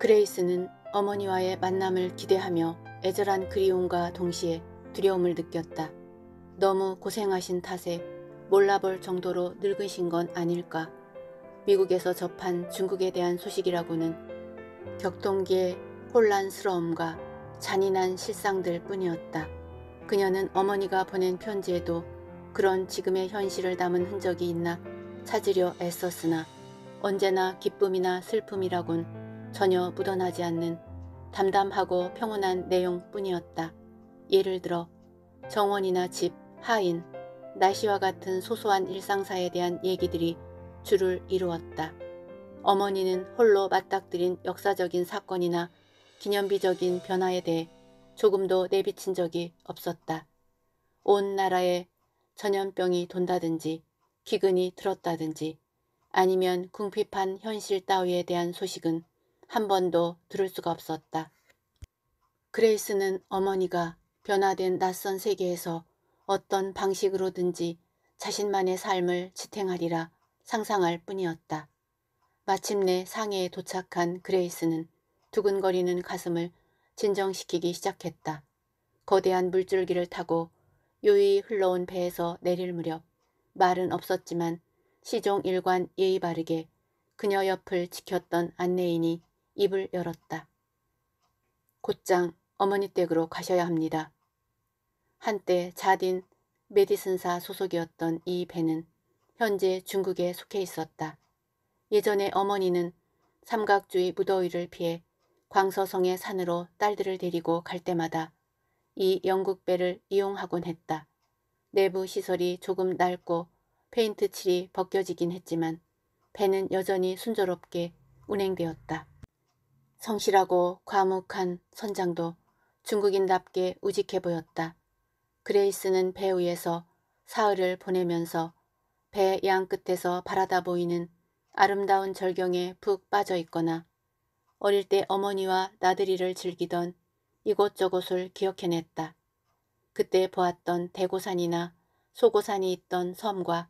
그레이스는 어머니와의 만남을 기대하며 애절한 그리움과 동시에 두려움을 느꼈다. 너무 고생하신 탓에 몰라볼 정도로 늙으신 건 아닐까. 미국에서 접한 중국에 대한 소식이라고는 격동기의 혼란스러움과 잔인한 실상들 뿐이었다. 그녀는 어머니가 보낸 편지에도 그런 지금의 현실을 담은 흔적이 있나 찾으려 애썼으나 언제나 기쁨이나 슬픔이라곤 전혀 묻어나지 않는 담담하고 평온한 내용뿐이었다. 예를 들어 정원이나 집, 하인, 날씨와 같은 소소한 일상사에 대한 얘기들이 줄을 이루었다. 어머니는 홀로 맞닥뜨린 역사적인 사건이나 기념비적인 변화에 대해 조금도 내비친 적이 없었다. 온 나라에 전염병이 돈다든지 기근이 들었다든지 아니면 궁핍한 현실 따위에 대한 소식은 한 번도 들을 수가 없었다. 그레이스는 어머니가 변화된 낯선 세계에서 어떤 방식으로든지 자신만의 삶을 지탱하리라 상상할 뿐이었다. 마침내 상해에 도착한 그레이스는 두근거리는 가슴을 진정시키기 시작했다. 거대한 물줄기를 타고 요이 흘러온 배에서 내릴 무렵 말은 없었지만 시종 일관 예의 바르게 그녀 옆을 지켰던 안내인이 입을 열었다. 곧장 어머니 댁으로 가셔야 합니다. 한때 자딘 메디슨사 소속이었던 이 배는 현재 중국에 속해 있었다. 예전에 어머니는 삼각주의 무더위를 피해 광서성의 산으로 딸들을 데리고 갈 때마다 이 영국 배를 이용하곤 했다. 내부 시설이 조금 낡고 페인트 칠이 벗겨지긴 했지만 배는 여전히 순조롭게 운행되었다. 성실하고 과묵한 선장도 중국인답게 우직해 보였다. 그레이스는 배 위에서 사흘을 보내면서 배 양 끝에서 바라다 보이는 아름다운 절경에 푹 빠져 있거나 어릴 때 어머니와 나들이를 즐기던 이곳저곳을 기억해냈다. 그때 보았던 대고산이나 소고산이 있던 섬과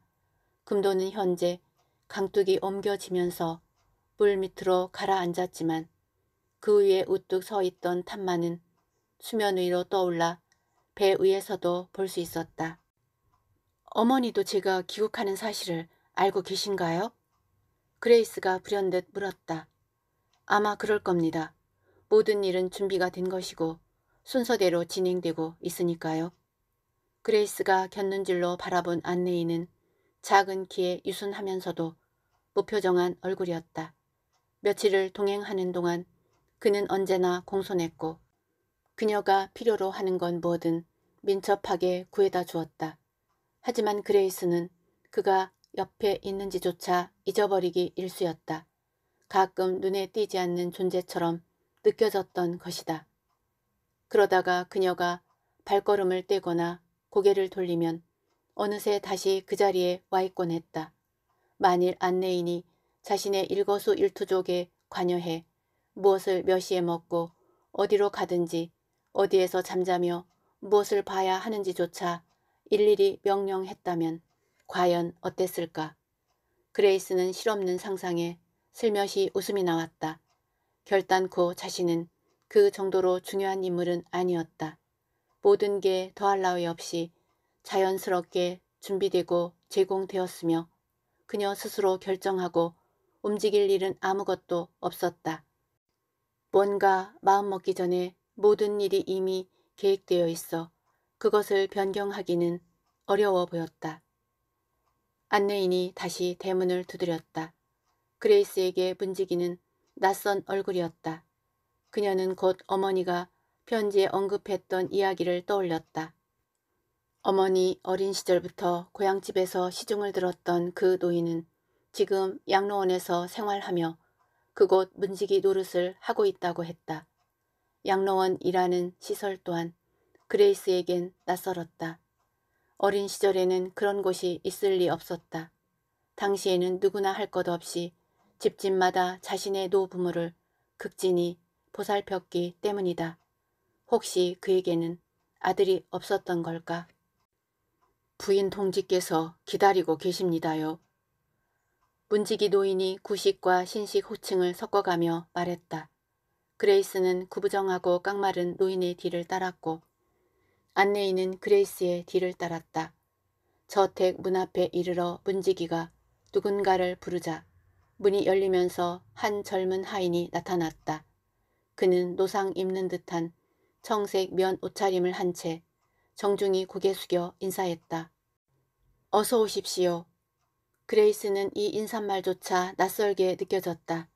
금도는 현재 강둑이 옮겨지면서 물 밑으로 가라앉았지만 그 위에 우뚝 서 있던 탄마는 수면 위로 떠올라 배 위에서도 볼 수 있었다. 어머니도 제가 귀국하는 사실을 알고 계신가요? 그레이스가 불현듯 물었다. 아마 그럴 겁니다. 모든 일은 준비가 된 것이고 순서대로 진행되고 있으니까요. 그레이스가 곁눈질로 바라본 안내인은 작은 키에 유순하면서도 무표정한 얼굴이었다. 며칠을 동행하는 동안 그는 언제나 공손했고 그녀가 필요로 하는 건 뭐든 민첩하게 구해다 주었다. 하지만 그레이스는 그가 옆에 있는지조차 잊어버리기 일쑤였다. 가끔 눈에 띄지 않는 존재처럼 느껴졌던 것이다. 그러다가 그녀가 발걸음을 떼거나 고개를 돌리면 어느새 다시 그 자리에 와 있곤 했다. 만일 안내인이 자신의 일거수일투족에 관여해 무엇을 몇 시에 먹고 어디로 가든지 어디에서 잠자며 무엇을 봐야 하는지조차 일일이 명령했다면 과연 어땠을까? 그레이스는 실없는 상상에 슬며시 웃음이 나왔다. 결단코 자신은 그 정도로 중요한 인물은 아니었다. 모든 게 더할 나위 없이 자연스럽게 준비되고 제공되었으며 그녀 스스로 결정하고 움직일 일은 아무것도 없었다. 뭔가 마음먹기 전에 모든 일이 이미 계획되어 있어 그것을 변경하기는 어려워 보였다. 안내인이 다시 대문을 두드렸다. 그레이스에게 문지기는 낯선 얼굴이었다. 그녀는 곧 어머니가 편지에 언급했던 이야기를 떠올렸다. 어머니 어린 시절부터 고향집에서 시중을 들었던 그 노인은 지금 양로원에서 생활하며 그곳 문지기 노릇을 하고 있다고 했다. 양로원이라는 시설 또한 그레이스에겐 낯설었다. 어린 시절에는 그런 곳이 있을 리 없었다. 당시에는 누구나 할 것 없이 집집마다 자신의 노부모를 극진히 보살폈기 때문이다. 혹시 그에게는 아들이 없었던 걸까? 부인 동지께서 기다리고 계십니다요. 문지기 노인이 구식과 신식 호칭을 섞어가며 말했다. 그레이스는 구부정하고 깡마른 노인의 뒤를 따랐고 안내인은 그레이스의 뒤를 따랐다. 저택 문 앞에 이르러 문지기가 누군가를 부르자 문이 열리면서 한 젊은 하인이 나타났다. 그는 노상 입는 듯한 청색 면 옷차림을 한 채 정중히 고개 숙여 인사했다. 어서 오십시오. 그레이스는 이 인사말조차 낯설게 느껴졌다.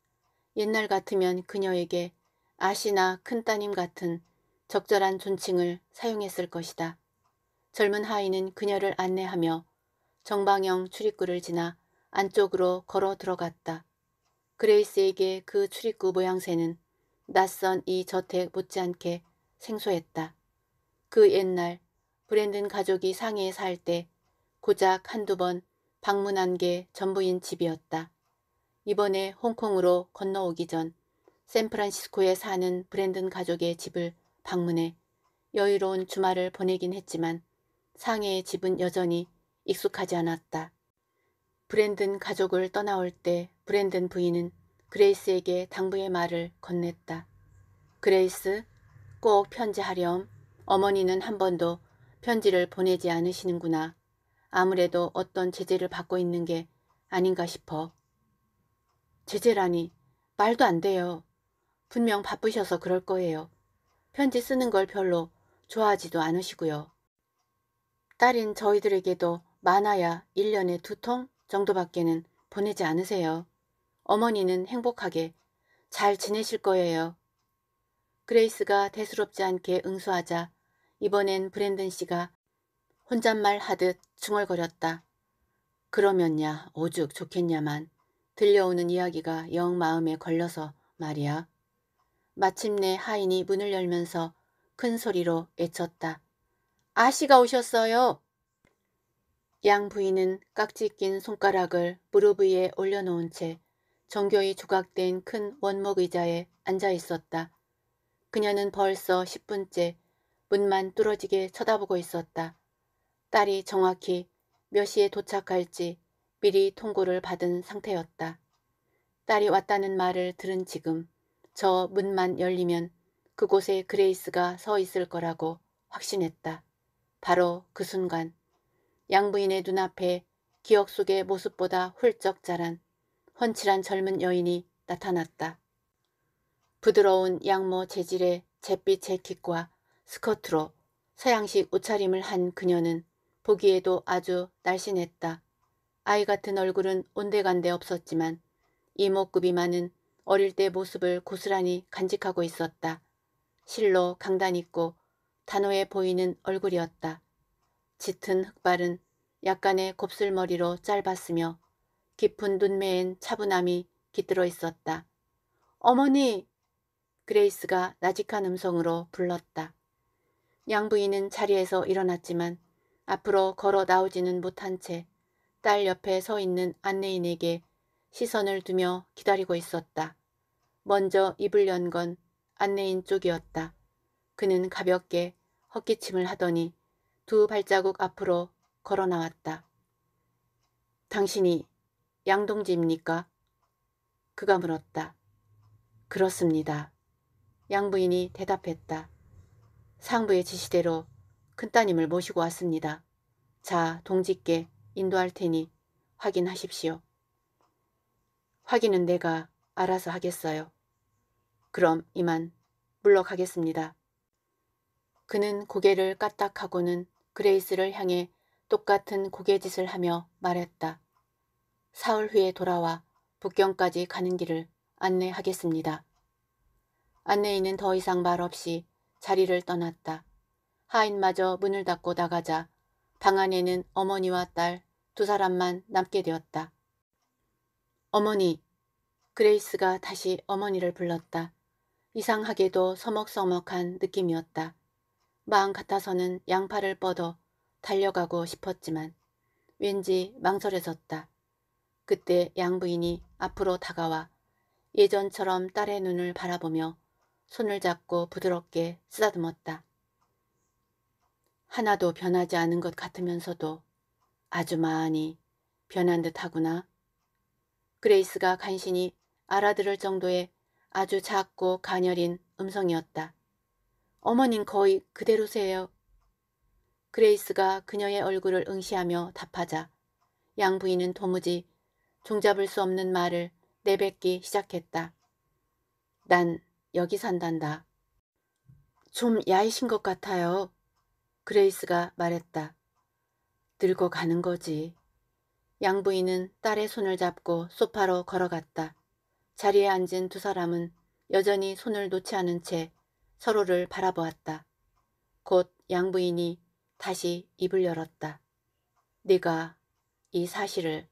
옛날 같으면 그녀에게 아시나 큰따님 같은 적절한 존칭을 사용했을 것이다. 젊은 하인은 그녀를 안내하며 정방형 출입구를 지나 안쪽으로 걸어 들어갔다. 그레이스에게 그 출입구 모양새는 낯선 이 저택 못지않게 생소했다. 그 옛날 브랜든 가족이 상해에 살 때 고작 한두 번 방문한 게 전부인 집이었다. 이번에 홍콩으로 건너오기 전 샌프란시스코에 사는 브랜든 가족의 집을 방문해 여유로운 주말을 보내긴 했지만 상해의 집은 여전히 익숙하지 않았다. 브랜든 가족을 떠나올 때 브랜든 부인은 그레이스에게 당부의 말을 건넸다. 그레이스, 꼭 편지하렴. 어머니는 한 번도 편지를 보내지 않으시는구나. 아무래도 어떤 제재를 받고 있는 게 아닌가 싶어. 제재라니 말도 안 돼요. 분명 바쁘셔서 그럴 거예요. 편지 쓰는 걸 별로 좋아하지도 않으시고요. 딸인 저희들에게도 많아야 1년에 두 통 정도밖에는 보내지 않으세요. 어머니는 행복하게 잘 지내실 거예요. 그레이스가 대수롭지 않게 응수하자 이번엔 브랜든 씨가 혼잣말 하듯 중얼거렸다. 그러면야 오죽 좋겠냐만 들려오는 이야기가 영 마음에 걸려서 말이야. 마침내 하인이 문을 열면서 큰 소리로 외쳤다 아씨가 오셨어요. 양 부인은 깍지 낀 손가락을 무릎 위에 올려놓은 채 정교히 조각된 큰 원목 의자에 앉아 있었다. 그녀는 벌써 10분째 문만 뚫어지게 쳐다보고 있었다. 딸이 정확히 몇 시에 도착할지 미리 통고를 받은 상태였다. 딸이 왔다는 말을 들은 지금 저 문만 열리면 그곳에 그레이스가 서 있을 거라고 확신했다. 바로 그 순간 양부인의 눈앞에 기억 속의 모습보다 훌쩍 자란 헌칠한 젊은 여인이 나타났다. 부드러운 양모 재질의 잿빛 재킷과 스커트로 서양식 옷차림을 한 그녀는 보기에도 아주 날씬했다. 아이 같은 얼굴은 온데간데 없었지만 이목구비만은 어릴 때 모습을 고스란히 간직하고 있었다. 실로 강단 있고 단호해 보이는 얼굴이었다. 짙은 흑발은 약간의 곱슬머리로 짧았으며 깊은 눈매엔 차분함이 깃들어 있었다. 어머니! 그레이스가 나직한 음성으로 불렀다. 양부인은 자리에서 일어났지만 앞으로 걸어 나오지는 못한 채 딸 옆에 서 있는 안내인에게 시선을 두며 기다리고 있었다. 먼저 입을 연 건 안내인 쪽이었다. 그는 가볍게 헛기침을 하더니 두 발자국 앞으로 걸어 나왔다. 당신이 양동지입니까? 그가 물었다. 그렇습니다. 양부인이 대답했다. 상부의 지시대로 큰따님을 모시고 왔습니다. 자, 동지께 인도할 테니 확인하십시오. 확인은 내가 알아서 하겠어요. 그럼 이만 물러가겠습니다. 그는 고개를 까딱하고는 그레이스를 향해 똑같은 고개짓을 하며 말했다. 사흘 후에 돌아와 북경까지 가는 길을 안내하겠습니다. 안내인은 더 이상 말없이 자리를 떠났다. 하인마저 문을 닫고 나가자 방 안에는 어머니와 딸 두 사람만 남게 되었다. 어머니! 그레이스가 다시 어머니를 불렀다. 이상하게도 서먹서먹한 느낌이었다. 마음 같아서는 양팔을 뻗어 달려가고 싶었지만 왠지 망설여졌다. 그때 양부인이 앞으로 다가와 예전처럼 딸의 눈을 바라보며 손을 잡고 부드럽게 쓰다듬었다. 하나도 변하지 않은 것 같으면서도 아주 많이 변한 듯하구나. 그레이스가 간신히 알아들을 정도의 아주 작고 가녀린 음성이었다. 어머님 거의 그대로세요. 그레이스가 그녀의 얼굴을 응시하며 답하자 양부인은 도무지 종잡을 수 없는 말을 내뱉기 시작했다. 난 여기 산단다. 좀 야이신 것 같아요. 그레이스가 말했다. 들고 가는 거지. 양부인은 딸의 손을 잡고 소파로 걸어갔다. 자리에 앉은 두 사람은 여전히 손을 놓지 않은 채 서로를 바라보았다. 곧 양부인이 다시 입을 열었다. 네가 이 사실을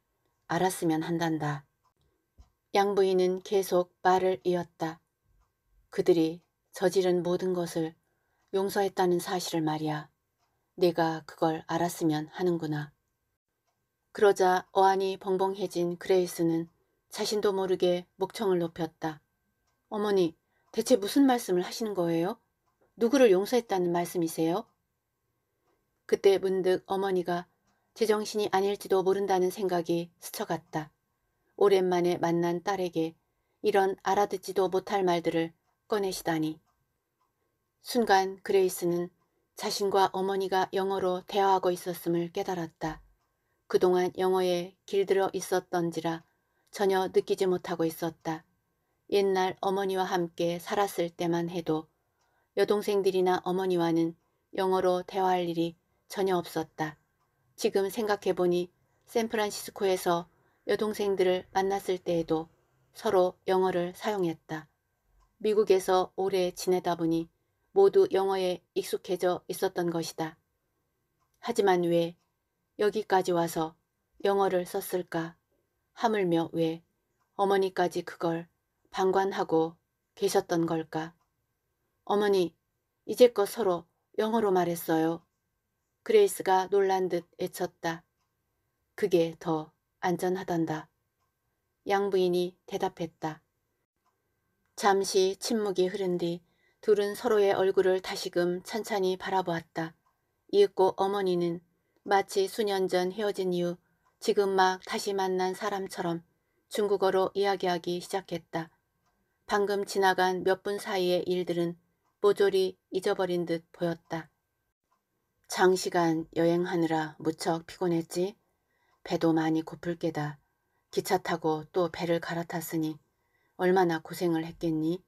알았으면 한단다. 양부인은 계속 말을 이었다. 그들이 저지른 모든 것을 용서했다는 사실을 말이야. 내가 그걸 알았으면 하는구나. 그러자 어안이 벙벙해진 그레이스는 자신도 모르게 목청을 높였다. 어머니, 대체 무슨 말씀을 하시는 거예요? 누구를 용서했다는 말씀이세요? 그때 문득 어머니가 제정신이 아닐지도 모른다는 생각이 스쳐갔다. 오랜만에 만난 딸에게 이런 알아듣지도 못할 말들을 꺼내시다니. 순간 그레이스는 자신과 어머니가 영어로 대화하고 있었음을 깨달았다. 그동안 영어에 길들어 있었던지라 전혀 느끼지 못하고 있었다. 옛날 어머니와 함께 살았을 때만 해도 여동생들이나 어머니와는 영어로 대화할 일이 전혀 없었다. 지금 생각해보니 샌프란시스코에서 여동생들을 만났을 때에도 서로 영어를 사용했다. 미국에서 오래 지내다 보니 모두 영어에 익숙해져 있었던 것이다. 하지만 왜 여기까지 와서 영어를 썼을까? 하물며 왜 어머니까지 그걸 방관하고 계셨던 걸까? 어머니, 이제껏 서로 영어로 말했어요. 그레이스가 놀란 듯 애쳤다. 그게 더 안전하단다. 양부인이 대답했다. 잠시 침묵이 흐른 뒤 둘은 서로의 얼굴을 다시금 찬찬히 바라보았다. 이윽고 어머니는 마치 수년 전 헤어진 이후 지금 막 다시 만난 사람처럼 중국어로 이야기하기 시작했다. 방금 지나간 몇 분 사이의 일들은 모조리 잊어버린 듯 보였다. 장시간 여행하느라 무척 피곤했지. 배도 많이 고플 게다. 기차 타고 또 배를 갈아탔으니 얼마나 고생을 했겠니?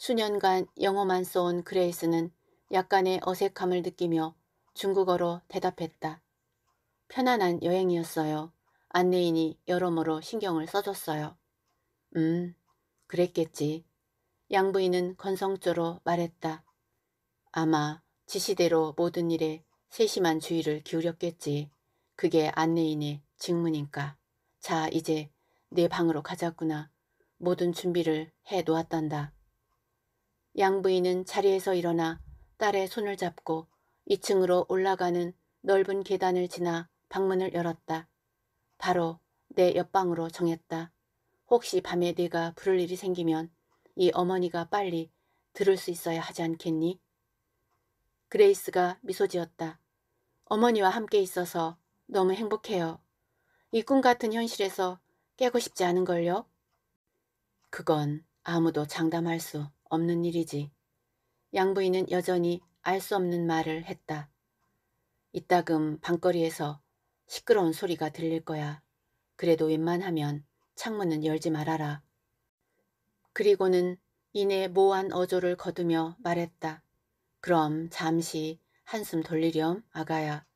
수년간 영어만 써온 그레이스는 약간의 어색함을 느끼며 중국어로 대답했다. 편안한 여행이었어요. 안내인이 여러모로 신경을 써줬어요. 음, 그랬겠지. 양부인은 건성조로 말했다. 아마 지시대로 모든 일에 세심한 주의를 기울였겠지. 그게 안내인의 직무니까. 자, 이제 내 방으로 가자구나 모든 준비를 해 놓았단다. 양부인은 자리에서 일어나 딸의 손을 잡고 2층으로 올라가는 넓은 계단을 지나 방문을 열었다. 바로 내 옆방으로 정했다. 혹시 밤에 네가 부를 일이 생기면 이 어머니가 빨리 들을 수 있어야 하지 않겠니? 그레이스가 미소 지었다. 어머니와 함께 있어서 너무 행복해요. 이 꿈 같은 현실에서 깨고 싶지 않은걸요? 그건 아무도 장담할 수 없는 일이지. 양부인은 여전히 알 수 없는 말을 했다. 이따금 방거리에서 시끄러운 소리가 들릴 거야. 그래도 웬만하면 창문은 열지 말아라. 그리고는 이내 모한 어조를 거두며 말했다. 그럼 잠시 한숨 돌리렴 아가야.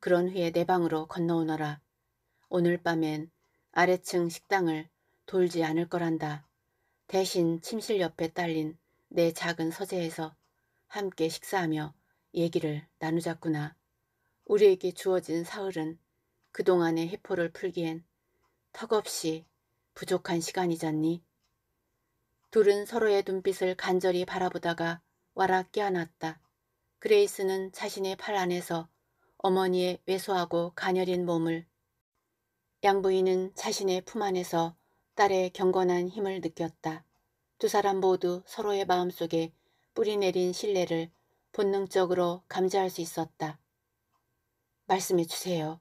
그런 후에 내 방으로 건너오너라. 오늘 밤엔 아래층 식당을 돌지 않을 거란다. 대신 침실 옆에 딸린 내 작은 서재에서 함께 식사하며 얘기를 나누자꾸나. 우리에게 주어진 사흘은 그동안의 해포를 풀기엔 턱없이 부족한 시간이잖니. 둘은 서로의 눈빛을 간절히 바라보다가 와락깨어났다 그레이스는 자신의 팔 안에서 어머니의 왜소하고 가녀린 몸을 양부인은 자신의 품 안에서 딸의 경건한 힘을 느꼈다. 두 사람 모두 서로의 마음속에 뿌리내린 신뢰를 본능적으로 감지할 수 있었다. 말씀해 주세요.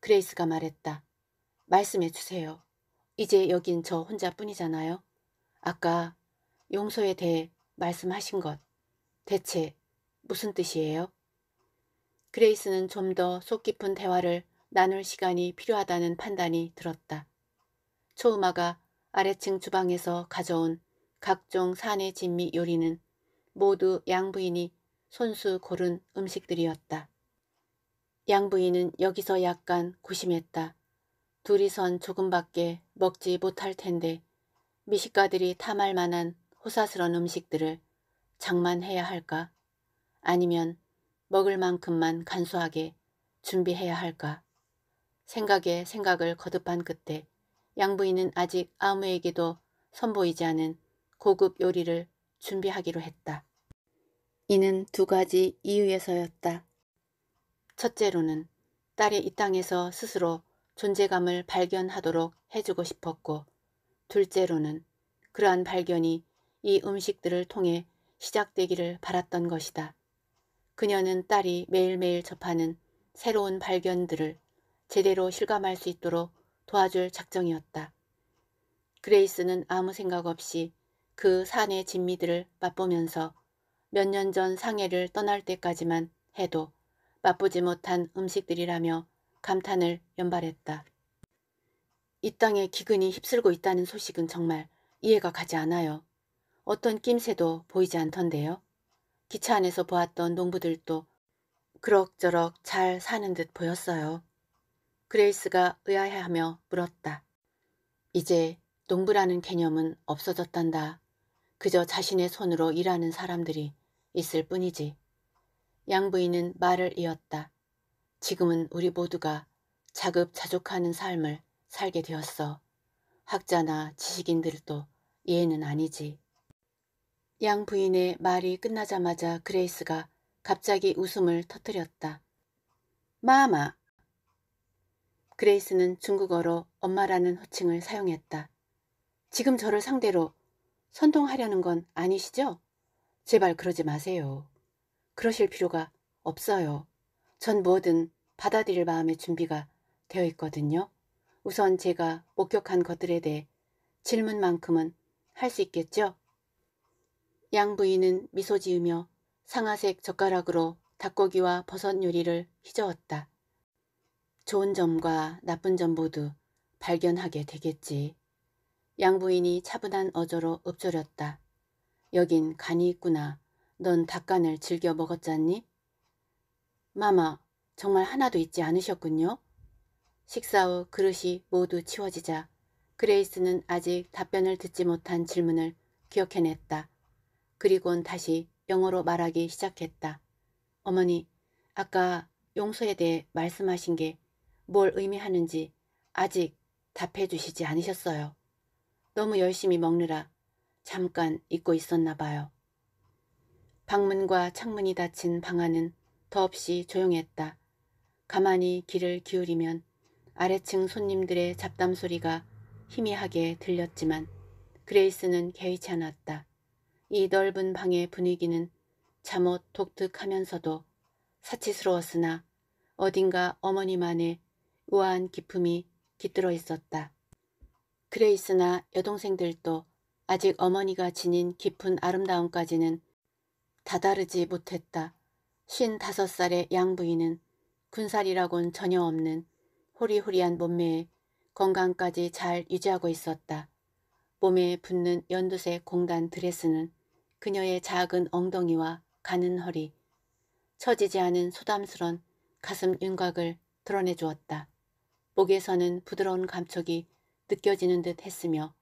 그레이스가 말했다. 말씀해 주세요. 이제 여긴 저 혼자뿐이잖아요. 아까 용서에 대해 말씀하신 것 대체 무슨 뜻이에요? 그레이스는 좀 더 속 깊은 대화를 나눌 시간이 필요하다는 판단이 들었다. 초음아가 아래층 주방에서 가져온 각종 산의 진미 요리는 모두 양부인이 손수 고른 음식들이었다. 양부인은 여기서 약간 고심했다. 둘이선 조금밖에 먹지 못할 텐데 미식가들이 탐할 만한 호사스런 음식들을 장만해야 할까? 아니면 먹을 만큼만 간소하게 준비해야 할까? 생각에 생각을 거듭한 그때 양부인은 아직 아무에게도 선보이지 않은 고급 요리를 준비하기로 했다. 이는 두 가지 이유에서였다. 첫째로는 딸이 이 땅에서 스스로 존재감을 발견하도록 해주고 싶었고 둘째로는 그러한 발견이 이 음식들을 통해 시작되기를 바랐던 것이다. 그녀는 딸이 매일매일 접하는 새로운 발견들을 제대로 실감할 수 있도록 도와줄 작정이었다. 그레이스는 아무 생각 없이 그 산의 진미들을 맛보면서 몇 년 전 상해를 떠날 때까지만 해도 맛보지 못한 음식들이라며 감탄을 연발했다. 이 땅에 기근이 휩쓸고 있다는 소식은 정말 이해가 가지 않아요. 어떤 낌새도 보이지 않던데요. 기차 안에서 보았던 농부들도 그럭저럭 잘 사는 듯 보였어요. 그레이스가 의아해하며 물었다. 이제 농부라는 개념은 없어졌단다. 그저 자신의 손으로 일하는 사람들이 있을 뿐이지. 양부인은 말을 이었다. 지금은 우리 모두가 자급자족하는 삶을 살게 되었어. 학자나 지식인들도 예는 아니지. 양 부인의 말이 끝나자마자 그레이스가 갑자기 웃음을 터뜨렸다. 마마, 그레이스는 중국어로 엄마라는 호칭을 사용했다. 지금 저를 상대로 선동하려는 건 아니시죠? 제발 그러지 마세요. 그러실 필요가 없어요. 전 뭐든 받아들일 마음의 준비가 되어 있거든요. 우선 제가 목격한 것들에 대해 질문만큼은 할 수 있겠죠? 양 부인은 미소 지으며 상아색 젓가락으로 닭고기와 버섯 요리를 휘저었다. 좋은 점과 나쁜 점 모두 발견하게 되겠지. 양부인이 차분한 어조로 읊조렸다. 여긴 간이 있구나. 넌 닭간을 즐겨 먹었잖니? 마마, 정말 하나도 잊지 않으셨군요. 식사 후 그릇이 모두 치워지자 그레이스는 아직 답변을 듣지 못한 질문을 기억해냈다. 그리곤 다시 영어로 말하기 시작했다. 어머니, 아까 용서에 대해 말씀하신 게뭘 의미하는지 아직 답해 주시지 않으셨어요. 너무 열심히 먹느라 잠깐 잊고 있었나 봐요. 방문과 창문이 닫힌 방 안은 더없이 조용했다. 가만히 귀를 기울이면 아래층 손님들의 잡담 소리가 희미하게 들렸지만 그레이스는 개의치 않았다. 이 넓은 방의 분위기는 잠옷 독특하면서도 사치스러웠으나 어딘가 어머니만의 우아한 기품이 깃들어 있었다. 그레이스나 여동생들도 아직 어머니가 지닌 깊은 아름다움까지는 다다르지 못했다. 5 5 살의 양부인은 군살이라곤 전혀 없는 호리호리한 몸매에 건강까지 잘 유지하고 있었다. 몸에 붙는 연두색 공단 드레스는 그녀의 작은 엉덩이와 가는 허리, 처지지 않은 소담스런 가슴 윤곽을 드러내 주었다. 목에서는 부드러운 감촉이 느껴지는 듯 했으며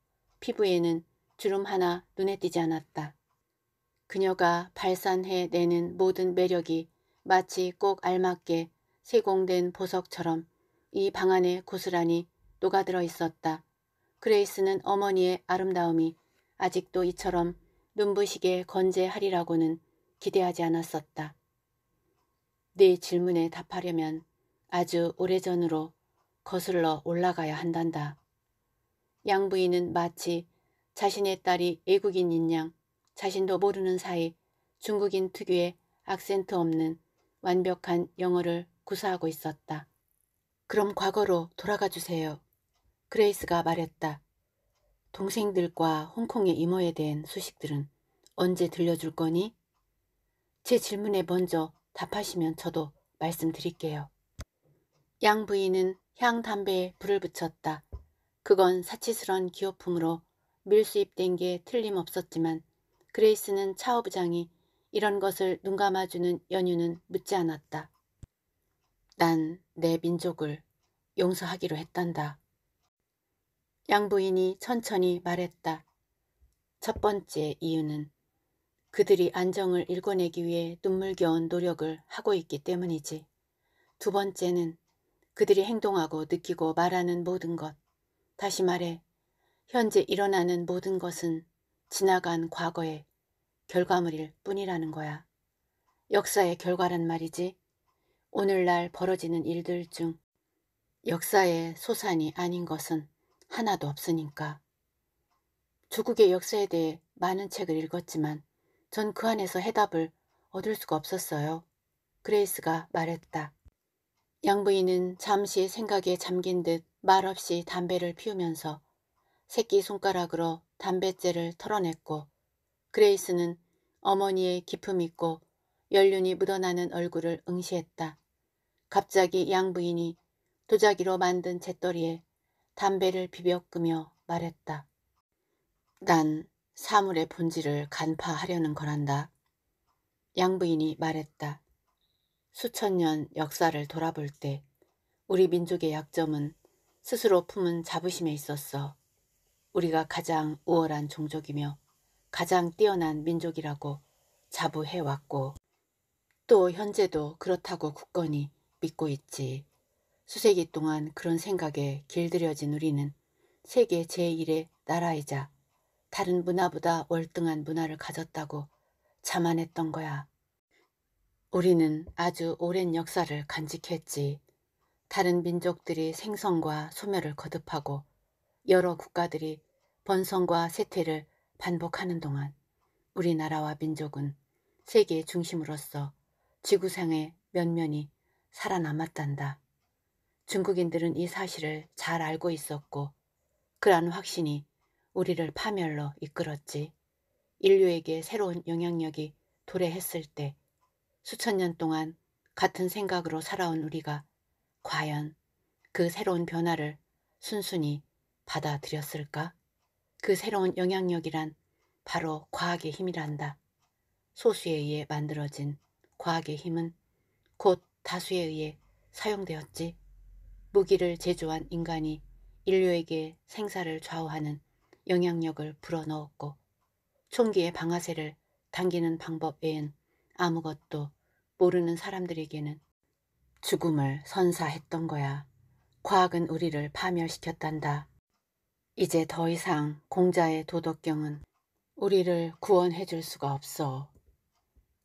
피부에는 주름 하나 눈에 띄지 않았다. 그녀가 발산해 내는 모든 매력이 마치 꼭 알맞게 세공된 보석처럼 이 방 안에 고스란히 녹아들어 있었다. 그레이스는 어머니의 아름다움이 아직도 이처럼 눈부시게 건재하리라고는 기대하지 않았었다. 네 질문에 답하려면 아주 오래전으로 거슬러 올라가야 한단다. 양부인은 마치 자신의 딸이 외국인인 양 자신도 모르는 사이 중국인 특유의 악센트 없는 완벽한 영어를 구사하고 있었다. 그럼 과거로 돌아가 주세요. 그레이스가 말했다. 동생들과 홍콩의 이모에 대한 소식들은 언제 들려줄 거니? 제 질문에 먼저 답하시면 저도 말씀드릴게요. 양 부인은 향 담배에 불을 붙였다. 그건 사치스런 기업품으로 밀수입된 게 틀림없었지만 그레이스는 차오부장이 이런 것을 눈감아주는 연유는 묻지 않았다. 난 내 민족을 용서하기로 했단다. 양부인이 천천히 말했다. 첫 번째 이유는 그들이 안정을 일궈내기 위해 눈물겨운 노력을 하고 있기 때문이지. 두 번째는 그들이 행동하고 느끼고 말하는 모든 것, 다시 말해 현재 일어나는 모든 것은 지나간 과거의 결과물일 뿐이라는 거야. 역사의 결과란 말이지. 오늘날 벌어지는 일들 중 역사의 소산이 아닌 것은 하나도 없으니까. 조국의 역사에 대해 많은 책을 읽었지만 전 그 안에서 해답을 얻을 수가 없었어요. 그레이스가 말했다. 양부인은 잠시 생각에 잠긴 듯 말없이 담배를 피우면서 새끼 손가락으로 담뱃재를 털어냈고 그레이스는 어머니의 기품 있고 연륜이 묻어나는 얼굴을 응시했다. 갑자기 양부인이 도자기로 만든 재떨이에 담배를 비벼끄며 말했다. 난 사물의 본질을 간파하려는 거란다. 양부인이 말했다. 수천 년 역사를 돌아볼 때 우리 민족의 약점은 스스로 품은 자부심에 있었어. 우리가 가장 우월한 종족이며 가장 뛰어난 민족이라고 자부해왔고 또 현재도 그렇다고 굳건히 믿고 있지. 수세기 동안 그런 생각에 길들여진 우리는 세계 제1의 나라이자 다른 문화보다 월등한 문화를 가졌다고 자만했던 거야. 우리는 아주 오랜 역사를 간직했지. 다른 민족들이 생성과 소멸을 거듭하고 여러 국가들이 번성과 쇠퇴를 반복하는 동안 우리나라와 민족은 세계의 중심으로서 지구상의 면면이 살아남았단다. 중국인들은 이 사실을 잘 알고 있었고 그러한 확신이 우리를 파멸로 이끌었지. 인류에게 새로운 영향력이 도래했을 때 수천 년 동안 같은 생각으로 살아온 우리가 과연 그 새로운 변화를 순순히 받아들였을까? 그 새로운 영향력이란 바로 과학의 힘이란다. 소수에 의해 만들어진 과학의 힘은 곧 다수에 의해 사용되었지. 무기를 제조한 인간이 인류에게 생사를 좌우하는 영향력을 불어넣었고 총기의 방아쇠를 당기는 방법 외엔 아무것도 모르는 사람들에게는 죽음을 선사했던 거야. 과학은 우리를 파멸시켰단다. 이제 더 이상 공자의 도덕경은 우리를 구원해 줄 수가 없어.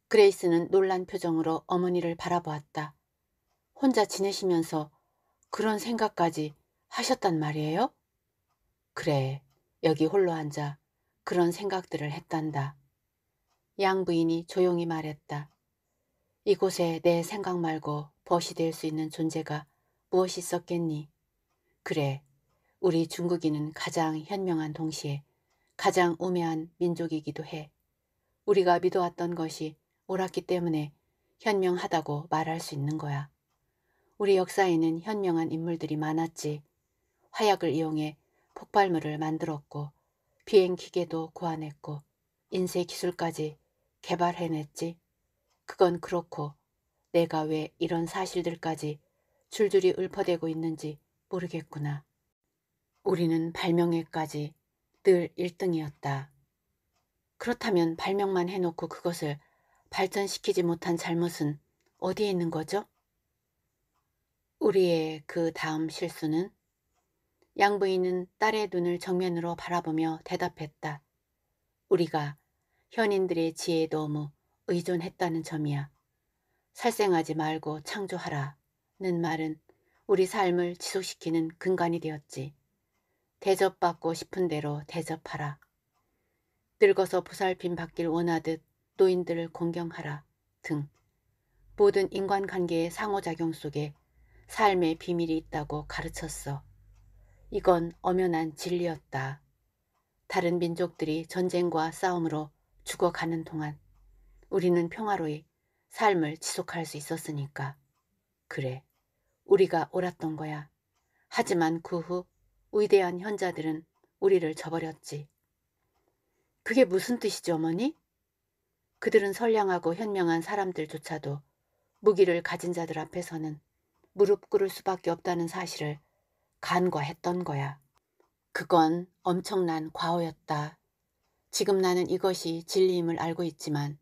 그레이스는 놀란 표정으로 어머니를 바라보았다. 혼자 지내시면서 그런 생각까지 하셨단 말이에요? 그래, 여기 홀로 앉아 그런 생각들을 했단다. 양부인이 조용히 말했다. 이곳에 내 생각 말고 벗이 될 수 있는 존재가 무엇이 있었겠니? 그래, 우리 중국인은 가장 현명한 동시에 가장 우매한 민족이기도 해. 우리가 믿어왔던 것이 옳았기 때문에 현명하다고 말할 수 있는 거야. 우리 역사에는 현명한 인물들이 많았지. 화약을 이용해 폭발물을 만들었고 비행기계도 고안했고 인쇄 기술까지 개발해냈지. 그건 그렇고 내가 왜 이런 사실들까지 줄줄이 읊어대고 있는지 모르겠구나. 우리는 발명회까지 늘 1등이었다. 그렇다면 발명만 해놓고 그것을 발전시키지 못한 잘못은 어디에 있는 거죠? 우리의 그 다음 실수는 양부인은 딸의 눈을 정면으로 바라보며 대답했다. 우리가 현인들의 지혜에 너무 의존했다는 점이야. 살생하지 말고 창조하라는 말은 우리 삶을 지속시키는 근간이 되었지. 대접받고 싶은 대로 대접하라. 늙어서 보살핌 받길 원하듯 노인들을 공경하라 등 모든 인간관계의 상호작용 속에 삶의 비밀이 있다고 가르쳤어. 이건 엄연한 진리였다. 다른 민족들이 전쟁과 싸움으로 죽어가는 동안 우리는 평화로이 삶을 지속할 수 있었으니까. 그래, 우리가 옳았던 거야. 하지만 그 후 위대한 현자들은 우리를 저버렸지. 그게 무슨 뜻이죠 어머니? 그들은 선량하고 현명한 사람들조차도 무기를 가진 자들 앞에서는 무릎 꿇을 수밖에 없다는 사실을 간과했던 거야. 그건 엄청난 과오였다. 지금 나는 이것이 진리임을 알고 있지만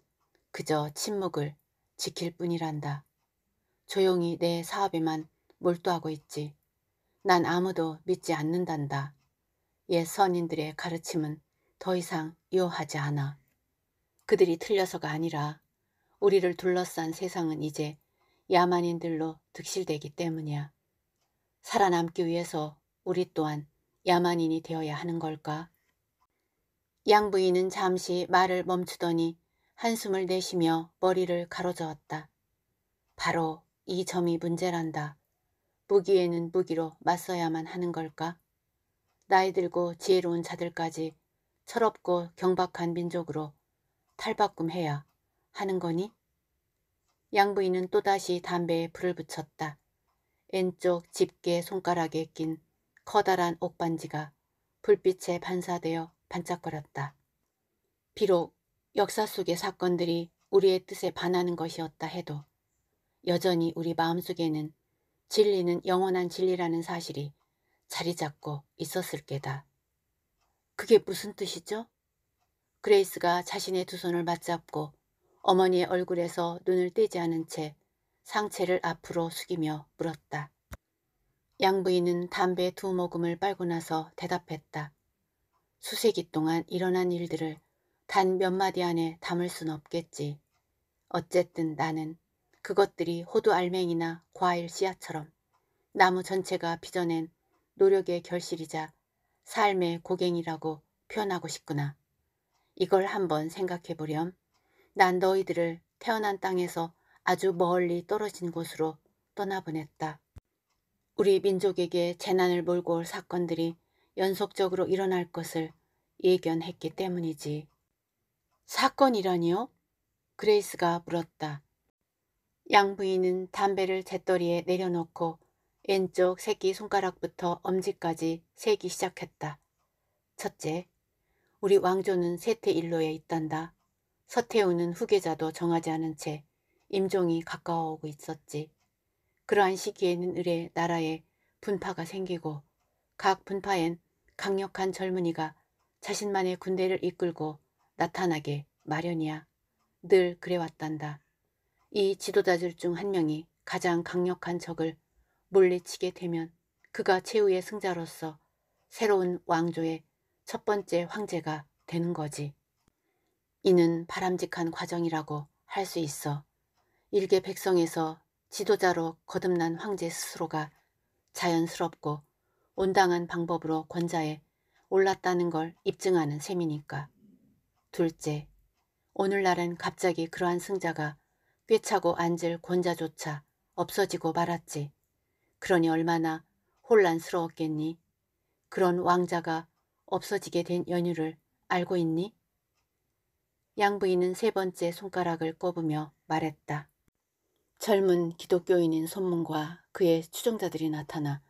그저 침묵을 지킬 뿐이란다. 조용히 내 사업에만 몰두하고 있지. 난 아무도 믿지 않는단다. 옛 선인들의 가르침은 더 이상 이어하지 않아. 그들이 틀려서가 아니라 우리를 둘러싼 세상은 이제 야만인들로 득실되기 때문이야. 살아남기 위해서 우리 또한 야만인이 되어야 하는 걸까? 양부인은 잠시 말을 멈추더니 한숨을 내쉬며 머리를 가로저었다. 바로 이 점이 문제란다. 무기에는 무기로 맞서야만 하는 걸까? 나이 들고 지혜로운 자들까지 철없고 경박한 민족으로 탈바꿈해야 하는 거니? 양부인은 또다시 담배에 불을 붙였다. 왼쪽 집게 손가락에 낀 커다란 옥반지가 불빛에 반사되어 반짝거렸다. 비록 역사 속의 사건들이 우리의 뜻에 반하는 것이었다 해도 여전히 우리 마음속에는 진리는 영원한 진리라는 사실이 자리 잡고 있었을 게다. 그게 무슨 뜻이죠? 그레이스가 자신의 두 손을 맞잡고 어머니의 얼굴에서 눈을 떼지 않은 채 상체를 앞으로 숙이며 물었다. 양부인은 담배 두 모금을 빨고 나서 대답했다. 수세기 동안 일어난 일들을 단 몇 마디 안에 담을 순 없겠지. 어쨌든 나는 그것들이 호두 알맹이나 과일 씨앗처럼 나무 전체가 빚어낸 노력의 결실이자 삶의 고갱이라고 표현하고 싶구나. 이걸 한번 생각해보렴. 난 너희들을 태어난 땅에서 아주 멀리 떨어진 곳으로 떠나보냈다. 우리 민족에게 재난을 몰고 올 사건들이 연속적으로 일어날 것을 예견했기 때문이지. 사건이라니요? 그레이스가 물었다. 양부인은 담배를 재떨이에 내려놓고 왼쪽 새끼 손가락부터 엄지까지 세기 시작했다. 첫째, 우리 왕조는 세태일로에 있단다. 서태우는 후계자도 정하지 않은 채 임종이 가까워오고 있었지. 그러한 시기에는 의뢰 나라에 분파가 생기고 각 분파엔 강력한 젊은이가 자신만의 군대를 이끌고 나타나게 마련이야. 늘 그래왔단다. 이 지도자들 중 한 명이 가장 강력한 적을 물리치게 되면 그가 최후의 승자로서 새로운 왕조의 첫 번째 황제가 되는 거지. 이는 바람직한 과정이라고 할 수 있어. 일개 백성에서 지도자로 거듭난 황제 스스로가 자연스럽고 온당한 방법으로 권좌에 올랐다는 걸 입증하는 셈이니까. 둘째, 오늘날은 갑자기 그러한 승자가 꿰차고 앉을 권좌조차 없어지고 말았지. 그러니 얼마나 혼란스러웠겠니? 그런 왕자가 없어지게 된 연유를 알고 있니? 양부인은 세 번째 손가락을 꼽으며 말했다. 젊은 기독교인인 손문과 그의 추종자들이 나타나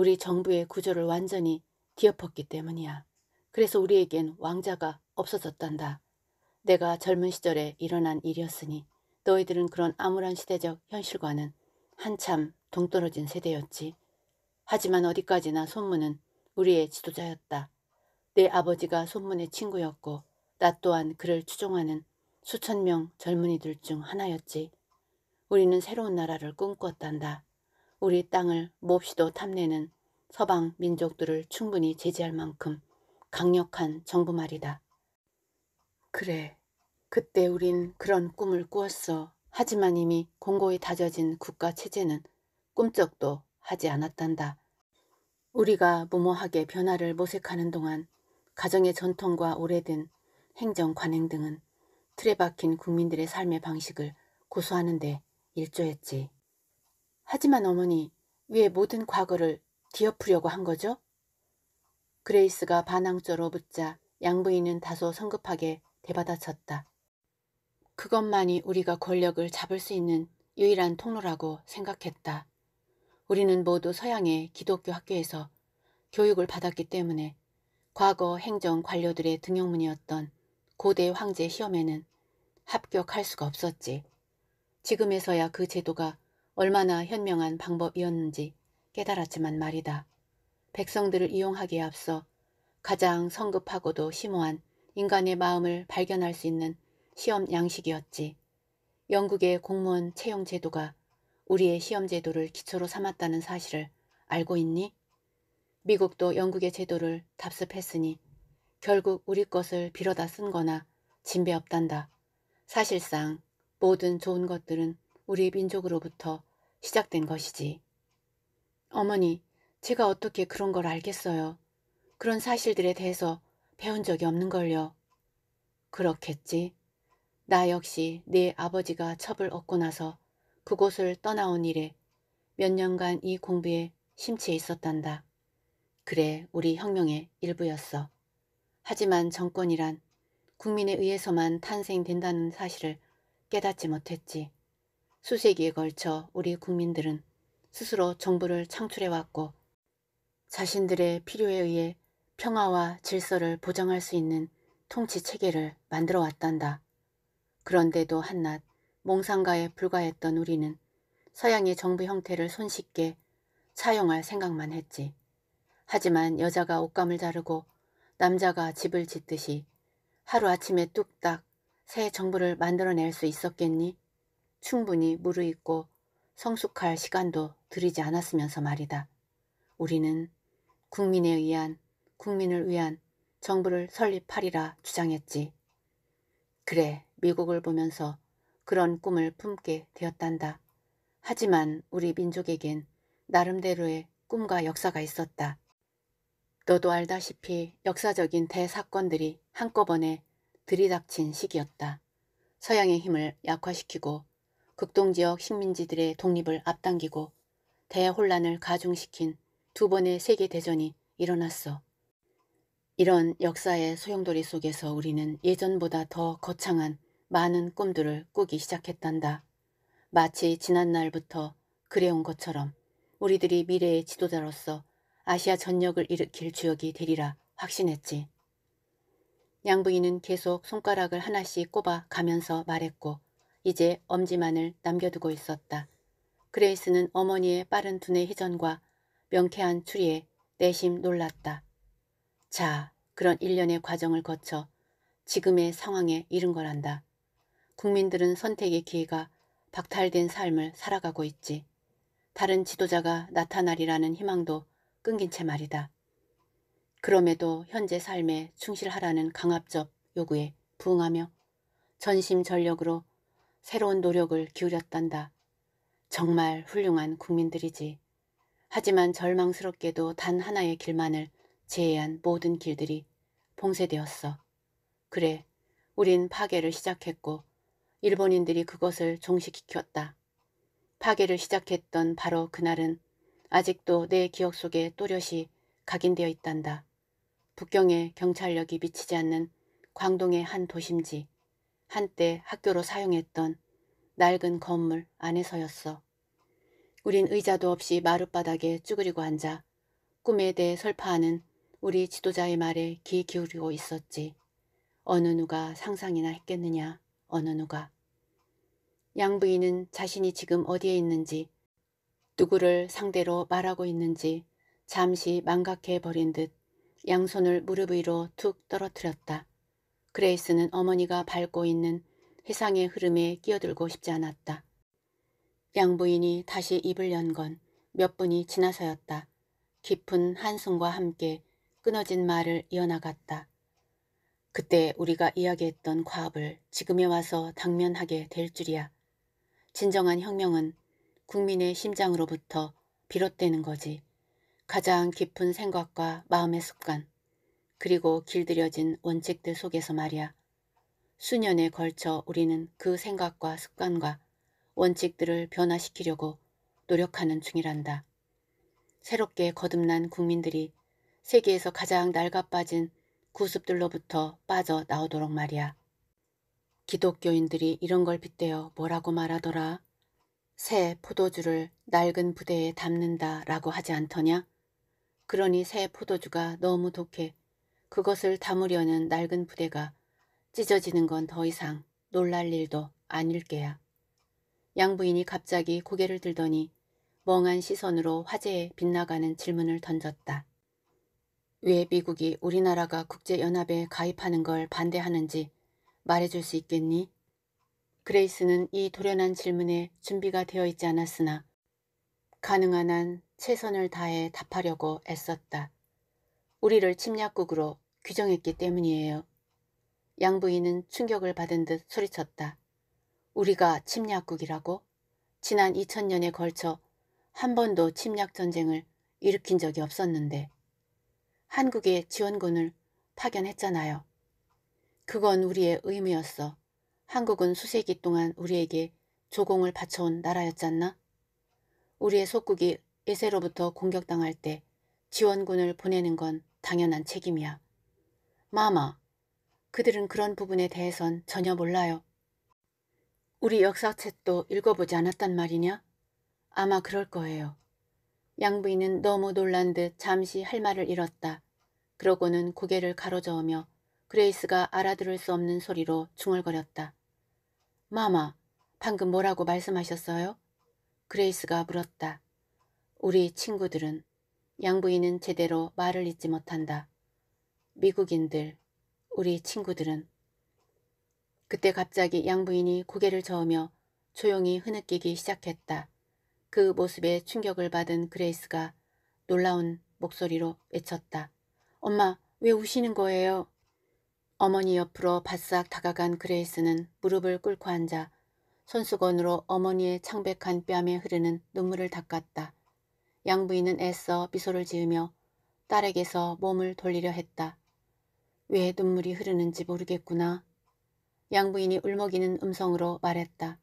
우리 정부의 구조를 완전히 뒤엎었기 때문이야. 그래서 우리에겐 왕자가 없어졌단다. 내가 젊은 시절에 일어난 일이었으니 너희들은 그런 암울한 시대적 현실과는 한참 동떨어진 세대였지. 하지만 어디까지나 손문은 우리의 지도자였다. 내 아버지가 손문의 친구였고 나 또한 그를 추종하는 수천 명 젊은이들 중 하나였지. 우리는 새로운 나라를 꿈꿨단다. 우리 땅을 몹시도 탐내는 서방 민족들을 충분히 제지할 만큼 강력한 정부 말이다. 그래, 그때 우린 그런 꿈을 꾸었어. 하지만 이미 공고히 다져진 국가 체제는 꿈쩍도 하지 않았단다. 우리가 무모하게 변화를 모색하는 동안 가정의 전통과 오래된 행정 관행 등은 틀에 박힌 국민들의 삶의 방식을 고수하는 데 일조했지. 하지만 어머니, 위의 모든 과거를 뒤엎으려고 한 거죠? 그레이스가 반항조로 붙자 양부인은 다소 성급하게 대받아쳤다. 그것만이 우리가 권력을 잡을 수 있는 유일한 통로라고 생각했다. 우리는 모두 서양의 기독교 학교에서 교육을 받았기 때문에 과거 행정 관료들의 등용문이었던 고대 황제 시험에는 합격할 수가 없었지. 지금에서야 그 제도가 얼마나 현명한 방법이었는지 깨달았지만 말이다. 백성들을 이용하기에 앞서 가장 성급하고도 심오한 인간의 마음을 발견할 수 있는 시험 양식이었지. 영국의 공무원 채용 제도가 우리의 시험 제도를 기초로 삼았다는 사실을 알고 있니? 미국도 영국의 제도를 답습했으니 결국 우리 것을 빌어다 쓴 거나 진배 없단다. 사실상 모든 좋은 것들은 우리 민족으로부터 시작된 것이지. 어머니, 제가 어떻게 그런 걸 알겠어요. 그런 사실들에 대해서 배운 적이 없는걸요. 그렇겠지. 나 역시 네 아버지가 첩을 얻고 나서 그곳을 떠나온 이래 몇 년간 이 공부에 심취해 있었단다. 그래 우리 혁명의 일부였어. 하지만 정권이란 국민에 의해서만 탄생된다는 사실을 깨닫지 못했지. 수세기에 걸쳐 우리 국민들은 스스로 정부를 창출해왔고 자신들의 필요에 의해 평화와 질서를 보장할 수 있는 통치 체계를 만들어 왔단다. 그런데도 한낱 몽상가에 불과했던 우리는 서양의 정부 형태를 손쉽게 차용할 생각만 했지. 하지만 여자가 옷감을 자르고 남자가 집을 짓듯이 하루아침에 뚝딱 새 정부를 만들어낼 수 있었겠니? 충분히 무르익고 성숙할 시간도 들이지 않았으면서 말이다. 우리는 국민에 의한 국민을 위한 정부를 설립하리라 주장했지. 그래 미국을 보면서 그런 꿈을 품게 되었단다. 하지만 우리 민족에겐 나름대로의 꿈과 역사가 있었다. 너도 알다시피 역사적인 대사건들이 한꺼번에 들이닥친 시기였다. 서양의 힘을 약화시키고 극동지역 식민지들의 독립을 앞당기고 대혼란을 가중시킨 두 번의 세계대전이 일어났어. 이런 역사의 소용돌이 속에서 우리는 예전보다 더 거창한 많은 꿈들을 꾸기 시작했단다. 마치 지난날부터 그래온 것처럼 우리들이 미래의 지도자로서 아시아 전역을 일으킬 주역이 되리라 확신했지. 양부인은 계속 손가락을 하나씩 꼽아 가면서 말했고 이제 엄지만을 남겨두고 있었다. 그레이스는 어머니의 빠른 두뇌 회전과 명쾌한 추리에 내심 놀랐다. 자, 그런 일련의 과정을 거쳐 지금의 상황에 이른 거란다. 국민들은 선택의 기회가 박탈된 삶을 살아가고 있지. 다른 지도자가 나타나리라는 희망도 끊긴 채 말이다. 그럼에도 현재 삶에 충실하라는 강압적 요구에 부응하며 전심전력으로 새로운 노력을 기울였단다. 정말 훌륭한 국민들이지. 하지만 절망스럽게도 단 하나의 길만을 제외한 모든 길들이 봉쇄되었어. 그래, 우린 파괴를 시작했고 일본인들이 그것을 종식시켰다. 파괴를 시작했던 바로 그날은 아직도 내 기억 속에 또렷이 각인되어 있단다. 북경의 경찰력이 미치지 않는 광동의 한 도심지. 한때 학교로 사용했던 낡은 건물 안에서였어. 우린 의자도 없이 마룻바닥에 쭈그리고 앉아 꿈에 대해 설파하는 우리 지도자의 말에 귀 기울이고 있었지. 어느 누가 상상이나 했겠느냐, 어느 누가. 양부인은 자신이 지금 어디에 있는지, 누구를 상대로 말하고 있는지 잠시 망각해 버린 듯 양손을 무릎 위로 툭 떨어뜨렸다. 그레이스는 어머니가 밟고 있는 해상의 흐름에 끼어들고 싶지 않았다. 양부인이 다시 입을 연 건 몇 분이 지나서였다. 깊은 한숨과 함께 끊어진 말을 이어나갔다. 그때 우리가 이야기했던 과업을 지금에 와서 당면하게 될 줄이야. 진정한 혁명은 국민의 심장으로부터 비롯되는 거지. 가장 깊은 생각과 마음의 습관. 그리고 길들여진 원칙들 속에서 말이야. 수년에 걸쳐 우리는 그 생각과 습관과 원칙들을 변화시키려고 노력하는 중이란다. 새롭게 거듭난 국민들이 세계에서 가장 낡아빠진 구습들로부터 빠져 나오도록 말이야. 기독교인들이 이런 걸 빗대어 뭐라고 말하더라? 새 포도주를 낡은 부대에 담는다 라고 하지 않더냐? 그러니 새 포도주가 너무 독해 그것을 담으려는 낡은 부대가 찢어지는 건 더 이상 놀랄 일도 아닐 게야. 양부인이 갑자기 고개를 들더니 멍한 시선으로 화제에 빗나가는 질문을 던졌다. 왜 미국이 우리나라가 국제연합에 가입하는 걸 반대하는지 말해줄 수 있겠니? 그레이스는 이 도련한 질문에 준비가 되어 있지 않았으나 가능한 한 최선을 다해 답하려고 애썼다. 우리를 침략국으로 규정했기 때문이에요. 양부인은 충격을 받은 듯 소리쳤다. 우리가 침략국이라고? 지난 2000년에 걸쳐 한 번도 침략전쟁을 일으킨 적이 없었는데 한국의 지원군을 파견했잖아요. 그건 우리의 의무였어. 한국은 수세기 동안 우리에게 조공을 바쳐온 나라였잖나? 우리의 속국이 예세로부터 공격당할 때 지원군을 보내는 건 당연한 책임이야. 마마, 그들은 그런 부분에 대해선 전혀 몰라요. 우리 역사책도 읽어보지 않았단 말이냐? 아마 그럴 거예요. 양부인은 너무 놀란 듯 잠시 할 말을 잃었다. 그러고는 고개를 가로저으며 그레이스가 알아들을 수 없는 소리로 중얼거렸다. 마마, 방금 뭐라고 말씀하셨어요? 그레이스가 물었다. 우리 친구들은 양부인은 제대로 말을 잇지 못한다. 미국인들, 우리 친구들은. 그때 갑자기 양부인이 고개를 저으며 조용히 흐느끼기 시작했다. 그 모습에 충격을 받은 그레이스가 놀라운 목소리로 외쳤다. 엄마, 왜 우시는 거예요? 어머니 옆으로 바싹 다가간 그레이스는 무릎을 꿇고 앉아 손수건으로 어머니의 창백한 뺨에 흐르는 눈물을 닦았다. 양부인은 애써 미소를 지으며 딸에게서 몸을 돌리려 했다. 왜 눈물이 흐르는지 모르겠구나. 양부인이 울먹이는 음성으로 말했다.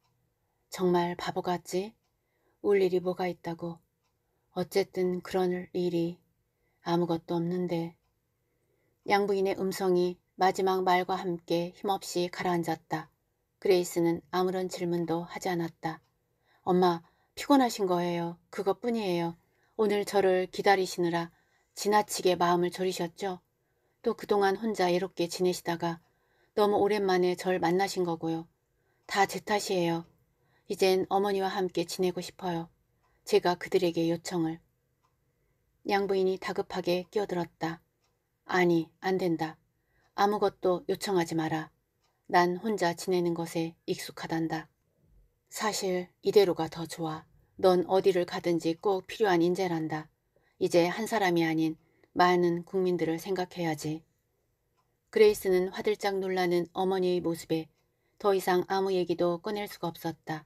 정말 바보 같지? 울 일이 뭐가 있다고. 어쨌든 그런 일이 아무것도 없는데. 양부인의 음성이 마지막 말과 함께 힘없이 가라앉았다. 그레이스는 아무런 질문도 하지 않았다. 엄마, 피곤하신 거예요. 그것뿐이에요. 오늘 저를 기다리시느라 지나치게 마음을 졸이셨죠? 또 그동안 혼자 외롭게 지내시다가 너무 오랜만에 절 만나신 거고요. 다 제 탓이에요. 이젠 어머니와 함께 지내고 싶어요. 제가 그들에게 요청을. 양부인이 다급하게 끼어들었다. 아니, 안 된다. 아무것도 요청하지 마라. 난 혼자 지내는 것에 익숙하단다. 사실 이대로가 더 좋아. 넌 어디를 가든지 꼭 필요한 인재란다. 이제 한 사람이 아닌 많은 국민들을 생각해야지. 그레이스는 화들짝 놀라는 어머니의 모습에 더 이상 아무 얘기도 꺼낼 수가 없었다.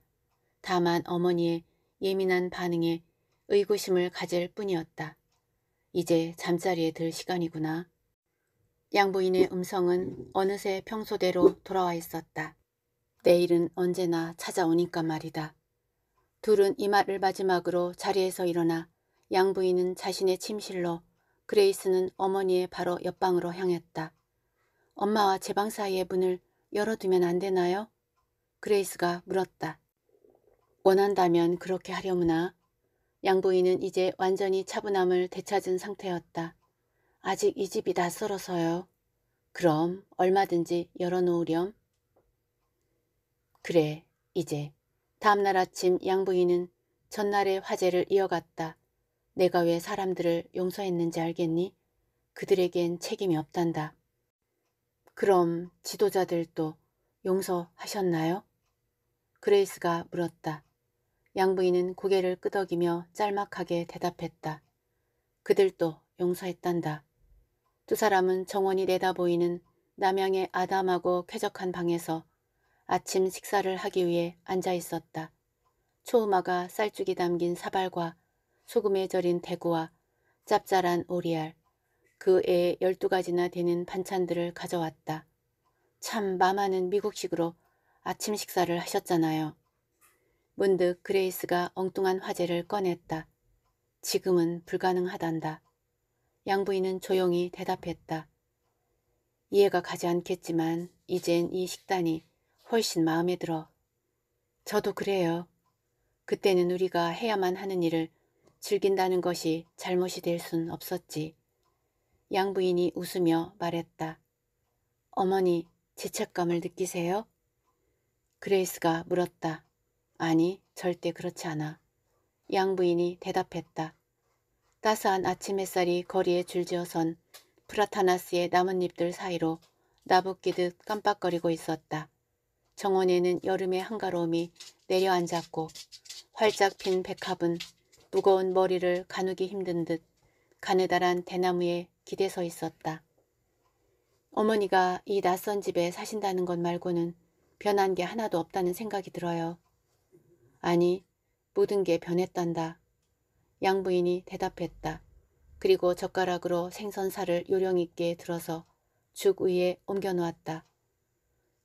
다만 어머니의 예민한 반응에 의구심을 가질 뿐이었다. 이제 잠자리에 들 시간이구나. 양부인의 음성은 어느새 평소대로 돌아와 있었다. 내일은 언제나 찾아오니까 말이다. 둘은 이 말을 마지막으로 자리에서 일어나 양부인은 자신의 침실로 그레이스는 어머니의 바로 옆방으로 향했다. 엄마와 제 방 사이의 문을 열어두면 안 되나요? 그레이스가 물었다. 원한다면 그렇게 하려무나. 양부인은 이제 완전히 차분함을 되찾은 상태였다. 아직 이 집이 낯설어서요. 그럼 얼마든지 열어놓으렴. 그래, 이제 다음날 아침 양부인은 전날의 화제를 이어갔다. 내가 왜 사람들을 용서했는지 알겠니? 그들에겐 책임이 없단다. 그럼 지도자들도 용서하셨나요? 그레이스가 물었다. 양부인은 고개를 끄덕이며 짤막하게 대답했다. 그들도 용서했단다. 두 사람은 정원이 내다보이는 남양의 아담하고 쾌적한 방에서 아침 식사를 하기 위해 앉아 있었다. 초음화가 쌀죽이 담긴 사발과 소금에 절인 대구와 짭짤한 오리알, 그 애의 열두 가지나 되는 반찬들을 가져왔다. 참 마마는 미국식으로 아침 식사를 하셨잖아요. 문득 그레이스가 엉뚱한 화제를 꺼냈다. 지금은 불가능하단다. 양부인은 조용히 대답했다. 이해가 가지 않겠지만 이젠 이 식단이 훨씬 마음에 들어. 저도 그래요. 그때는 우리가 해야만 하는 일을 즐긴다는 것이 잘못이 될 순 없었지. 양부인이 웃으며 말했다. 어머니, 죄책감을 느끼세요? 그레이스가 물었다. 아니, 절대 그렇지 않아. 양부인이 대답했다. 따스한 아침 햇살이 거리에 줄지어선 프라타나스의 나뭇잎들 사이로 나붓기듯 깜빡거리고 있었다. 정원에는 여름의 한가로움이 내려앉았고 활짝 핀 백합은 무거운 머리를 가누기 힘든 듯 가느다란 대나무에 기대서 있었다. 어머니가 이 낯선 집에 사신다는 것 말고는 변한 게 하나도 없다는 생각이 들어요. 아니, 모든 게 변했단다. 양부인이 대답했다. 그리고 젓가락으로 생선살을 요령 있게 들어서 죽 위에 옮겨놓았다.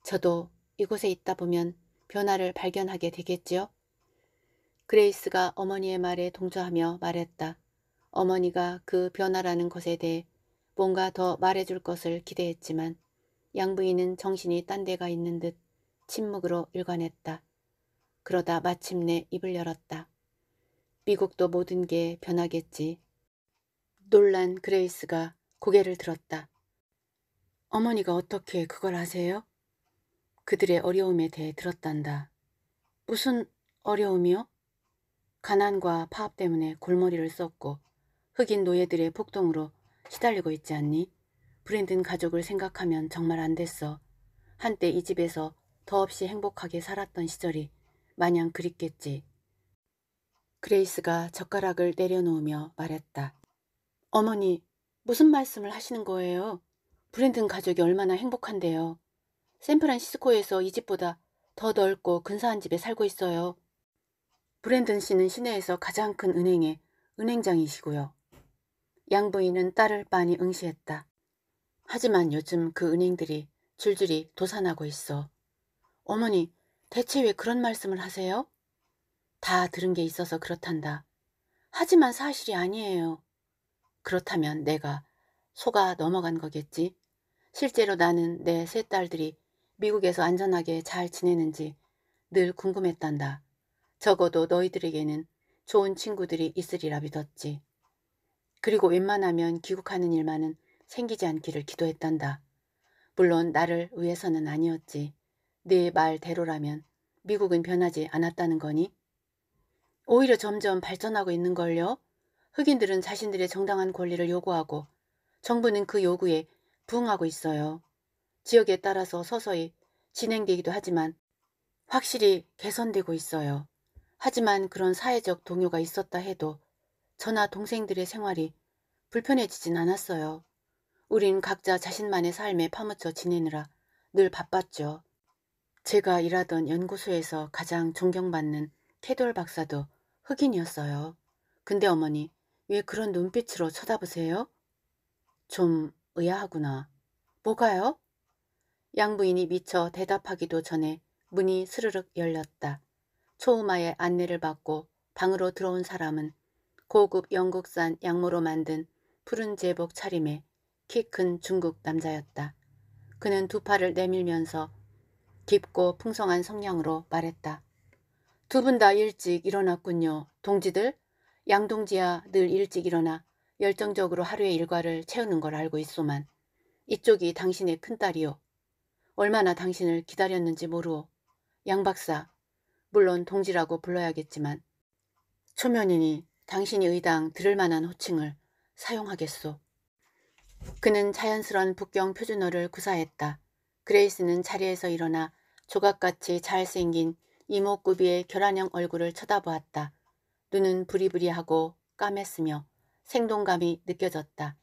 저도 이곳에 있다 보면 변화를 발견하게 되겠지요. 그레이스가 어머니의 말에 동조하며 말했다. 어머니가 그 변화라는 것에 대해 뭔가 더 말해줄 것을 기대했지만 양부인은 정신이 딴 데가 있는 듯 침묵으로 일관했다. 그러다 마침내 입을 열었다. 미국도 모든 게 변하겠지. 놀란 그레이스가 고개를 들었다. 어머니가 어떻게 그걸 아세요? 그들의 어려움에 대해 들었단다. 무슨 어려움이요? 가난과 파업 때문에 골머리를 썼고 흑인 노예들의 폭동으로 시달리고 있지 않니? 브랜든 가족을 생각하면 정말 안 됐어. 한때 이 집에서 더없이 행복하게 살았던 시절이 마냥 그립겠지. 그레이스가 젓가락을 내려놓으며 말했다. 어머니, 무슨 말씀을 하시는 거예요? 브랜든 가족이 얼마나 행복한데요. 샌프란시스코에서 이 집보다 더 넓고 근사한 집에 살고 있어요. 브랜든 씨는 시내에서 가장 큰 은행의 은행장이시고요. 양부인은 딸을 많이 응시했다. 하지만 요즘 그 은행들이 줄줄이 도산하고 있어. 어머니, 대체 왜 그런 말씀을 하세요? 다 들은 게 있어서 그렇단다. 하지만 사실이 아니에요. 그렇다면 내가 소가 넘어간 거겠지. 실제로 나는 내 세 딸들이 미국에서 안전하게 잘 지내는지 늘 궁금했단다. 적어도 너희들에게는 좋은 친구들이 있으리라 믿었지. 그리고 웬만하면 귀국하는 일만은 생기지 않기를 기도했단다. 물론 나를 위해서는 아니었지. 네 말대로라면 미국은 변하지 않았다는 거니? 오히려 점점 발전하고 있는걸요? 흑인들은 자신들의 정당한 권리를 요구하고 정부는 그 요구에 부응하고 있어요. 지역에 따라서 서서히 진행되기도 하지만 확실히 개선되고 있어요. 하지만 그런 사회적 동요가 있었다 해도 저나 동생들의 생활이 불편해지진 않았어요. 우린 각자 자신만의 삶에 파묻혀 지내느라 늘 바빴죠. 제가 일하던 연구소에서 가장 존경받는 캐돌 박사도 흑인이었어요. 근데 어머니 왜 그런 눈빛으로 쳐다보세요? 좀 의아하구나. 뭐가요? 양부인이 미처 대답하기도 전에 문이 스르륵 열렸다. 초음마의 안내를 받고 방으로 들어온 사람은 고급 영국산 양모로 만든 푸른 제복 차림에 키 큰 중국 남자였다. 그는 두 팔을 내밀면서 깊고 풍성한 성량으로 말했다. 두 분 다 일찍 일어났군요. 동지들? 양동지야 늘 일찍 일어나 열정적으로 하루의 일과를 채우는 걸 알고 있소만. 이쪽이 당신의 큰딸이요. 얼마나 당신을 기다렸는지 모르오. 양 박사, 물론 동지라고 불러야겠지만 초면이니 당신이 의당 들을 만한 호칭을 사용하겠소. 그는 자연스러운 북경 표준어를 구사했다. 그레이스는 자리에서 일어나 조각같이 잘생긴 이목구비의 결란형 얼굴을 쳐다보았다. 눈은 부리부리하고 까맸으며 생동감이 느껴졌다.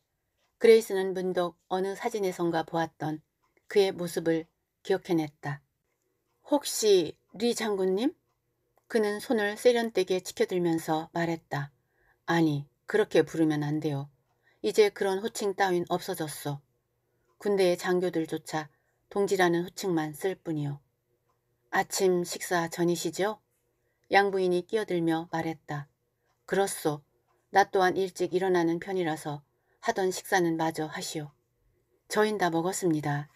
그레이스는 문득 어느 사진에선가 보았던 그의 모습을 기억해냈다. 혹시 리 장군님? 그는 손을 세련되게 치켜들면서 말했다. 아니, 그렇게 부르면 안 돼요. 이제 그런 호칭 따윈 없어졌어. 군대의 장교들조차 동지라는 호칭만 쓸 뿐이요. 아침 식사 전이시죠? 양부인이 끼어들며 말했다. 그렇소. 나 또한 일찍 일어나는 편이라서 하던 식사는 마저 하시오. 저흰 다 먹었습니다.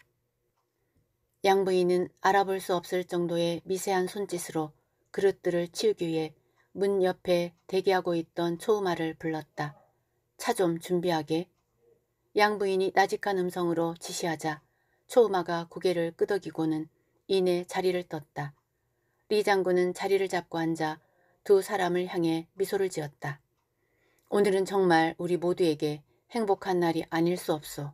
양부인은 알아볼 수 없을 정도의 미세한 손짓으로 그릇들을 치우기 위해 문 옆에 대기하고 있던 초음마를 불렀다. 차 좀 준비하게. 양부인이 나직한 음성으로 지시하자 초음마가 고개를 끄덕이고는 이내 자리를 떴다. 리 장군은 자리를 잡고 앉아 두 사람을 향해 미소를 지었다. 오늘은 정말 우리 모두에게 행복한 날이 아닐 수 없소.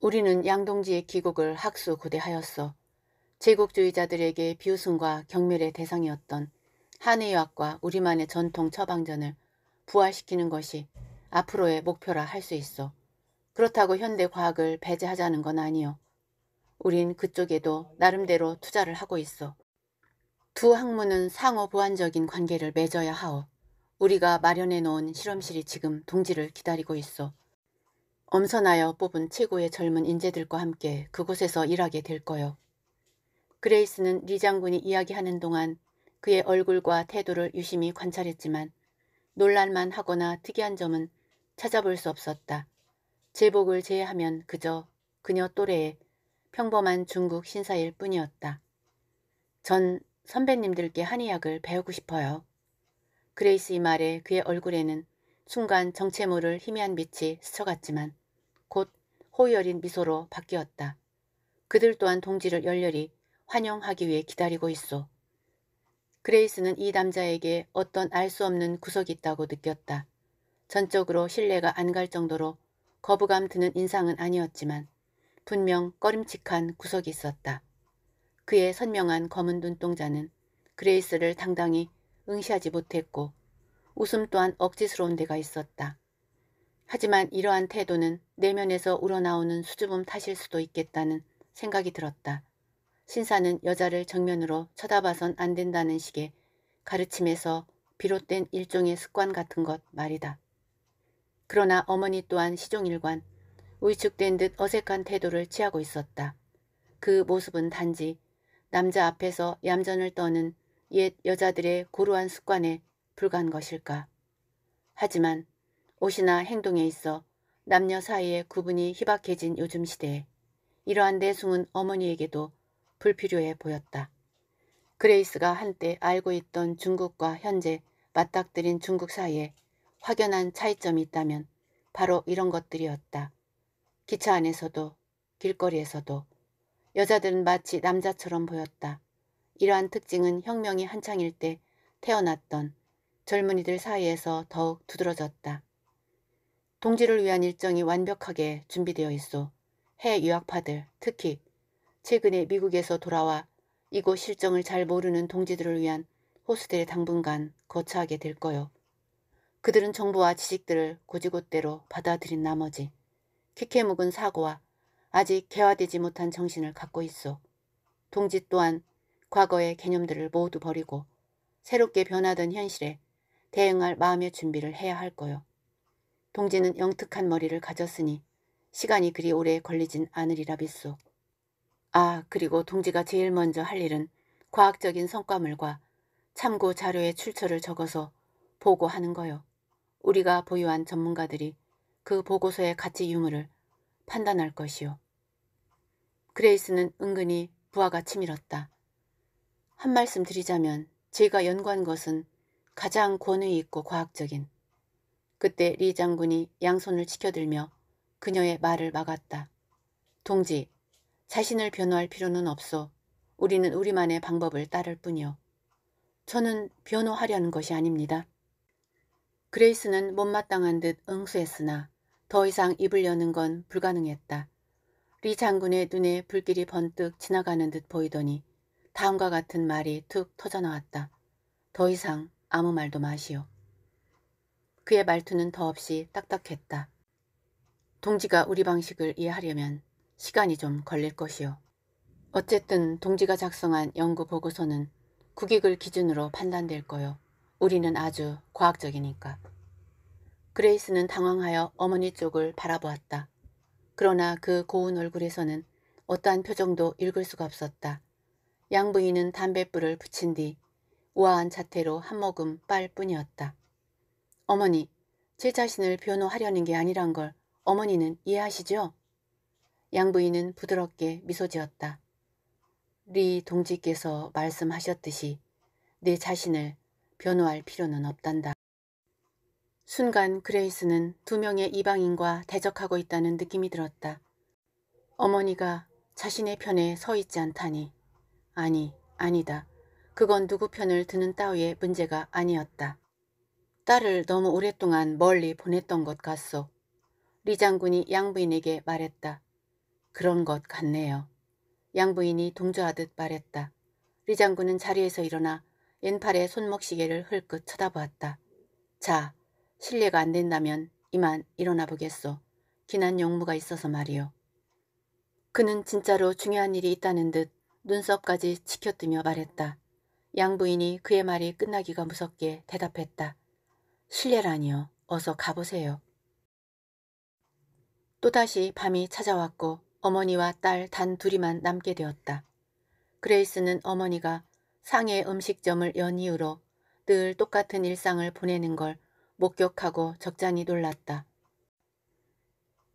우리는 양동지의 귀국을 학수고대하였어. 제국주의자들에게 비웃음과 경멸의 대상이었던 한의학과 우리만의 전통 처방전을 부활시키는 것이 앞으로의 목표라 할 수 있어. 그렇다고 현대 과학을 배제하자는 건 아니요. 우린 그쪽에도 나름대로 투자를 하고 있어. 두 학문은 상호 보완적인 관계를 맺어야 하오. 우리가 마련해 놓은 실험실이 지금 동지를 기다리고 있어. 엄선하여 뽑은 최고의 젊은 인재들과 함께 그곳에서 일하게 될 거요. 그레이스는 리 장군이 이야기하는 동안 그의 얼굴과 태도를 유심히 관찰했지만 논란만 하거나 특이한 점은 찾아볼 수 없었다. 제복을 제외하면 그저 그녀 또래의 평범한 중국 신사일 뿐이었다. 전 선배님들께 한의학을 배우고 싶어요. 그레이스 의 말에 그의 얼굴에는 순간 정체 모를 희미한 빛이 스쳐갔지만 곧호열인 미소로 바뀌었다. 그들 또한 동지를 열렬히 환영하기 위해 기다리고 있어. 그레이스는 이 남자에게 어떤 알 수 없는 구석이 있다고 느꼈다. 전적으로 신뢰가 안 갈 정도로 거부감 드는 인상은 아니었지만 분명 꺼림칙한 구석이 있었다. 그의 선명한 검은 눈동자는 그레이스를 당당히 응시하지 못했고 웃음 또한 억지스러운 데가 있었다. 하지만 이러한 태도는 내면에서 우러나오는 수줍음 탓일 수도 있겠다는 생각이 들었다. 신사는 여자를 정면으로 쳐다봐선 안 된다는 식의 가르침에서 비롯된 일종의 습관 같은 것 말이다. 그러나 어머니 또한 시종일관 위축된 듯 어색한 태도를 취하고 있었다. 그 모습은 단지 남자 앞에서 얌전을 떠는 옛 여자들의 고루한 습관에 불과한 것일까. 하지만 옷이나 행동에 있어 남녀 사이의 구분이 희박해진 요즘 시대에 이러한 내숭은 어머니에게도 불필요해 보였다. 그레이스가 한때 알고 있던 중국과 현재 맞닥뜨린 중국 사이에 확연한 차이점이 있다면 바로 이런 것들이었다. 기차 안에서도 길거리에서도 여자들은 마치 남자처럼 보였다. 이러한 특징은 혁명이 한창일 때 태어났던 젊은이들 사이에서 더욱 두드러졌다. 동지를 위한 일정이 완벽하게 준비되어 있어 해 유학파들 특히 최근에 미국에서 돌아와 이곳 실정을 잘 모르는 동지들을 위한 호수들에 당분간 거처하게 될 거요. 그들은 정보와 지식들을 고지곳대로 받아들인 나머지 키케 묵은 사고와 아직 개화되지 못한 정신을 갖고 있어. 동지 또한 과거의 개념들을 모두 버리고 새롭게 변하던 현실에 대응할 마음의 준비를 해야 할 거요. 동지는 영특한 머리를 가졌으니 시간이 그리 오래 걸리진 않으리라 믿소. 아 그리고 동지가 제일 먼저 할 일은 과학적인 성과물과 참고 자료의 출처를 적어서 보고하는 거요. 우리가 보유한 전문가들이 그 보고서의 가치 유무를 판단할 것이요. 그레이스는 은근히 부하가 치밀었다. 한 말씀 드리자면 제가 연구한 것은 가장 권위 있고 과학적인 그때 리 장군이 양손을 치켜들며 그녀의 말을 막았다. 동지, 자신을 변호할 필요는 없어. 우리는 우리만의 방법을 따를 뿐이요. 저는 변호하려는 것이 아닙니다. 그레이스는 못마땅한 듯 응수했으나 더 이상 입을 여는 건 불가능했다. 리 장군의 눈에 불길이 번뜩 지나가는 듯 보이더니 다음과 같은 말이 툭 터져나왔다. 더 이상 아무 말도 마시오. 그의 말투는 더없이 딱딱했다. 동지가 우리 방식을 이해하려면 시간이 좀 걸릴 것이요. 어쨌든 동지가 작성한 연구 보고서는 국익을 기준으로 판단될 거요. 우리는 아주 과학적이니까. 그레이스는 당황하여 어머니 쪽을 바라보았다. 그러나 그 고운 얼굴에서는 어떠한 표정도 읽을 수가 없었다. 양부인은 담뱃불을 붙인 뒤 우아한 자태로 한 모금 빨 뿐이었다. 어머니, 제 자신을 변호하려는 게 아니란 걸 어머니는 이해하시죠? 양부인은 부드럽게 미소 지었다. 리 동지께서 말씀하셨듯이 내 자신을 변호할 필요는 없단다. 순간 그레이스는 두 명의 이방인과 대적하고 있다는 느낌이 들었다. 어머니가 자신의 편에 서 있지 않다니. 아니, 아니다. 그건 누구 편을 드는 따위의 문제가 아니었다. 딸을 너무 오랫동안 멀리 보냈던 것 같소. 리 장군이 양부인에게 말했다. 그런 것 같네요. 양부인이 동조하듯 말했다. 리 장군은 자리에서 일어나 왼팔에 손목 시계를 흘끗 쳐다보았다. 자, 실례가 안 된다면 이만 일어나 보겠소. 기난 용무가 있어서 말이오 그는 진짜로 중요한 일이 있다는 듯 눈썹까지 치켜뜨며 말했다. 양부인이 그의 말이 끝나기가 무섭게 대답했다. 실례라니요. 어서 가보세요. 또다시 밤이 찾아왔고 어머니와 딸 단 둘이만 남게 되었다. 그레이스는 어머니가 상해 음식점을 연이후로늘 똑같은 일상을 보내는 걸 목격하고 적잖이 놀랐다.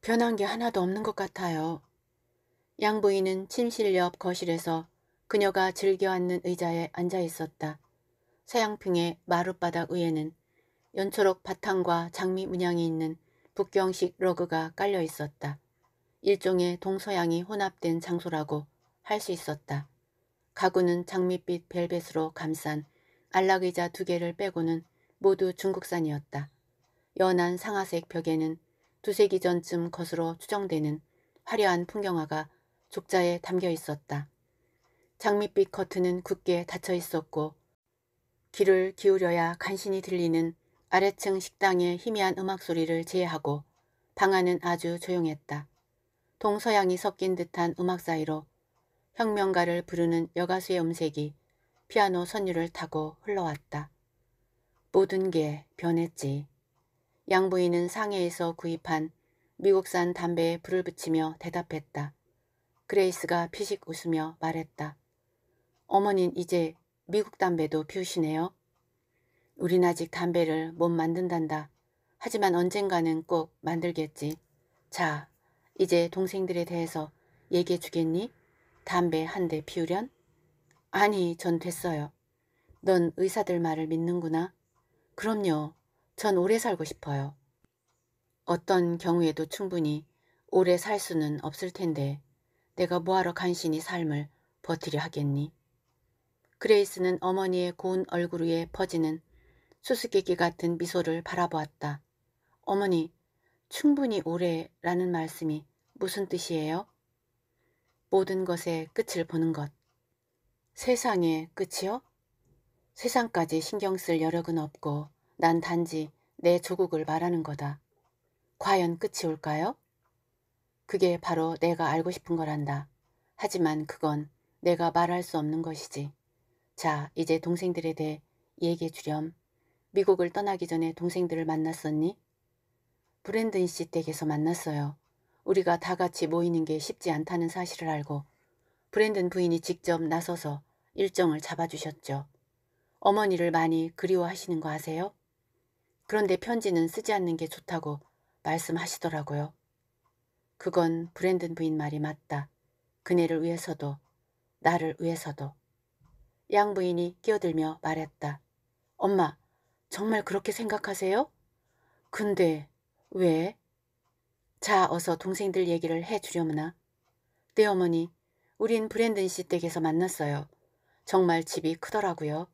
변한 게 하나도 없는 것 같아요. 양부인은 침실 옆 거실에서 그녀가 즐겨앉는 의자에 앉아 있었다. 서양풍의 마룻바닥 위에는 연초록 바탕과 장미 문양이 있는 북경식 러그가 깔려 있었다. 일종의 동서양이 혼합된 장소라고 할 수 있었다. 가구는 장밋빛 벨벳으로 감싼 안락의자 두 개를 빼고는 모두 중국산이었다. 연한 상아색 벽에는 두세기 전쯤 것으로 추정되는 화려한 풍경화가 족자에 담겨 있었다. 장밋빛 커튼은 굳게 닫혀 있었고 귀를 기울여야 간신히 들리는 아래층 식당의 희미한 음악 소리를 제외하고 방 안은 아주 조용했다. 동서양이 섞인 듯한 음악 사이로 혁명가를 부르는 여가수의 음색이 피아노 선율을 타고 흘러왔다. 모든 게 변했지. 양부인은 상해에서 구입한 미국산 담배에 불을 붙이며 대답했다. 그레이스가 피식 웃으며 말했다. 어머닌 이제 미국 담배도 피우시네요. 우린 아직 담배를 못 만든단다. 하지만 언젠가는 꼭 만들겠지. 자, 이제 동생들에 대해서 얘기해 주겠니? 담배 한 대 피우련? 아니, 전 됐어요. 넌 의사들 말을 믿는구나. 그럼요. 전 오래 살고 싶어요. 어떤 경우에도 충분히 오래 살 수는 없을 텐데 내가 뭐하러 간신히 삶을 버티려 하겠니? 그레이스는 어머니의 고운 얼굴 위에 퍼지는 수수께끼 같은 미소를 바라보았다. 어머니, 충분히 오래라는 말씀이 무슨 뜻이에요? 모든 것의 끝을 보는 것. 세상의 끝이요? 세상까지 신경 쓸 여력은 없고 난 단지 내 조국을 말하는 거다. 과연 끝이 올까요? 그게 바로 내가 알고 싶은 거란다. 하지만 그건 내가 말할 수 없는 것이지. 자, 이제 동생들에 대해 얘기해 주렴. 미국을 떠나기 전에 동생들을 만났었니? 브랜든 씨 댁에서 만났어요. 우리가 다 같이 모이는 게 쉽지 않다는 사실을 알고 브랜든 부인이 직접 나서서 일정을 잡아주셨죠. 어머니를 많이 그리워하시는 거 아세요? 그런데 편지는 쓰지 않는 게 좋다고 말씀하시더라고요. 그건 브랜든 부인 말이 맞다. 그네를 위해서도 나를 위해서도 양 부인이 끼어들며 말했다. 엄마, 정말 그렇게 생각하세요? 근데 왜? 자 어서 동생들 얘기를 해주려무나. 네 어머니 우린 브랜든 씨 댁에서 만났어요. 정말 집이 크더라고요.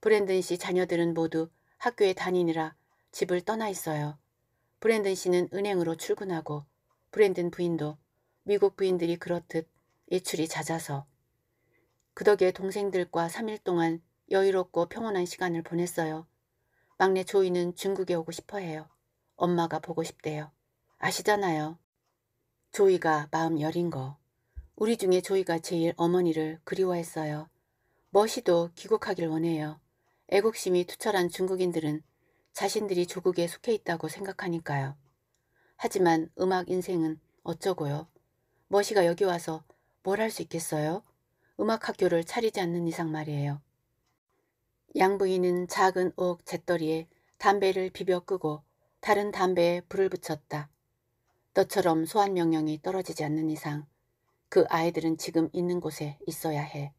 브랜든 씨 자녀들은 모두 학교에 다니느라 집을 떠나 있어요. 브랜든 씨는 은행으로 출근하고 브랜든 부인도 미국 부인들이 그렇듯 일출이 잦아서 그 덕에 동생들과 3일 동안 여유롭고 평온한 시간을 보냈어요. 막내 조이는 중국에 오고 싶어 해요. 엄마가 보고 싶대요. 아시잖아요. 조이가 마음 여린 거. 우리 중에 조이가 제일 어머니를 그리워했어요. 머시도 귀국하길 원해요. 애국심이 투철한 중국인들은 자신들이 조국에 속해 있다고 생각하니까요. 하지만 음악 인생은 어쩌고요. 머시가 여기 와서 뭘 할 수 있겠어요? 음악 학교를 차리지 않는 이상 말이에요. 양부인은 작은 옥 재떨이에 담배를 비벼 끄고 다른 담배에 불을 붙였다. 너처럼 소환 명령이 떨어지지 않는 이상 그 아이들은 지금 있는 곳에 있어야 해.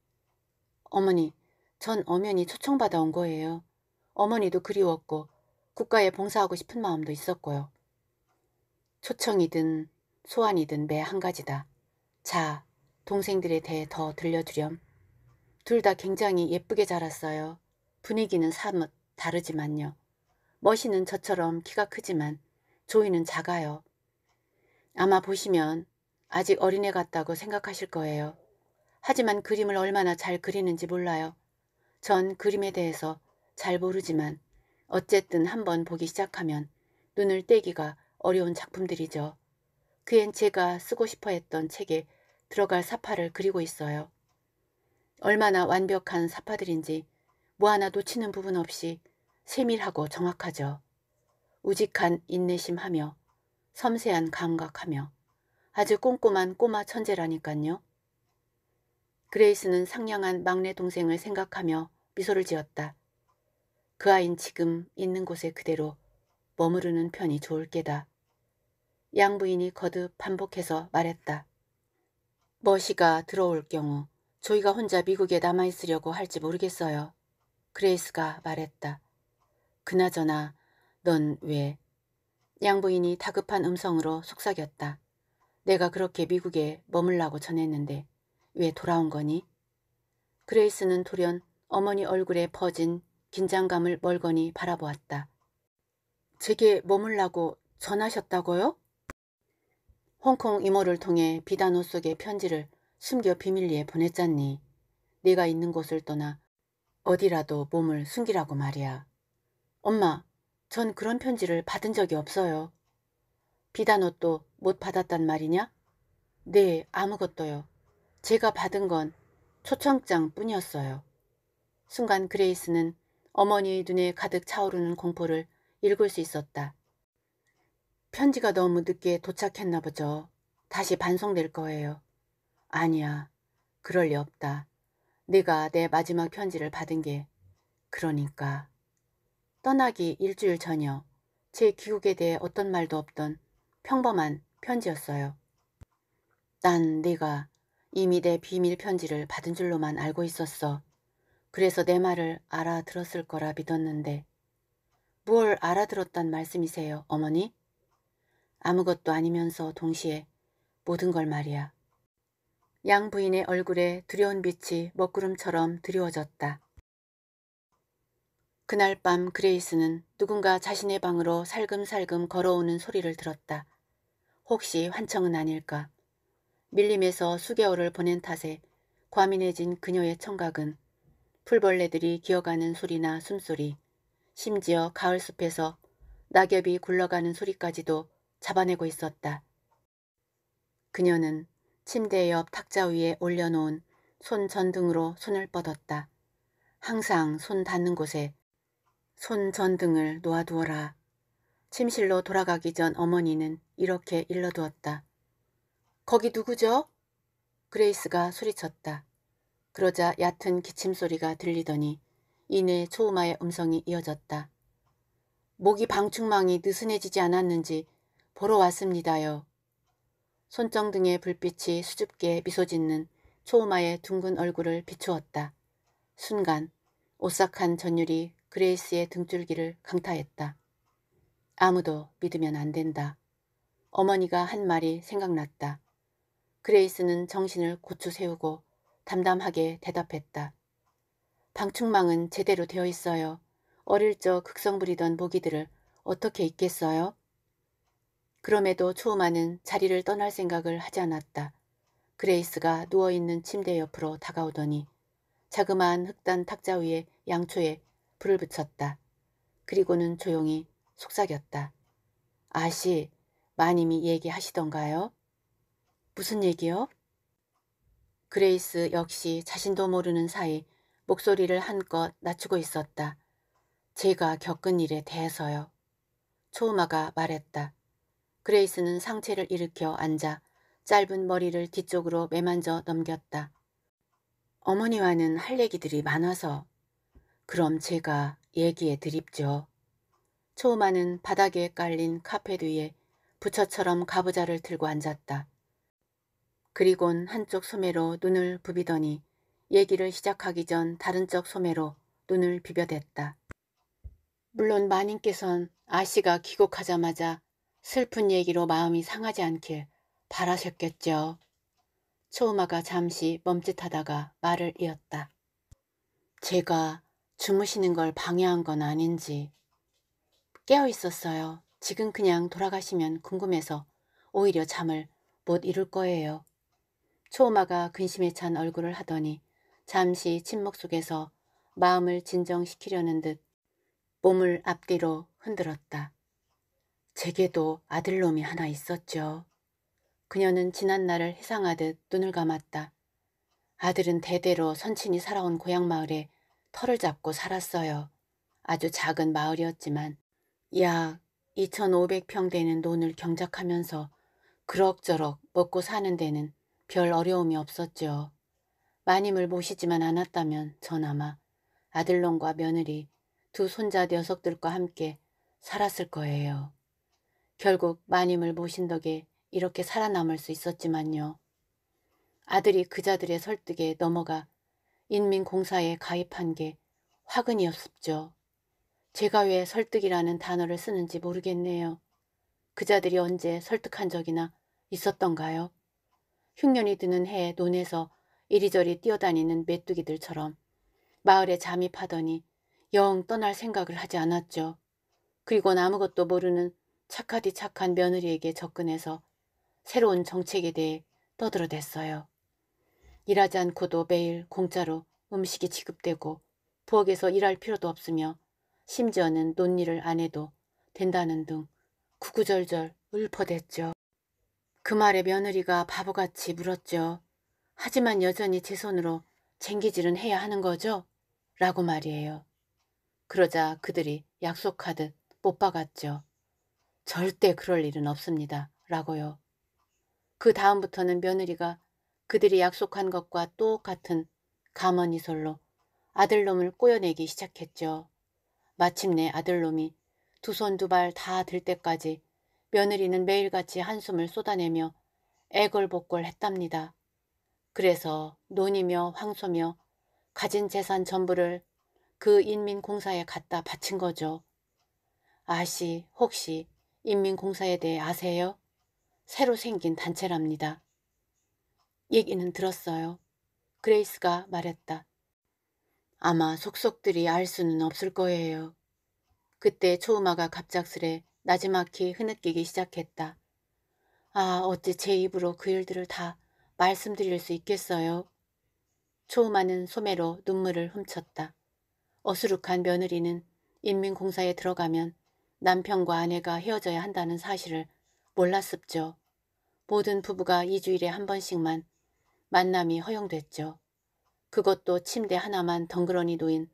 어머니, 전 엄연히 초청받아 온 거예요. 어머니도 그리웠고 국가에 봉사하고 싶은 마음도 있었고요. 초청이든 소환이든 매 한 가지다. 자, 동생들에 대해 더 들려주렴. 둘 다 굉장히 예쁘게 자랐어요. 분위기는 사뭇 다르지만요. 머시는 저처럼 키가 크지만 조이는 작아요. 아마 보시면 아직 어린애 같다고 생각하실 거예요. 하지만 그림을 얼마나 잘 그리는지 몰라요. 전 그림에 대해서 잘 모르지만 어쨌든 한번 보기 시작하면 눈을 떼기가 어려운 작품들이죠. 그엔 제가 쓰고 싶어 했던 책에 들어갈 사파를 그리고 있어요. 얼마나 완벽한 사파들인지 뭐 하나 놓치는 부분 없이 세밀하고 정확하죠. 우직한 인내심하며 섬세한 감각하며 아주 꼼꼼한 꼬마 천재라니깐요. 그레이스는 상냥한 막내 동생을 생각하며 미소를 지었다. 그 아인 지금 있는 곳에 그대로 머무르는 편이 좋을 게다. 양부인이 거듭 반복해서 말했다. 머시가 들어올 경우 조이가 혼자 미국에 남아있으려고 할지 모르겠어요. 그레이스가 말했다. 그나저나 넌 왜? 양부인이 다급한 음성으로 속삭였다. 내가 그렇게 미국에 머물라고 전했는데 왜 돌아온 거니? 그레이스는 돌연 어머니 얼굴에 퍼진 긴장감을 멀거니 바라보았다. 제게 머물라고 전하셨다고요? 홍콩 이모를 통해 비단옷 속의 편지를 숨겨 비밀리에 보냈잖니. 네가 있는 곳을 떠나 어디라도 몸을 숨기라고 말이야. 엄마, 전 그런 편지를 받은 적이 없어요. 비단옷도 못 받았단 말이냐? 네, 아무것도요. 제가 받은 건 초청장 뿐이었어요. 순간 그레이스는 어머니의 눈에 가득 차오르는 공포를 읽을 수 있었다. 편지가 너무 늦게 도착했나 보죠. 다시 반송될 거예요. 아니야. 그럴 리 없다. 네가 내 마지막 편지를 받은 게 그러니까 떠나기 일주일 전이요. 제 귀국에 대해 어떤 말도 없던 평범한 편지였어요. 난 네가 이미 내 비밀 편지를 받은 줄로만 알고 있었어. 그래서 내 말을 알아들었을 거라 믿었는데 뭘 알아들었단 말씀이세요, 어머니? 아무것도 아니면서 동시에 모든 걸 말이야. 양 부인의 얼굴에 두려운 빛이 먹구름처럼 드리워졌다. 그날 밤 그레이스는 누군가 자신의 방으로 살금살금 걸어오는 소리를 들었다. 혹시 환청은 아닐까. 밀림에서 수개월을 보낸 탓에 과민해진 그녀의 청각은 풀벌레들이 기어가는 소리나 숨소리, 심지어 가을숲에서 낙엽이 굴러가는 소리까지도 잡아내고 있었다. 그녀는 침대 옆 탁자 위에 올려놓은 손 전등으로 손을 뻗었다. 항상 손 닿는 곳에 손 전등을 놓아두어라. 침실로 돌아가기 전 어머니는 이렇게 일러두었다. 거기 누구죠? 그레이스가 소리쳤다. 그러자 얕은 기침 소리가 들리더니 이내 초음아의 음성이 이어졌다. 목이 방충망이 느슨해지지 않았는지 보러 왔습니다요. 손정 등의 불빛이 수줍게 미소짓는 초음마의 둥근 얼굴을 비추었다. 순간 오싹한 전율이 그레이스의 등줄기를 강타했다. 아무도 믿으면 안 된다. 어머니가 한 말이 생각났다. 그레이스는 정신을 고추 세우고 담담하게 대답했다. 방충망은 제대로 되어 있어요. 어릴 적 극성 부리던 모기들을 어떻게 잊겠어요 그럼에도 초우마는 자리를 떠날 생각을 하지 않았다. 그레이스가 누워있는 침대 옆으로 다가오더니 자그마한 흑단 탁자 위에 양초에 불을 붙였다. 그리고는 조용히 속삭였다. 아씨, 마님이 얘기하시던가요? 무슨 얘기요? 그레이스 역시 자신도 모르는 사이 목소리를 한껏 낮추고 있었다. 제가 겪은 일에 대해서요. 초우마가 말했다. 그레이스는 상체를 일으켜 앉아 짧은 머리를 뒤쪽으로 매만져 넘겼다. 어머니와는 할 얘기들이 많아서 그럼 제가 얘기해 드립죠. 초우마는 바닥에 깔린 카펫 위에 부처처럼 가부좌를 들고 앉았다. 그리곤 한쪽 소매로 눈을 부비더니 얘기를 시작하기 전 다른 쪽 소매로 눈을 비벼댔다. 물론 마님께선 아씨가 귀국하자마자 슬픈 얘기로 마음이 상하지 않길 바라셨겠죠. 초음아가 잠시 멈칫하다가 말을 이었다. 제가 주무시는 걸 방해한 건 아닌지. 깨어 있었어요. 지금 그냥 돌아가시면 궁금해서 오히려 잠을 못 이룰 거예요. 초음아가 근심에 찬 얼굴을 하더니 잠시 침묵 속에서 마음을 진정시키려는 듯 몸을 앞뒤로 흔들었다. 제게도 아들놈이 하나 있었죠. 그녀는 지난 날을 회상하듯 눈을 감았다. 아들은 대대로 선친이 살아온 고향 마을에 털을 잡고 살았어요. 아주 작은 마을이었지만 약 2,500평 되는 논을 경작하면서 그럭저럭 먹고 사는 데는 별 어려움이 없었죠. 마님을 모시지만 않았다면 전 아마 아들놈과 며느리 두 손자 녀석들과 함께 살았을 거예요. 결국 마님을 모신 덕에 이렇게 살아남을 수 있었지만요. 아들이 그자들의 설득에 넘어가 인민공사에 가입한 게화근이었었죠 제가 왜 설득이라는 단어를 쓰는지 모르겠네요. 그자들이 언제 설득한 적이나 있었던가요? 흉년이 드는 해에 논에서 이리저리 뛰어다니는 메뚜기들처럼 마을에 잠입하더니 영 떠날 생각을 하지 않았죠. 그리고 아무것도 모르는 착하디 착한 며느리에게 접근해서 새로운 정책에 대해 떠들어댔어요. 일하지 않고도 매일 공짜로 음식이 지급되고 부엌에서 일할 필요도 없으며 심지어는 논의를 안 해도 된다는 등 구구절절 울퍼댔죠. 그 말에 며느리가 바보같이 물었죠. 하지만 여전히 제 손으로 쟁기질은 해야 하는 거죠? 라고 말이에요. 그러자 그들이 약속하듯 못 박았죠. 절대 그럴 일은 없습니다. 라고요. 그 다음부터는 며느리가 그들이 약속한 것과 똑같은 가머니솔로 아들놈을 꼬여내기 시작했죠. 마침내 아들놈이 두 손 두 발 다 들 때까지 며느리는 매일같이 한숨을 쏟아내며 애걸복걸 했답니다. 그래서 논이며 황소며 가진 재산 전부를 그 인민공사에 갖다 바친 거죠. 아씨 혹시 인민공사에 대해 아세요? 새로 생긴 단체랍니다. 얘기는 들었어요. 그레이스가 말했다. 아마 속속들이 알 수는 없을 거예요. 그때 초음화가 갑작스레 나지막히 흐느끼기 시작했다. 아, 어째제 입으로 그 일들을 다 말씀드릴 수 있겠어요? 초음화는 소매로 눈물을 훔쳤다. 어수룩한 며느리는 인민공사에 들어가면 남편과 아내가 헤어져야 한다는 사실을 몰랐습죠. 모든 부부가 2주일에 한 번씩만 만남이 허용됐죠. 그것도 침대 하나만 덩그러니 놓인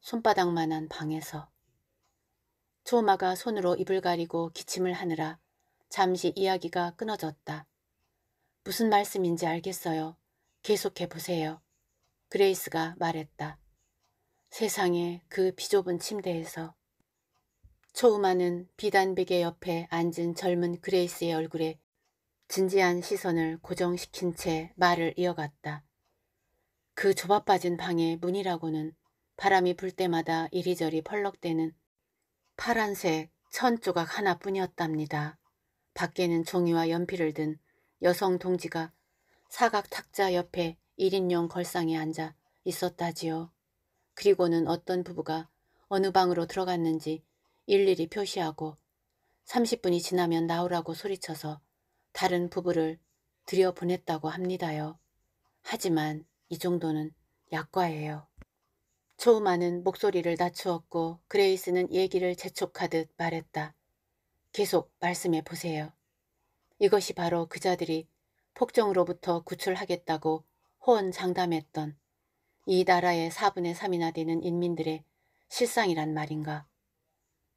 손바닥만한 방에서. 초마가 손으로 입을 가리고 기침을 하느라 잠시 이야기가 끊어졌다. 무슨 말씀인지 알겠어요. 계속해 보세요. 그레이스가 말했다. 세상에 그 비좁은 침대에서 초우마는 비단베개 옆에 앉은 젊은 그레이스의 얼굴에 진지한 시선을 고정시킨 채 말을 이어갔다. 그 좁아빠진 방의 문이라고는 바람이 불 때마다 이리저리 펄럭대는 파란색 천 조각 하나뿐이었답니다. 밖에는 종이와 연필을 든 여성 동지가 사각 탁자 옆에 1인용 걸상에 앉아 있었다지요. 그리고는 어떤 부부가 어느 방으로 들어갔는지 일일이 표시하고 30분이 지나면 나오라고 소리쳐서 다른 부부를 들여 보냈다고 합니다요. 하지만 이 정도는 약과예요. 초우마는 목소리를 낮추었고 그레이스는 얘기를 재촉하듯 말했다. 계속 말씀해 보세요. 이것이 바로 그자들이 폭정으로부터 구출하겠다고 호언장담했던 이 나라의 4분의 3이나 되는 인민들의 실상이란 말인가.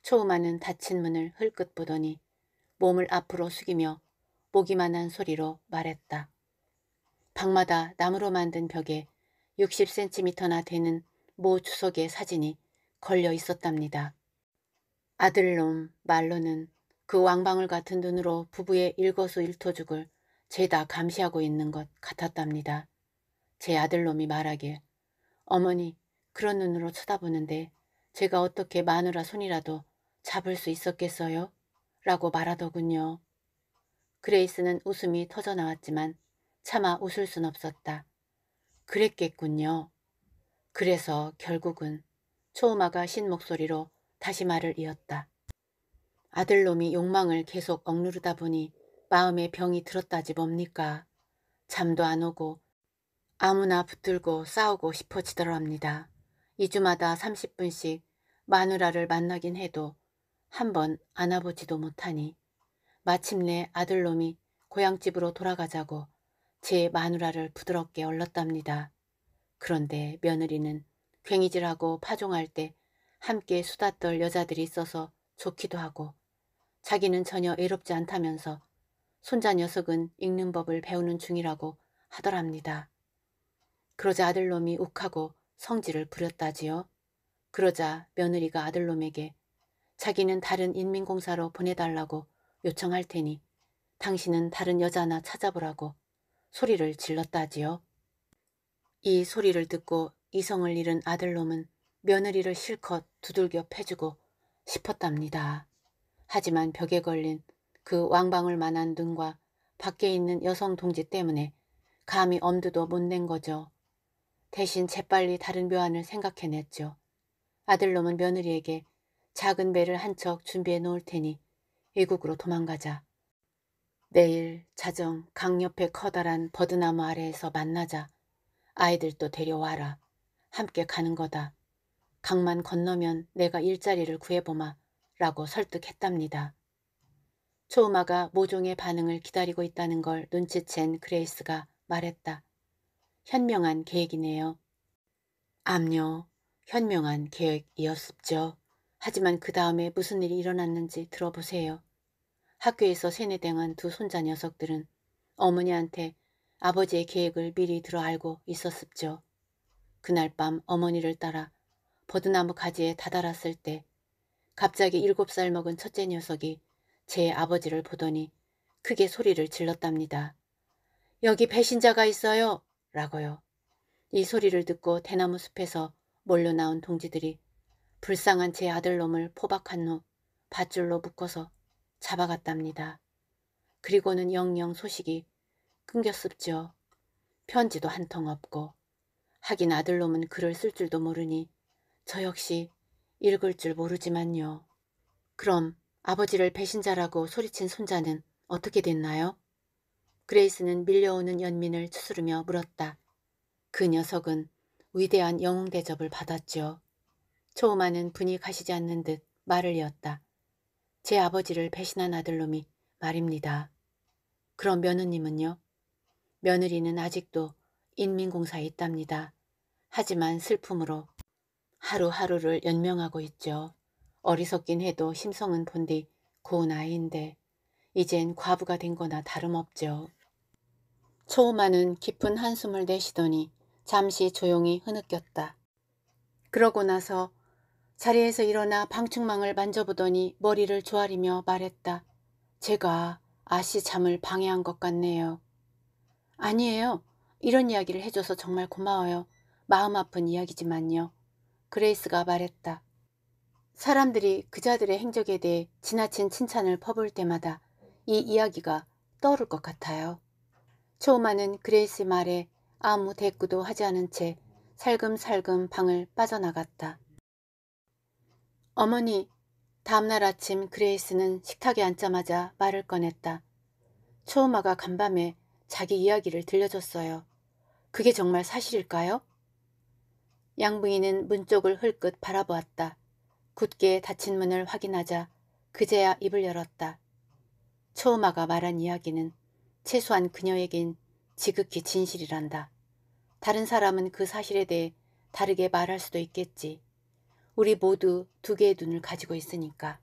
초음하는 닫힌 문을 흘끗 보더니 몸을 앞으로 숙이며 보기만한 소리로 말했다. 방마다 나무로 만든 벽에 60cm나 되는 모 주석의 사진이 걸려 있었답니다. 아들놈 말로는 그 왕방울 같은 눈으로 부부의 일거수일투족을 죄다 감시하고 있는 것 같았답니다. 제 아들놈이 말하길 어머니 그런 눈으로 쳐다보는데 제가 어떻게 마누라 손이라도 잡을 수 있었겠어요? 라고 말하더군요. 그레이스는 웃음이 터져나왔지만 차마 웃을 순 없었다. 그랬겠군요. 그래서 결국은 초음아가 신 목소리로 다시 말을 이었다. 아들놈이 욕망을 계속 억누르다 보니 마음에 병이 들었다지 뭡니까. 잠도 안 오고 아무나 붙들고 싸우고 싶어지더랍니다. 2주마다 30분씩 마누라를 만나긴 해도 한번 안아보지도 못하니 마침내 아들놈이 고향집으로 돌아가자고 제 마누라를 부드럽게 얼렀답니다. 그런데 며느리는 괭이질하고 파종할 때 함께 수다 떨 여자들이 있어서 좋기도 하고 자기는 전혀 외롭지 않다면서 손자 녀석은 읽는 법을 배우는 중이라고 하더랍니다. 그러자 아들놈이 욱하고 성질을 부렸다지요. 그러자 며느리가 아들놈에게 자기는 다른 인민공사로 보내달라고 요청할 테니 당신은 다른 여자나 찾아보라고 소리를 질렀다지요. 이 소리를 듣고 이성을 잃은 아들놈은 며느리를 실컷 두들겨 패주고 싶었답니다. 하지만 벽에 걸린 그 왕방울 만한 눈과 밖에 있는 여성 동지 때문에 감히 엄두도 못 낸 거죠. 대신 재빨리 다른 묘안을 생각해냈죠. 아들놈은 며느리에게 작은 배를 한 척 준비해 놓을 테니 외국으로 도망가자. 내일 자정 강 옆에 커다란 버드나무 아래에서 만나자. 아이들도 데려와라. 함께 가는 거다. 강만 건너면 내가 일자리를 구해보마. 라고 설득했답니다. 초음마가 모종의 반응을 기다리고 있다는 걸 눈치챈 그레이스가 말했다. 현명한 계획이네요. 암요, 현명한 계획이었습죠. 하지만 그 다음에 무슨 일이 일어났는지 들어보세요. 학교에서 세뇌당한 두 손자 녀석들은 어머니한테 아버지의 계획을 미리 들어 알고 있었습죠. 그날 밤 어머니를 따라 버드나무 가지에 다다랐을 때 갑자기 일곱 살 먹은 첫째 녀석이 제 아버지를 보더니 크게 소리를 질렀답니다. 여기 배신자가 있어요! 라고요. 이 소리를 듣고 대나무 숲에서 몰려 나온 동지들이 불쌍한 제 아들놈을 포박한 후 밧줄로 묶어서 잡아갔답니다. 그리고는 영영 소식이 끊겼습죠 편지도 한 통 없고 하긴 아들놈은 글을 쓸 줄도 모르니 저 역시 읽을 줄 모르지만요. 그럼 아버지를 배신자라고 소리친 손자는 어떻게 됐나요? 그레이스는 밀려오는 연민을 추스르며 물었다. 그 녀석은 위대한 영웅 대접을 받았죠. 초음하는 분이 가시지 않는 듯 말을 이었다. 제 아버지를 배신한 아들놈이 말입니다. 그럼 며느님은요? 며느리는 아직도 인민공사에 있답니다. 하지만 슬픔으로 하루하루를 연명하고 있죠. 어리석긴 해도 심성은 본디 고운 아이인데 이젠 과부가 된 거나 다름없죠. 초우마는 깊은 한숨을 내쉬더니 잠시 조용히 흐느꼈다. 그러고 나서 자리에서 일어나 방충망을 만져보더니 머리를 조아리며 말했다. 제가 아씨 잠을 방해한 것 같네요. 아니에요. 이런 이야기를 해줘서 정말 고마워요. 마음 아픈 이야기지만요. 그레이스가 말했다. 사람들이 그자들의 행적에 대해 지나친 칭찬을 퍼볼 때마다 이 이야기가 떠오를 것 같아요. 초우마는 그레이스 의 말에 아무 대꾸도 하지 않은 채 살금살금 방을 빠져나갔다. 어머니, 다음날 아침 그레이스는 식탁에 앉자마자 말을 꺼냈다. 초음아가 간밤에 자기 이야기를 들려줬어요. 그게 정말 사실일까요? 양부인은 문 쪽을 흘끗 바라보았다. 굳게 닫힌 문을 확인하자 그제야 입을 열었다. 초음아가 말한 이야기는 최소한 그녀에겐 지극히 진실이란다. 다른 사람은 그 사실에 대해 다르게 말할 수도 있겠지. 우리 모두 두 개의 눈을 가지고 있으니까.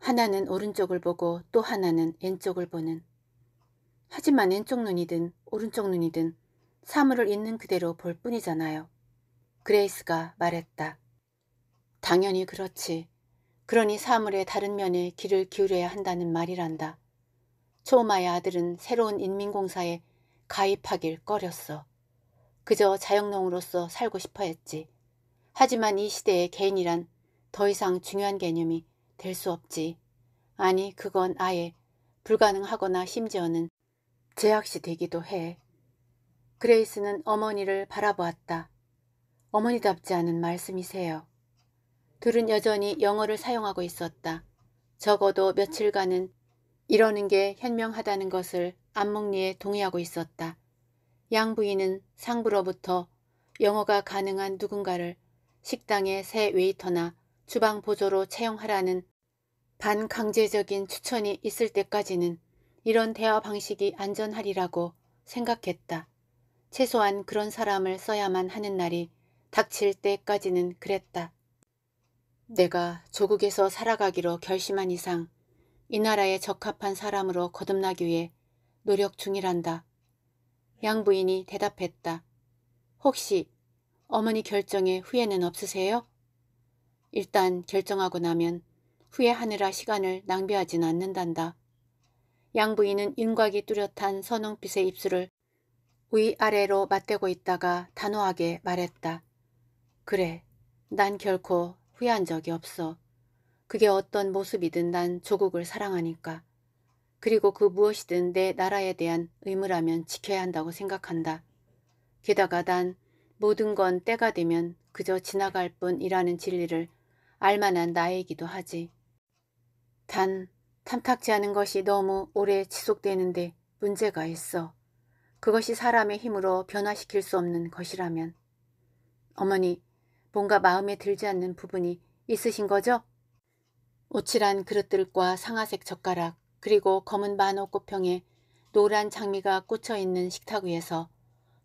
하나는 오른쪽을 보고 또 하나는 왼쪽을 보는. 하지만 왼쪽 눈이든 오른쪽 눈이든 사물을 있는 그대로 볼 뿐이잖아요. 그레이스가 말했다. 당연히 그렇지. 그러니 사물의 다른 면에 귀를 기울여야 한다는 말이란다. 초마의 아들은 새로운 인민공사에 가입하길 꺼렸어. 그저 자영농으로서 살고 싶어 했지. 하지만 이 시대의 개인이란 더 이상 중요한 개념이 될 수 없지. 아니 그건 아예 불가능하거나 심지어는 제약시 되기도 해. 그레이스는 어머니를 바라보았다. 어머니답지 않은 말씀이세요. 둘은 여전히 영어를 사용하고 있었다. 적어도 며칠간은 이러는 게 현명하다는 것을 안목리에 동의하고 있었다. 양 부인은 상부로부터 영어가 가능한 누군가를 식당의 새 웨이터나 주방 보조로 채용하라는 반강제적인 추천이 있을 때까지는 이런 대화 방식이 안전하리라고 생각했다. 최소한 그런 사람을 써야만 하는 날이 닥칠 때까지는 그랬다. 내가 조국에서 살아가기로 결심한 이상 이 나라에 적합한 사람으로 거듭나기 위해 노력 중이란다. 양 부인이 대답했다. 혹시 어머니 결정에 후회는 없으세요? 일단 결정하고 나면 후회하느라 시간을 낭비하진 않는단다. 양부인은 윤곽이 뚜렷한 선홍빛의 입술을 위아래로 맞대고 있다가 단호하게 말했다. 그래, 난 결코 후회한 적이 없어. 그게 어떤 모습이든 난 조국을 사랑하니까. 그리고 그 무엇이든 내 나라에 대한 의무라면 지켜야 한다고 생각한다. 게다가 난 모든 건 때가 되면 그저 지나갈 뿐이라는 진리를 알만한 나이기도 하지. 단 탐탁지 않은 것이 너무 오래 지속되는데 문제가 있어. 그것이 사람의 힘으로 변화시킬 수 없는 것이라면. 어머니, 뭔가 마음에 들지 않는 부분이 있으신 거죠? 오칠한 그릇들과 상아색 젓가락 그리고 검은 만호 꽃병에 노란 장미가 꽂혀있는 식탁 위에서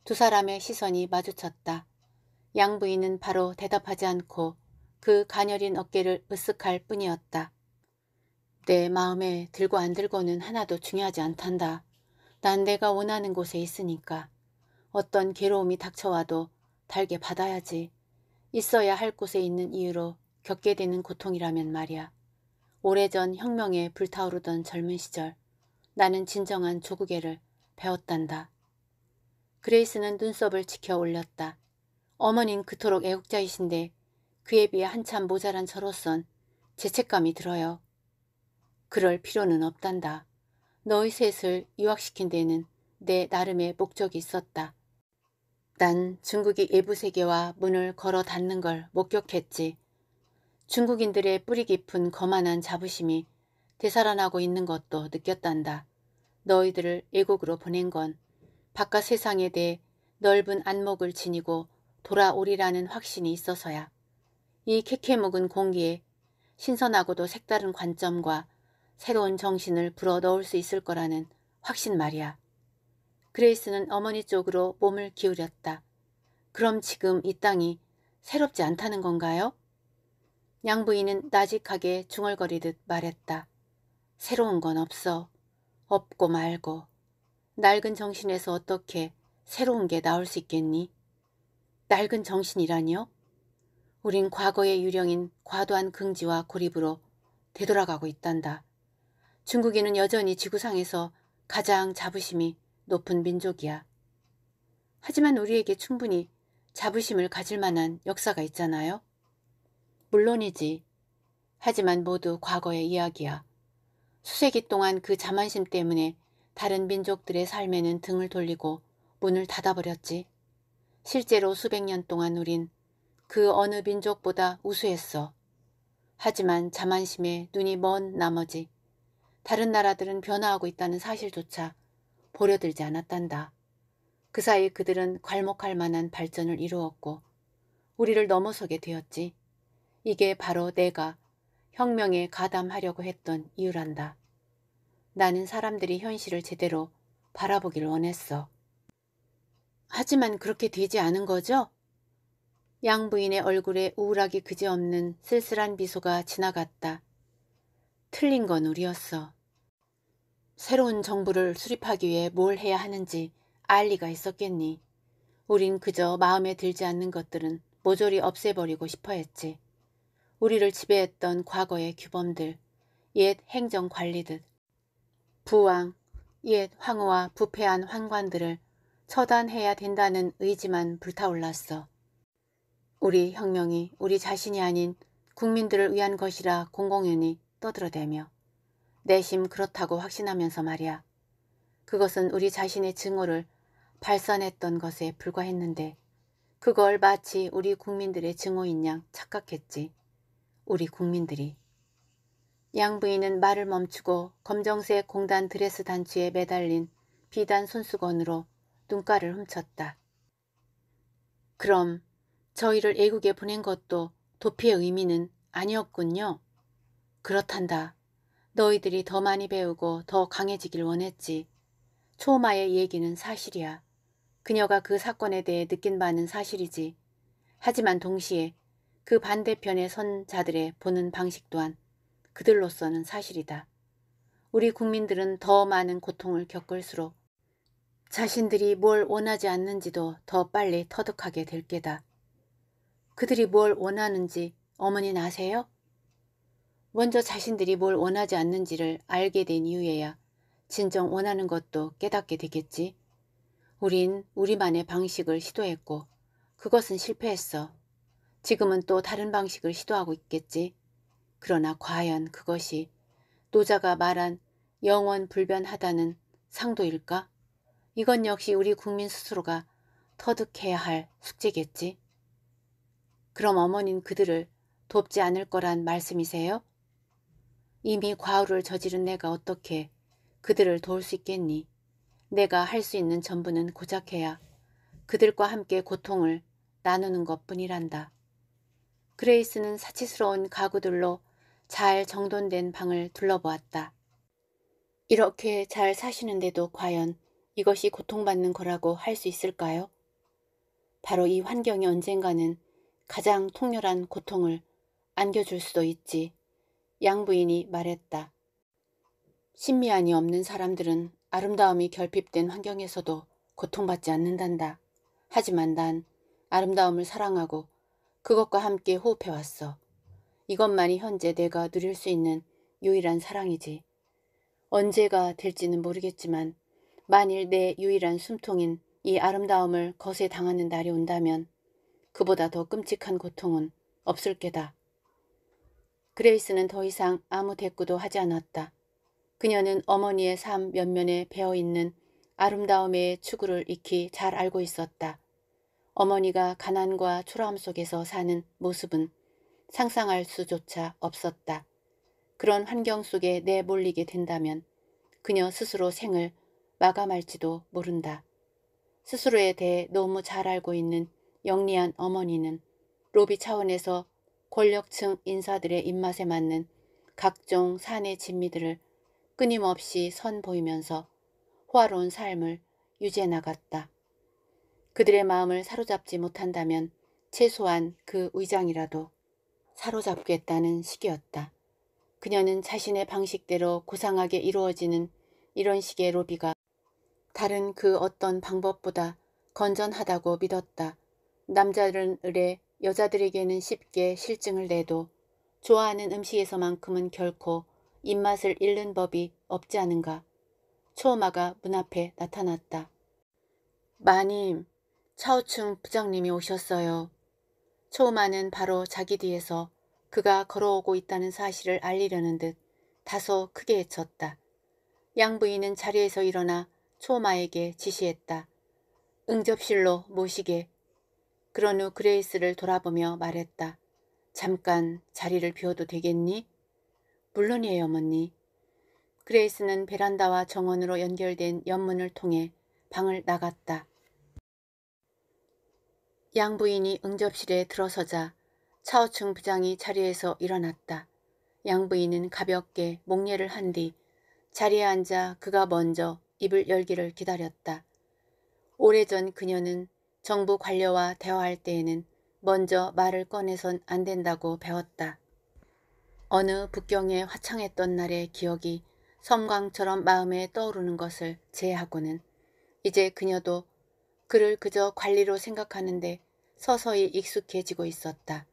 두 사람의 시선이 마주쳤다. 양 부인은 바로 대답하지 않고 그 가녀린 어깨를 으쓱할 뿐이었다. 내 마음에 들고 안 들고는 하나도 중요하지 않단다. 난 내가 원하는 곳에 있으니까. 어떤 괴로움이 닥쳐와도 달게 받아야지. 있어야 할 곳에 있는 이유로 겪게 되는 고통이라면 말이야. 오래전 혁명에 불타오르던 젊은 시절 나는 진정한 조국애를 배웠단다. 그레이스는 눈썹을 지켜 올렸다. 어머닌 그토록 애국자이신데 그에 비해 한참 모자란 저로선 죄책감이 들어요. 그럴 필요는 없단다. 너희 셋을 유학시킨 데는 내 나름의 목적이 있었다. 난 중국이 일부 세계와 문을 걸어 닫는 걸 목격했지. 중국인들의 뿌리 깊은 거만한 자부심이 되살아나고 있는 것도 느꼈단다. 너희들을 애국으로 보낸 건 바깥 세상에 대해 넓은 안목을 지니고 돌아오리라는 확신이 있어서야 이 캐캐 묵은 공기에 신선하고도 색다른 관점과 새로운 정신을 불어넣을 수 있을 거라는 확신 말이야. 그레이스는 어머니 쪽으로 몸을 기울였다. 그럼 지금 이 땅이 새롭지 않다는 건가요? 양부인은 나직하게 중얼거리듯 말했다. 새로운 건 없어. 없고 말고. 낡은 정신에서 어떻게 새로운 게 나올 수 있겠니? 낡은 정신이라니요? 우린 과거의 유령인 과도한 긍지와 고립으로 되돌아가고 있단다. 중국인은 여전히 지구상에서 가장 자부심이 높은 민족이야. 하지만 우리에게 충분히 자부심을 가질 만한 역사가 있잖아요. 물론이지. 하지만 모두 과거의 이야기야. 수세기 동안 그 자만심 때문에 다른 민족들의 삶에는 등을 돌리고 문을 닫아버렸지. 실제로 수백 년 동안 우린 그 어느 민족보다 우수했어. 하지만 자만심에 눈이 먼 나머지 다른 나라들은 변화하고 있다는 사실조차 보려들지 않았단다. 그 사이 그들은 괄목할 만한 발전을 이루었고 우리를 넘어서게 되었지. 이게 바로 내가 혁명에 가담하려고 했던 이유란다. 나는 사람들이 현실을 제대로 바라보길 원했어. 하지만 그렇게 되지 않은 거죠? 양부인의 얼굴에 우울하기 그지없는 쓸쓸한 미소가 지나갔다. 틀린 건 우리였어. 새로운 정부를 수립하기 위해 뭘 해야 하는지 알 리가 있었겠니. 우린 그저 마음에 들지 않는 것들은 모조리 없애버리고 싶어 했지. 우리를 지배했던 과거의 규범들, 옛 행정관리듯 부왕, 옛 황후와 부패한 환관들을 처단해야 된다는 의지만 불타올랐어. 우리 혁명이 우리 자신이 아닌 국민들을 위한 것이라 공공연히 떠들어대며 내심 그렇다고 확신하면서 말이야. 그것은 우리 자신의 증오를 발산했던 것에 불과했는데 그걸 마치 우리 국민들의 증오인 양 착각했지. 우리 국민들이. 양부인은 말을 멈추고 검정색 공단 드레스 단추에 매달린 비단 손수건으로 눈가를 훔쳤다. 그럼 저희를 애국에 보낸 것도 도피의 의미는 아니었군요. 그렇단다. 너희들이 더 많이 배우고 더 강해지길 원했지. 초마의 얘기는 사실이야. 그녀가 그 사건에 대해 느낀 바는 사실이지. 하지만 동시에 그 반대편에 선 자들의 보는 방식 또한 그들로서는 사실이다. 우리 국민들은 더 많은 고통을 겪을수록 자신들이 뭘 원하지 않는지도 더 빨리 터득하게 될 게다. 그들이 뭘 원하는지 어머니는 아세요? 먼저 자신들이 뭘 원하지 않는지를 알게 된 이후에야 진정 원하는 것도 깨닫게 되겠지. 우린 우리만의 방식을 시도했고 그것은 실패했어. 지금은 또 다른 방식을 시도하고 있겠지. 그러나 과연 그것이 노자가 말한 영원 불변하다는 상도일까? 이건 역시 우리 국민 스스로가 터득해야 할 숙제겠지. 그럼 어머닌 그들을 돕지 않을 거란 말씀이세요? 이미 과오를 저지른 내가 어떻게 그들을 도울 수 있겠니? 내가 할 수 있는 전부는 고작해야 그들과 함께 고통을 나누는 것뿐이란다. 그레이스는 사치스러운 가구들로 잘 정돈된 방을 둘러보았다. 이렇게 잘 사시는데도 과연 이것이 고통받는 거라고 할 수 있을까요? 바로 이 환경이 언젠가는 가장 통렬한 고통을 안겨줄 수도 있지. 양부인이 말했다. 신미안이 없는 사람들은 아름다움이 결핍된 환경에서도 고통받지 않는단다. 하지만 난 아름다움을 사랑하고 그것과 함께 호흡해왔어. 이것만이 현재 내가 누릴 수 있는 유일한 사랑이지. 언제가 될지는 모르겠지만 만일 내 유일한 숨통인 이 아름다움을 거세 당하는 날이 온다면 그보다 더 끔찍한 고통은 없을 게다. 그레이스는 더 이상 아무 대꾸도 하지 않았다. 그녀는 어머니의 삶 면면에 배어있는 아름다움의 추구를 익히 잘 알고 있었다. 어머니가 가난과 초라함 속에서 사는 모습은 상상할 수조차 없었다. 그런 환경 속에 내몰리게 된다면 그녀 스스로 생을 마감할지도 모른다. 스스로에 대해 너무 잘 알고 있는 영리한 어머니는 로비 차원에서 권력층 인사들의 입맛에 맞는 각종 사내 진미들을 끊임없이 선보이면서 호화로운 삶을 유지해 나갔다. 그들의 마음을 사로잡지 못한다면 최소한 그 의장이라도 사로잡겠다는 식이었다. 그녀는 자신의 방식대로 고상하게 이루어지는 이런 식의 로비가 다른 그 어떤 방법보다 건전하다고 믿었다. 남자들은 의뢰 여자들에게는 쉽게 실증을 내도 좋아하는 음식에서만큼은 결코 입맛을 잃는 법이 없지 않은가. 초마가 문 앞에 나타났다. 마님, 차우충 부장님이 오셨어요. 초음아는 바로 자기 뒤에서 그가 걸어오고 있다는 사실을 알리려는 듯 다소 크게 외쳤다. 양 부인은 자리에서 일어나 초마에게 지시했다. 응접실로 모시게. 그런 후 그레이스를 돌아보며 말했다. 잠깐 자리를 비워도 되겠니? 물론이에요, 어머니. 그레이스는 베란다와 정원으로 연결된 연문을 통해 방을 나갔다. 양 부인이 응접실에 들어서자 차오충 부장이 자리에서 일어났다. 양 부인은 가볍게 목례를 한 뒤 자리에 앉아 그가 먼저 입을 열기를 기다렸다. 오래전 그녀는 정부 관료와 대화할 때에는 먼저 말을 꺼내선 안 된다고 배웠다. 어느 북경의 화창했던 날의 기억이 섬광처럼 마음에 떠오르는 것을 제하고는 이제 그녀도 그를 그저 관리로 생각하는데 서서히 익숙해지고 있었다.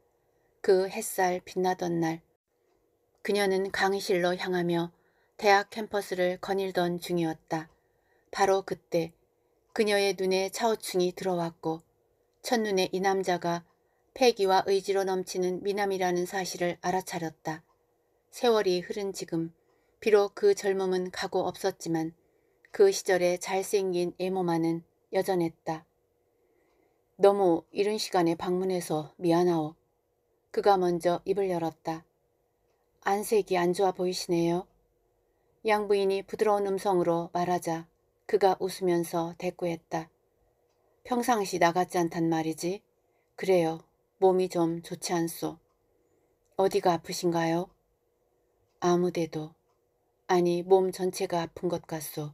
그 햇살 빛나던 날 그녀는 강의실로 향하며 대학 캠퍼스를 거닐던 중이었다. 바로 그때 그녀의 눈에 차오충이 들어왔고 첫눈에 이 남자가 패기와 의지로 넘치는 미남이라는 사실을 알아차렸다. 세월이 흐른 지금 비록 그 젊음은 가고 없었지만 그시절에 잘생긴 애모마는 여전했다. 너무 이른 시간에 방문해서 미안하오. 그가 먼저 입을 열었다. 안색이 안 좋아 보이시네요. 양부인이 부드러운 음성으로 말하자 그가 웃으면서 대꾸했다. 평상시 나갔지 않단 말이지. 그래요. 몸이 좀 좋지 않소. 어디가 아프신가요? 아무데도. 아니 몸 전체가 아픈 것 같소.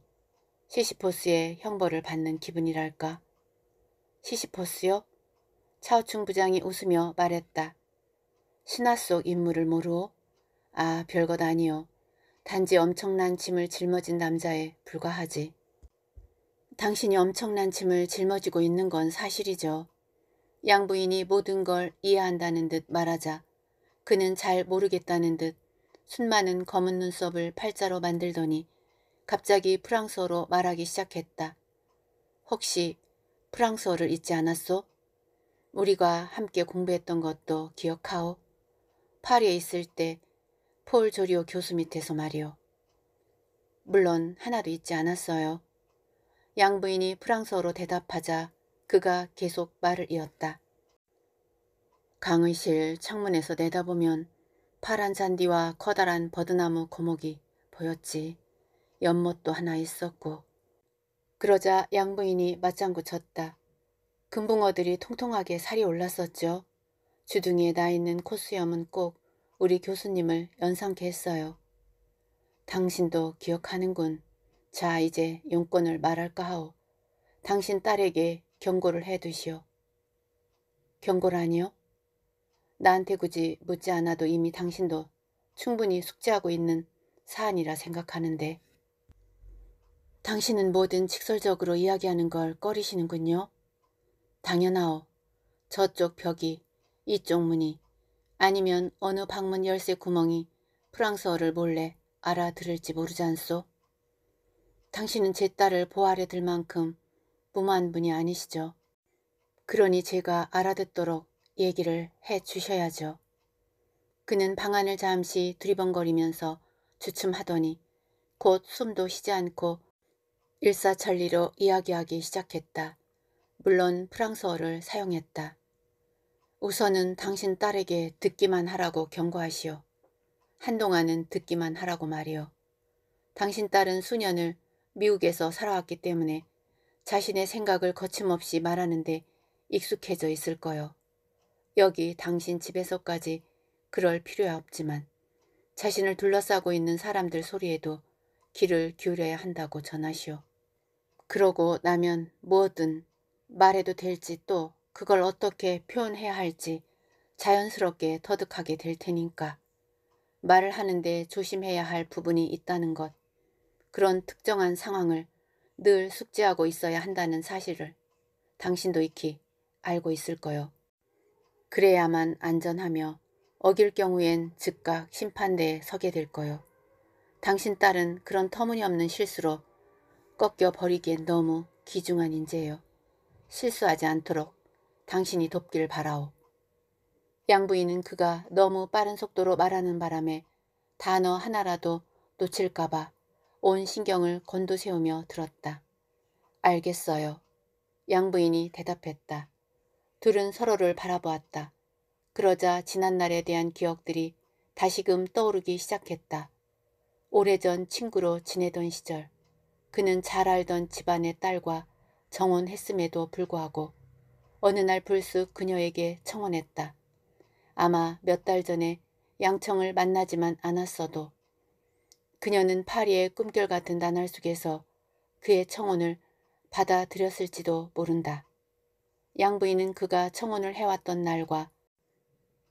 시시포스의 형벌을 받는 기분이랄까. 시시포스요? 차우충 부장이 웃으며 말했다. 신화 속 인물을 모르오? 아, 별것 아니오 단지 엄청난 짐을 짊어진 남자에 불과하지. 당신이 엄청난 짐을 짊어지고 있는 건 사실이죠. 양부인이 모든 걸 이해한다는 듯 말하자 그는 잘 모르겠다는 듯 순많은 검은 눈썹을 팔자로 만들더니 갑자기 프랑스어로 말하기 시작했다. 혹시 프랑스어를 잊지 않았소? 우리가 함께 공부했던 것도 기억하오. 파리에 있을 때 폴 조리오 교수 밑에서 말이오. 물론 하나도 잊지 않았어요. 양부인이 프랑스어로 대답하자 그가 계속 말을 이었다. 강의실 창문에서 내다보면 파란 잔디와 커다란 버드나무 고목이 보였지. 연못도 하나 있었고 그러자 양부인이 맞장구 쳤다. 금붕어들이 통통하게 살이 올랐었죠. 주둥이에 나 있는 코수염은 꼭 우리 교수님을 연상케 했어요. 당신도 기억하는군. 자 이제 용건을 말할까 하오. 당신 딸에게 경고를 해두시오. 경고라니요? 나한테 굳이 묻지 않아도 이미 당신도 충분히 숙지하고 있는 사안이라 생각하는데 당신은 뭐든 직설적으로 이야기하는 걸 꺼리시는군요. 당연하오. 저쪽 벽이, 이쪽 문이, 아니면 어느 방문 열쇠 구멍이 프랑스어를 몰래 알아들을지 모르지 않소. 당신은 제 딸을 보아래 들 만큼 무모한 분이 아니시죠. 그러니 제가 알아듣도록 얘기를 해 주셔야죠. 그는 방안을 잠시 두리번거리면서 주춤하더니 곧 숨도 쉬지 않고 일사천리로 이야기하기 시작했다. 물론 프랑스어를 사용했다. 우선은 당신 딸에게 듣기만 하라고 경고하시오. 한동안은 듣기만 하라고 말이오. 당신 딸은 수년을 미국에서 살아왔기 때문에 자신의 생각을 거침없이 말하는데 익숙해져 있을 거요. 여기 당신 집에서까지 그럴 필요 없지만 자신을 둘러싸고 있는 사람들 소리에도 귀를 기울여야 한다고 전하시오. 그러고 나면 뭐든 말해도 될지 또 그걸 어떻게 표현해야 할지 자연스럽게 터득하게 될 테니까 말을 하는데 조심해야 할 부분이 있다는 것 그런 특정한 상황을 늘 숙지하고 있어야 한다는 사실을 당신도 익히 알고 있을 거요. 그래야만 안전하며 어길 경우엔 즉각 심판대에 서게 될 거요. 당신 딸은 그런 터무니없는 실수로 꺾여 버리기엔 너무 귀중한 인재요 실수하지 않도록 당신이 돕길 바라오. 양부인은 그가 너무 빠른 속도로 말하는 바람에 단어 하나라도 놓칠까봐 온 신경을 곤두세우며 들었다. 알겠어요. 양부인이 대답했다. 둘은 서로를 바라보았다. 그러자 지난날에 대한 기억들이 다시금 떠오르기 시작했다. 오래전 친구로 지내던 시절. 그는 잘 알던 집안의 딸과 정혼했음에도 불구하고 어느 날 불쑥 그녀에게 청혼했다. 아마 몇 달 전에 양청을 만나지만 않았어도 그녀는 파리의 꿈결 같은 나날 속에서 그의 청혼을 받아들였을지도 모른다. 양부인은 그가 청혼을 해왔던 날과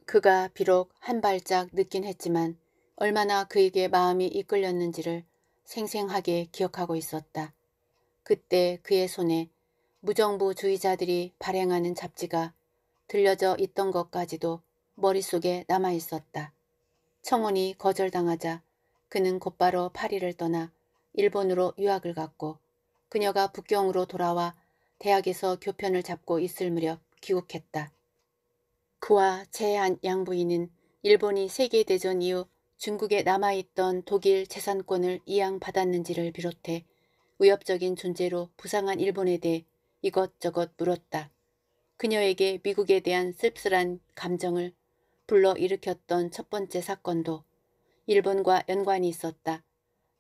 그가 비록 한 발짝 늦긴 했지만 얼마나 그에게 마음이 이끌렸는지를 생생하게 기억하고 있었다. 그때 그의 손에 무정부주의자들이 발행하는 잡지가 들려져 있던 것까지도 머릿속에 남아있었다. 청혼이 거절당하자 그는 곧바로 파리를 떠나 일본으로 유학을 갔고 그녀가 북경으로 돌아와 대학에서 교편을 잡고 있을 무렵 귀국했다. 그와 제한 양부인은 일본이 세계대전 이후 중국에 남아있던 독일 재산권을 이양받았는지를 비롯해 위협적인 존재로 부상한 일본에 대해 이것저것 물었다. 그녀에게 미국에 대한 씁쓸한 감정을 불러일으켰던 첫 번째 사건도 일본과 연관이 있었다.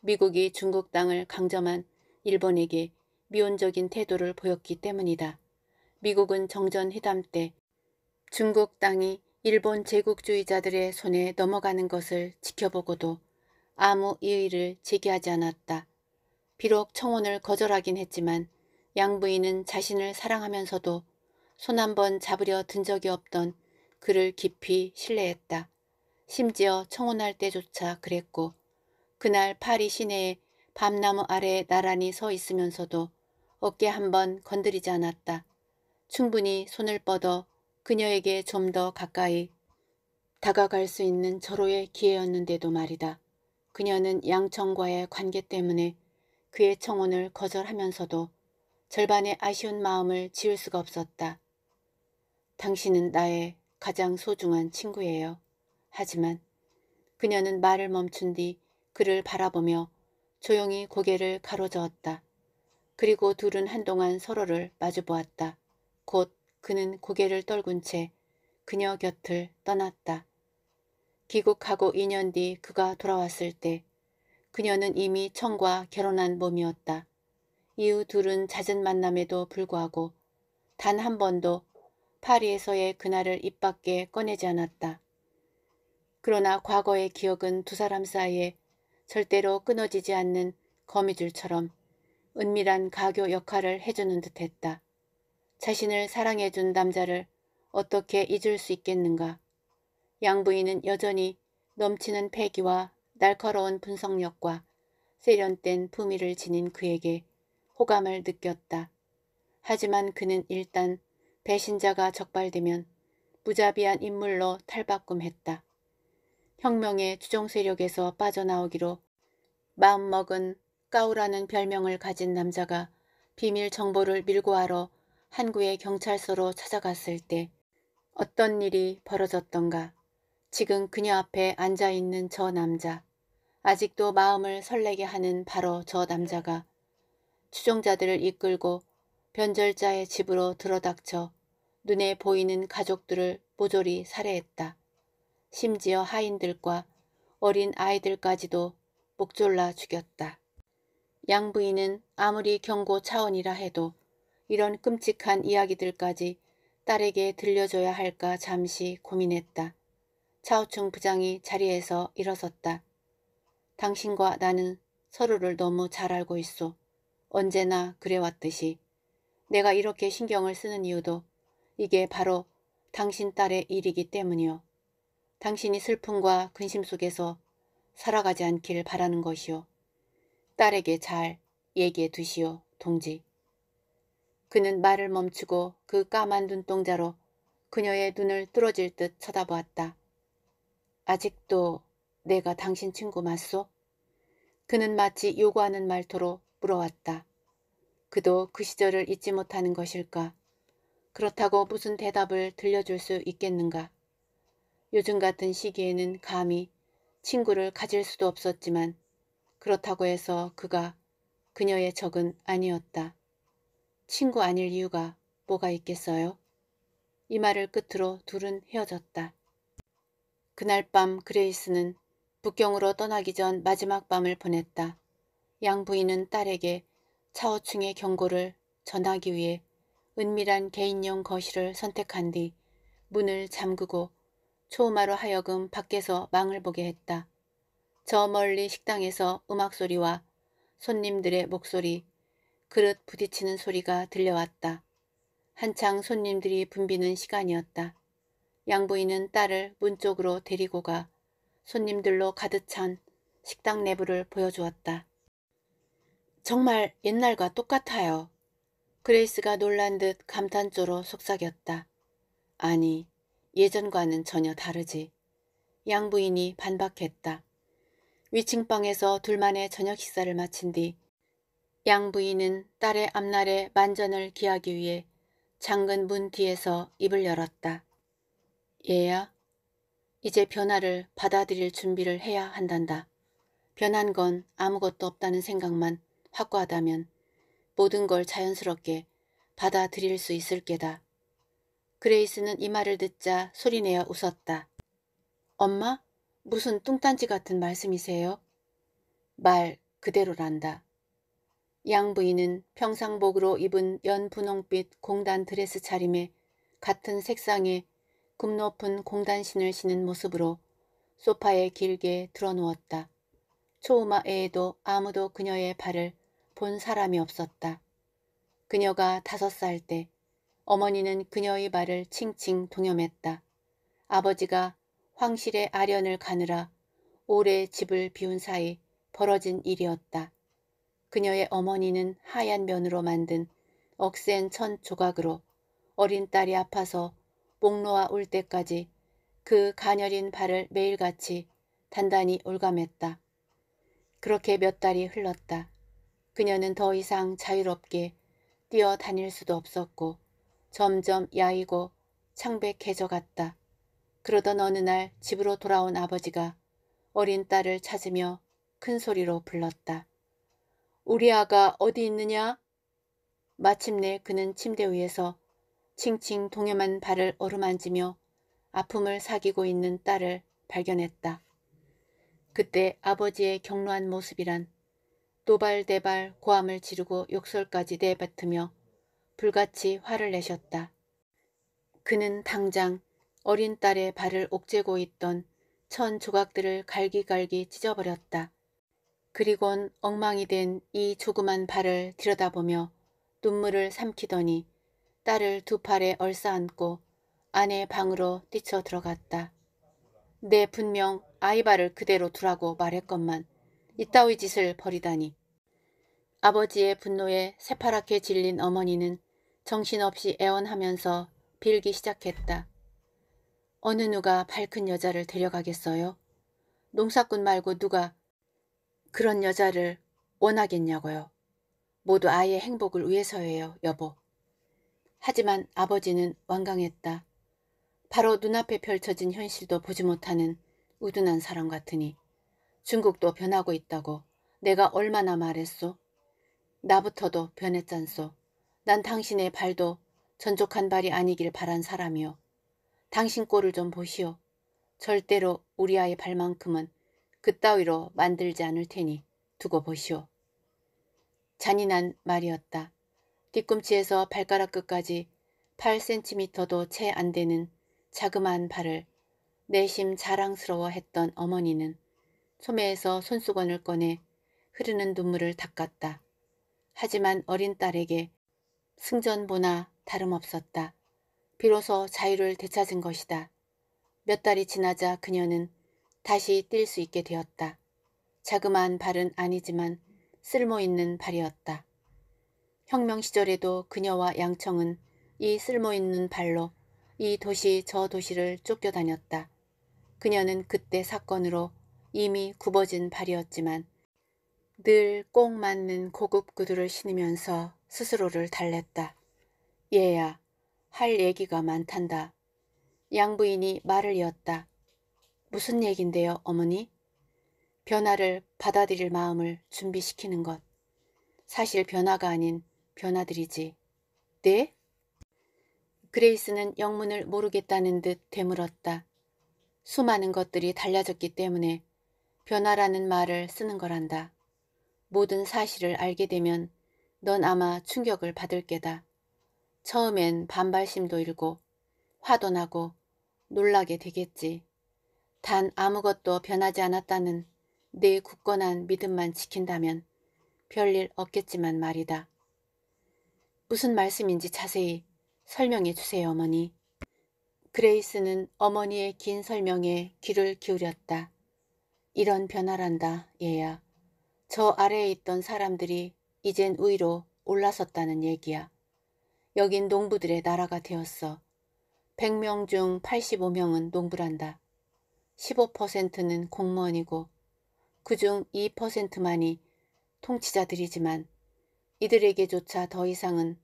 미국이 중국 땅을 강점한 일본에게 미온적인 태도를 보였기 때문이다. 미국은 정전회담 때 중국 땅이 일본 제국주의자들의 손에 넘어가는 것을 지켜보고도 아무 이의를 제기하지 않았다. 비록 청혼을 거절하긴 했지만 양부인은 자신을 사랑하면서도 손 한 번 잡으려 든 적이 없던 그를 깊이 신뢰했다. 심지어 청혼할 때조차 그랬고 그날 파리 시내에 밤나무 아래 나란히 서 있으면서도 어깨 한 번 건드리지 않았다. 충분히 손을 뻗어 그녀에게 좀 더 가까이 다가갈 수 있는 절호의 기회였는데도 말이다. 그녀는 양청과의 관계 때문에 그의 청혼을 거절하면서도 절반의 아쉬운 마음을 지울 수가 없었다. 당신은 나의 가장 소중한 친구예요. 하지만 그녀는 말을 멈춘 뒤 그를 바라보며 조용히 고개를 가로저었다. 그리고 둘은 한동안 서로를 마주보았다. 곧 그는 고개를 떨군 채 그녀 곁을 떠났다. 귀국하고 2년 뒤 그가 돌아왔을 때 그녀는 이미 청과 결혼한 몸이었다. 이후 둘은 잦은 만남에도 불구하고 단 한 번도 파리에서의 그날을 입 밖에 꺼내지 않았다. 그러나 과거의 기억은 두 사람 사이에 절대로 끊어지지 않는 거미줄처럼 은밀한 가교 역할을 해주는 듯했다. 자신을 사랑해준 남자를 어떻게 잊을 수 있겠는가. 양부인은 여전히 넘치는 패기와 날카로운 분석력과 세련된 품위를 지닌 그에게 호감을 느꼈다. 하지만 그는 일단 배신자가 적발되면 무자비한 인물로 탈바꿈했다. 혁명의 추종세력에서 빠져나오기로 마음먹은 까우라는 별명을 가진 남자가 비밀 정보를 밀고하러 한구의 경찰서로 찾아갔을 때 어떤 일이 벌어졌던가. 지금 그녀 앞에 앉아있는 저 남자. 아직도 마음을 설레게 하는 바로 저 남자가 추종자들을 이끌고 변절자의 집으로 들어닥쳐 눈에 보이는 가족들을 모조리 살해했다. 심지어 하인들과 어린 아이들까지도 목졸라 죽였다. 양부인은 아무리 경고 차원이라 해도 이런 끔찍한 이야기들까지 딸에게 들려줘야 할까 잠시 고민했다. 차우충 부장이 자리에서 일어섰다. 당신과 나는 서로를 너무 잘 알고 있어. 언제나 그래왔듯이. 내가 이렇게 신경을 쓰는 이유도 이게 바로 당신 딸의 일이기 때문이요. 당신이 슬픔과 근심 속에서 살아가지 않길 바라는 것이요. 딸에게 잘 얘기해 두시오, 동지. 그는 말을 멈추고 그 까만 눈동자로 그녀의 눈을 뚫어질 듯 쳐다보았다. 아직도 내가 당신 친구 맞소? 그는 마치 요구하는 말투로 물어왔다. 그도 그 시절을 잊지 못하는 것일까? 그렇다고 무슨 대답을 들려줄 수 있겠는가? 요즘 같은 시기에는 감히 친구를 가질 수도 없었지만 그렇다고 해서 그가 그녀의 적은 아니었다. 친구 아닐 이유가 뭐가 있겠어요? 이 말을 끝으로 둘은 헤어졌다. 그날 밤 그레이스는 북경으로 떠나기 전 마지막 밤을 보냈다. 양 부인은 딸에게 차오충의 경고를 전하기 위해 은밀한 개인용 거실을 선택한 뒤 문을 잠그고 초음화로 하여금 밖에서 망을 보게 했다. 저 멀리 식당에서 음악소리와 손님들의 목소리, 그릇 부딪히는 소리가 들려왔다. 한창 손님들이 붐비는 시간이었다. 양부인은 딸을 문 쪽으로 데리고 가 손님들로 가득 찬 식당 내부를 보여주었다. 정말 옛날과 똑같아요. 그레이스가 놀란 듯 감탄조로 속삭였다. 아니, 예전과는 전혀 다르지. 양부인이 반박했다. 위층방에서 둘만의 저녁 식사를 마친 뒤 양부인은 딸의 앞날에 만전을 기하기 위해 장근 문 뒤에서 입을 열었다. 얘야, 이제 변화를 받아들일 준비를 해야 한단다. 변한 건 아무것도 없다는 생각만 확고하다면 모든 걸 자연스럽게 받아들일 수 있을 게다. 그레이스는 이 말을 듣자 소리내어 웃었다. 엄마? 무슨 뚱딴지 같은 말씀이세요? 말 그대로란다. 양부인은 평상복으로 입은 연분홍빛 공단 드레스 차림에 같은 색상의 금 높은 공단신을 신은 모습으로 소파에 길게 드러누웠다. 초음아에에도 아무도 그녀의 발을 본 사람이 없었다. 그녀가 다섯 살 때 어머니는 그녀의 발을 칭칭 동염했다. 아버지가 황실의 아련을 가느라 오래 집을 비운 사이 벌어진 일이었다. 그녀의 어머니는 하얀 면으로 만든 억센 천 조각으로 어린 딸이 아파서 목 놓아 울 때까지 그 가녀린 발을 매일같이 단단히 올감했다. 그렇게 몇 달이 흘렀다. 그녀는 더 이상 자유롭게 뛰어다닐 수도 없었고 점점 야이고 창백해져 갔다. 그러던 어느 날 집으로 돌아온 아버지가 어린 딸을 찾으며 큰 소리로 불렀다. 우리아가 어디 있느냐? 마침내 그는 침대 위에서 칭칭 동요만 발을 어루만지며 아픔을 사귀고 있는 딸을 발견했다. 그때 아버지의 경로한 모습이란 도발대발 고함을 지르고 욕설까지 내뱉으며 불같이 화를 내셨다. 그는 당장 어린 딸의 발을 옥죄고 있던 천 조각들을 갈기갈기 찢어버렸다. 그리곤 엉망이 된 이 조그만 발을 들여다보며 눈물을 삼키더니 딸을 두 팔에 얼싸안고 아내 방으로 뛰쳐 들어갔다. 내 분명 아이 발을 그대로 두라고 말했건만 이따위 짓을 벌이다니. 아버지의 분노에 새파랗게 질린 어머니는 정신없이 애원하면서 빌기 시작했다. 어느 누가 밝은 여자를 데려가겠어요? 농사꾼 말고 누가 그런 여자를 원하겠냐고요. 모두 아이의 행복을 위해서예요, 여보. 하지만 아버지는 완강했다. 바로 눈앞에 펼쳐진 현실도 보지 못하는 우둔한 사람 같으니 중국도 변하고 있다고 내가 얼마나 말했소? 나부터도 변했잖소. 난 당신의 발도 전족한 발이 아니길 바란 사람이요. 당신 꼴을 좀 보시오. 절대로 우리 아이 발만큼은 그따위로 만들지 않을 테니 두고 보시오. 잔인한 말이었다. 뒤꿈치에서 발가락 끝까지 8cm도 채 안 되는 자그마한 발을 내심 자랑스러워했던 어머니는 소매에서 손수건을 꺼내 흐르는 눈물을 닦았다. 하지만 어린 딸에게 승전보나 다름없었다. 비로소 자유를 되찾은 것이다. 몇 달이 지나자 그녀는 다시 뛸 수 있게 되었다. 자그마한 발은 아니지만 쓸모있는 발이었다. 혁명 시절에도 그녀와 양청은 이 쓸모있는 발로 이 도시 저 도시를 쫓겨다녔다. 그녀는 그때 사건으로 이미 굽어진 발이었지만 늘 꼭 맞는 고급 구두를 신으면서 스스로를 달랬다. 얘야, 할 얘기가 많단다. 양부인이 말을 이었다. 무슨 얘긴데요, 어머니? 변화를 받아들일 마음을 준비시키는 것. 사실 변화가 아닌 변화들이지. 네? 그레이스는 영문을 모르겠다는 듯 되물었다. 수많은 것들이 달라졌기 때문에 변화라는 말을 쓰는 거란다. 모든 사실을 알게 되면 넌 아마 충격을 받을 게다. 처음엔 반발심도 일고 화도 나고 놀라게 되겠지. 단 아무것도 변하지 않았다는 내 굳건한 믿음만 지킨다면 별일 없겠지만 말이다. 무슨 말씀인지 자세히 설명해 주세요 어머니. 그레이스는 어머니의 긴 설명에 귀를 기울였다. 이런 변화란다 얘야. 저 아래에 있던 사람들이 이젠 위로 올라섰다는 얘기야. 여긴 농부들의 나라가 되었어. 100명 중 85명은 농부란다. 15%는 공무원이고 그중 2%만이 통치자들이지만 이들에게조차 더 이상은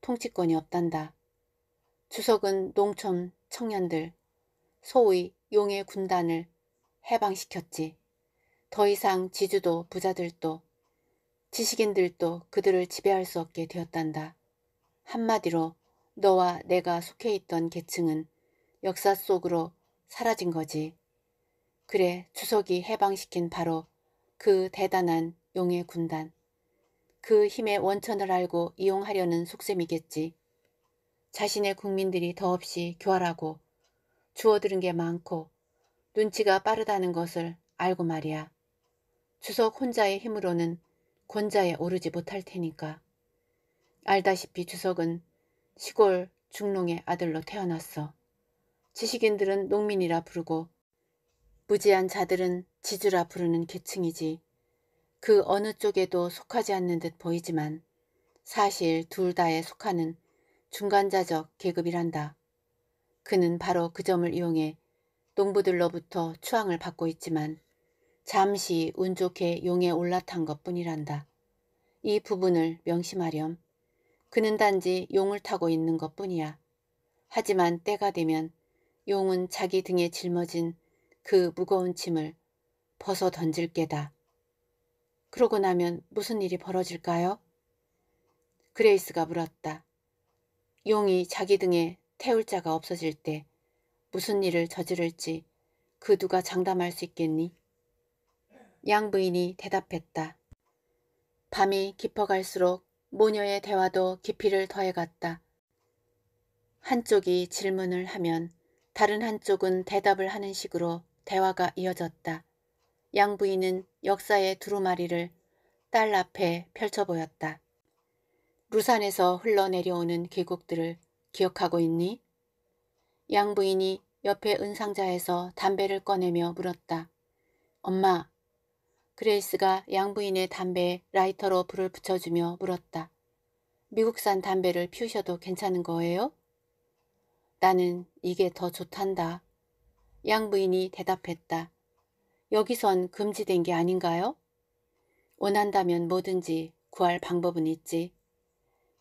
통치권이 없단다. 주석은 농촌 청년들, 소위 용의 군단을 해방시켰지. 더 이상 지주도 부자들도 지식인들도 그들을 지배할 수 없게 되었단다. 한마디로 너와 내가 속해 있던 계층은 역사 속으로 사라진 거지. 그래 주석이 해방시킨 바로 그 대단한 용의 군단. 그 힘의 원천을 알고 이용하려는 속셈이겠지. 자신의 국민들이 더없이 교활하고 주워들은 게 많고 눈치가 빠르다는 것을 알고 말이야. 주석 혼자의 힘으로는 권자에 오르지 못할 테니까. 알다시피 주석은 시골 중농의 아들로 태어났어. 지식인들은 농민이라 부르고 무지한 자들은 지주라 부르는 계층이지 그 어느 쪽에도 속하지 않는 듯 보이지만 사실 둘 다에 속하는 중간자적 계급이란다. 그는 바로 그 점을 이용해 농부들로부터 추앙을 받고 있지만 잠시 운 좋게 용에 올라탄 것뿐이란다. 이 부분을 명심하렴. 그는 단지 용을 타고 있는 것뿐이야. 하지만 때가 되면 용은 자기 등에 짊어진 그 무거운 짐을 벗어 던질 게다. 그러고 나면 무슨 일이 벌어질까요? 그레이스가 물었다. 용이 자기 등에 태울 자가 없어질 때 무슨 일을 저지를지 그 누가 장담할 수 있겠니? 양 부인이 대답했다. 밤이 깊어갈수록 모녀의 대화도 깊이를 더해갔다. 한쪽이 질문을 하면 다른 한쪽은 대답을 하는 식으로 대화가 이어졌다. 양 부인은 역사의 두루마리를 딸 앞에 펼쳐 보였다. 루산에서 흘러내려오는 계곡들을 기억하고 있니? 양 부인이 옆에 은상자에서 담배를 꺼내며 물었다. 엄마, 그레이스가 양부인의 담배에 라이터로 불을 붙여주며 물었다. 미국산 담배를 피우셔도 괜찮은 거예요? 나는 이게 더 좋단다. 양부인이 대답했다. 여기선 금지된 게 아닌가요? 원한다면 뭐든지 구할 방법은 있지.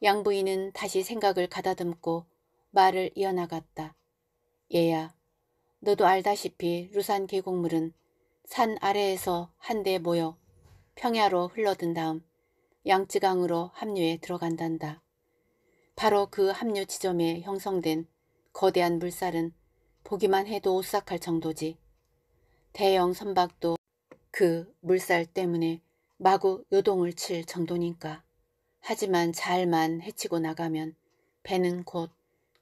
양부인은 다시 생각을 가다듬고 말을 이어나갔다. 얘야, 너도 알다시피 루산 계곡물은 산 아래에서 한데 모여 평야로 흘러든 다음 양쯔강으로 합류에 들어간단다. 바로 그 합류 지점에 형성된 거대한 물살은 보기만 해도 오싹할 정도지. 대형 선박도 그 물살 때문에 마구 요동을 칠 정도니까. 하지만 잘만 해치고 나가면 배는 곧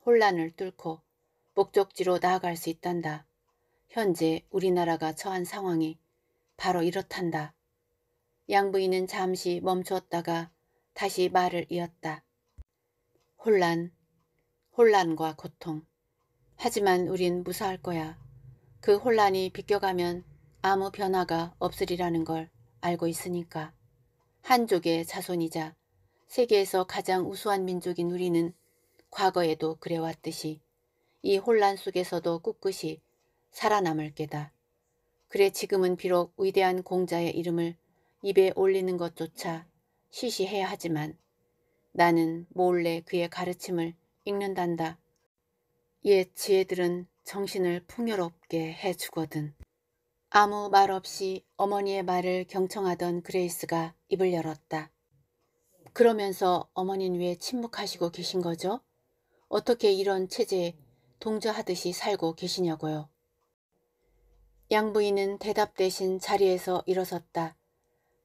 혼란을 뚫고 목적지로 나아갈 수 있단다. 현재 우리나라가 처한 상황이 바로 이렇단다. 양부인은 잠시 멈추었다가 다시 말을 이었다. 혼란, 혼란과 고통. 하지만 우린 무사할 거야. 그 혼란이 비껴가면 아무 변화가 없으리라는 걸 알고 있으니까. 한족의 자손이자 세계에서 가장 우수한 민족인 우리는 과거에도 그래왔듯이 이 혼란 속에서도 꿋꿋이 살아남을 게다. 그래 지금은 비록 위대한 공자의 이름을 입에 올리는 것조차 시시해야 하지만 나는 몰래 그의 가르침을 읽는단다. 옛 지혜들은 정신을 풍요롭게 해주거든. 아무 말 없이 어머니의 말을 경청하던 그레이스가 입을 열었다. 그러면서 어머니는 왜 침묵하시고 계신 거죠? 어떻게 이런 체제에 동조하듯이 살고 계시냐고요. 양부인은 대답 대신 자리에서 일어섰다.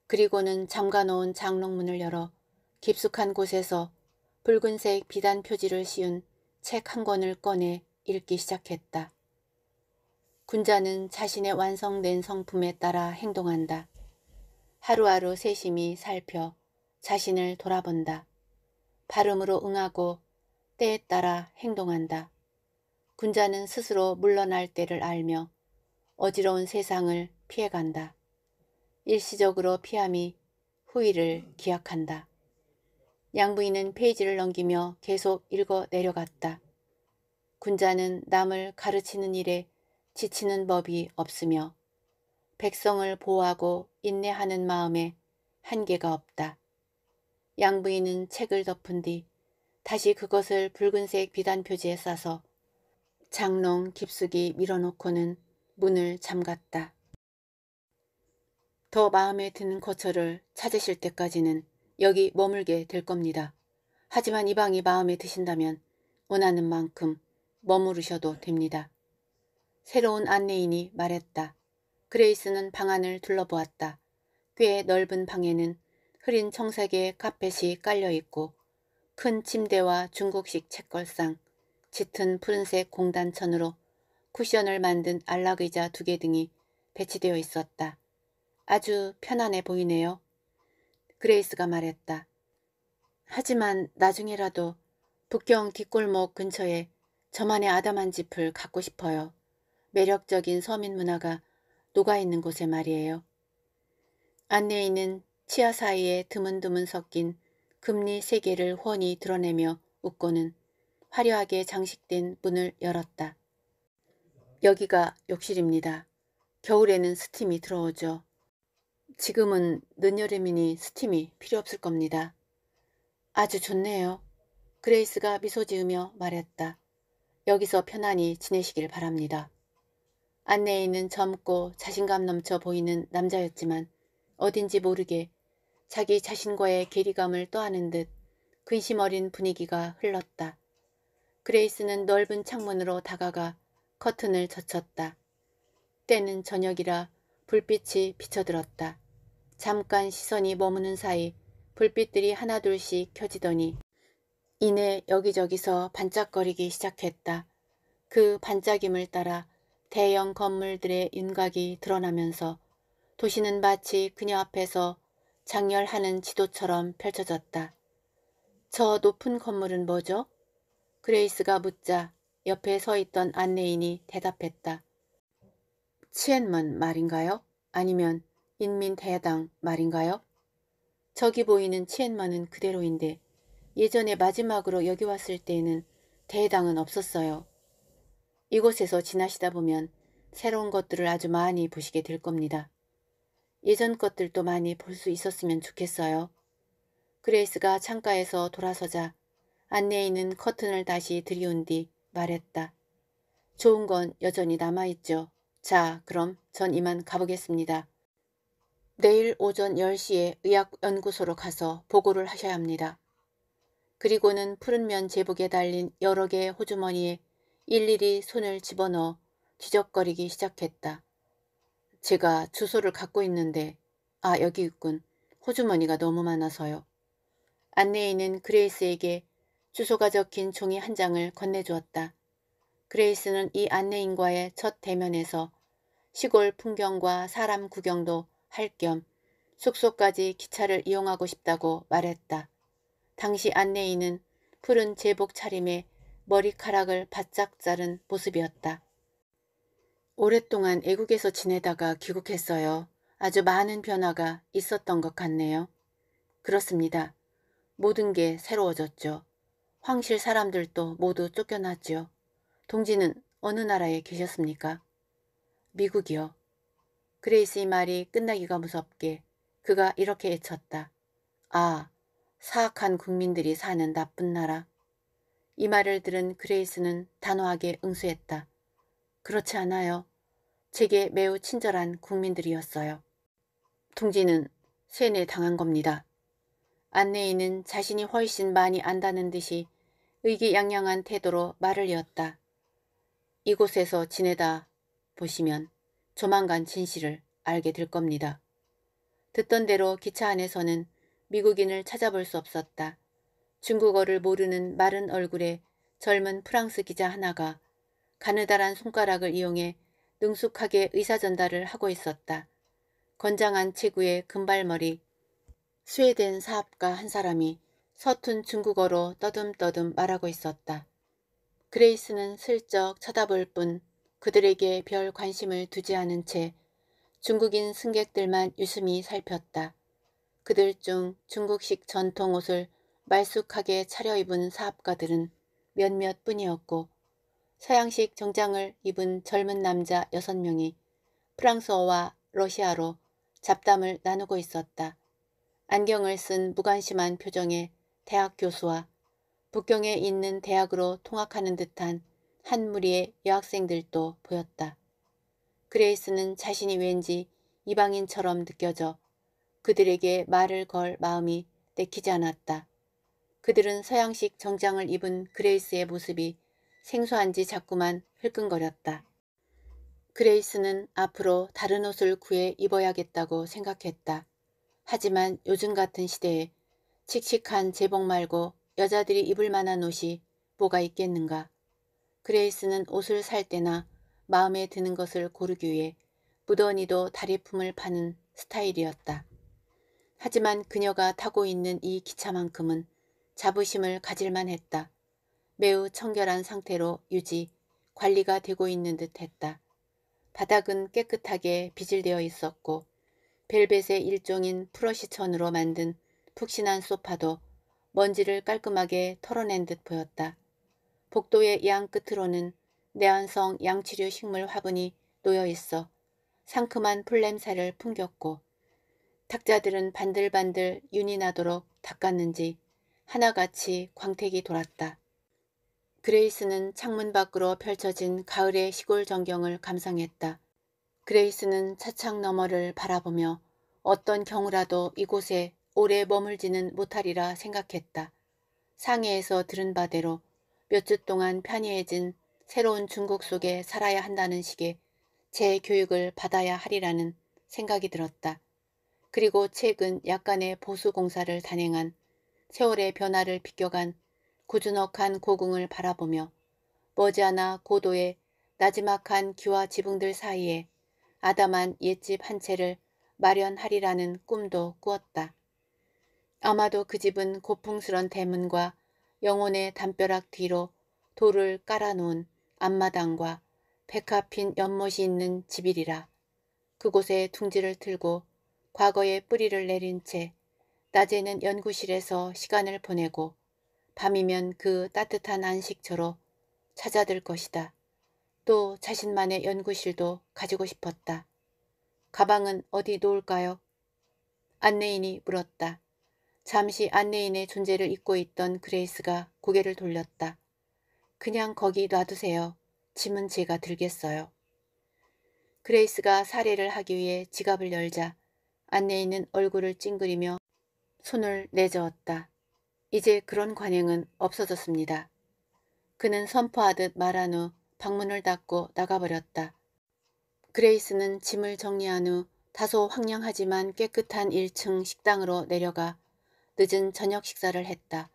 그리고는 잠가놓은 장롱문을 열어 깊숙한 곳에서 붉은색 비단 표지를 씌운 책한 권을 꺼내 읽기 시작했다. 군자는 자신의 완성된 성품에 따라 행동한다. 하루하루 세심히 살펴 자신을 돌아본다. 발음으로 응하고 때에 따라 행동한다. 군자는 스스로 물러날 때를 알며 어지러운 세상을 피해간다. 일시적으로 피함이 후일을 기약한다. 양부인은 페이지를 넘기며 계속 읽어 내려갔다. 군자는 남을 가르치는 일에 지치는 법이 없으며 백성을 보호하고 인내하는 마음에 한계가 없다. 양부인은 책을 덮은 뒤 다시 그것을 붉은색 비단 표지에 싸서 장롱 깊숙이 밀어놓고는 문을 잠갔다. 더 마음에 드는 거처를 찾으실 때까지는 여기 머물게 될 겁니다. 하지만 이 방이 마음에 드신다면 원하는 만큼 머무르셔도 됩니다. 새로운 안내인이 말했다. 그레이스는 방 안을 둘러보았다. 꽤 넓은 방에는 흐린 청색의 카펫이 깔려있고 큰 침대와 중국식 책걸상, 짙은 푸른색 공단천으로 쿠션을 만든 안락의자 두 개 등이 배치되어 있었다. 아주 편안해 보이네요. 그레이스가 말했다. 하지만 나중에라도 북경 뒷골목 근처에 저만의 아담한 집을 갖고 싶어요. 매력적인 서민 문화가 녹아있는 곳에 말이에요. 안내인은 치아 사이에 드문드문 섞인 금리 세 개를 훤히 드러내며 웃고는 화려하게 장식된 문을 열었다. 여기가 욕실입니다. 겨울에는 스팀이 들어오죠. 지금은 늦여름이니 스팀이 필요 없을 겁니다. 아주 좋네요. 그레이스가 미소 지으며 말했다. 여기서 편안히 지내시길 바랍니다. 안내인은 젊고 자신감 넘쳐 보이는 남자였지만 어딘지 모르게 자기 자신과의 괴리감을 떠하는 듯 근심 어린 분위기가 흘렀다. 그레이스는 넓은 창문으로 다가가 커튼을 젖혔다. 때는 저녁이라 불빛이 비쳐들었다. 잠깐 시선이 머무는 사이 불빛들이 하나둘씩 켜지더니 이내 여기저기서 반짝거리기 시작했다. 그 반짝임을 따라 대형 건물들의 윤곽이 드러나면서 도시는 마치 그녀 앞에서 장렬하는 지도처럼 펼쳐졌다. 저 높은 건물은 뭐죠? 그레이스가 묻자 옆에 서 있던 안내인이 대답했다. 치엔먼 말인가요? 아니면 인민대당 말인가요? 저기 보이는 치엔마는 그대로인데 예전에 마지막으로 여기 왔을 때에는 대당은 없었어요. 이곳에서 지나시다 보면 새로운 것들을 아주 많이 보시게 될 겁니다. 예전 것들도 많이 볼 수 있었으면 좋겠어요. 그레이스가 창가에서 돌아서자 안내인은 커튼을 다시 들이운 뒤 말했다. 좋은 건 여전히 남아있죠. 자, 그럼 전 이만 가보겠습니다. 내일 오전 10시에 의학연구소로 가서 보고를 하셔야 합니다. 그리고는 푸른 면 제복에 달린 여러 개의 호주머니에 일일이 손을 집어넣어 뒤적거리기 시작했다. 제가 주소를 갖고 있는데 아 여기 있군. 호주머니가 너무 많아서요. 안내인은 그레이스에게 주소가 적힌 종이 한 장을 건네주었다. 그레이스는 이 안내인과의 첫 대면에서 시골 풍경과 사람 구경도 할겸 숙소까지 기차를 이용하고 싶다고 말했다. 당시 안내인은 푸른 제복 차림에 머리카락을 바짝 자른 모습이었다. 오랫동안 애국에서 지내다가 귀국했어요. 아주 많은 변화가 있었던 것 같네요. 그렇습니다. 모든 게 새로워졌죠. 황실 사람들도 모두 쫓겨났지요. 동지는 어느 나라에 계셨습니까? 미국이요. 그레이스의 말이 끝나기가 무섭게 그가 이렇게 외쳤다. 아, 사악한 국민들이 사는 나쁜 나라. 이 말을 들은 그레이스는 단호하게 응수했다. 그렇지 않아요. 제게 매우 친절한 국민들이었어요. 통지는 세뇌 당한 겁니다. 안내인은 자신이 훨씬 많이 안다는 듯이 의기양양한 태도로 말을 이었다. 이곳에서 지내다 보시면 조만간 진실을 알게 될 겁니다. 듣던 대로 기차 안에서는 미국인을 찾아볼 수 없었다. 중국어를 모르는 마른 얼굴의 젊은 프랑스 기자 하나가 가느다란 손가락을 이용해 능숙하게 의사 전달을 하고 있었다. 건장한 체구의 금발머리, 스웨덴 사업가 한 사람이 서툰 중국어로 떠듬떠듬 말하고 있었다. 그레이스는 슬쩍 쳐다볼 뿐 그들에게 별 관심을 두지 않은 채 중국인 승객들만 유심히 살폈다. 그들 중 중국식 전통 옷을 말쑥하게 차려입은 사업가들은 몇몇 뿐이었고 서양식 정장을 입은 젊은 남자 여섯 명이 프랑스어와 러시아로 잡담을 나누고 있었다. 안경을 쓴 무관심한 표정의 대학 교수와 북경에 있는 대학으로 통학하는 듯한 한 무리의 여학생들도 보였다. 그레이스는 자신이 왠지 이방인처럼 느껴져 그들에게 말을 걸 마음이 내키지 않았다. 그들은 서양식 정장을 입은 그레이스의 모습이 생소한지 자꾸만 흘끈거렸다. 그레이스는 앞으로 다른 옷을 구해 입어야겠다고 생각했다. 하지만 요즘 같은 시대에 칙칙한 제복 말고 여자들이 입을 만한 옷이 뭐가 있겠는가. 그레이스는 옷을 살 때나 마음에 드는 것을 고르기 위해 무더니도 다리품을 파는 스타일이었다. 하지만 그녀가 타고 있는 이 기차만큼은 자부심을 가질만 했다. 매우 청결한 상태로 유지, 관리가 되고 있는 듯 했다. 바닥은 깨끗하게 비질되어 있었고 벨벳의 일종인 프러시천으로 만든 푹신한 소파도 먼지를 깔끔하게 털어낸 듯 보였다. 복도의 양 끝으로는 내한성 양치류 식물 화분이 놓여 있어 상큼한 풀냄새를 풍겼고 탁자들은 반들반들 윤이 나도록 닦았는지 하나같이 광택이 돌았다. 그레이스는 창문 밖으로 펼쳐진 가을의 시골 전경을 감상했다. 그레이스는 차창 너머를 바라보며 어떤 경우라도 이곳에 오래 머물지는 못하리라 생각했다. 상해에서 들은 바대로 몇주 동안 편의해진 새로운 중국 속에 살아야 한다는 식의 제 교육을 받아야 하리라는 생각이 들었다. 그리고 최근 약간의 보수 공사를 단행한 세월의 변화를 비껴간 구준억한 고궁을 바라보며 머지않아 고도의 나지막한 귀와 지붕들 사이에 아담한 옛집 한 채를 마련하리라는 꿈도 꾸었다. 아마도 그 집은 고풍스런 대문과 영혼의 담벼락 뒤로 돌을 깔아놓은 앞마당과 백합핀 연못이 있는 집이리라. 그곳에 둥지를 틀고 과거의 뿌리를 내린 채 낮에는 연구실에서 시간을 보내고 밤이면 그 따뜻한 안식처로 찾아들 것이다. 또 자신만의 연구실도 가지고 싶었다. 가방은 어디 놓을까요? 안내인이 물었다. 잠시 안내인의 존재를 잊고 있던 그레이스가 고개를 돌렸다. 그냥 거기 놔두세요. 짐은 제가 들겠어요. 그레이스가 사례를 하기 위해 지갑을 열자 안내인은 얼굴을 찡그리며 손을 내저었다. 이제 그런 관행은 없어졌습니다. 그는 선포하듯 말한 후 방문을 닫고 나가버렸다. 그레이스는 짐을 정리한 후 다소 황량하지만 깨끗한 1층 식당으로 내려가 늦은 저녁 식사를 했다.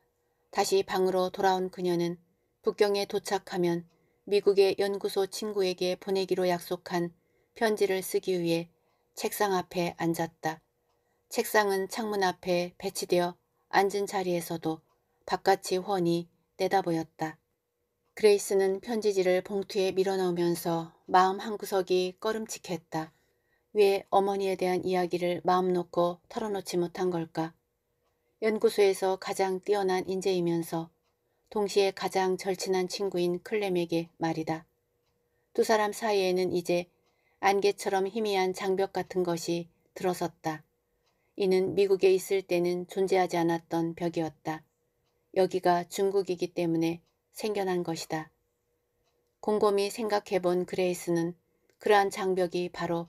다시 방으로 돌아온 그녀는 북경에 도착하면 미국의 연구소 친구에게 보내기로 약속한 편지를 쓰기 위해 책상 앞에 앉았다. 책상은 창문 앞에 배치되어 앉은 자리에서도 바깥이 훤히 내다보였다. 그레이스는 편지지를 봉투에 밀어넣으면서 마음 한구석이 꺼름칙했다. 왜 어머니에 대한 이야기를 마음 놓고 털어놓지 못한 걸까? 연구소에서 가장 뛰어난 인재이면서 동시에 가장 절친한 친구인 클램에게 말이다. 두 사람 사이에는 이제 안개처럼 희미한 장벽 같은 것이 들어섰다. 이는 미국에 있을 때는 존재하지 않았던 벽이었다. 여기가 중국이기 때문에 생겨난 것이다. 곰곰이 생각해본 그레이스는 그러한 장벽이 바로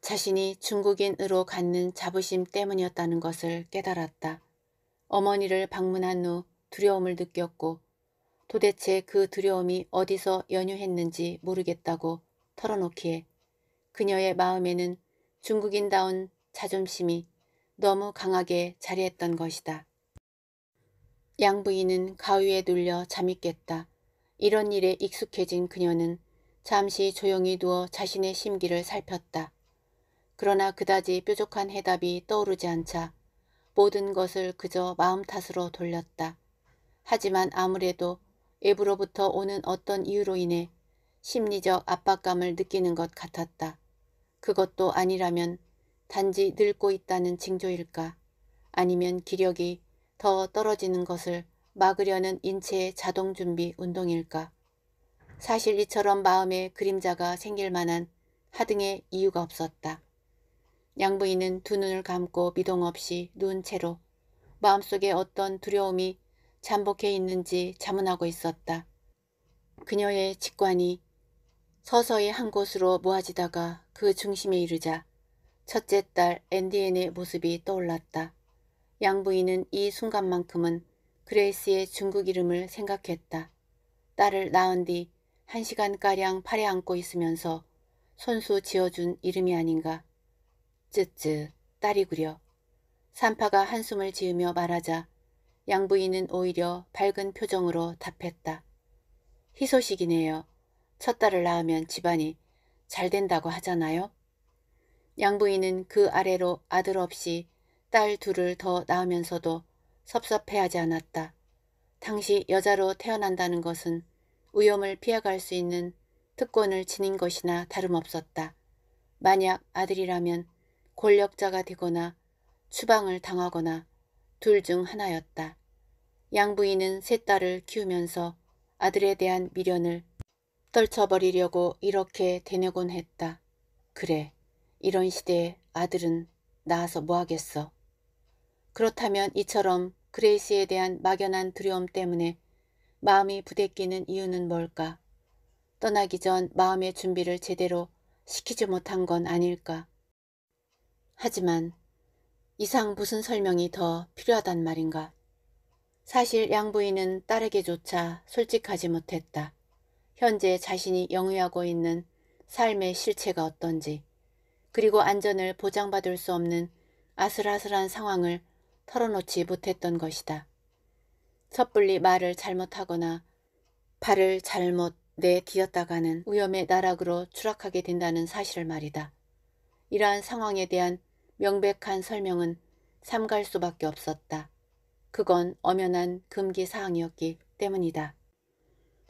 자신이 중국인으로 갖는 자부심 때문이었다는 것을 깨달았다. 어머니를 방문한 후 두려움을 느꼈고 도대체 그 두려움이 어디서 연유했는지 모르겠다고 털어놓기에 그녀의 마음에는 중국인다운 자존심이 너무 강하게 자리했던 것이다. 양부인은 가위에 눌려 잠이 깼다. 이런 일에 익숙해진 그녀는 잠시 조용히 누워 자신의 심기를 살폈다. 그러나 그다지 뾰족한 해답이 떠오르지 않자 모든 것을 그저 마음 탓으로 돌렸다. 하지만 아무래도 앱으로부터 오는 어떤 이유로 인해 심리적 압박감을 느끼는 것 같았다. 그것도 아니라면 단지 늙고 있다는 징조일까 아니면 기력이 더 떨어지는 것을 막으려는 인체의 자동준비 운동일까 사실 이처럼 마음에 그림자가 생길 만한 하등의 이유가 없었다. 양부인은 두 눈을 감고 미동 없이 누운 채로 마음속에 어떤 두려움이 잠복해 있는지 자문하고 있었다. 그녀의 직관이 서서히 한 곳으로 모아지다가 그 중심에 이르자 첫째 딸 앤디앤의 모습이 떠올랐다. 양부인은 이 순간만큼은 그레이스의 중국 이름을 생각했다. 딸을 낳은 뒤 한 시간가량 팔에 안고 있으면서 손수 지어준 이름이 아닌가. 쯧쯧 딸이구려. 산파가 한숨을 지으며 말하자 양부인은 오히려 밝은 표정으로 답했다. 희소식이네요. 첫 딸을 낳으면 집안이 잘 된다고 하잖아요. 양부인은 그 아래로 아들 없이 딸 둘을 더 낳으면서도 섭섭해하지 않았다. 당시 여자로 태어난다는 것은 위험을 피해갈 수 있는 특권을 지닌 것이나 다름없었다. 만약 아들이라면 권력자가 되거나 추방을 당하거나 둘 중 하나였다. 양부인은 세 딸을 키우면서 아들에 대한 미련을 떨쳐버리려고 이렇게 되뇌곤 했다. 그래, 이런 시대에 아들은 나아서 뭐하겠어. 그렇다면 이처럼 그레이시에 대한 막연한 두려움 때문에 마음이 부대끼는 이유는 뭘까? 떠나기 전 마음의 준비를 제대로 시키지 못한 건 아닐까? 하지만 이상 무슨 설명이 더 필요하단 말인가. 사실 양부인은 딸에게조차 솔직하지 못했다. 현재 자신이 영위하고 있는 삶의 실체가 어떤지 그리고 안전을 보장받을 수 없는 아슬아슬한 상황을 털어놓지 못했던 것이다. 섣불리 말을 잘못하거나 발을 잘못 내디었다가는 위험의 나락으로 추락하게 된다는 사실을 말이다. 이러한 상황에 대한 명백한 설명은 삼갈 수밖에 없었다. 그건 엄연한 금기사항이었기 때문이다.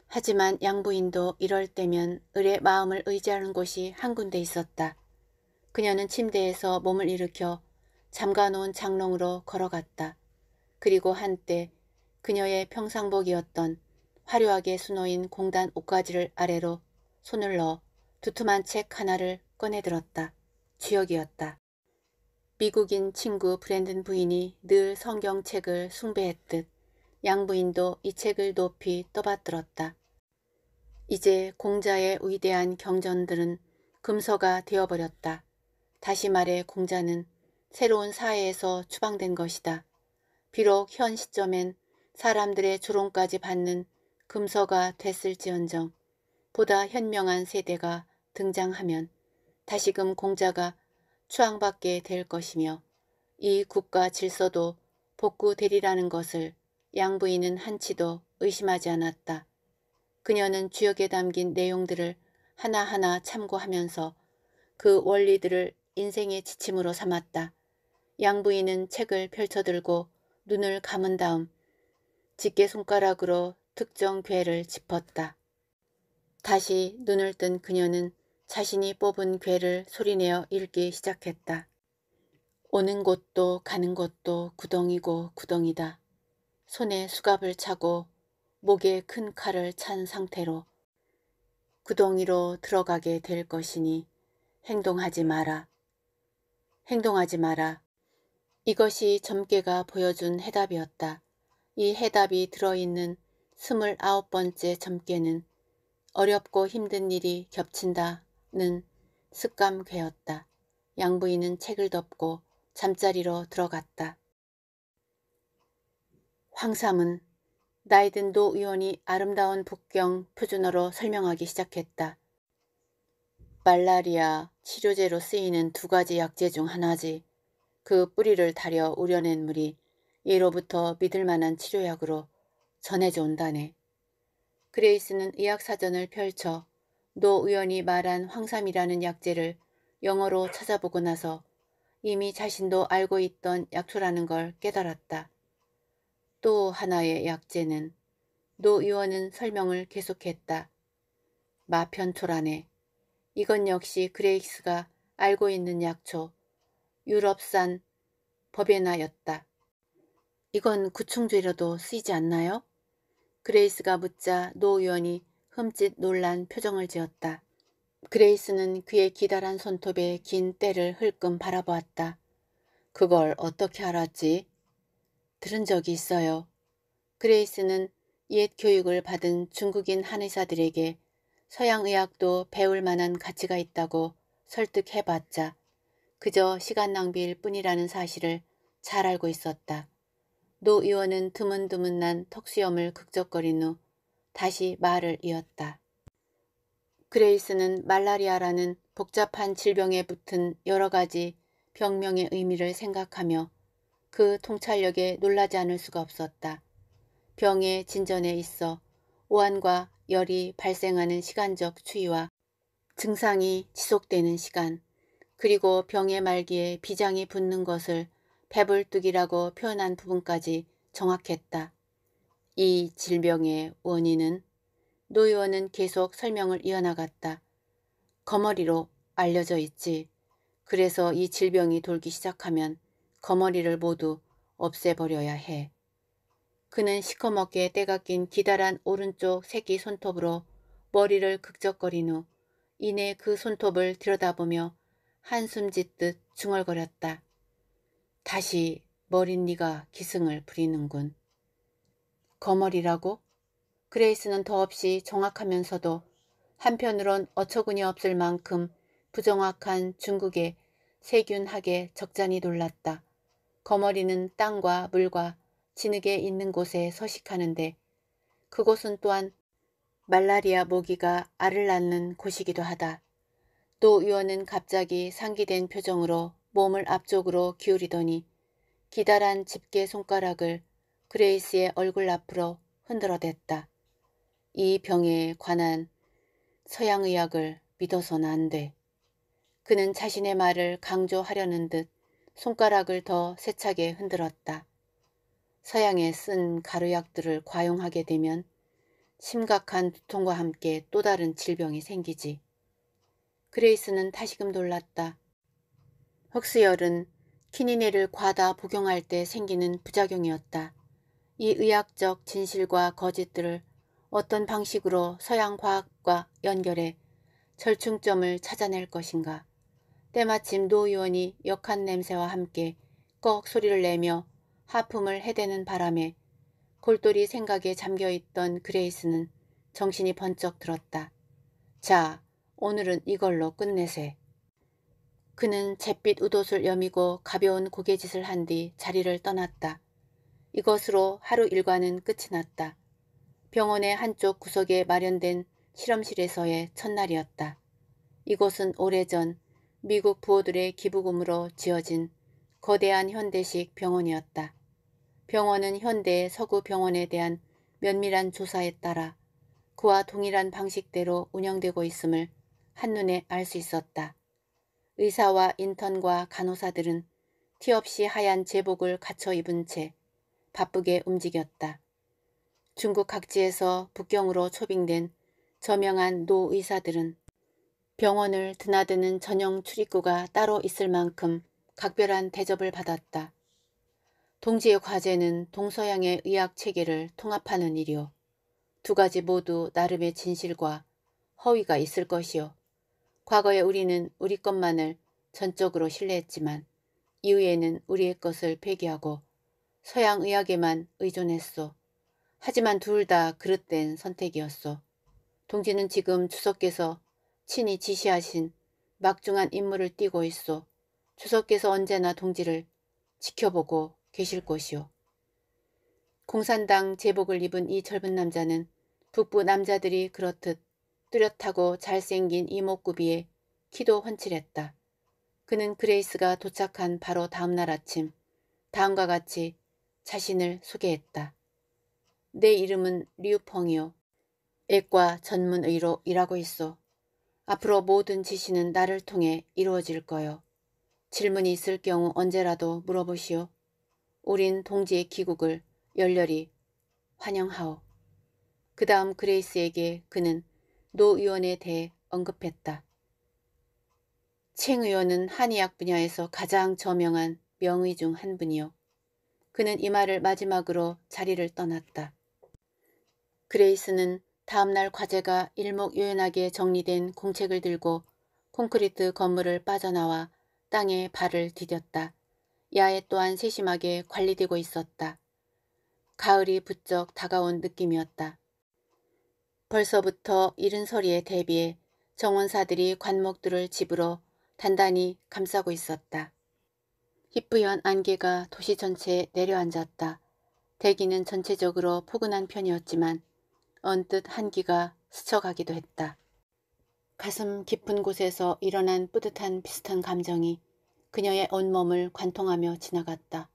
하지만 양부인도 이럴 때면 을의 마음을 의지하는 곳이 한 군데 있었다. 그녀는 침대에서 몸을 일으켜 잠가놓은 장롱으로 걸어갔다. 그리고 한때 그녀의 평상복이었던 화려하게 수놓인 공단 옷가지를 아래로 손을 넣어 두툼한 책 하나를 꺼내들었다. 주역이었다. 미국인 친구 브랜든 부인이 늘 성경책을 숭배했듯 양부인도 이 책을 높이 떠받들었다. 이제 공자의 위대한 경전들은 금서가 되어버렸다. 다시 말해 공자는 새로운 사회에서 추방된 것이다. 비록 현 시점엔 사람들의 조롱까지 받는 금서가 됐을지언정 보다 현명한 세대가 등장하면 다시금 공자가 추앙받게 될 것이며 이 국가 질서도 복구되리라는 것을 양부인은 한치도 의심하지 않았다. 그녀는 주역에 담긴 내용들을 하나하나 참고하면서 그 원리들을 인생의 지침으로 삼았다. 양부인은 책을 펼쳐들고 눈을 감은 다음 집게 손가락으로 특정 괴를 짚었다. 다시 눈을 뜬 그녀는 자신이 뽑은 괴를 소리내어 읽기 시작했다. 오는 곳도 가는 곳도 구덩이고 구덩이다. 손에 수갑을 차고 목에 큰 칼을 찬 상태로 구덩이로 들어가게 될 것이니 행동하지 마라. 행동하지 마라. 이것이 점괘가 보여준 해답이었다. 이 해답이 들어있는 스물아홉 번째 점괘는 어렵고 힘든 일이 겹친다 는 습감괴였다. 양부인은 책을 덮고 잠자리로 들어갔다. 황삼은 나이 든노 의원이 아름다운 북경 표준어로 설명하기 시작했다. 말라리아 치료제로 쓰이는 두 가지 약재 중 하나지. 그 뿌리를 다려 우려낸 물이 예로부터 믿을 만한 치료약으로 전해져 온다네. 그레이스는 의학사전을 펼쳐 노 의원이 말한 황삼이라는 약재를 영어로 찾아보고 나서 이미 자신도 알고 있던 약초라는 걸 깨달았다. 또 하나의 약재는 노 의원은 설명을 계속했다. 마편초라네. 이건 역시 그레이스가 알고 있는 약초 유럽산 법베나였다 이건 구충제로도 쓰이지 않나요? 그레이스가 묻자 노 의원이 흠짓 놀란 표정을 지었다. 그레이스는 그의 기다란 손톱에 긴 때를 흘끔 바라보았다. 그걸 어떻게 알았지? 들은 적이 있어요. 그레이스는 옛 교육을 받은 중국인 한의사들에게 서양의학도 배울 만한 가치가 있다고 설득해봤자 그저 시간 낭비일 뿐이라는 사실을 잘 알고 있었다. 노 의원은 드문드문난 턱수염을 극적거린 후 다시 말을 이었다. 그레이스는 말라리아라는 복잡한 질병에 붙은 여러 가지 병명의 의미를 생각하며 그 통찰력에 놀라지 않을 수가 없었다. 병의 진전에 있어 오한과 열이 발생하는 시간적 추이와 증상이 지속되는 시간, 그리고 병의 말기에 비장이 붙는 것을 배불뚝이라고 표현한 부분까지 정확했다. 이 질병의 원인은 노의원은 계속 설명을 이어나갔다. 거머리로 알려져 있지. 그래서 이 질병이 돌기 시작하면 거머리를 모두 없애버려야 해. 그는 시커멓게 때가 낀 기다란 오른쪽 새끼 손톱으로 머리를 극적거린 후 이내 그 손톱을 들여다보며 한숨 짓듯 중얼거렸다. 다시 머린니가 기승을 부리는군. 거머리라고? 그레이스는 더없이 정확하면서도 한편으론 어처구니 없을 만큼 부정확한 중국의 세균학에 적잖이 놀랐다. 거머리는 땅과 물과 진흙에 있는 곳에 서식하는데 그곳은 또한 말라리아 모기가 알을 낳는 곳이기도 하다. 노 의원은 갑자기 상기된 표정으로 몸을 앞쪽으로 기울이더니 기다란 집게 손가락을 그레이스의 얼굴 앞으로 흔들어댔다. 이 병에 관한 서양의학을 믿어서는 안 돼. 그는 자신의 말을 강조하려는 듯 손가락을 더 세차게 흔들었다. 서양에 쓴 가루약들을 과용하게 되면 심각한 두통과 함께 또 다른 질병이 생기지. 그레이스는 다시금 놀랐다. 흑수열은 키니네를 과다 복용할 때 생기는 부작용이었다. 이 의학적 진실과 거짓들을 어떤 방식으로 서양 과학과 연결해 절충점을 찾아낼 것인가. 때마침 노 의원이 역한 냄새와 함께 꺽 소리를 내며 하품을 해대는 바람에 골똘히 생각에 잠겨있던 그레이스는 정신이 번쩍 들었다. 자, 오늘은 이걸로 끝내세. 그는 잿빛 우옷을 여미고 가벼운 고개짓을 한 뒤 자리를 떠났다. 이것으로 하루 일과는 끝이 났다. 병원의 한쪽 구석에 마련된 실험실에서의 첫날이었다. 이곳은 오래전 미국 부호들의 기부금으로 지어진 거대한 현대식 병원이었다. 병원은 현대 서구 병원에 대한 면밀한 조사에 따라 그와 동일한 방식대로 운영되고 있음을 한눈에 알 수 있었다. 의사와 인턴과 간호사들은 티없이 하얀 제복을 갖춰 입은 채 바쁘게 움직였다. 중국 각지에서 북경으로 초빙된 저명한 노의사들은 병원을 드나드는 전용 출입구가 따로 있을 만큼 각별한 대접을 받았다. 동지의 과제는 동서양의 의학 체계를 통합하는 일이요. 두 가지 모두 나름의 진실과 허위가 있을 것이요. 과거에 우리는 우리 것만을 전적으로 신뢰했지만 이후에는 우리의 것을 폐기하고 서양의학에만 의존했소. 하지만 둘 다 그릇된 선택이었소. 동지는 지금 주석께서 친히 지시하신 막중한 임무를 띠고 있소. 주석께서 언제나 동지를 지켜보고 계실 것이오. 공산당 제복을 입은 이 젊은 남자는 북부 남자들이 그렇듯 뚜렷하고 잘생긴 이목구비에 키도 훤칠했다. 그는 그레이스가 도착한 바로 다음날 아침 다음과 같이 자신을 소개했다. 내 이름은 리우펑이요. 액과 전문의로 일하고 있어. 앞으로 모든 지시는 나를 통해 이루어질 거요. 질문이 있을 경우 언제라도 물어보시오. 우린 동지의 귀국을 열렬히 환영하오. 그 다음 그레이스에게 그는 노 의원에 대해 언급했다. 챙 의원은 한의학 분야에서 가장 저명한 명의 중 한 분이요. 그는 이 말을 마지막으로 자리를 떠났다. 그레이스는 다음날 과제가 일목요연하게 정리된 공책을 들고 콘크리트 건물을 빠져나와 땅에 발을 디뎠다. 야외 또한 세심하게 관리되고 있었다. 가을이 부쩍 다가온 느낌이었다. 벌써부터 이른 소리에 대비해 정원사들이 관목들을 집으로 단단히 감싸고 있었다. 희뿌연 안개가 도시 전체에 내려앉았다. 대기는 전체적으로 포근한 편이었지만 언뜻 한기가 스쳐가기도 했다. 가슴 깊은 곳에서 일어난 뿌듯한 비슷한 감정이 그녀의 온몸을 관통하며 지나갔다.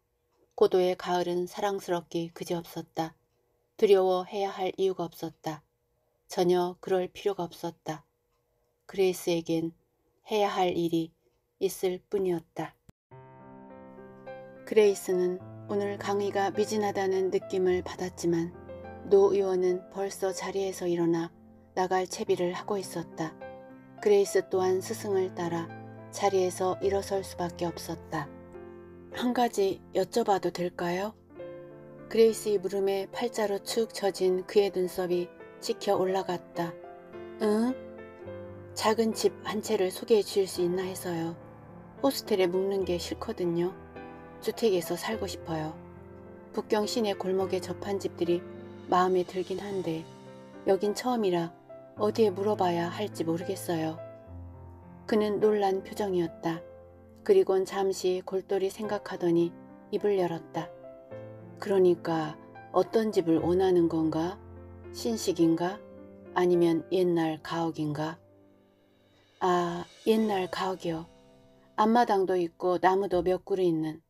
고도의 가을은 사랑스럽기 그지없었다. 두려워해야 할 이유가 없었다. 전혀 그럴 필요가 없었다. 그레이스에겐 해야 할 일이 있을 뿐이었다. 그레이스는 오늘 강의가 미진하다는 느낌을 받았지만 노 의원은 벌써 자리에서 일어나 나갈 채비를 하고 있었다. 그레이스 또한 스승을 따라 자리에서 일어설 수밖에 없었다. 한 가지 여쭤봐도 될까요? 그레이스의 물음에 팔자로 축 처진 그의 눈썹이 치켜 올라갔다. 응? 작은 집 한 채를 소개해 주실 수 있나 해서요. 호스텔에 묵는 게 싫거든요. 주택에서 살고 싶어요. 북경 시내 골목에 접한 집들이 마음에 들긴 한데 여긴 처음이라 어디에 물어봐야 할지 모르겠어요. 그는 놀란 표정이었다. 그리곤 잠시 골똘히 생각하더니 입을 열었다. 그러니까 어떤 집을 원하는 건가? 신식인가? 아니면 옛날 가옥인가? 아, 옛날 가옥이요. 앞마당도 있고 나무도 몇 그루 있는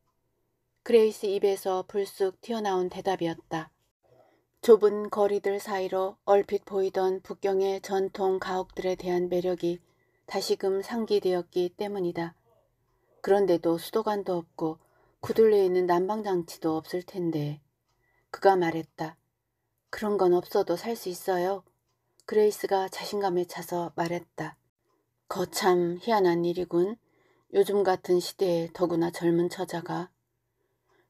그레이스 입에서 불쑥 튀어나온 대답이었다. 좁은 거리들 사이로 얼핏 보이던 북경의 전통 가옥들에 대한 매력이 다시금 상기되었기 때문이다. 그런데도 수도관도 없고 구둘레 있는 난방장치도 없을 텐데 그가 말했다. 그런 건 없어도 살 수 있어요. 그레이스가 자신감에 차서 말했다. 거참 희한한 일이군. 요즘 같은 시대에 더구나 젊은 처자가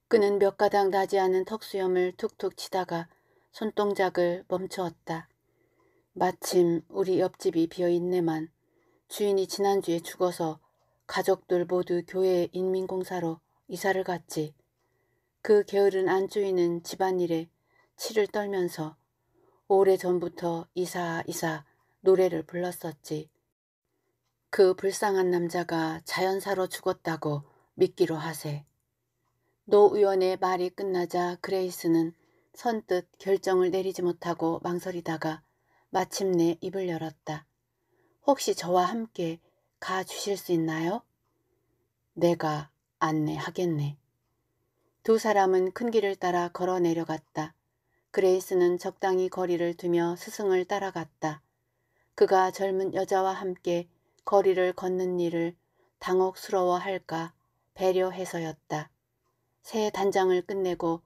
그는 몇 가닥 나지 않은 턱수염을 툭툭 치다가 손동작을 멈추었다. 마침 우리 옆집이 비어있네만 주인이 지난주에 죽어서 가족들 모두 교회 인민공사로 이사를 갔지. 그 게으른 안주인은 집안일에 치를 떨면서 오래전부터 이사 이사 노래를 불렀었지. 그 불쌍한 남자가 자연사로 죽었다고 믿기로 하세. 노 의원의 말이 끝나자 그레이스는 선뜻 결정을 내리지 못하고 망설이다가 마침내 입을 열었다. 혹시 저와 함께 가 주실 수 있나요? 내가 안내하겠네. 두 사람은 큰 길을 따라 걸어 내려갔다. 그레이스는 적당히 거리를 두며 스승을 따라갔다. 그가 젊은 여자와 함께 거리를 걷는 일을 당혹스러워할까 배려해서였다. 새 단장을 끝내고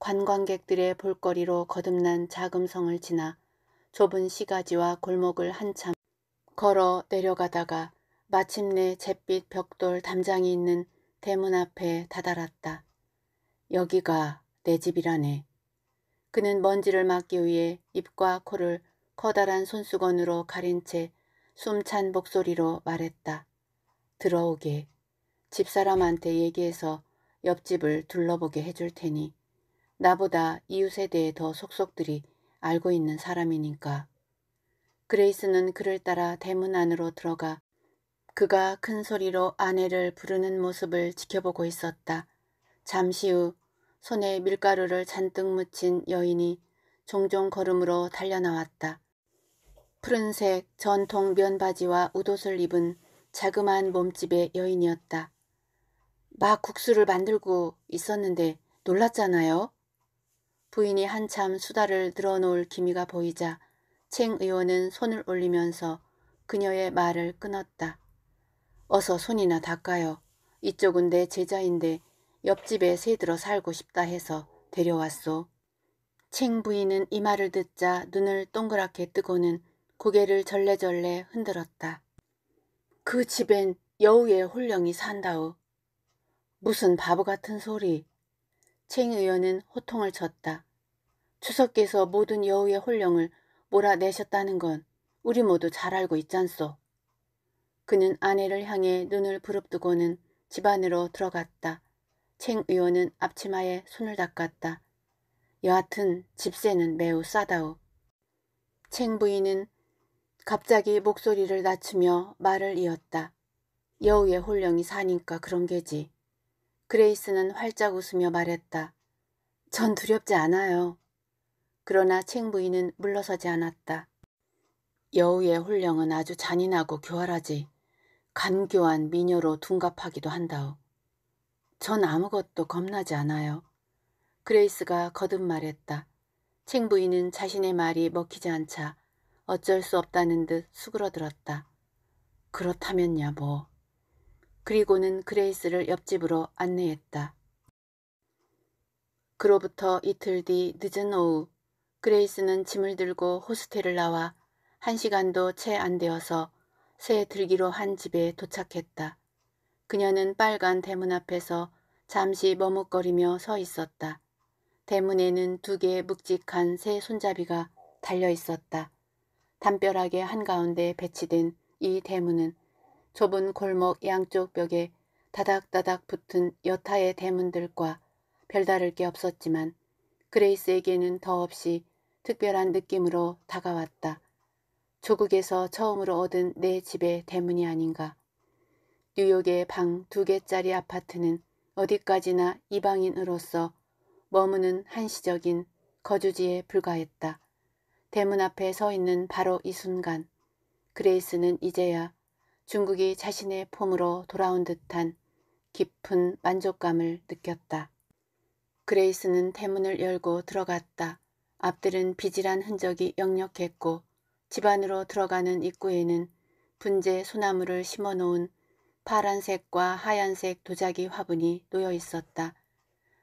관광객들의 볼거리로 거듭난 자금성을 지나 좁은 시가지와 골목을 한참 걸어 내려가다가 마침내 잿빛 벽돌 담장이 있는 대문 앞에 다다랐다. 여기가 내 집이라네. 그는 먼지를 막기 위해 입과 코를 커다란 손수건으로 가린 채 숨찬 목소리로 말했다. 들어오게. 집사람한테 얘기해서 옆집을 둘러보게 해줄 테니 나보다 이웃에 대해 더 속속들이 알고 있는 사람이니까. 그레이스는 그를 따라 대문 안으로 들어가 그가 큰 소리로 아내를 부르는 모습을 지켜보고 있었다. 잠시 후 손에 밀가루를 잔뜩 묻힌 여인이 종종 걸음으로 달려나왔다. 푸른색 전통 면바지와 웃옷을 입은 자그마한 몸집의 여인이었다. 막 국수를 만들고 있었는데 놀랐잖아요. 부인이 한참 수다를 늘어놓을 기미가 보이자 챙 의원은 손을 올리면서 그녀의 말을 끊었다. 어서 손이나 닦아요. 이쪽은 내 제자인데 옆집에 새들어 살고 싶다 해서 데려왔소. 챙 부인은 이 말을 듣자 눈을 동그랗게 뜨고는 고개를 절레절레 흔들었다. 그 집엔 여우의 홀령이 산다오. 무슨 바보 같은 소리. 챙 의원은 호통을 쳤다. 추석께서 모든 여우의 혼령을 몰아내셨다는 건 우리 모두 잘 알고 있잖소. 그는 아내를 향해 눈을 부릅뜨고는 집 안으로 들어갔다. 챙 의원은 앞치마에 손을 닦았다. 여하튼 집세는 매우 싸다오챙 부인은 갑자기 목소리를 낮추며 말을 이었다. 여우의 혼령이 사니까 그런 게지. 그레이스는 활짝 웃으며 말했다. 전 두렵지 않아요. 그러나 책부인은 물러서지 않았다. 여우의 홀령은 아주 잔인하고 교활하지 간교한 미녀로 둔갑하기도 한다오. 전 아무것도 겁나지 않아요. 그레이스가 거듭 말했다. 책부인은 자신의 말이 먹히지 않자 어쩔 수 없다는 듯 수그러들었다. 그렇다면야 뭐. 그리고는 그레이스를 옆집으로 안내했다. 그로부터 이틀 뒤 늦은 오후 그레이스는 짐을 들고 호스텔을 나와 한 시간도 채 안 되어서 새 들기로 한 집에 도착했다. 그녀는 빨간 대문 앞에서 잠시 머뭇거리며 서 있었다. 대문에는 두 개의 묵직한 새 손잡이가 달려 있었다. 담벼락의 한가운데 배치된 이 대문은 좁은 골목 양쪽 벽에 다닥다닥 붙은 여타의 대문들과 별다를 게 없었지만 그레이스에게는 더없이 특별한 느낌으로 다가왔다. 조국에서 처음으로 얻은 내 집의 대문이 아닌가. 뉴욕의 방 두 개짜리 아파트는 어디까지나 이방인으로서 머무는 한시적인 거주지에 불과했다. 대문 앞에 서 있는 바로 이 순간 그레이스는 이제야 중국이 자신의 폼으로 돌아온 듯한 깊은 만족감을 느꼈다. 그레이스는 대문을 열고 들어갔다. 앞들은 비질한 흔적이 역력했고 집 안으로 들어가는 입구에는 분재 소나무를 심어놓은 파란색과 하얀색 도자기 화분이 놓여 있었다.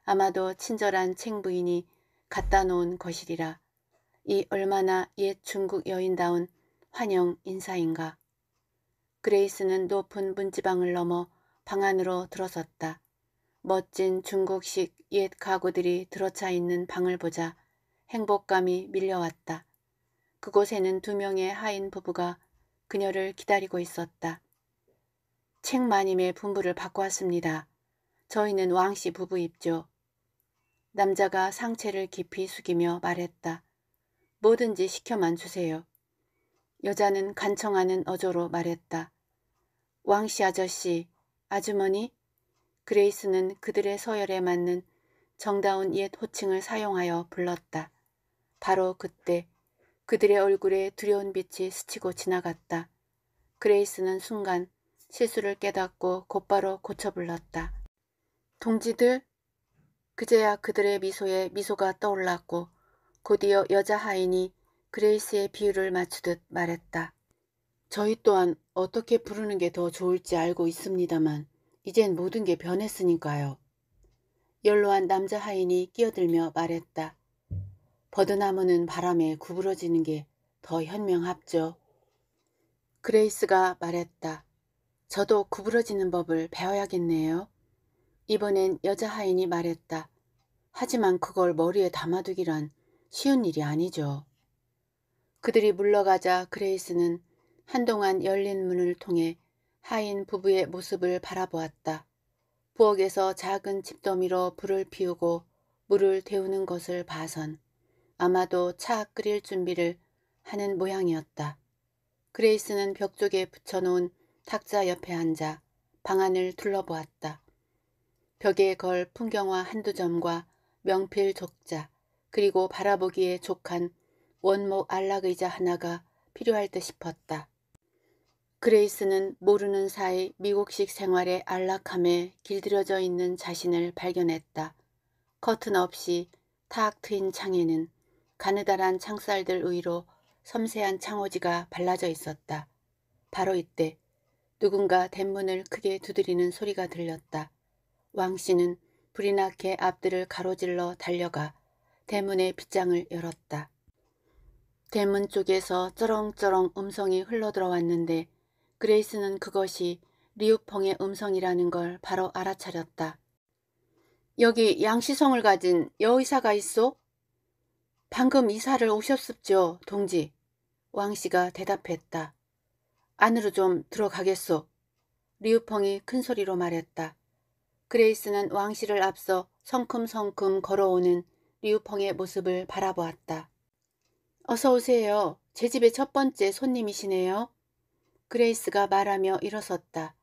아마도 친절한 챙부인이 갖다 놓은 것이리라. 이 얼마나 옛 중국 여인다운 환영 인사인가. 그레이스는 높은 문지방을 넘어 방 안으로 들어섰다. 멋진 중국식 옛 가구들이 들어차 있는 방을 보자 행복감이 밀려왔다. 그곳에는 두 명의 하인 부부가 그녀를 기다리고 있었다. 책마님의 분부를 바꿔왔습니다. 저희는 왕씨 부부입죠. 남자가 상체를 깊이 숙이며 말했다. 뭐든지 시켜만 주세요. 여자는 간청하는 어조로 말했다. 왕씨 아저씨, 아주머니, 그레이스는 그들의 서열에 맞는 정다운 옛 호칭을 사용하여 불렀다. 바로 그때 그들의 얼굴에 두려운 빛이 스치고 지나갔다. 그레이스는 순간 실수를 깨닫고 곧바로 고쳐 불렀다. 동지들! 그제야 그들의 미소에 미소가 떠올랐고 곧이어 여자 하인이 그레이스의 비율을 맞추듯 말했다. 저희 또한 어떻게 부르는 게 더 좋을지 알고 있습니다만 이젠 모든 게 변했으니까요. 연로한 남자 하인이 끼어들며 말했다. 버드나무는 바람에 구부러지는 게 더 현명합죠. 그레이스가 말했다. 저도 구부러지는 법을 배워야겠네요. 이번엔 여자 하인이 말했다. 하지만 그걸 머리에 담아두기란 쉬운 일이 아니죠. 그들이 물러가자 그레이스는 한동안 열린 문을 통해 하인 부부의 모습을 바라보았다. 부엌에서 작은 집더미로 불을 피우고 물을 데우는 것을 봐선 아마도 차 끓일 준비를 하는 모양이었다. 그레이스는 벽 쪽에 붙여놓은 탁자 옆에 앉아 방안을 둘러보았다. 벽에 걸 풍경화 한두 점과 명필 족자 그리고 바라보기에 족한 원목 안락의자 하나가 필요할 듯 싶었다. 그레이스는 모르는 사이 미국식 생활의 안락함에 길들여져 있는 자신을 발견했다. 커튼 없이 타악 트인 창에는 가느다란 창살들 위로 섬세한 창호지가 발라져 있었다. 바로 이때 누군가 대문을 크게 두드리는 소리가 들렸다. 왕씨는 불이 나게 앞뒤를 가로질러 달려가 대문의 빗장을 열었다. 대문 쪽에서 쩌렁쩌렁 음성이 흘러들어왔는데 그레이스는 그것이 리우펑의 음성이라는 걸 바로 알아차렸다. 여기 양시성을 가진 여의사가 있어? 방금 이사를 오셨습죠, 동지. 왕씨가 대답했다. 안으로 좀 들어가겠소. 리우펑이 큰 소리로 말했다. 그레이스는 왕씨를 앞서 성큼성큼 걸어오는 리우펑의 모습을 바라보았다. 어서 오세요. 제 집의 첫 번째 손님이시네요. 그레이스가 말하며 일어섰다.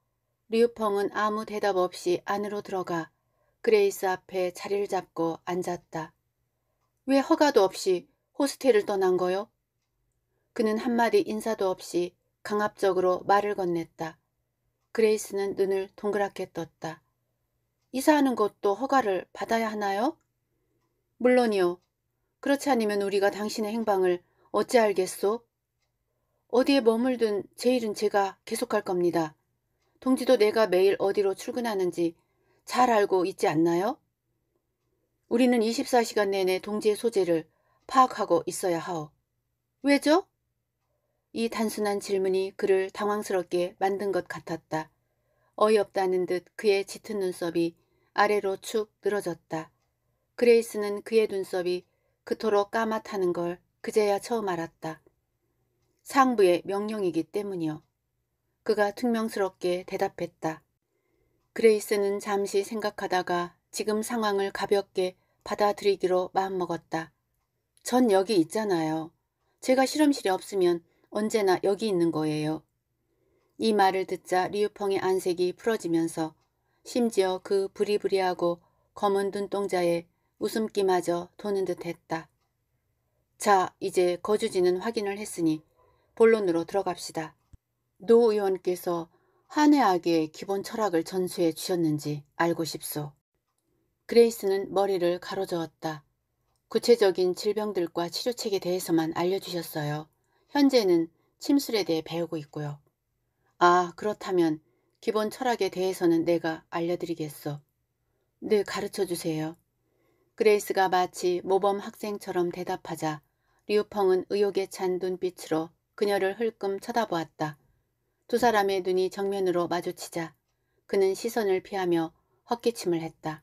류펑은 아무 대답 없이 안으로 들어가 그레이스 앞에 자리를 잡고 앉았다. 왜 허가도 없이 호스텔을 떠난 거요? 그는 한마디 인사도 없이 강압적으로 말을 건넸다. 그레이스는 눈을 동그랗게 떴다. 이사하는 것도 허가를 받아야 하나요? 물론이요. 그렇지 않으면 우리가 당신의 행방을 어찌 알겠소? 어디에 머물든 제 일은 제가 계속할 겁니다. 동지도 내가 매일 어디로 출근하는지 잘 알고 있지 않나요? 우리는 24시간 내내 동지의 소재를 파악하고 있어야 하오. 왜죠? 이 단순한 질문이 그를 당황스럽게 만든 것 같았다. 어이없다는 듯 그의 짙은 눈썹이 아래로 축 늘어졌다. 그레이스는 그의 눈썹이 그토록 까맣다는 걸 그제야 처음 알았다. 상부의 명령이기 때문이요. 그가 퉁명스럽게 대답했다. 그레이스는 잠시 생각하다가 지금 상황을 가볍게 받아들이기로 마음먹었다. 전 여기 있잖아요. 제가 실험실에 없으면 언제나 여기 있는 거예요. 이 말을 듣자 리우펑의 안색이 풀어지면서 심지어 그 부리부리하고 검은 눈동자에 웃음기마저 도는 듯 했다. 자, 이제 거주지는 확인을 했으니 본론으로 들어갑시다. 노 의원께서 한의학의 기본 철학을 전수해 주셨는지 알고 싶소. 그레이스는 머리를 가로저었다. 구체적인 질병들과 치료책에 대해서만 알려주셨어요. 현재는 침술에 대해 배우고 있고요. 아, 그렇다면 기본 철학에 대해서는 내가 알려드리겠소. 늘 가르쳐주세요. 그레이스가 마치 모범 학생처럼 대답하자 리우펑은 의욕에 찬 눈빛으로 그녀를 흘끔 쳐다보았다. 두 사람의 눈이 정면으로 마주치자 그는 시선을 피하며 헛기침을 했다.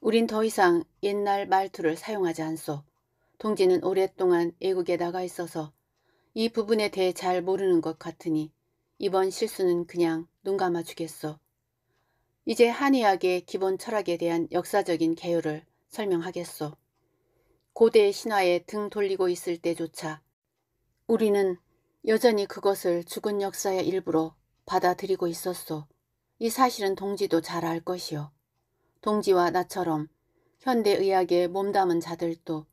우린 더 이상 옛날 말투를 사용하지 않소. 동지는 오랫동안 애국에 나가 있어서 이 부분에 대해 잘 모르는 것 같으니 이번 실수는 그냥 눈 감아주겠소. 이제 한의학의 기본 철학에 대한 역사적인 개요를 설명하겠소. 고대 신화에 등 돌리고 있을 때조차 우리는 여전히 그것을 죽은 역사의 일부로 받아들이고 있었소. 이 사실은 동지도 잘 알것이오 동지와 나처럼 현대의학에 몸담은 자들도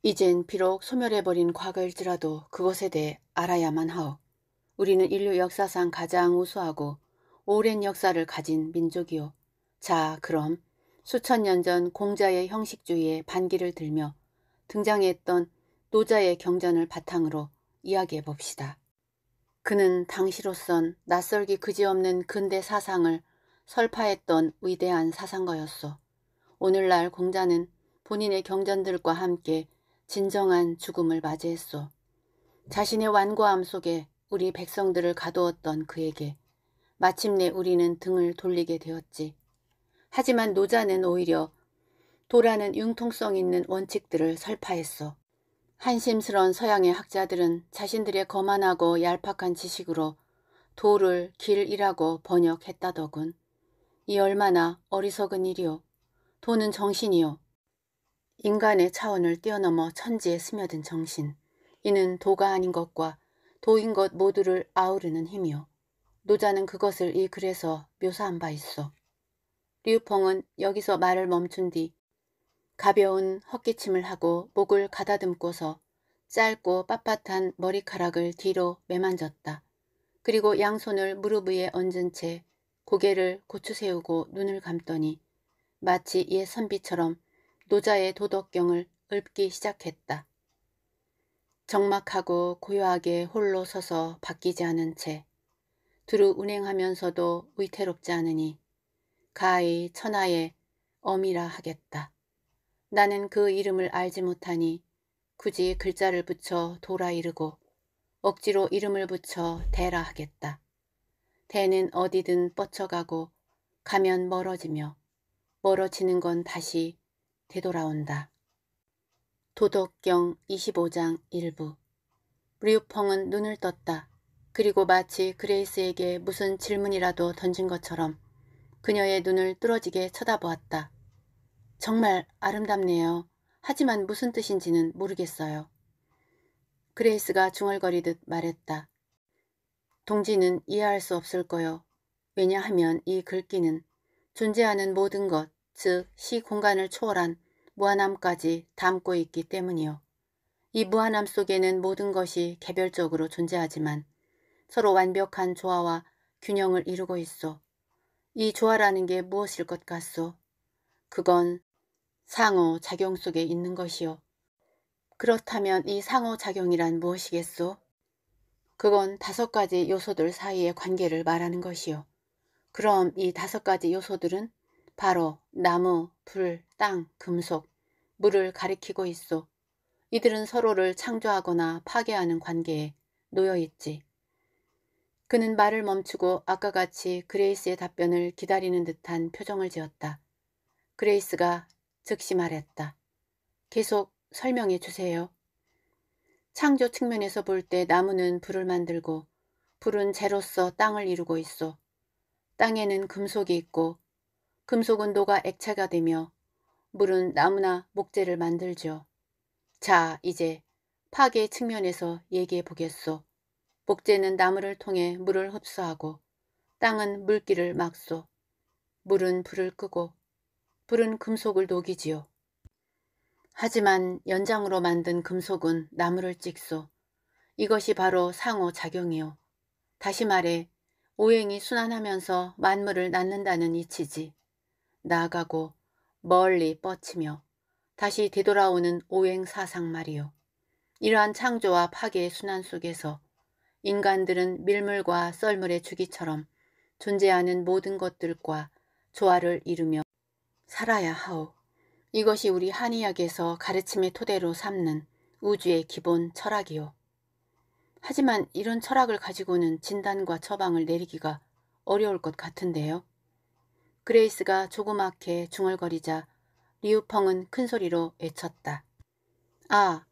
이젠 비록 소멸해버린 과거일지라도 그것에 대해 알아야만 하오. 우리는 인류 역사상 가장 우수하고 오랜 역사를 가진 민족이오자 그럼 수천 년 전 공자의 형식주의에 반기를 들며 등장했던 노자의 경전을 바탕으로 이야기해 봅시다. 그는 당시로선 낯설기 그지없는 근대 사상을 설파했던 위대한 사상가였어. 오늘날 공자는 본인의 경전들과 함께 진정한 죽음을 맞이했소. 자신의 완고함 속에 우리 백성들을 가두었던 그에게 마침내 우리는 등을 돌리게 되었지. 하지만 노자는 오히려 도라는 융통성 있는 원칙들을 설파했어. 한심스러운 서양의 학자들은 자신들의 거만하고 얄팍한 지식으로 도를 길이라고 번역했다더군. 이 얼마나 어리석은 일이오. 도는 정신이오. 인간의 차원을 뛰어넘어 천지에 스며든 정신. 이는 도가 아닌 것과 도인 것 모두를 아우르는 힘이오. 노자는 그것을 이 글에서 묘사한 바 있어. 류펑은 여기서 말을 멈춘 뒤 가벼운 헛기침을 하고 목을 가다듬고서 짧고 빳빳한 머리카락을 뒤로 매만졌다. 그리고 양손을 무릎 위에 얹은 채 고개를 고추세우고 눈을 감더니 마치 옛 선비처럼 노자의 도덕경을 읊기 시작했다. 정막하고 고요하게 홀로 서서 바뀌지 않은 채 두루 운행하면서도 위태롭지 않으니 가히 천하에 엄이라 하겠다. 나는 그 이름을 알지 못하니 굳이 글자를 붙여 돌아 이르고 억지로 이름을 붙여 대라 하겠다. 대는 어디든 뻗쳐가고 가면 멀어지며 멀어지는 건 다시 되돌아온다. 도덕경 25장 1부 류펑은 눈을 떴다. 그리고 마치 그레이스에게 무슨 질문이라도 던진 것처럼 그녀의 눈을 뚫어지게 쳐다보았다. 정말 아름답네요. 하지만 무슨 뜻인지는 모르겠어요. 그레이스가 중얼거리듯 말했다. 동지는 이해할 수 없을 거요. 왜냐하면 이 글귀는 존재하는 모든 것, 즉 시 공간을 초월한 무한함까지 담고 있기 때문이요. 이 무한함 속에는 모든 것이 개별적으로 존재하지만 서로 완벽한 조화와 균형을 이루고 있어. 이 조화라는 게 무엇일 것 같소? 그건 상호작용 속에 있는 것이요. 그렇다면 이 상호작용이란 무엇이겠소? 그건 다섯 가지 요소들 사이의 관계를 말하는 것이요. 그럼 이 다섯 가지 요소들은 바로 나무, 불, 땅, 금속, 물을 가리키고 있어. 이들은 서로를 창조하거나 파괴하는 관계에 놓여 있지. 그는 말을 멈추고 아까 같이 그레이스의 답변을 기다리는 듯한 표정을 지었다. 그레이스가 즉시 말했다. 계속 설명해 주세요. 창조 측면에서 볼 때 나무는 불을 만들고 불은 재로서 땅을 이루고 있어. 땅에는 금속이 있고 금속은 녹아 액체가 되며 물은 나무나 목재를 만들죠. 자, 이제 파괴 측면에서 얘기해 보겠소. 목재는 나무를 통해 물을 흡수하고 땅은 물기를 막소. 물은 불을 끄고 불은 금속을 녹이지요. 하지만 연장으로 만든 금속은 나무를 찍소. 이것이 바로 상호작용이요. 다시 말해 오행이 순환하면서 만물을 낳는다는 이치지. 나아가고 멀리 뻗치며 다시 되돌아오는 오행 사상 말이요. 이러한 창조와 파괴의 순환 속에서 인간들은 밀물과 썰물의 주기처럼 존재하는 모든 것들과 조화를 이루며 살아야 하오. 이것이 우리 한의학에서 가르침의 토대로 삼는 우주의 기본 철학이오 하지만 이런 철학을 가지고는 진단과 처방을 내리기가 어려울 것 같은데요. 그레이스가 조그맣게 중얼거리자 리우펑은 큰 소리로 외쳤다. 아,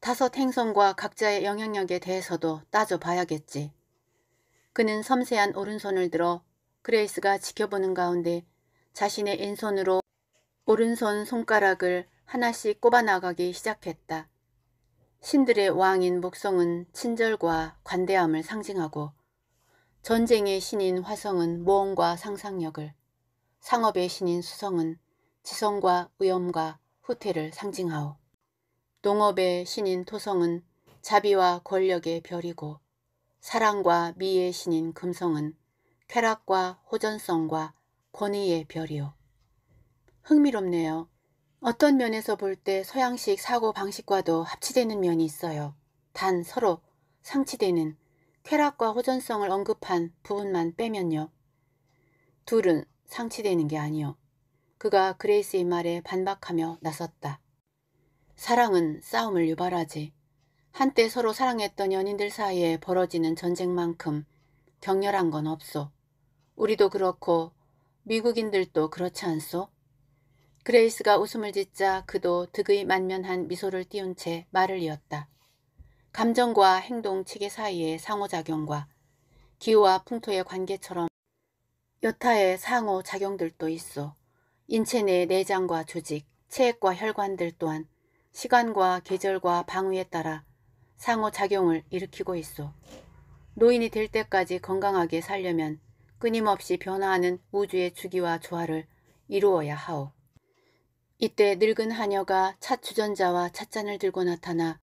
다섯 행성과 각자의 영향력에 대해서도 따져봐야겠지. 그는 섬세한 오른손을 들어 그레이스가 지켜보는 가운데 자신의 왼손으로 오른손 손가락을 하나씩 꼽아나가기 시작했다. 신들의 왕인 목성은 친절과 관대함을 상징하고 전쟁의 신인 화성은 모험과 상상력을 상업의 신인 수성은 지성과 위험과 후퇴를 상징하오. 농업의 신인 토성은 자비와 권력의 별이고 사랑과 미의 신인 금성은 쾌락과 호전성과 권위의 별이오 흥미롭네요. 어떤 면에서 볼 때 서양식 사고 방식과도 합치되는 면이 있어요. 단 서로 상치되는 쾌락과 호전성을 언급한 부분만 빼면요. 둘은 상치되는 게 아니요. 그가 그레이스의 말에 반박하며 나섰다. 사랑은 싸움을 유발하지. 한때 서로 사랑했던 연인들 사이에 벌어지는 전쟁만큼 격렬한 건 없소. 우리도 그렇고 미국인들도 그렇지 않소? 그레이스가 웃음을 짓자 그도 득의 만면한 미소를 띄운 채 말을 이었다. 감정과 행동 체계 사이의 상호작용과 기후와 풍토의 관계처럼 여타의 상호작용들도 있어 인체 내 내장과 조직, 체액과 혈관들 또한 시간과 계절과 방위에 따라 상호작용을 일으키고 있어 노인이 될 때까지 건강하게 살려면 끊임없이 변화하는 우주의 주기와 조화를 이루어야 하오. 이때 늙은 하녀가 차 주전자와 찻잔을 들고 나타나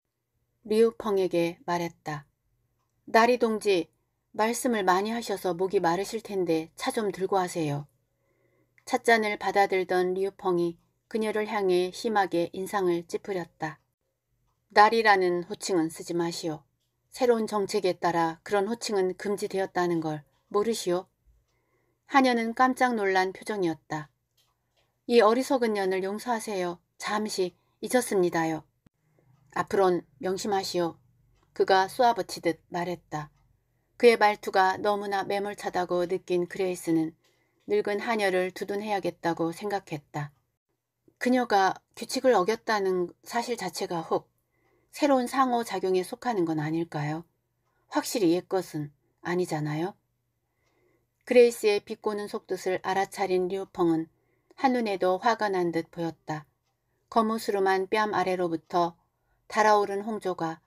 리우펑에게 말했다. 나리 동지, 말씀을 많이 하셔서 목이 마르실 텐데 차 좀 들고 하세요. 찻잔을 받아들던 리우펑이 그녀를 향해 심하게 인상을 찌푸렸다. 나리라는 호칭은 쓰지 마시오. 새로운 정책에 따라 그런 호칭은 금지되었다는 걸 모르시오? 하녀는 깜짝 놀란 표정이었다. 이 어리석은 년을 용서하세요. 잠시 잊었습니다요. 앞으론 명심하시오. 그가 쏘아붙이듯 말했다. 그의 말투가 너무나 매몰차다고 느낀 그레이스는 늙은 하녀를 두둔해야겠다고 생각했다. 그녀가 규칙을 어겼다는 사실 자체가 혹 새로운 상호작용에 속하는 건 아닐까요? 확실히 옛것은 아니잖아요? 그레이스의 비꼬는 속뜻을 알아차린 류펑은 한눈에도 화가 난 듯 보였다. 거무스름한 뺨 아래로부터 달아오른 홍조가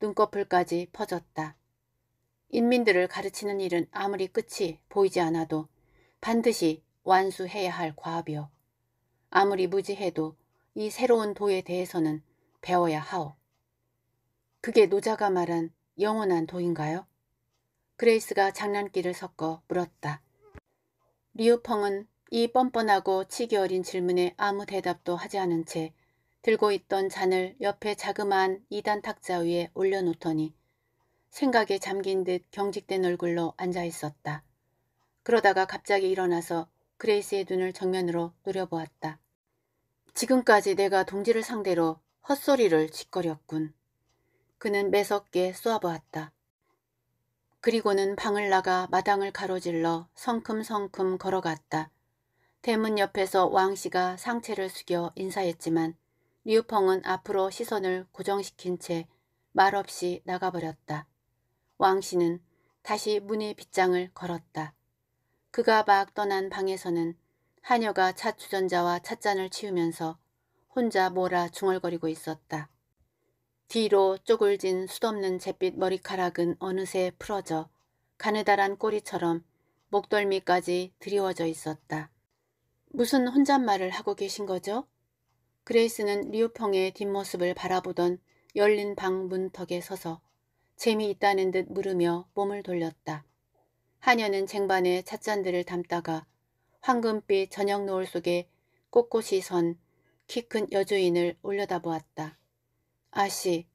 눈꺼풀까지 퍼졌다. 인민들을 가르치는 일은 아무리 끝이 보이지 않아도 반드시 완수해야 할 과업이요. 아무리 무지해도 이 새로운 도에 대해서는 배워야 하오. 그게 노자가 말한 영원한 도인가요? 그레이스가 장난기를 섞어 물었다. 리우펑은 이 뻔뻔하고 치기 어린 질문에 아무 대답도 하지 않은 채 들고 있던 잔을 옆에 자그마한 이단 탁자 위에 올려놓더니 생각에 잠긴 듯 경직된 얼굴로 앉아 있었다. 그러다가 갑자기 일어나서 그레이스의 눈을 정면으로 노려보았다. 지금까지 내가 동지를 상대로 헛소리를 짓거렸군. 그는 매섭게 쏘아보았다. 그리고는 방을 나가 마당을 가로질러 성큼성큼 걸어갔다. 대문 옆에서 왕씨가 상체를 숙여 인사했지만 리펑은 앞으로 시선을 고정시킨 채 말없이 나가버렸다. 왕씨는 다시 문의 빗장을 걸었다. 그가 막 떠난 방에서는 하녀가 차 주전자와 찻잔을 치우면서 혼자 몰아 중얼거리고 있었다. 뒤로 쪼글진 숱없는 잿빛 머리카락은 어느새 풀어져 가느다란 꼬리처럼 목덜미까지 드리워져 있었다. 무슨 혼잣말을 하고 계신 거죠? 그레이스는 리오평의 뒷모습을 바라보던 열린 방 문턱에 서서 재미있다는 듯 물으며 몸을 돌렸다. 하녀는 쟁반에 찻잔들을 담다가 황금빛 저녁 노을 속에 꼿꼿이 선 키 큰 여주인을 올려다보았다. 아씨,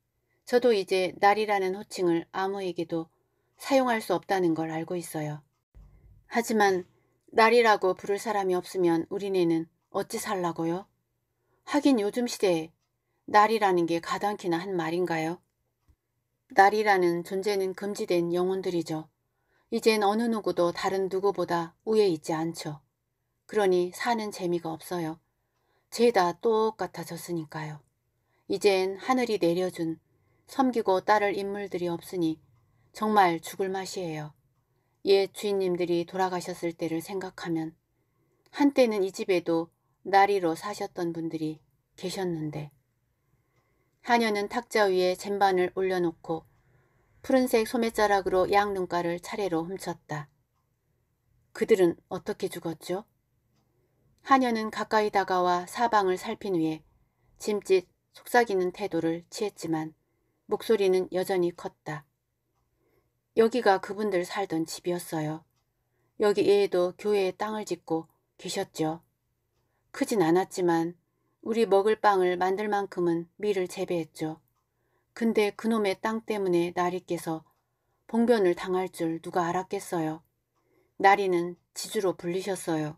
저도 이제 날이라는 호칭을 아무에게도 사용할 수 없다는 걸 알고 있어요. 하지만 날이라고 부를 사람이 없으면 우리네는 어찌 살라고요? 하긴 요즘 시대에 날이라는 게 가당키나 한 말인가요? 날이라는 존재는 금지된 영혼들이죠. 이젠 어느 누구도 다른 누구보다 우에 있지 않죠. 그러니 사는 재미가 없어요. 죄다 똑같아졌으니까요. 이젠 하늘이 내려준 섬기고 따를 인물들이 없으니 정말 죽을 맛이에요. 옛 예, 주인님들이 돌아가셨을 때를 생각하면 한때는 이 집에도 나리로 사셨던 분들이 계셨는데 하녀는 탁자 위에 잼반을 올려놓고 푸른색 소매자락으로 양눈가를 차례로 훔쳤다. 그들은 어떻게 죽었죠? 하녀는 가까이 다가와 사방을 살핀 후에 짐짓 속삭이는 태도를 취했지만 목소리는 여전히 컸다. 여기가 그분들 살던 집이었어요. 여기 이에도 교회에 땅을 짓고 계셨죠. 크진 않았지만 우리 먹을 빵을 만들 만큼은 밀을 재배했죠. 근데 그놈의 땅 때문에 나리 께서 봉변을 당할 줄 누가 알았겠어요. 나리는 지주로 불리셨어요.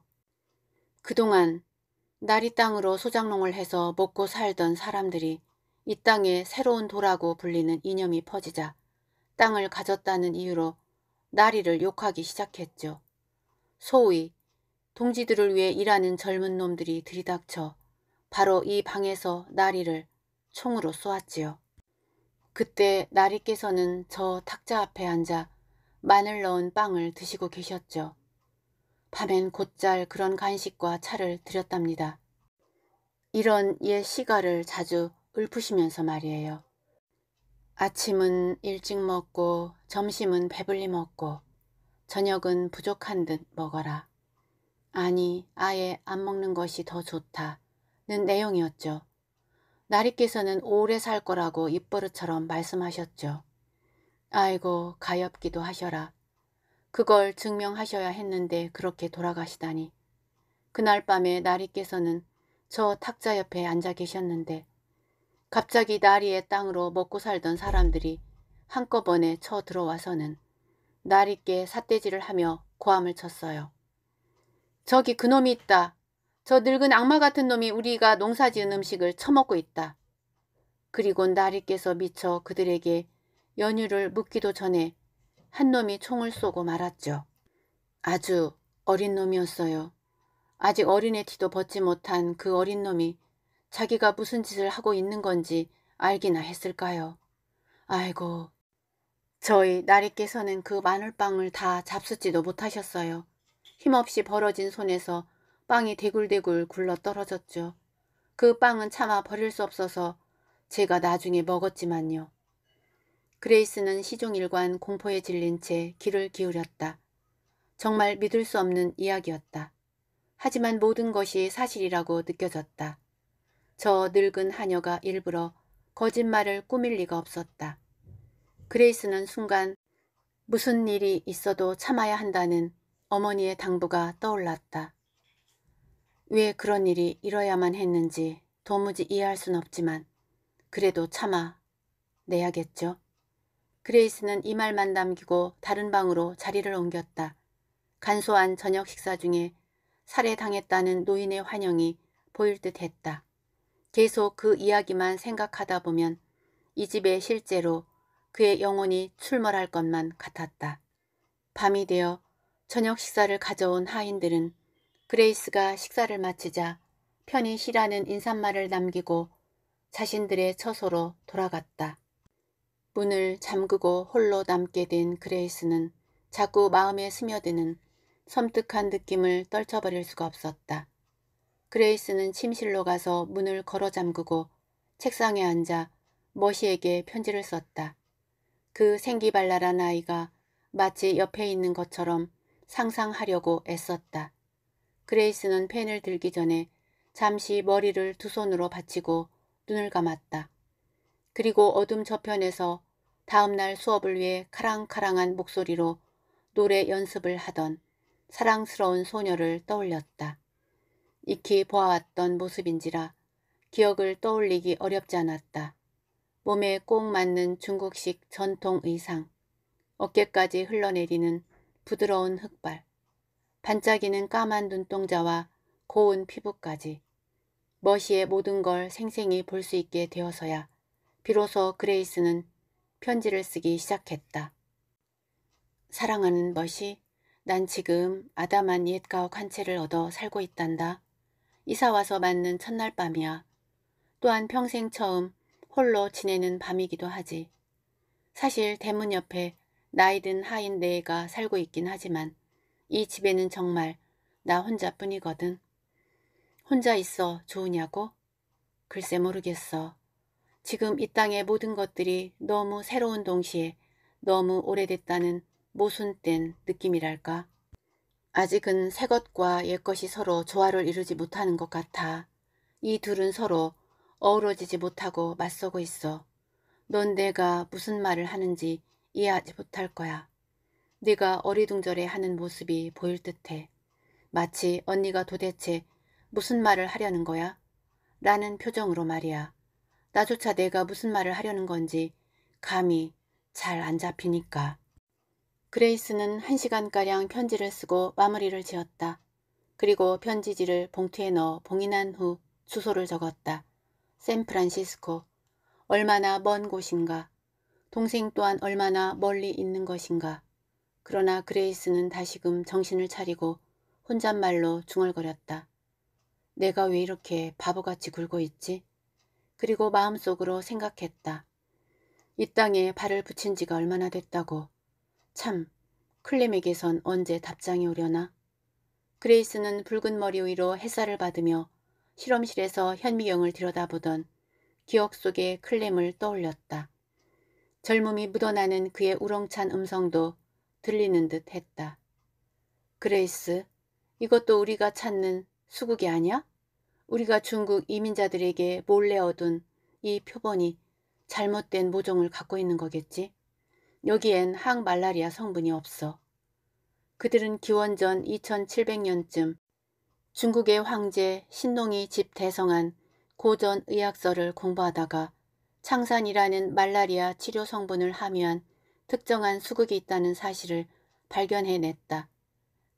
그동안 나리 땅으로 소작농을 해서 먹고 살던 사람들이 이 땅에 새로운 도라고 불리는 이념이 퍼지자 땅을 가졌다는 이유로 나리를 욕하기 시작했죠. 소위 동지들을 위해 일하는 젊은 놈들이 들이닥쳐 바로 이 방에서 나리를 총으로 쏘았지요. 그때 나리께서는 저 탁자 앞에 앉아 마늘 넣은 빵을 드시고 계셨죠. 밤엔 곧잘 그런 간식과 차를 드렸답니다. 이런 옛 시가를 자주 읊으시면서 말이에요. 아침은 일찍 먹고 점심은 배불리 먹고 저녁은 부족한 듯 먹어라. 아니 아예 안 먹는 것이 더 좋다. 는 내용이었죠. 나리께서는 오래 살 거라고 입버릇처럼 말씀하셨죠. 아이고 가엾기도 하셔라. 그걸 증명하셔야 했는데 그렇게 돌아가시다니. 그날 밤에 나리께서는 저 탁자 옆에 앉아 계셨는데 갑자기 나리의 땅으로 먹고 살던 사람들이 한꺼번에 쳐 들어와서는 나리께 삿대질을 하며 고함을 쳤어요. 저기 그놈이 있다. 저 늙은 악마 같은 놈이 우리가 농사지은 음식을 처먹고 있다. 그리고 나리께서 미쳐 그들에게 연유를 묻기도 전에 한 놈이 총을 쏘고 말았죠. 아주 어린 놈이었어요. 아직 어린애 티도 벗지 못한 그 어린 놈이 자기가 무슨 짓을 하고 있는 건지 알기나 했을까요? 아이고, 저희 나리께서는 그 마늘빵을 다 잡수지도 못하셨어요. 힘없이 벌어진 손에서 빵이 대굴대굴 굴러 떨어졌죠. 그 빵은 차마 버릴 수 없어서 제가 나중에 먹었지만요. 그레이스는 시종일관 공포에 질린 채 귀를 기울였다. 정말 믿을 수 없는 이야기였다. 하지만 모든 것이 사실이라고 느껴졌다. 저 늙은 하녀가 일부러 거짓말을 꾸밀 리가 없었다. 그레이스는 순간 무슨 일이 있어도 참아야 한다는 어머니의 당부가 떠올랐다. 왜 그런 일이 일어야만 했는지 도무지 이해할 순 없지만 그래도 참아 내야겠죠. 그레이스는 이 말만 남기고 다른 방으로 자리를 옮겼다. 간소한 저녁 식사 중에 살해당했다는 노인의 환영이 보일 듯 했다. 계속 그 이야기만 생각하다 보면 이 집에 실제로 그의 영혼이 출몰할 것만 같았다. 밤이 되어 저녁 식사를 가져온 하인들은 그레이스가 식사를 마치자 편히 쉬라는 인사말을 남기고 자신들의 처소로 돌아갔다. 문을 잠그고 홀로 남게 된 그레이스는 자꾸 마음에 스며드는 섬뜩한 느낌을 떨쳐버릴 수가 없었다. 그레이스는 침실로 가서 문을 걸어 잠그고 책상에 앉아 머시에게 편지를 썼다. 그 생기발랄한 아이가 마치 옆에 있는 것처럼 상상하려고 애썼다. 그레이스는 펜을 들기 전에 잠시 머리를 두 손으로 받치고 눈을 감았다. 그리고 어둠 저편에서 다음날 수업을 위해 카랑카랑한 목소리로 노래 연습을 하던 사랑스러운 소녀를 떠올렸다. 익히 보아왔던 모습인지라 기억을 떠올리기 어렵지 않았다. 몸에 꼭 맞는 중국식 전통 의상, 어깨까지 흘러내리는 부드러운 흑발, 반짝이는 까만 눈동자와 고운 피부까지 머시의 모든 걸 생생히 볼 수 있게 되어서야 비로소 그레이스는 편지를 쓰기 시작했다. 사랑하는 머시, 난 지금 아담한 옛 가옥 한 채를 얻어 살고 있단다. 이사 와서 맞는 첫날 밤이야. 또한 평생 처음 홀로 지내는 밤이기도 하지. 사실 대문 옆에 나이든 하인 네가 살고 있긴 하지만 이 집에는 정말 나 혼자뿐이거든. 혼자 있어 좋으냐고? 글쎄 모르겠어. 지금 이 땅의 모든 것들이 너무 새로운 동시에 너무 오래됐다는 모순된 느낌이랄까. 아직은 새 것과 옛 것이 서로 조화를 이루지 못하는 것 같아. 이 둘은 서로 어우러지지 못하고 맞서고 있어. 넌 내가 무슨 말을 하는지 이해하지 못할 거야. 네가 어리둥절해 하는 모습이 보일 듯해. 마치 언니가 도대체 무슨 말을 하려는 거야? 라는 표정으로 말이야. 나조차 내가 무슨 말을 하려는 건지 감이 잘 안 잡히니까. 그레이스는 한 시간가량 편지를 쓰고 마무리를 지었다. 그리고 편지지를 봉투에 넣어 봉인한 후 주소를 적었다. 샌프란시스코. 얼마나 먼 곳인가. 동생 또한 얼마나 멀리 있는 것인가. 그러나 그레이스는 다시금 정신을 차리고 혼잣말로 중얼거렸다. 내가 왜 이렇게 바보같이 굴고 있지? 그리고 마음속으로 생각했다. 이 땅에 발을 붙인 지가 얼마나 됐다고. 참, 클램에게선 언제 답장이 오려나. 그레이스는 붉은 머리 위로 햇살을 받으며 실험실에서 현미경을 들여다보던 기억 속의 클램을 떠올렸다. 젊음이 묻어나는 그의 우렁찬 음성도 들리는 듯 했다. 그레이스, 이것도 우리가 찾는 수국이 아니야? 우리가 중국 이민자들에게 몰래 얻은 이 표본이 잘못된 모종을 갖고 있는 거겠지? 여기엔 항말라리아 성분이 없어. 그들은 기원전 2700년쯤 중국의 황제 신농이 집 대성한 고전 의학서를 공부하다가 창산이라는 말라리아 치료 성분을 함유한 특정한 수극이 있다는 사실을 발견해냈다.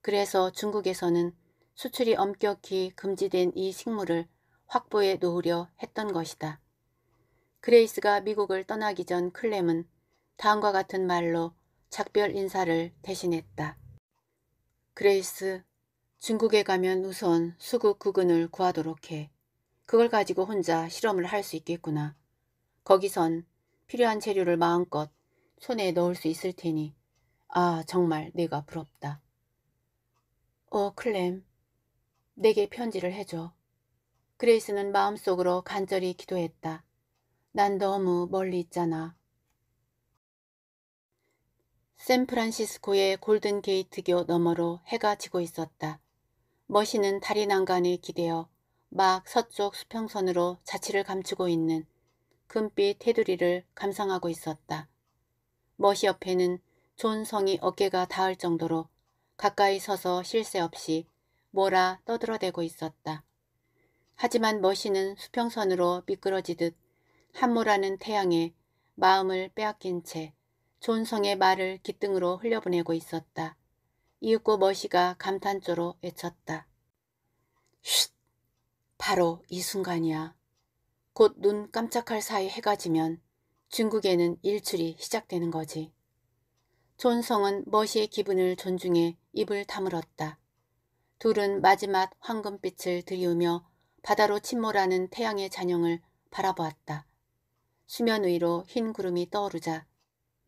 그래서 중국에서는 수출이 엄격히 금지된 이 식물을 확보해 놓으려 했던 것이다. 그레이스가 미국을 떠나기 전 클렘은 다음과 같은 말로 작별 인사를 대신했다. 그레이스, 중국에 가면 우선 수국 구근을 구하도록 해. 그걸 가지고 혼자 실험을 할 수 있겠구나. 거기선 필요한 재료를 마음껏 손에 넣을 수 있을 테니 아 정말 내가 부럽다. 어 클램 내게 편지를 해줘. 그레이스는 마음속으로 간절히 기도했다. 난 너무 멀리 있잖아. 샌프란시스코의 골든게이트교 너머로 해가 지고 있었다. 머신은 다리 난간에 기대어 막 서쪽 수평선으로 자취를 감추고 있는 금빛 테두리를 감상하고 있었다. 머시 옆에는 존성이 어깨가 닿을 정도로 가까이 서서 쉴 새 없이 몰아 떠들어대고 있었다. 하지만 머시는 수평선으로 미끄러지듯 한몰하는 태양에 마음을 빼앗긴 채 존성의 말을 기등으로 흘려보내고 있었다. 이윽고 머시가 감탄조로 외쳤다. 쉿! 바로 이 순간이야. 곧 눈 깜짝할 사이 해가 지면 중국에는 일출이 시작되는 거지. 존성은 머시의 기분을 존중해 입을 다물었다. 둘은 마지막 황금빛을 들이우며 바다로 침몰하는 태양의 잔영을 바라보았다. 수면 위로 흰 구름이 떠오르자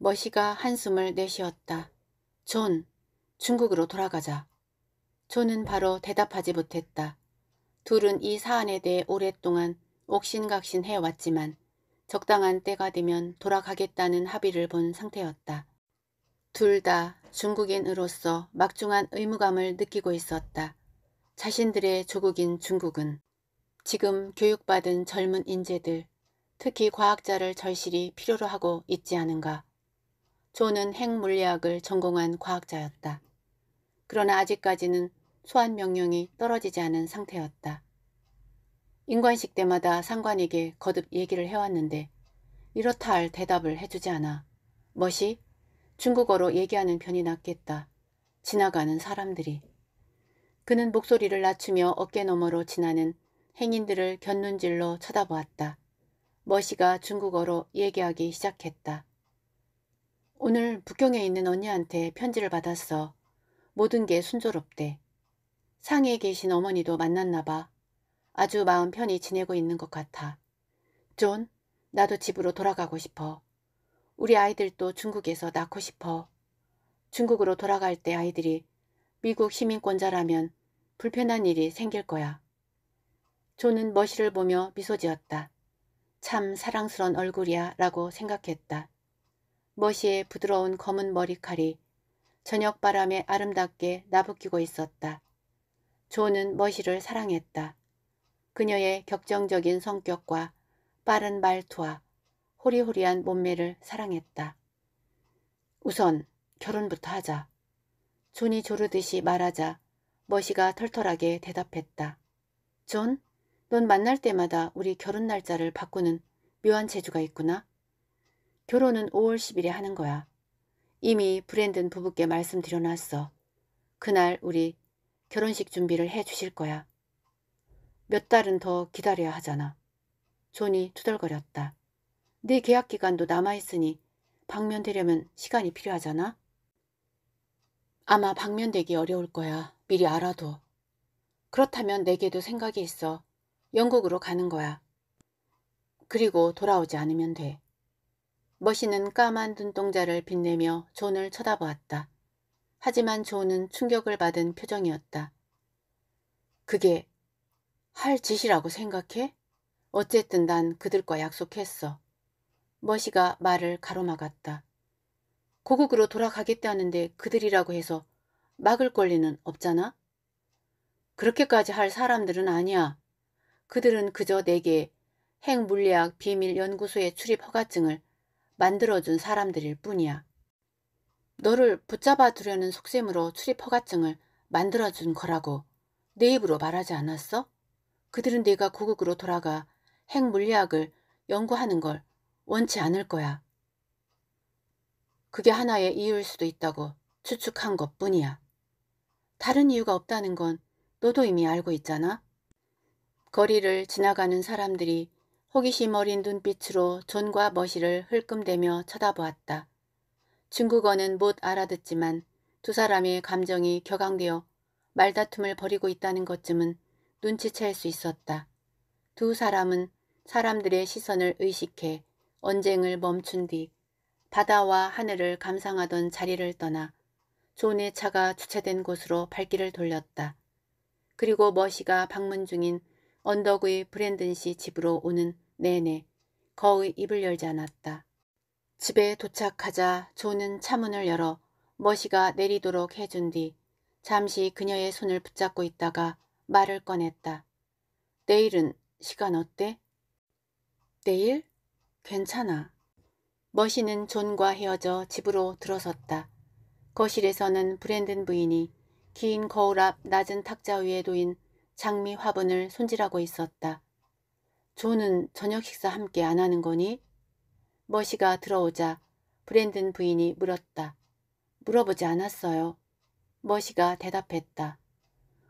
머시가 한숨을 내쉬었다. 존, 중국으로 돌아가자. 존은 바로 대답하지 못했다. 둘은 이 사안에 대해 오랫동안 옥신각신 해왔지만 적당한 때가 되면 돌아가겠다는 합의를 본 상태였다. 둘 다 중국인으로서 막중한 의무감을 느끼고 있었다. 자신들의 조국인 중국은 지금 교육받은 젊은 인재들, 특히 과학자를 절실히 필요로 하고 있지 않은가. 존은 핵물리학을 전공한 과학자였다. 그러나 아직까지는 소환 명령이 떨어지지 않은 상태였다. 인관식 때마다 상관에게 거듭 얘기를 해왔는데 이렇다 할 대답을 해주지 않아. 멋시 중국어로 얘기하는 편이 낫겠다. 지나가는 사람들이. 그는 목소리를 낮추며 어깨 너머로 지나는 행인들을 곁눈질로 쳐다보았다. 머시가 중국어로 얘기하기 시작했다. 오늘 북경에 있는 언니한테 편지를 받았어. 모든 게 순조롭대. 상해에 계신 어머니도 만났나 봐. 아주 마음 편히 지내고 있는 것 같아. 존, 나도 집으로 돌아가고 싶어. 우리 아이들도 중국에서 낳고 싶어. 중국으로 돌아갈 때 아이들이 미국 시민권자라면 불편한 일이 생길 거야. 존은 머시를 보며 미소 지었다. 참 사랑스런 얼굴이야 라고 생각했다. 머시의 부드러운 검은 머리칼이 저녁 바람에 아름답게 나부끼고 있었다. 조는 머시를 사랑했다. 그녀의 격정적인 성격과 빠른 말투와 호리호리한 몸매를 사랑했다. 우선 결혼부터 하자. 존이 조르듯이 말하자 머시가 털털하게 대답했다. 존, 넌 만날 때마다 우리 결혼 날짜를 바꾸는 묘한 재주가 있구나. 결혼은 5월 10일에 하는 거야. 이미 브랜든 부부께 말씀드려놨어. 그날 우리 결혼식 준비를 해주실 거야. 몇 달은 더 기다려야 하잖아. 존이 투덜거렸다. 네 계약 기간도 남아있으니 방면되려면 시간이 필요하잖아. 아마 방면되기 어려울 거야. 미리 알아둬. 그렇다면 내게도 생각이 있어. 영국으로 가는 거야. 그리고 돌아오지 않으면 돼. 머신은 까만 눈동자를 빛내며 존을 쳐다보았다. 하지만 존은 충격을 받은 표정이었다. 그게 할 짓이라고 생각해? 어쨌든 난 그들과 약속했어. 머시가 말을 가로막았다. 고국으로 돌아가겠다는데 그들이라고 해서 막을 권리는 없잖아? 그렇게까지 할 사람들은 아니야. 그들은 그저 내게 핵물리학 비밀연구소의 출입 허가증을 만들어준 사람들일 뿐이야. 너를 붙잡아 두려는 속셈으로 출입 허가증을 만들어준 거라고 내 입으로 말하지 않았어? 그들은 네가 고국으로 돌아가 핵물리학을 연구하는 걸 원치 않을 거야. 그게 하나의 이유일 수도 있다고 추측한 것 뿐이야. 다른 이유가 없다는 건 너도 이미 알고 있잖아. 거리를 지나가는 사람들이 호기심 어린 눈빛으로 존과 머시를 흘끔대며 쳐다보았다. 중국어는 못 알아듣지만 두 사람의 감정이 격앙되어 말다툼을 벌이고 있다는 것쯤은 눈치챌 수 있었다. 두 사람은 사람들의 시선을 의식해 언쟁을 멈춘 뒤 바다와 하늘을 감상하던 자리를 떠나 존의 차가 주차된 곳으로 발길을 돌렸다. 그리고 머시가 방문 중인 언덕의 브랜든 씨 집으로 오는 내내 거의 입을 열지 않았다. 집에 도착하자 존은 차문을 열어 머시가 내리도록 해준 뒤 잠시 그녀의 손을 붙잡고 있다가 말을 꺼냈다. 내일은 시간 어때? 내일? 괜찮아. 머시는 존과 헤어져 집으로 들어섰다. 거실에서는 브랜든 부인이 긴 거울 앞 낮은 탁자 위에 놓인 장미 화분을 손질하고 있었다. 존은 저녁 식사 함께 안 하는 거니? 머시가 들어오자 브랜든 부인이 물었다. 물어보지 않았어요. 머시가 대답했다.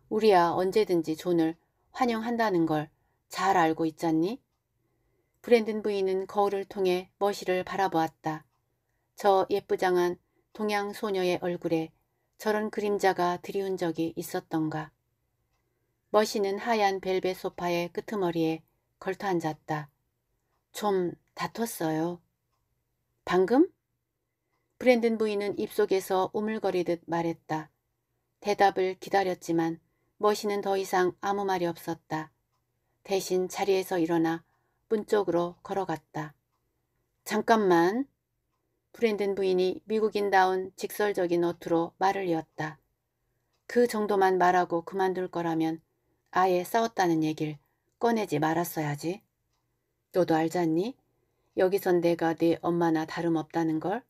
우리야 언제든지 존을 환영한다는 걸 잘 알고 있잖니? 브랜든 부인은 거울을 통해 머시를 바라보았다. 저 예쁘장한 동양 소녀의 얼굴에 저런 그림자가 드리운 적이 있었던가. 머신은 하얀 벨벳 소파의 끄트머리에 걸터 앉았다. 좀 다퉜어요. 방금? 브랜든 부인은 입속에서 우물거리듯 말했다. 대답을 기다렸지만 머신은 더 이상 아무 말이 없었다. 대신 자리에서 일어나 문 쪽으로 걸어갔다. 잠깐만. 브랜든 부인이 미국인다운 직설적인 어투로 말을 이었다. 그 정도만 말하고 그만둘 거라면 아예 싸웠다는 얘길 꺼내지 말았어야지. 너도 알잖니? 여기선 내가 네 엄마나 다름없다는 걸?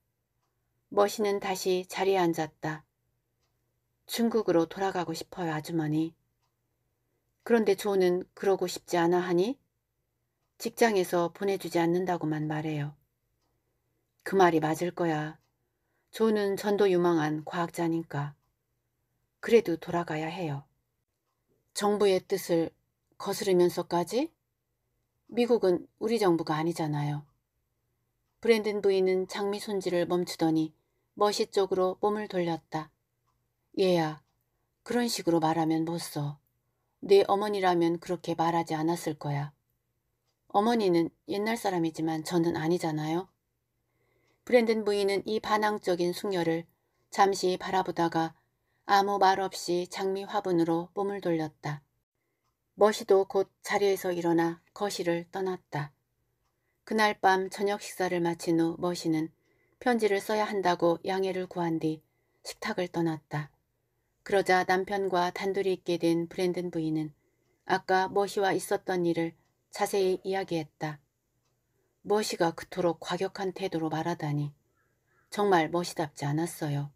머신은 다시 자리에 앉았다. 중국으로 돌아가고 싶어요, 아주머니. 그런데 조는 그러고 싶지 않아 하니? 직장에서 보내주지 않는다고만 말해요. 그 말이 맞을 거야. 조는 전도 유망한 과학자니까. 그래도 돌아가야 해요. 정부의 뜻을 거스르면서까지? 미국은 우리 정부가 아니잖아요. 브랜든 부인은 장미 손질을 멈추더니 머시 쪽으로 몸을 돌렸다. 얘야, 그런 식으로 말하면 못 써. 내 어머니라면 그렇게 말하지 않았을 거야. 어머니는 옛날 사람이지만 저는 아니잖아요. 브랜든 부인은 이 반항적인 숙녀를 잠시 바라보다가 아무 말 없이 장미 화분으로 몸을 돌렸다. 머시도 곧 자리에서 일어나 거실을 떠났다. 그날 밤 저녁 식사를 마친 후 머시는 편지를 써야 한다고 양해를 구한 뒤 식탁을 떠났다. 그러자 남편과 단둘이 있게 된 브랜든 부인은 아까 머시와 있었던 일을 자세히 이야기했다. 머시가 그토록 과격한 태도로 말하다니 정말 머시답지 않았어요.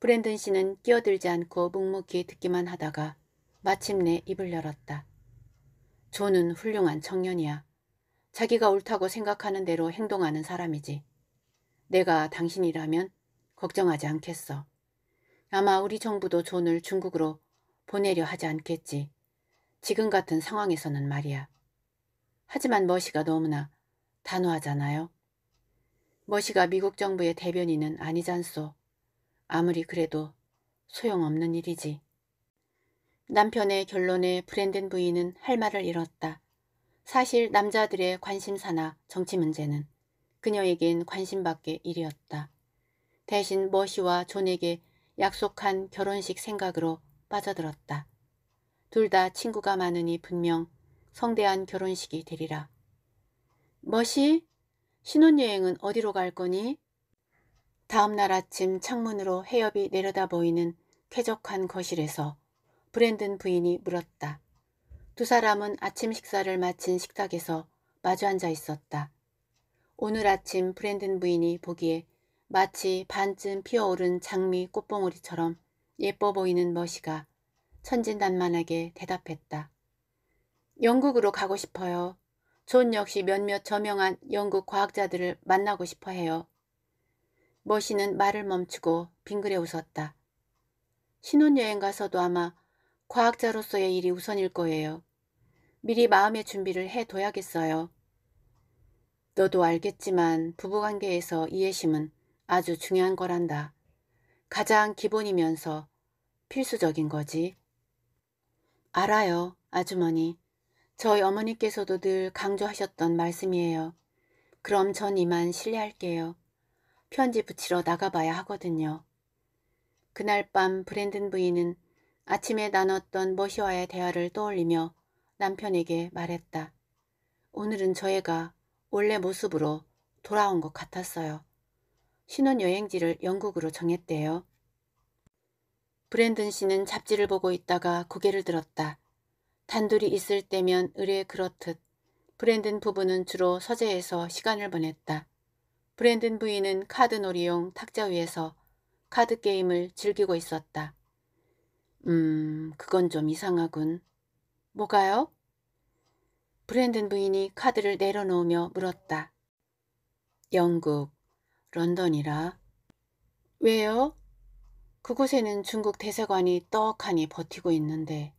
브랜든 씨는 끼어들지 않고 묵묵히 듣기만 하다가 마침내 입을 열었다. 존은 훌륭한 청년이야. 자기가 옳다고 생각하는 대로 행동하는 사람이지. 내가 당신이라면 걱정하지 않겠어. 아마 우리 정부도 존을 중국으로 보내려 하지 않겠지. 지금 같은 상황에서는 말이야. 하지만 머시가 너무나 단호하잖아요. 머시가 미국 정부의 대변인은 아니잖소. 아무리 그래도 소용없는 일이지. 남편의 결론에 브랜든 부인은 할 말을 잃었다. 사실 남자들의 관심사나 정치 문제는 그녀에겐 관심밖에 일이었다. 대신 머시와 존에게 약속한 결혼식 생각으로 빠져들었다. 둘 다 친구가 많으니 분명 성대한 결혼식이 되리라. 머시? 신혼여행은 어디로 갈 거니? 다음 날 아침 창문으로 해협이 내려다 보이는 쾌적한 거실에서 브랜든 부인이 물었다. 두 사람은 아침 식사를 마친 식탁에서 마주 앉아 있었다. 오늘 아침 브랜든 부인이 보기에 마치 반쯤 피어오른 장미 꽃봉오리처럼 예뻐 보이는 머시가 천진난만하게 대답했다. 영국으로 가고 싶어요. 존 역시 몇몇 저명한 영국 과학자들을 만나고 싶어 해요. 머신은 말을 멈추고 빙그레 웃었다. 신혼여행 가서도 아마 과학자로서의 일이 우선일 거예요. 미리 마음의 준비를 해둬야겠어요. 너도 알겠지만 부부관계에서 이해심은 아주 중요한 거란다. 가장 기본이면서 필수적인 거지. 알아요, 아주머니. 저희 어머니께서도 늘 강조하셨던 말씀이에요. 그럼 전 이만 실례할게요. 편지 붙이러 나가봐야 하거든요. 그날 밤 브랜든 부인은 아침에 나눴던 머시와의 대화를 떠올리며 남편에게 말했다. 오늘은 저 애가 원래 모습으로 돌아온 것 같았어요. 신혼여행지를 영국으로 정했대요. 브랜든 씨는 잡지를 보고 있다가 고개를 들었다. 단둘이 있을 때면 의뢰 그렇듯 브랜든 부부는 주로 서재에서 시간을 보냈다. 브랜든 부인은 카드놀이용 탁자 위에서 카드게임을 즐기고 있었다. 음, 그건 좀 이상하군. 뭐가요? 브랜든 부인이 카드를 내려놓으며 물었다. 영국, 런던이라. 왜요? 그곳에는 중국 대사관이 떡하니 버티고 있는데.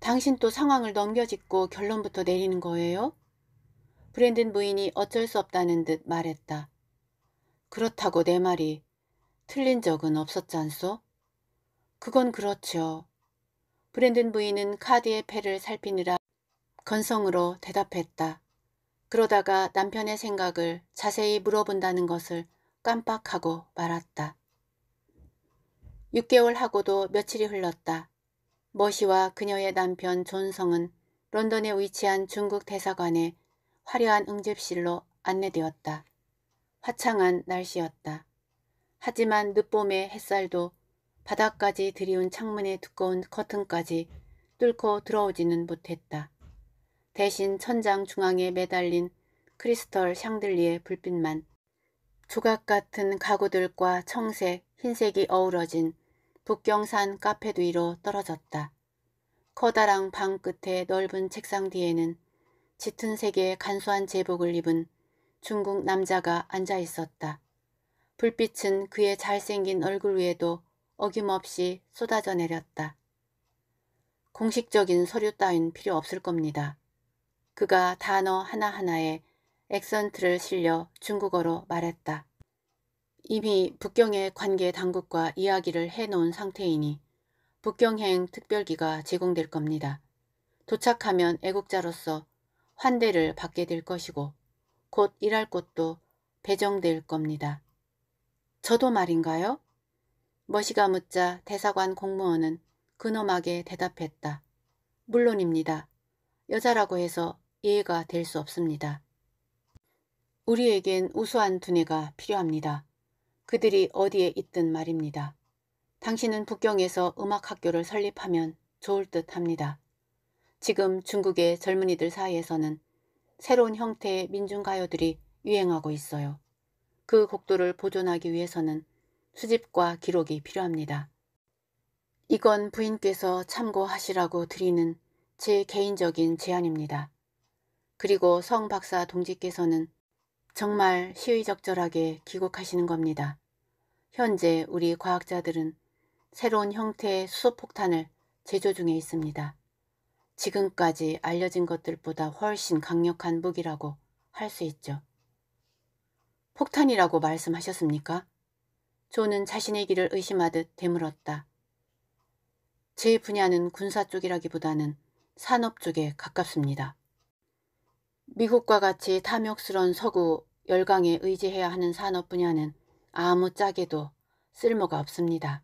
당신 또 상황을 넘겨짚고 결론부터 내리는 거예요? 브랜든 부인이 어쩔 수 없다는 듯 말했다. 그렇다고 내 말이 틀린 적은 없었잖소? 그건 그렇죠. 브랜든 부인은 카드의 패를 살피느라 건성으로 대답했다. 그러다가 남편의 생각을 자세히 물어본다는 것을 깜빡하고 말았다. 6개월 하고도 며칠이 흘렀다. 머시와 그녀의 남편 존성은 런던에 위치한 중국 대사관에 화려한 응접실로 안내되었다. 화창한 날씨였다. 하지만 늦봄의 햇살도 바닥까지 들이운 창문의 두꺼운 커튼까지 뚫고 들어오지는 못했다. 대신 천장 중앙에 매달린 크리스털 샹들리의 불빛만 조각 같은 가구들과 청색, 흰색이 어우러진 북경산 카페 뒤로 떨어졌다. 커다란 방 끝에 넓은 책상 뒤에는 짙은 색의 간소한 제복을 입은 중국 남자가 앉아 있었다. 불빛은 그의 잘생긴 얼굴 위에도 어김없이 쏟아져 내렸다. 공식적인 서류 따윈 필요 없을 겁니다. 그가 단어 하나하나에 액센트를 실려 중국어로 말했다. 이미 북경의 관계 당국과 이야기를 해놓은 상태이니 북경행 특별기가 제공될 겁니다. 도착하면 애국자로서 환대를 받게 될 것이고 곧 일할 곳도 배정될 겁니다. 저도 말인가요? 머시가 묻자 대사관 공무원은 근엄하게 대답했다. 물론입니다. 여자라고 해서 이해가 될 수 없습니다. 우리에겐 우수한 두뇌가 필요합니다. 그들이 어디에 있든 말입니다. 당신은 북경에서 음악학교를 설립하면 좋을 듯 합니다. 지금 중국의 젊은이들 사이에서는 새로운 형태의 민중가요들이 유행하고 있어요. 그 곡들을 보존하기 위해서는 수집과 기록이 필요합니다. 이건 부인께서 참고하시라고 드리는 제 개인적인 제안입니다. 그리고 성 박사 동지께서는 정말 시의적절하게 귀국하시는 겁니다. 현재 우리 과학자들은 새로운 형태의 수소폭탄을 제조 중에 있습니다. 지금까지 알려진 것들보다 훨씬 강력한 무기라고 할 수 있죠. 폭탄이라고 말씀하셨습니까? 조는 자신의 길을 의심하듯 되물었다. 제 분야는 군사 쪽이라기보다는 산업 쪽에 가깝습니다. 미국과 같이 탐욕스러운 서구 열강에 의지해야 하는 산업 분야는 아무 짝에도 쓸모가 없습니다.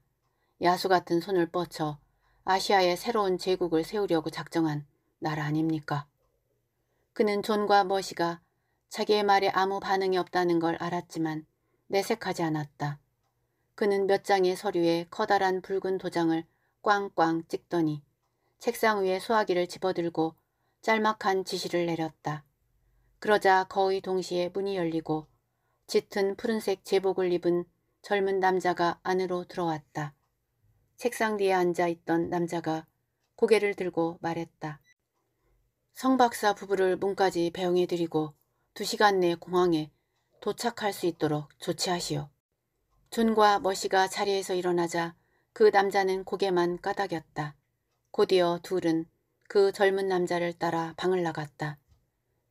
야수 같은 손을 뻗쳐 아시아의 새로운 제국을 세우려고 작정한 나라 아닙니까? 그는 존과 머시가 자기의 말에 아무 반응이 없다는 걸 알았지만 내색하지 않았다. 그는 몇 장의 서류에 커다란 붉은 도장을 꽝꽝 찍더니 책상 위에 소화기를 집어들고 짤막한 지시를 내렸다. 그러자 거의 동시에 문이 열리고 짙은 푸른색 제복을 입은 젊은 남자가 안으로 들어왔다. 책상 뒤에 앉아있던 남자가 고개를 들고 말했다. 성 박사 부부를 문까지 배웅해드리고 두시간내 공항에 도착할 수 있도록 조치하시오. 존과 머시가 자리에서 일어나자 그 남자는 고개만 까닥였다. 곧이어 둘은 그 젊은 남자를 따라 방을 나갔다.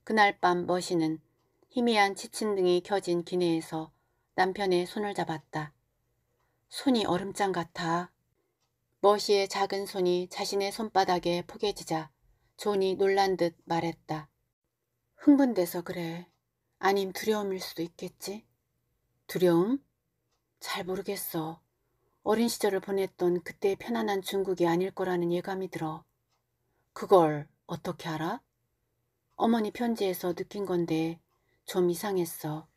그날 밤 머시는 희미한 지친 등이 켜진 기내에서 남편의 손을 잡았다. 손이 얼음장 같아. 머시의 작은 손이 자신의 손바닥에 포개지자 존이 놀란 듯 말했다. 흥분돼서 그래. 아님 두려움일 수도 있겠지? 두려움? 잘 모르겠어. 어린 시절을 보냈던 그때의 편안한 중국이 아닐 거라는 예감이 들어. 그걸 어떻게 알아? 어머니 편지에서 느낀 건데 좀 이상했어.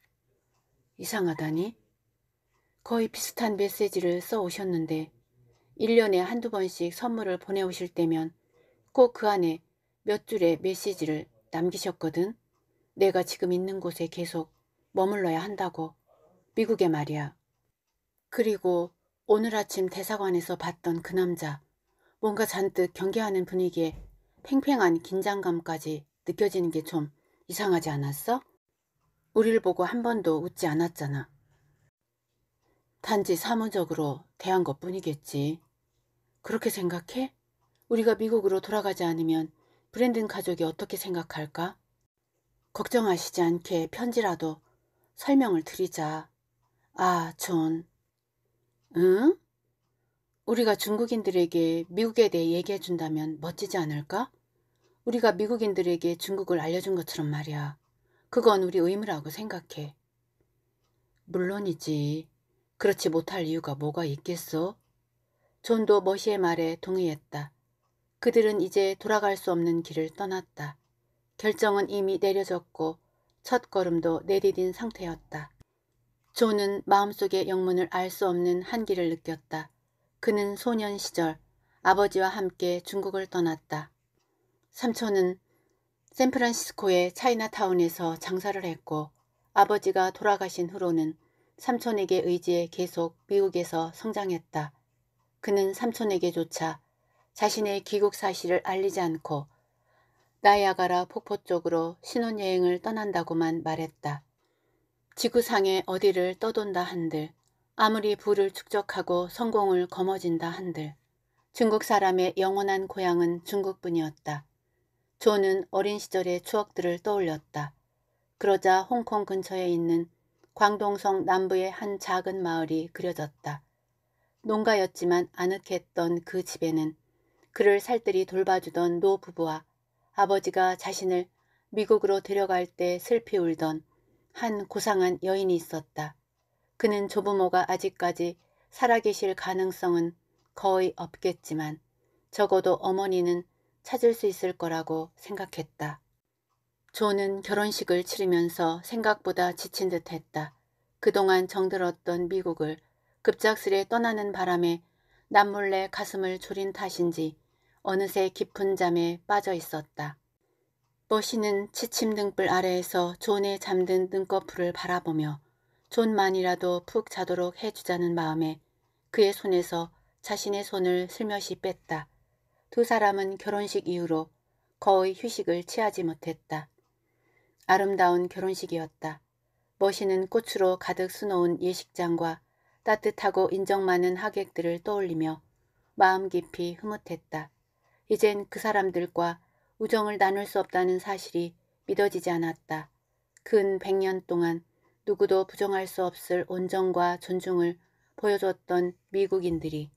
이상하다니? 거의 비슷한 메시지를 써 오셨는데 1년에 한두 번씩 선물을 보내오실 때면 꼭 그 안에 몇 줄의 메시지를 남기셨거든. 내가 지금 있는 곳에 계속 머물러야 한다고. 미국에 말이야. 그리고 오늘 아침 대사관에서 봤던 그 남자. 뭔가 잔뜩 경계하는 분위기에 팽팽한 긴장감까지 느껴지는 게 좀 이상하지 않았어? 우리를 보고 한 번도 웃지 않았잖아. 단지 사무적으로 대한 것 뿐이겠지. 그렇게 생각해? 우리가 미국으로 돌아가지 않으면 브랜든 가족이 어떻게 생각할까? 걱정하시지 않게 편지라도 설명을 드리자. 아, 존. 응? 우리가 중국인들에게 미국에 대해 얘기해 준다면 멋지지 않을까? 우리가 미국인들에게 중국을 알려준 것처럼 말이야. 그건 우리 의무라고 생각해. 물론이지. 그렇지 못할 이유가 뭐가 있겠어? 존도 머시의 말에 동의했다. 그들은 이제 돌아갈 수 없는 길을 떠났다. 결정은 이미 내려졌고 첫 걸음도 내디딘 상태였다. 존은 마음속의 영문을 알 수 없는 한기를 느꼈다. 그는 소년 시절 아버지와 함께 중국을 떠났다. 삼촌은 샌프란시스코의 차이나타운에서 장사를 했고 아버지가 돌아가신 후로는 삼촌에게 의지해 계속 미국에서 성장했다. 그는 삼촌에게조차 자신의 귀국 사실을 알리지 않고 나야가라 폭포 쪽으로 신혼여행을 떠난다고만 말했다. 지구상의 어디를 떠돈다 한들 아무리 부를 축적하고 성공을 거머쥔다 한들 중국 사람의 영원한 고향은 중국뿐이었다. 조는 어린 시절의 추억들을 떠올렸다. 그러자 홍콩 근처에 있는 광동성 남부의 한 작은 마을이 그려졌다. 농가였지만 아늑했던 그 집에는 그를 살뜰히 돌봐주던 노 부부와 아버지가 자신을 미국으로 데려갈 때 슬피 울던 한 고상한 여인이 있었다. 그는 조부모가 아직까지 살아계실 가능성은 거의 없겠지만 적어도 어머니는 찾을 수 있을 거라고 생각했다. 조는 결혼식을 치르면서 생각보다 지친 듯했다. 그동안 정들었던 미국을 급작스레 떠나는 바람에 남몰래 가슴을 졸인 탓인지 어느새 깊은 잠에 빠져 있었다. 머시는 치침 등불 아래에서 존의 잠든 눈꺼풀을 바라보며 존만이라도 푹 자도록 해주자는 마음에 그의 손에서 자신의 손을 슬며시 뺐다. 두 사람은 결혼식 이후로 거의 휴식을 취하지 못했다. 아름다운 결혼식이었다. 머신은 꽃으로 가득 수놓은 예식장과 따뜻하고 인정 많은 하객들을 떠올리며 마음 깊이 흐뭇했다. 이젠 그 사람들과 우정을 나눌 수 없다는 사실이 믿어지지 않았다. 근 100년 동안 누구도 부정할 수 없을 온정과 존중을 보여줬던 미국인들이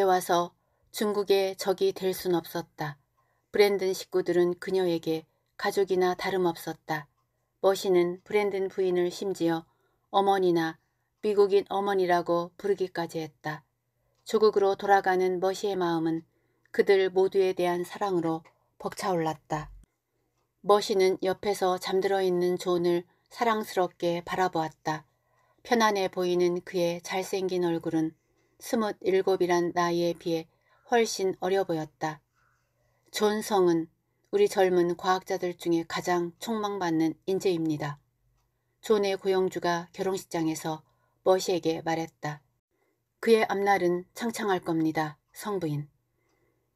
이제 와서 중국의 적이 될 순 없었다. 브랜든 식구들은 그녀에게 가족이나 다름없었다. 머신은 브랜든 부인을 심지어 어머니나 미국인 어머니라고 부르기까지 했다. 조국으로 돌아가는 머시의 마음은 그들 모두에 대한 사랑으로 벅차올랐다. 머시는 옆에서 잠들어 있는 존을 사랑스럽게 바라보았다. 편안해 보이는 그의 잘생긴 얼굴은 스물일곱이란 나이에 비해 훨씬 어려 보였다. 존 성은 우리 젊은 과학자들 중에 가장 촉망받는 인재입니다. 존의 고영주가 결혼식장에서 머시에게 말했다. 그의 앞날은 창창할 겁니다. 성부인.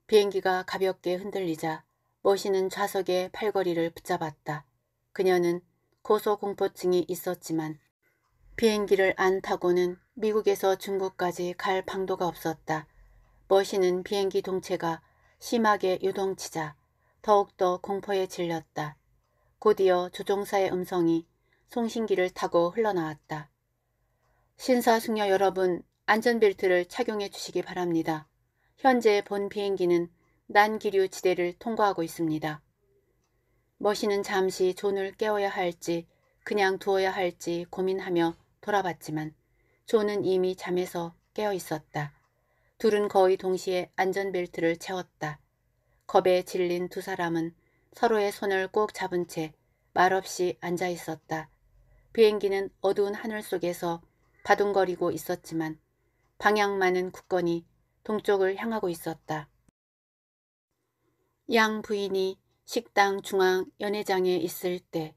비행기가 가볍게 흔들리자 머시는 좌석의 팔걸이를 붙잡았다. 그녀는 고소공포증이 있었지만 비행기를 안 타고는 미국에서 중국까지 갈 방도가 없었다. 머시는 비행기 동체가 심하게 요동치자 더욱더 공포에 질렸다. 곧이어 조종사의 음성이 송신기를 타고 흘러나왔다. 신사숙녀 여러분 안전벨트를 착용해 주시기 바랍니다. 현재 본 비행기는 난기류 지대를 통과하고 있습니다. 머신은 잠시 존을 깨워야 할지 그냥 두어야 할지 고민하며 돌아봤지만 존은 이미 잠에서 깨어 있었다. 둘은 거의 동시에 안전벨트를 채웠다. 겁에 질린 두 사람은 서로의 손을 꼭 잡은 채 말없이 앉아 있었다. 비행기는 어두운 하늘 속에서 바둥거리고 있었지만 방향만은 굳건히 동쪽을 향하고 있었다. 양 부인이 식당 중앙 연회장에 있을 때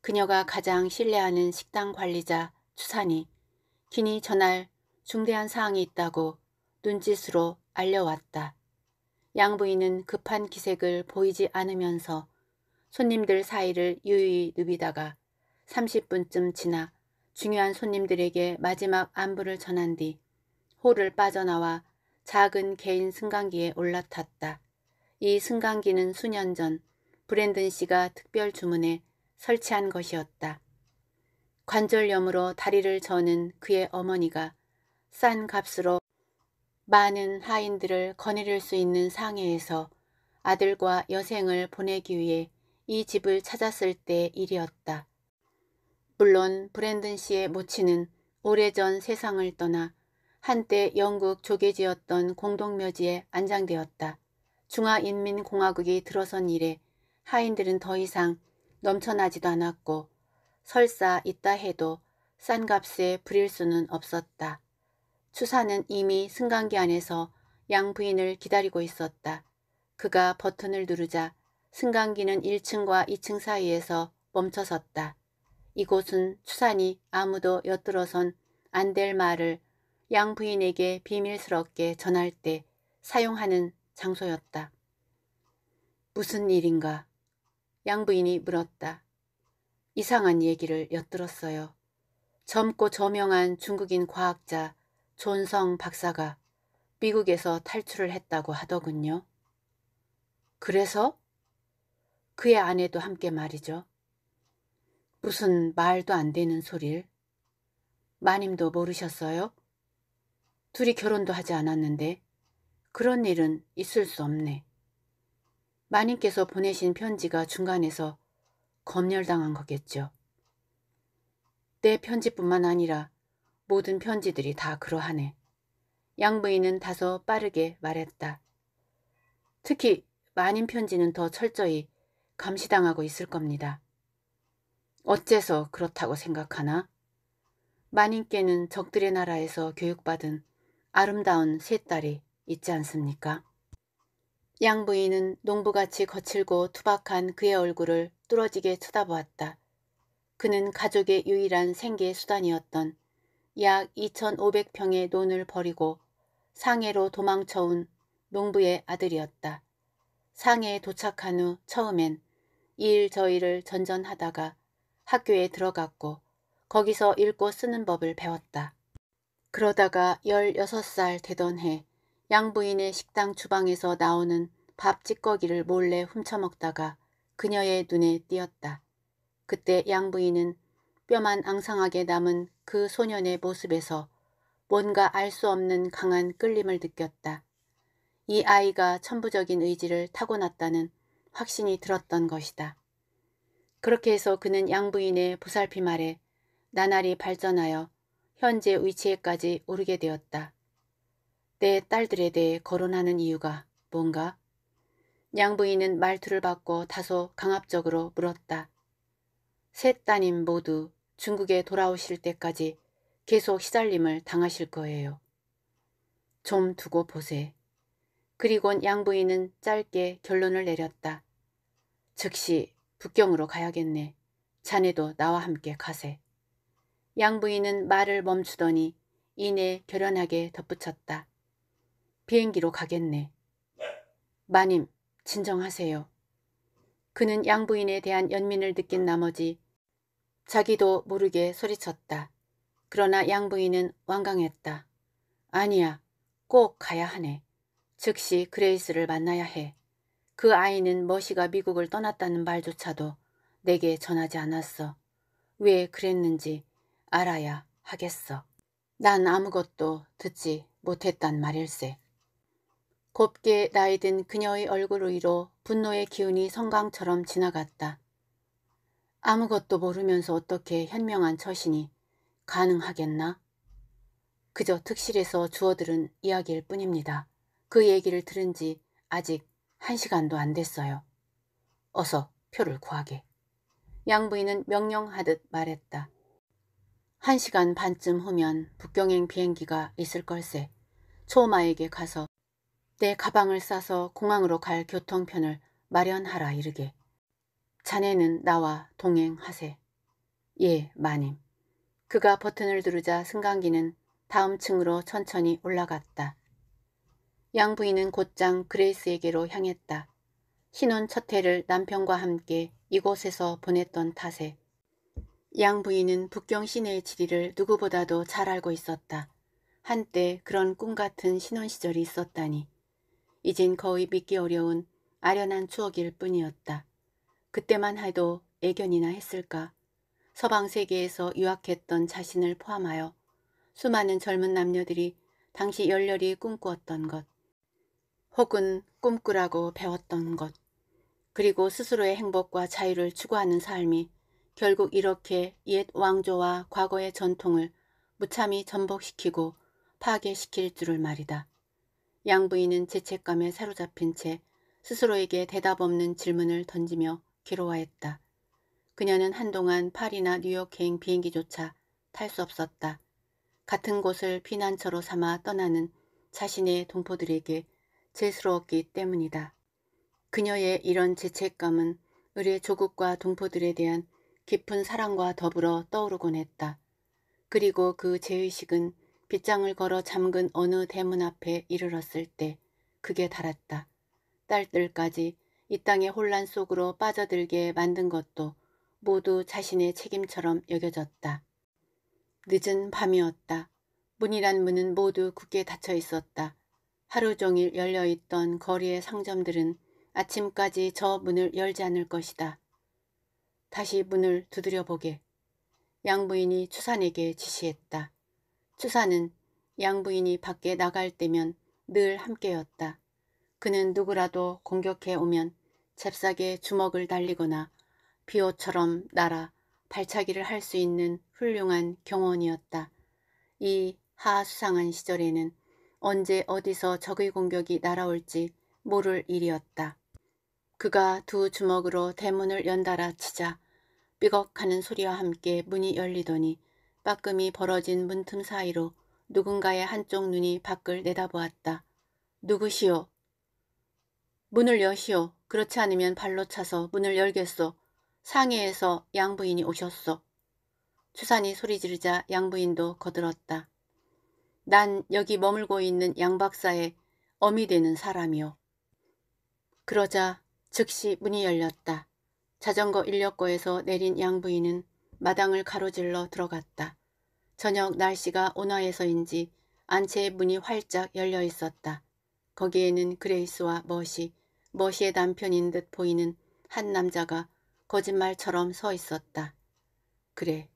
그녀가 가장 신뢰하는 식당 관리자 추산이 기니 전할 중대한 사항이 있다고 눈짓으로 알려왔다. 양 부인은 급한 기색을 보이지 않으면서 손님들 사이를 유유히 누비다가 30분쯤 지나 중요한 손님들에게 마지막 안부를 전한 뒤 홀을 빠져나와 작은 개인 승강기에 올라탔다. 이 승강기는 수년 전 브랜든 씨가 특별 주문해 설치한 것이었다. 관절염으로 다리를 저는 그의 어머니가 싼 값으로 많은 하인들을 거느릴 수 있는 상해에서 아들과 여생을 보내기 위해 이 집을 찾았을 때 일이었다. 물론 브랜든 씨의 모친은 오래전 세상을 떠나 한때 영국 조계지였던 공동묘지에 안장되었다. 중화인민공화국이 들어선 이래 하인들은 더 이상 넘쳐나지도 않았고 설사 있다 해도 싼 값에 부릴 수는 없었다. 추사는 이미 승강기 안에서 양 부인을 기다리고 있었다. 그가 버튼을 누르자 승강기는 1층과 2층 사이에서 멈춰섰다. 이곳은 추산이 아무도 엿들어선 안 될 말을 양 부인에게 비밀스럽게 전할 때 사용하는 장소였다. 무슨 일인가? 양 부인이 물었다. 이상한 얘기를 엿들었어요. 젊고 저명한 중국인 과학자 존성 박사가 미국에서 탈출을 했다고 하더군요. 그래서? 그의 아내도 함께 말이죠. 무슨 말도 안 되는 소릴 마님도 모르셨어요? 둘이 결혼도 하지 않았는데 그런 일은 있을 수 없네. 마님께서 보내신 편지가 중간에서 검열당한 거겠죠. 내 편지뿐만 아니라 모든 편지들이 다 그러하네. 양부인은 다소 빠르게 말했다. 특히 마님 편지는 더 철저히 감시당하고 있을 겁니다. 어째서 그렇다고 생각하나? 만인께는 적들의 나라에서 교육받은 아름다운 세 딸이 있지 않습니까? 양부인은 농부같이 거칠고 투박한 그의 얼굴을 뚫어지게 쳐다보았다. 그는 가족의 유일한 생계 수단이었던 약 2,500평의 논을 버리고 상해로 도망쳐온 농부의 아들이었다. 상해에 도착한 후 처음엔 이일 저일을 전전하다가 학교에 들어갔고 거기서 읽고 쓰는 법을 배웠다. 그러다가 16살 되던 해 양부인의 식당 주방에서 나오는 밥 찌꺼기를 몰래 훔쳐먹다가 그녀의 눈에 띄었다. 그때 양부인은 뼈만 앙상하게 남은 그 소년의 모습에서 뭔가 알 수 없는 강한 끌림을 느꼈다. 이 아이가 천부적인 의지를 타고났다는 확신이 들었던 것이다. 그렇게 해서 그는 양부인의 보살핌 아래 나날이 발전하여 현재 위치에까지 오르게 되었다. 내 딸들에 대해 거론하는 이유가 뭔가? 양부인은 말투를 바꿔 다소 강압적으로 물었다. 셋 따님 모두 중국에 돌아오실 때까지 계속 시달림을 당하실 거예요. 좀 두고 보세. 그리곤 양부인은 짧게 결론을 내렸다. 즉시 북경으로 가야겠네. 자네도 나와 함께 가세. 양부인은 말을 멈추더니 이내 결연하게 덧붙였다. 비행기로 가겠네. 마님, 진정하세요. 그는 양부인에 대한 연민을 느낀 나머지 자기도 모르게 소리쳤다. 그러나 양부인은 완강했다. 아니야, 꼭 가야 하네. 즉시 그레이스를 만나야 해. 그 아이는 머시가 미국을 떠났다는 말조차도 내게 전하지 않았어. 왜 그랬는지 알아야 하겠어. 난 아무것도 듣지 못했단 말일세. 곱게 나이 든 그녀의 얼굴 위로 분노의 기운이 성강처럼 지나갔다. 아무것도 모르면서 어떻게 현명한 처신이 가능하겠나? 그저 특실에서 주워들은 이야기일 뿐입니다. 그 얘기를 들은 지 아직 한 시간도 안 됐어요. 어서 표를 구하게. 양부인은 명령하듯 말했다. 한 시간 반쯤 후면 북경행 비행기가 있을 걸세. 초마에게 가서 내 가방을 싸서 공항으로 갈 교통편을 마련하라 이르게. 자네는 나와 동행하세. 예, 마님. 그가 버튼을 누르자 승강기는 다음 층으로 천천히 올라갔다. 양부인은 곧장 그레이스에게로 향했다. 신혼 첫 해를 남편과 함께 이곳에서 보냈던 탓에 양부인은 북경 시내의 지리를 누구보다도 잘 알고 있었다. 한때 그런 꿈같은 신혼 시절이 있었다니. 이젠 거의 믿기 어려운 아련한 추억일 뿐이었다. 그때만 해도 애견이나 했을까. 서방 세계에서 유학했던 자신을 포함하여 수많은 젊은 남녀들이 당시 열렬히 꿈꾸었던 것. 혹은 꿈꾸라고 배웠던 것, 그리고 스스로의 행복과 자유를 추구하는 삶이 결국 이렇게 옛 왕조와 과거의 전통을 무참히 전복시키고 파괴시킬 줄을 말이다. 양부인은 죄책감에 사로잡힌 채 스스로에게 대답 없는 질문을 던지며 괴로워했다. 그녀는 한동안 파리나 뉴욕행 비행기조차 탈 수 없었다. 같은 곳을 피난처로 삼아 떠나는 자신의 동포들에게 죄스러웠기 때문이다. 그녀의 이런 죄책감은 우리의 조국과 동포들에 대한 깊은 사랑과 더불어 떠오르곤 했다. 그리고 그 죄의식은 빗장을 걸어 잠근 어느 대문 앞에 이르렀을 때 그게 달았다. 딸들까지 이 땅의 혼란 속으로 빠져들게 만든 것도 모두 자신의 책임처럼 여겨졌다. 늦은 밤이었다. 문이란 문은 모두 굳게 닫혀 있었다. 하루 종일 열려있던 거리의 상점들은 아침까지 저 문을 열지 않을 것이다. 다시 문을 두드려보게. 양부인이 추산에게 지시했다. 추산은 양부인이 밖에 나갈 때면 늘 함께였다. 그는 누구라도 공격해 오면 잽싸게 주먹을 날리거나 비호처럼 날아 발차기를 할 수 있는 훌륭한 경원이었다. 이 하수상한 시절에는 언제 어디서 적의 공격이 날아올지 모를 일이었다. 그가 두 주먹으로 대문을 연달아 치자 삐걱하는 소리와 함께 문이 열리더니 빠끔이 벌어진 문틈 사이로 누군가의 한쪽 눈이 밖을 내다보았다. 누구시오? 문을 여시오. 그렇지 않으면 발로 차서 문을 열겠소. 상해에서 양부인이 오셨소. 추산이 소리 지르자 양부인도 거들었다. 난 여기 머물고 있는 양 박사의 어미 되는 사람이오 그러자 즉시 문이 열렸다. 자전거 인력거에서 내린 양 부인은 마당을 가로질러 들어갔다. 저녁 날씨가 온화해서인지 안채의 문이 활짝 열려 있었다. 거기에는 그레이스와 머시, 머시의 남편인 듯 보이는 한 남자가 거짓말처럼 서 있었다. 그래,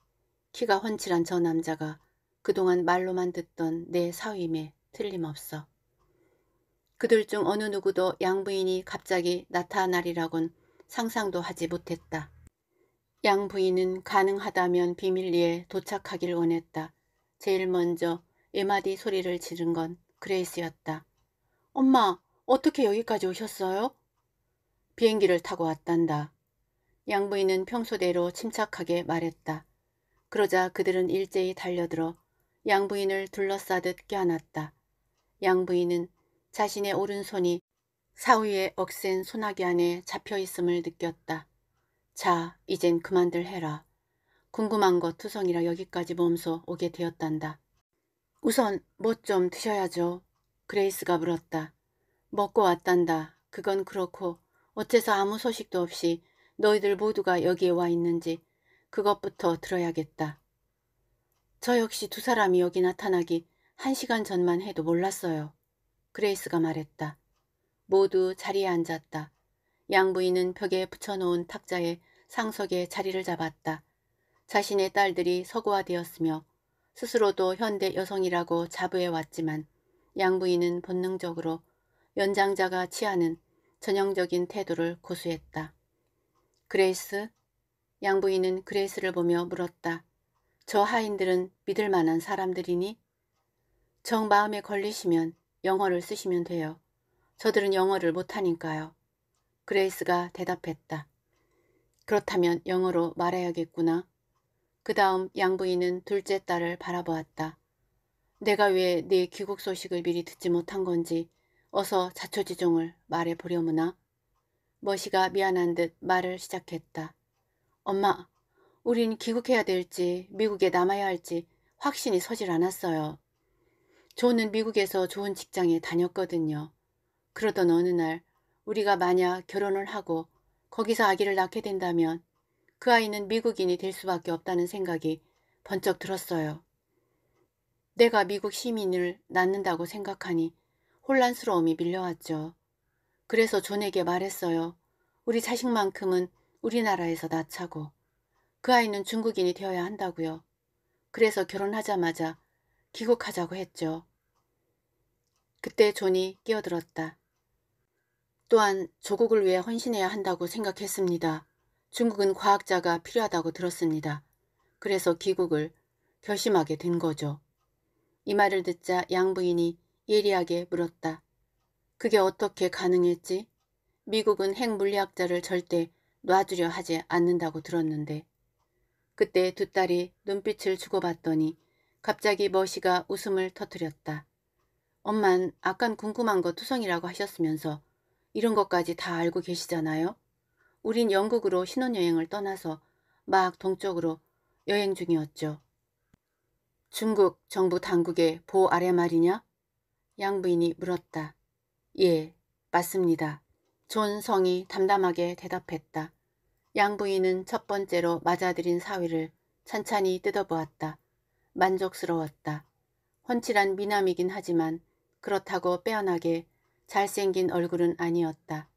키가 훤칠한저 남자가 그동안 말로만 듣던 내 사위임에 틀림없어. 그들 중 어느 누구도 양부인이 갑자기 나타나리라곤 상상도 하지 못했다. 양부인은 가능하다면 비밀리에 도착하길 원했다. 제일 먼저 예마디 소리를 지른 건 그레이스였다. 엄마, 어떻게 여기까지 오셨어요? 비행기를 타고 왔단다. 양부인은 평소대로 침착하게 말했다. 그러자 그들은 일제히 달려들어 양부인을 둘러싸듯 껴안았다. 양부인은 자신의 오른손이 사위의 억센 소나기 안에 잡혀 있음을 느꼈다. 자, 이젠 그만들 해라. 궁금한 것 투성이라 여기까지 몸소 오게 되었단다. 우선 뭐 좀 드셔야죠. 그레이스가 물었다. 먹고 왔단다. 그건 그렇고 어째서 아무 소식도 없이 너희들 모두가 여기에 와 있는지 그것부터 들어야겠다. 저 역시 두 사람이 여기 나타나기 한 시간 전만 해도 몰랐어요. 그레이스가 말했다. 모두 자리에 앉았다. 양부인은 벽에 붙여놓은 탁자에 상석에 자리를 잡았다. 자신의 딸들이 서구화되었으며 스스로도 현대 여성이라고 자부해왔지만 양부인은 본능적으로 연장자가 취하는 전형적인 태도를 고수했다. 그레이스? 양부인은 그레이스를 보며 물었다. 저 하인들은 믿을 만한 사람들이니 정 마음에 걸리시면 영어를 쓰시면 돼요. 저들은 영어를 못하니까요. 그레이스가 대답했다. 그렇다면 영어로 말해야겠구나. 그 다음 양부인은 둘째 딸을 바라보았다. 내가 왜 네 귀국 소식을 미리 듣지 못한 건지 어서 자초지종을 말해보려무나. 머시가 미안한 듯 말을 시작했다. 엄마, 우린 귀국해야 될지 미국에 남아야 할지 확신이 서질 않았어요. 존은 미국에서 좋은 직장에 다녔거든요. 그러던 어느 날 우리가 만약 결혼을 하고 거기서 아기를 낳게 된다면 그 아이는 미국인이 될 수밖에 없다는 생각이 번쩍 들었어요. 내가 미국 시민을 낳는다고 생각하니 혼란스러움이 밀려왔죠. 그래서 존에게 말했어요. 우리 자식만큼은 우리나라에서 낳자고. 그 아이는 중국인이 되어야 한다고요. 그래서 결혼하자마자 귀국하자고 했죠. 그때 존이 끼어들었다. 또한 조국을 위해 헌신해야 한다고 생각했습니다. 중국은 과학자가 필요하다고 들었습니다. 그래서 귀국을 결심하게 된 거죠. 이 말을 듣자 양부인이 예리하게 물었다. 그게 어떻게 가능했지? 미국은 핵물리학자를 절대 놔두려 하지 않는다고 들었는데 그때 두 딸이 눈빛을 주고받더니 갑자기 머시가 웃음을 터뜨렸다. 엄만 아깐 궁금한 거 투성이라고 하셨으면서 이런 것까지 다 알고 계시잖아요. 우린 영국으로 신혼여행을 떠나서 막 동쪽으로 여행 중이었죠. 중국 정부 당국의 보 아래 말이냐? 양부인이 물었다. 예, 맞습니다. 존 성이 담담하게 대답했다. 양부인은 첫 번째로 맞아들인 사위를 찬찬히 뜯어보았다. 만족스러웠다. 헌칠한 미남이긴 하지만 그렇다고 빼어나게 잘생긴 얼굴은 아니었다.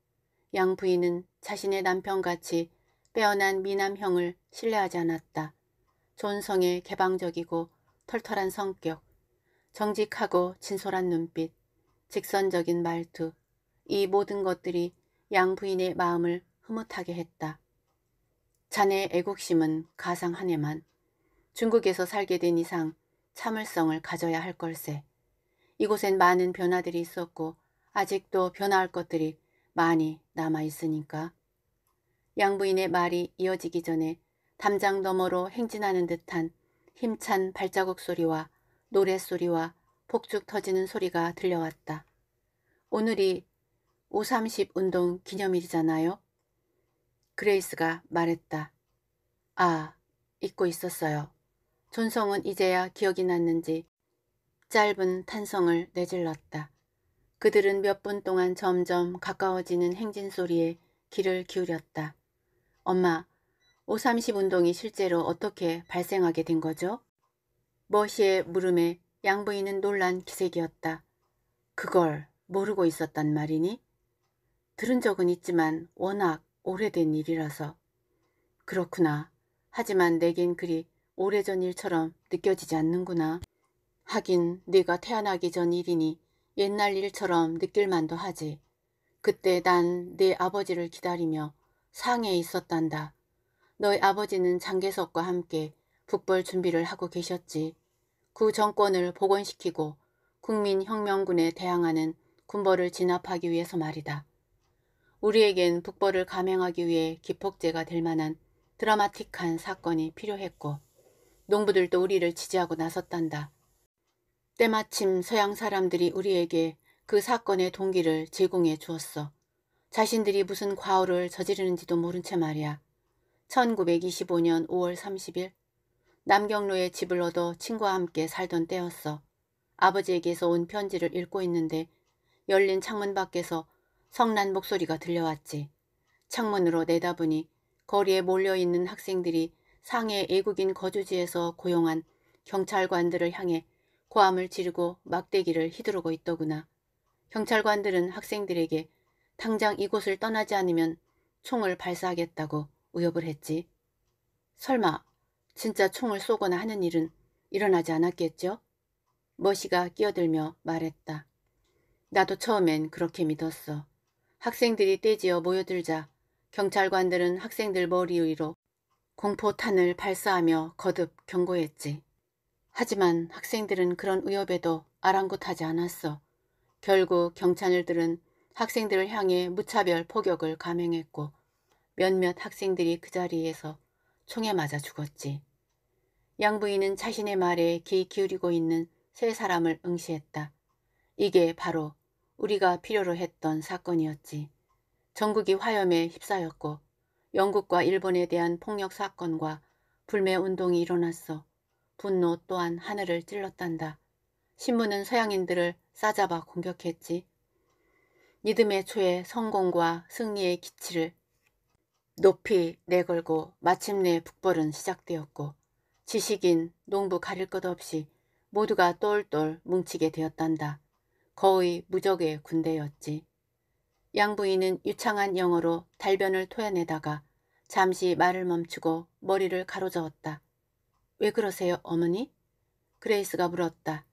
양 부인은 자신의 남편같이 빼어난 미남형을 신뢰하지 않았다. 존성의 개방적이고 털털한 성격, 정직하고 진솔한 눈빛, 직선적인 말투, 이 모든 것들이 양 부인의 마음을 흐뭇하게 했다. 자네의 애국심은 가상하네만 중국에서 살게 된 이상 참을성을 가져야 할 걸세. 이곳엔 많은 변화들이 있었고 아직도 변화할 것들이 많이 남아있으니까. 양부인의 말이 이어지기 전에 담장 너머로 행진하는 듯한 힘찬 발자국 소리와 노랫소리와 폭죽 터지는 소리가 들려왔다. 오늘이 5.30 운동 기념일이잖아요. 그레이스가 말했다. 아, 잊고 있었어요. 존성은 이제야 기억이 났는지 짧은 탄성을 내질렀다. 그들은 몇 분 동안 점점 가까워지는 행진 소리에 귀를 기울였다. 엄마, 5.30 운동이 실제로 어떻게 발생하게 된 거죠? 머시의 물음에 양부인은 놀란 기색이었다. 그걸 모르고 있었단 말이니? 들은 적은 있지만 워낙 오래된 일이라서. 그렇구나. 하지만 내겐 그리 오래전 일처럼 느껴지지 않는구나. 하긴 네가 태어나기 전 일이니 옛날 일처럼 느낄만도 하지. 그때 난 네 아버지를 기다리며 상해에 있었단다. 너희 아버지는 장계석과 함께 북벌 준비를 하고 계셨지. 그 정권을 복원시키고 국민혁명군에 대항하는 군벌을 진압하기 위해서 말이다. 우리에겐 북벌을 감행하기 위해 기폭제가 될 만한 드라마틱한 사건이 필요했고 농부들도 우리를 지지하고 나섰단다. 때마침 서양 사람들이 우리에게 그 사건의 동기를 제공해 주었어. 자신들이 무슨 과오를 저지르는지도 모른 채 말이야. 1925년 5월 30일 남경로에 집을 얻어 친구와 함께 살던 때였어. 아버지에게서 온 편지를 읽고 있는데 열린 창문 밖에서 성난 목소리가 들려왔지. 창문으로 내다보니 거리에 몰려있는 학생들이 상해 애국인 거주지에서 고용한 경찰관들을 향해 고함을 지르고 막대기를 휘두르고 있더구나. 경찰관들은 학생들에게 당장 이곳을 떠나지 않으면 총을 발사하겠다고 위협을 했지. 설마 진짜 총을 쏘거나 하는 일은 일어나지 않았겠죠? 머시가 끼어들며 말했다. 나도 처음엔 그렇게 믿었어. 학생들이 떼지어 모여들자 경찰관들은 학생들 머리 위로 공포탄을 발사하며 거듭 경고했지. 하지만 학생들은 그런 위협에도 아랑곳하지 않았어. 결국 경찰들은 학생들을 향해 무차별 폭격을 감행했고 몇몇 학생들이 그 자리에서 총에 맞아 죽었지. 양부인은 자신의 말에 귀 기울이고 있는 세 사람을 응시했다. 이게 바로 우리가 필요로 했던 사건이었지. 전국이 화염에 휩싸였고 영국과 일본에 대한 폭력 사건과 불매운동이 일어났어. 분노 또한 하늘을 찔렀단다. 신문은 서양인들을 싸잡아 공격했지. 믿음의 초에 성공과 승리의 기치를 높이 내걸고 마침내 북벌은 시작되었고 지식인, 농부 가릴 것 없이 모두가 똘똘 뭉치게 되었단다. 거의 무적의 군대였지. 양부인은 유창한 영어로 달변을 토해내다가 잠시 말을 멈추고 머리를 가로저었다. 왜 그러세요, 어머니? 그레이스가 물었다.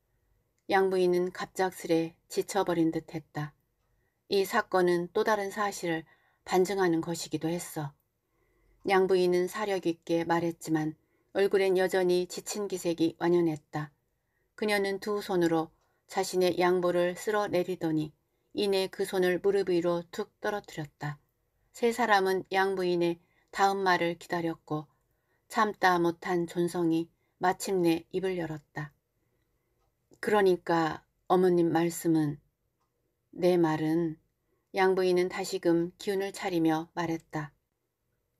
양부인은 갑작스레 지쳐버린 듯 했다. 이 사건은 또 다른 사실을 반증하는 것이기도 했어. 양부인은 사력 있게 말했지만 얼굴엔 여전히 지친 기색이 완연했다. 그녀는 두 손으로 자신의 양보를 쓸어내리더니 이내 그 손을 무릎 위로 툭 떨어뜨렸다. 세 사람은 양부인의 다음 말을 기다렸고 참다 못한 존성이 마침내 입을 열었다. 그러니까 어머님 말씀은 내 말은 양부인은 다시금 기운을 차리며 말했다.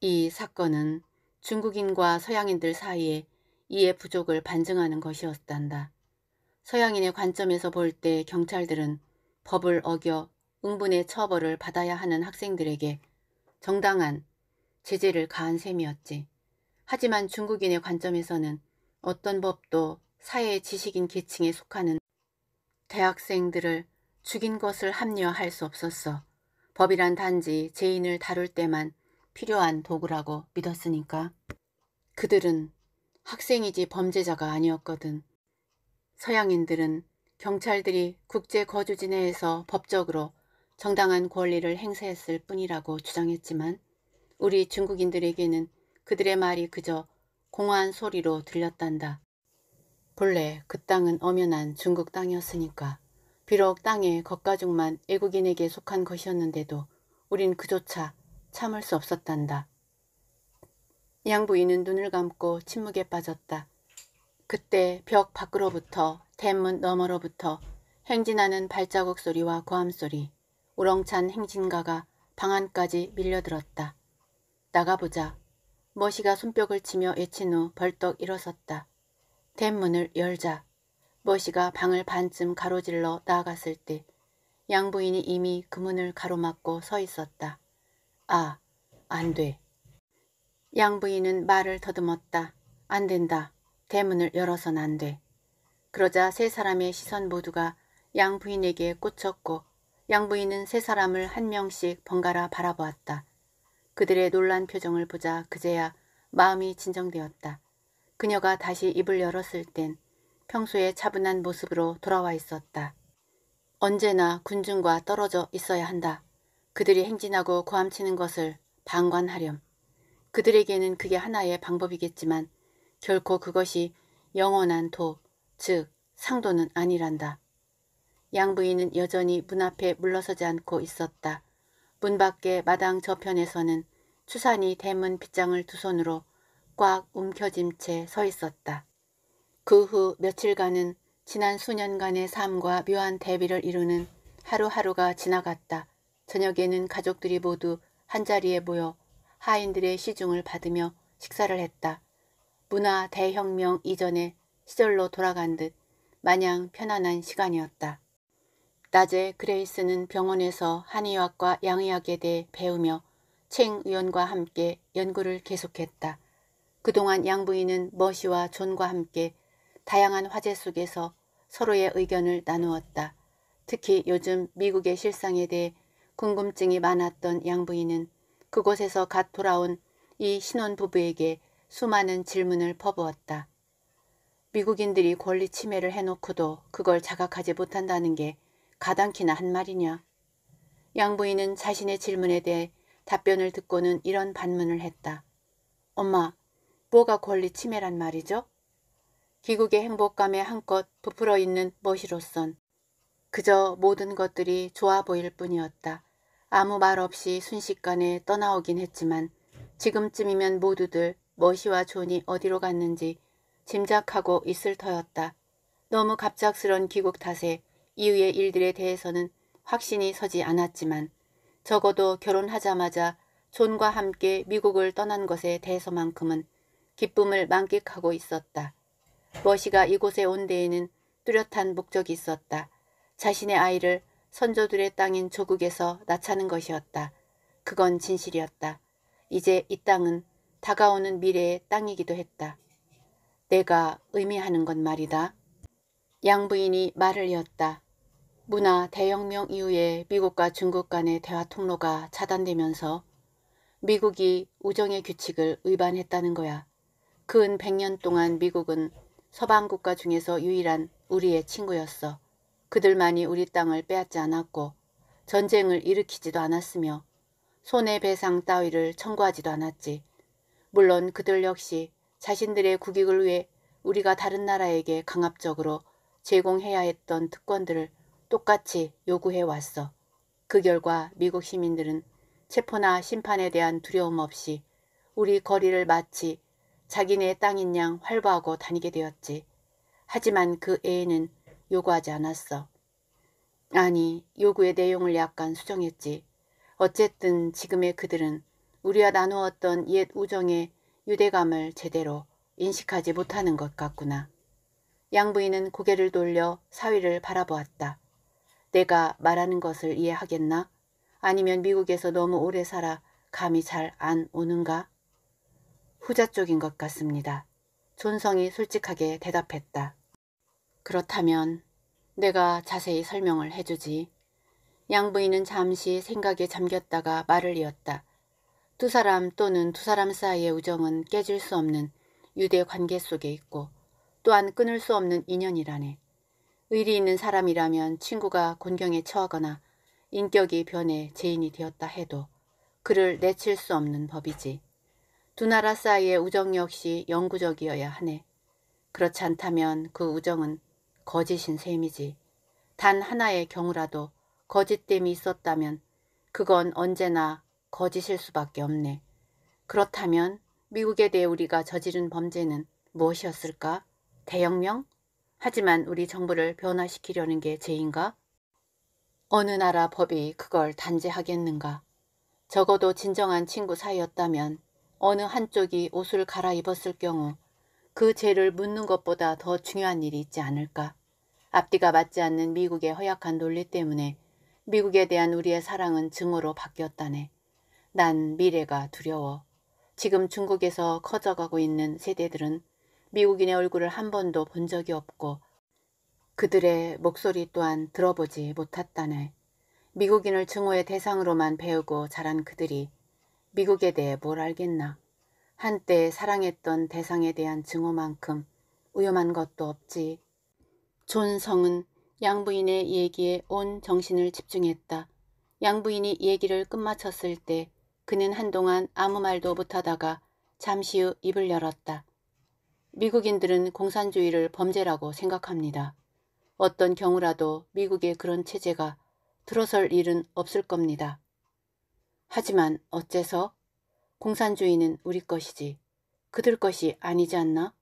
이 사건은 중국인과 서양인들 사이에 이해 부족을 반증하는 것이었단다. 서양인의 관점에서 볼 때 경찰들은 법을 어겨 응분의 처벌을 받아야 하는 학생들에게 정당한 제재를 가한 셈이었지. 하지만 중국인의 관점에서는 어떤 법도 사회 지식인 계층에 속하는 대학생들을 죽인 것을 합리화할 수 없었어. 법이란 단지 죄인을 다룰 때만 필요한 도구라고 믿었으니까. 그들은 학생이지 범죄자가 아니었거든. 서양인들은 경찰들이 국제 거주지내에서 법적으로 정당한 권리를 행사했을 뿐이라고 주장했지만 우리 중국인들에게는 그들의 말이 그저 공허한 소리로 들렸단다. 본래 그 땅은 엄연한 중국 땅이었으니까 비록 땅의 겉가죽만 애국인에게 속한 것이었는데도 우린 그조차 참을 수 없었단다. 양부인은 눈을 감고 침묵에 빠졌다. 그때 벽 밖으로부터 대문 너머로부터 행진하는 발자국 소리와 고함 소리, 우렁찬 행진가가 방 안까지 밀려들었다. 나가보자. 머시가 손뼉을 치며 외친 후 벌떡 일어섰다. 대문을 열자. 머시가 방을 반쯤 가로질러 나아갔을 때 양부인이 이미 그 문을 가로막고 서 있었다. 아, 안 돼. 양부인은 말을 더듬었다. 안 된다. 대문을 열어선 안 돼. 그러자 세 사람의 시선 모두가 양 부인에게 꽂혔고 양 부인은 세 사람을 한 명씩 번갈아 바라보았다. 그들의 놀란 표정을 보자 그제야 마음이 진정되었다. 그녀가 다시 입을 열었을 땐 평소의 차분한 모습으로 돌아와 있었다. 언제나 군중과 떨어져 있어야 한다. 그들이 행진하고 고함치는 것을 방관하렴. 그들에게는 그게 하나의 방법이겠지만 결코 그것이 영원한 도, 즉 상도는 아니란다. 양부인은 여전히 문 앞에 물러서지 않고 있었다. 문 밖의 마당 저편에서는 추산이 대문 빗장을 두 손으로 꽉 움켜쥔 채 서 있었다. 그 후 며칠간은 지난 수년간의 삶과 묘한 대비를 이루는 하루하루가 지나갔다. 저녁에는 가족들이 모두 한자리에 모여 하인들의 시중을 받으며 식사를 했다. 문화 대혁명 이전의 시절로 돌아간 듯 마냥 편안한 시간이었다. 낮에 그레이스는 병원에서 한의학과 양의학에 대해 배우며 챙 의원과 함께 연구를 계속했다. 그동안 양부인은 머시와 존과 함께 다양한 화제 속에서 서로의 의견을 나누었다. 특히 요즘 미국의 실상에 대해 궁금증이 많았던 양부인은 그곳에서 갓 돌아온 이 신혼부부에게 수많은 질문을 퍼부었다. 미국인들이 권리 침해를 해놓고도 그걸 자각하지 못한다는 게 가당키나 한 말이냐. 양부인은 자신의 질문에 대해 답변을 듣고는 이런 반문을 했다. 엄마, 뭐가 권리 침해란 말이죠? 귀국의 행복감에 한껏 부풀어 있는 멋이로선 그저 모든 것들이 좋아 보일 뿐이었다. 아무 말 없이 순식간에 떠나오긴 했지만 지금쯤이면 모두들 머시와 존이 어디로 갔는지 짐작하고 있을 터였다. 너무 갑작스런 귀국 탓에 이후의 일들에 대해서는 확신이 서지 않았지만 적어도 결혼하자마자 존과 함께 미국을 떠난 것에 대해서만큼은 기쁨을 만끽하고 있었다. 머시가 이곳에 온 데에는 뚜렷한 목적이 있었다. 자신의 아이를 선조들의 땅인 조국에서 낳자는 것이었다. 그건 진실이었다. 이제 이 땅은 다가오는 미래의 땅이기도 했다. 내가 의미하는 건 말이다. 양부인이 말을 이었다. 문화 대혁명 이후에 미국과 중국 간의 대화 통로가 차단되면서 미국이 우정의 규칙을 위반했다는 거야. 근 100년 동안 미국은 서방 국가 중에서 유일한 우리의 친구였어. 그들만이 우리 땅을 빼앗지 않았고 전쟁을 일으키지도 않았으며 손해배상 따위를 청구하지도 않았지. 물론 그들 역시 자신들의 국익을 위해 우리가 다른 나라에게 강압적으로 제공해야 했던 특권들을 똑같이 요구해 왔어. 그 결과 미국 시민들은 체포나 심판에 대한 두려움 없이 우리 거리를 마치 자기네 땅인 양 활보하고 다니게 되었지. 하지만 그 애인은 요구하지 않았어. 아니, 요구의 내용을 약간 수정했지. 어쨌든 지금의 그들은 우리와 나누었던 옛 우정의 유대감을 제대로 인식하지 못하는 것 같구나. 양부인은 고개를 돌려 사위를 바라보았다. 내가 말하는 것을 이해하겠나? 아니면 미국에서 너무 오래 살아 감이 잘 안 오는가? 후자 쪽인 것 같습니다. 존성이 솔직하게 대답했다. 그렇다면 내가 자세히 설명을 해주지. 양부인은 잠시 생각에 잠겼다가 말을 이었다. 두 사람 또는 두 사람 사이의 우정은 깨질 수 없는 유대 관계 속에 있고 또한 끊을 수 없는 인연이라네. 의리 있는 사람이라면 친구가 곤경에 처하거나 인격이 변해 죄인이 되었다 해도 그를 내칠 수 없는 법이지. 두 나라 사이의 우정 역시 영구적이어야 하네. 그렇지 않다면 그 우정은 거짓인 셈이지. 단 하나의 경우라도 거짓됨이 있었다면 그건 언제나 거짓일 수밖에 없네. 그렇다면 미국에 대해 우리가 저지른 범죄는 무엇이었을까? 대혁명? 하지만 우리 정부를 변화시키려는 게 죄인가? 어느 나라 법이 그걸 단죄하겠는가? 적어도 진정한 친구 사이였다면 어느 한쪽이 옷을 갈아입었을 경우 그 죄를 묻는 것보다 더 중요한 일이 있지 않을까? 앞뒤가 맞지 않는 미국의 허약한 논리 때문에 미국에 대한 우리의 사랑은 증오로 바뀌었다네. 난 미래가 두려워. 지금 중국에서 커져가고 있는 세대들은 미국인의 얼굴을 한 번도 본 적이 없고 그들의 목소리 또한 들어보지 못했다네. 미국인을 증오의 대상으로만 배우고 자란 그들이 미국에 대해 뭘 알겠나. 한때 사랑했던 대상에 대한 증오만큼 위험한 것도 없지. 존 성은 양부인의 얘기에 온 정신을 집중했다. 양부인이 얘기를 끝마쳤을 때 그는 한동안 아무 말도 못하다가 잠시 후 입을 열었다. 미국인들은 공산주의를 범죄라고 생각합니다. 어떤 경우라도 미국의 그런 체제가 들어설 일은 없을 겁니다. 하지만 어째서? 공산주의는 우리 것이지 그들 것이 아니지 않나?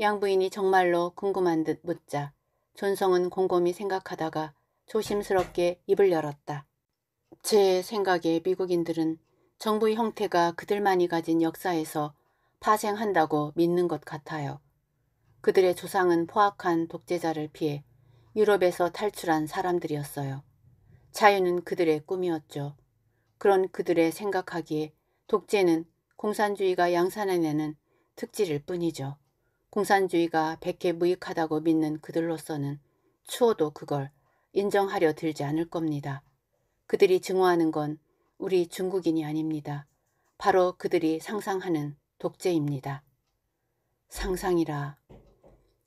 양부인이 정말로 궁금한 듯 묻자 존성은 곰곰이 생각하다가 조심스럽게 입을 열었다. 제 생각에 미국인들은 정부의 형태가 그들만이 가진 역사에서 파생한다고 믿는 것 같아요. 그들의 조상은 포악한 독재자를 피해 유럽에서 탈출한 사람들이었어요. 자유는 그들의 꿈이었죠. 그런 그들의 생각하기에 독재는 공산주의가 양산해내는 특질일 뿐이죠. 공산주의가 백해 무익하다고 믿는 그들로서는 추호도 그걸 인정하려 들지 않을 겁니다. 그들이 증오하는 건 우리 중국인이 아닙니다. 바로 그들이 상상하는 독재입니다. 상상이라.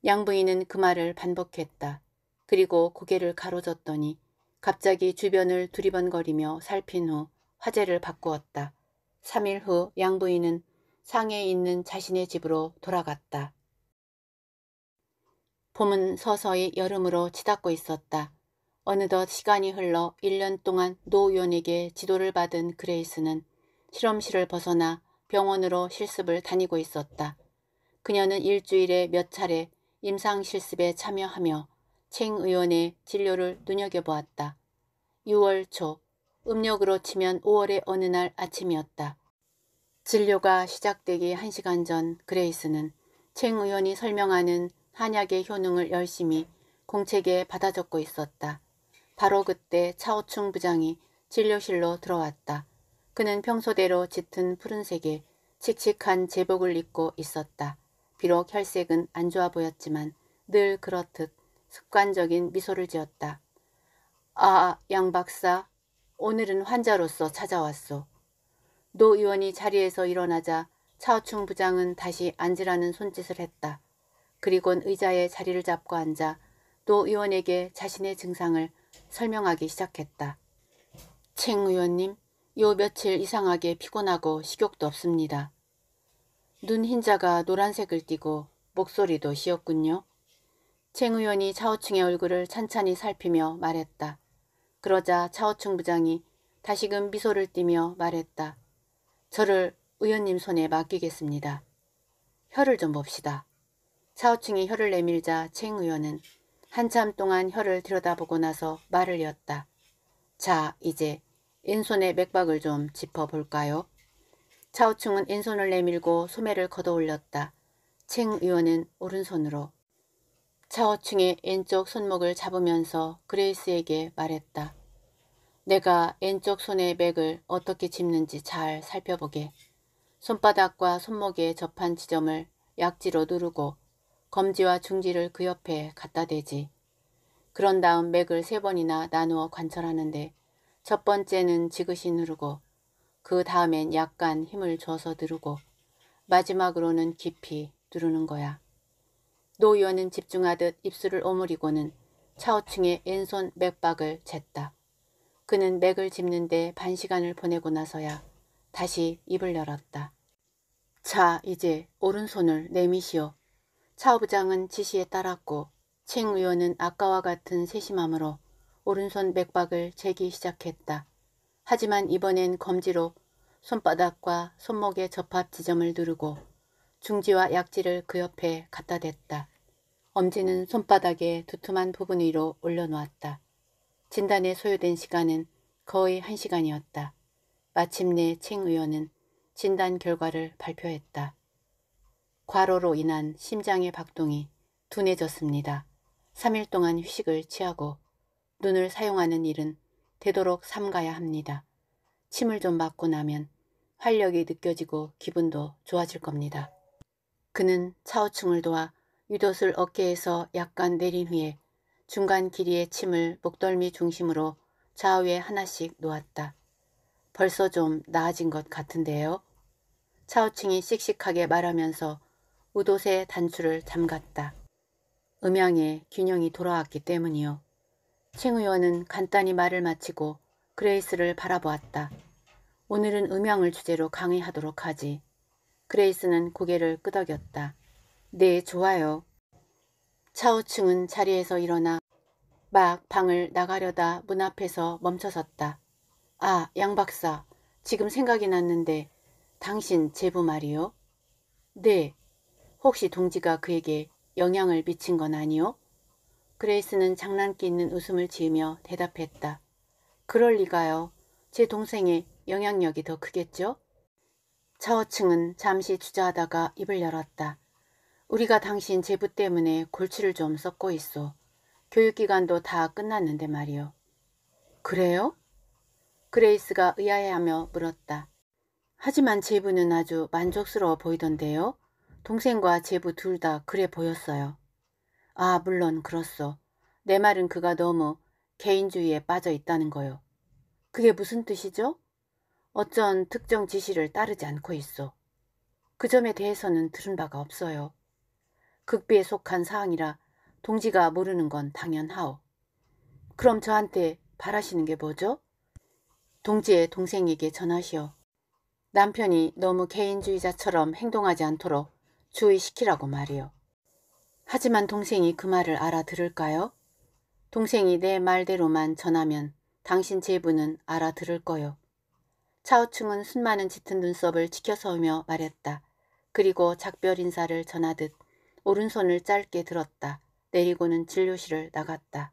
양부인은 그 말을 반복했다. 그리고 고개를 가로졌더니 갑자기 주변을 두리번거리며 살핀 후 화제를 바꾸었다. 3일 후 양부인은 상에 있는 자신의 집으로 돌아갔다. 봄은 서서히 여름으로 치닫고 있었다. 어느덧 시간이 흘러 1년 동안 노 의원에게 지도를 받은 그레이스는 실험실을 벗어나 병원으로 실습을 다니고 있었다. 그녀는 일주일에 몇 차례 임상실습에 참여하며 챙 의원의 진료를 눈여겨보았다. 6월 초, 음력으로 치면 5월의 어느 날 아침이었다. 진료가 시작되기 1시간 전 그레이스는 챙 의원이 설명하는 한약의 효능을 열심히 공책에 받아 적고 있었다. 바로 그때 차오충 부장이 진료실로 들어왔다. 그는 평소대로 짙은 푸른색의 칙칙한 제복을 입고 있었다. 비록 혈색은 안 좋아 보였지만 늘 그렇듯 습관적인 미소를 지었다. 아, 양 박사. 오늘은 환자로서 찾아왔소. 노 의원이 자리에서 일어나자 차우충 부장은 다시 앉으라는 손짓을 했다. 그리곤 의자에 자리를 잡고 앉아 노 의원에게 자신의 증상을 설명하기 시작했다. 챙 의원님, 요 며칠 이상하게 피곤하고 식욕도 없습니다. 눈 흰자가 노란색을 띠고 목소리도 쉬었군요. 챙 의원이 차오충의 얼굴을 찬찬히 살피며 말했다. 그러자 차오충 부장이 다시금 미소를 띠며 말했다. 저를 의원님 손에 맡기겠습니다. 혀를 좀 봅시다. 차오충이 혀를 내밀자 챙 의원은 한참 동안 혀를 들여다보고 나서 말을 이었다. 자, 이제 인손의 맥박을 좀 짚어볼까요? 차우충은 인손을 내밀고 소매를 걷어올렸다. 칭 의원은 오른손으로 차우충의 왼쪽 손목을 잡으면서 그레이스에게 말했다. 내가 왼쪽 손의 맥을 어떻게 짚는지 잘 살펴보게. 손바닥과 손목에 접한 지점을 약지로 누르고 검지와 중지를 그 옆에 갖다 대지. 그런 다음 맥을 세 번이나 나누어 관철하는데첫 번째는 지그시 누르고 그 다음엔 약간 힘을 줘서 누르고 마지막으로는 깊이 누르는 거야. 노 의원은 집중하듯 입술을 오므리고는 차오층에 왼손 맥박을 쟀다. 그는 맥을 집는데 반 시간을 보내고 나서야 다시 입을 열었다. 자, 이제 오른손을 내미시오. 차부장은 지시에 따랐고 칭 의원은 아까와 같은 세심함으로 오른손 맥박을 재기 시작했다. 하지만 이번엔 검지로 손바닥과 손목의 접합 지점을 누르고 중지와 약지를 그 옆에 갖다 댔다. 엄지는 손바닥의 두툼한 부분 위로 올려놓았다. 진단에 소요된 시간은 거의 한시간이었다 마침내 칭 의원은 진단 결과를 발표했다. 과로로 인한 심장의 박동이 둔해졌습니다. 3일 동안 휴식을 취하고 눈을 사용하는 일은 되도록 삼가야 합니다. 침을 좀 맞고 나면 활력이 느껴지고 기분도 좋아질 겁니다. 그는 차오층을 도와 유도술 어깨에서 약간 내린 후에 중간 길이의 침을 목덜미 중심으로 좌우에 하나씩 놓았다. 벌써 좀 나아진 것 같은데요. 차오층이 씩씩하게 말하면서 우도세 단추를 잠갔다. 음향의 균형이 돌아왔기 때문이요. 칭 의원은 간단히 말을 마치고 그레이스를 바라보았다. 오늘은 음향을 주제로 강의하도록 하지. 그레이스는 고개를 끄덕였다. 네, 좋아요. 차우층은 자리에서 일어나 막 방을 나가려다 문 앞에서 멈춰섰다. 아, 양 박사, 지금 생각이 났는데 당신 제부 말이요? 네, 혹시 동지가 그에게 영향을 미친 건 아니오? 그레이스는 장난기 있는 웃음을 지으며 대답했다. 그럴 리가요. 제 동생의 영향력이 더 크겠죠? 차워층은 잠시 주저하다가 입을 열었다. 우리가 당신 제부 때문에 골치를 좀 썩고 있어. 교육기간도 다 끝났는데 말이오 그래요? 그레이스가 의아해하며 물었다. 하지만 제부는 아주 만족스러워 보이던데요. 동생과 제부 둘 다 그래 보였어요. 아 물론 그렇소. 내 말은 그가 너무 개인주의에 빠져 있다는 거요. 그게 무슨 뜻이죠? 어쩐 특정 지시를 따르지 않고 있어. 그 점에 대해서는 들은 바가 없어요. 극비에 속한 사항이라 동지가 모르는 건 당연하오. 그럼 저한테 바라시는 게 뭐죠? 동지의 동생에게 전하시오. 남편이 너무 개인주의자처럼 행동하지 않도록 주의시키라고 말이요. 하지만 동생이 그 말을 알아들을까요? 동생이 내 말대로만 전하면 당신 제부는 알아들을 거요. 차우충은 순많은 짙은 눈썹을 치켜서며 말했다. 그리고 작별 인사를 전하듯 오른손을 짧게 들었다. 내리고는 진료실을 나갔다.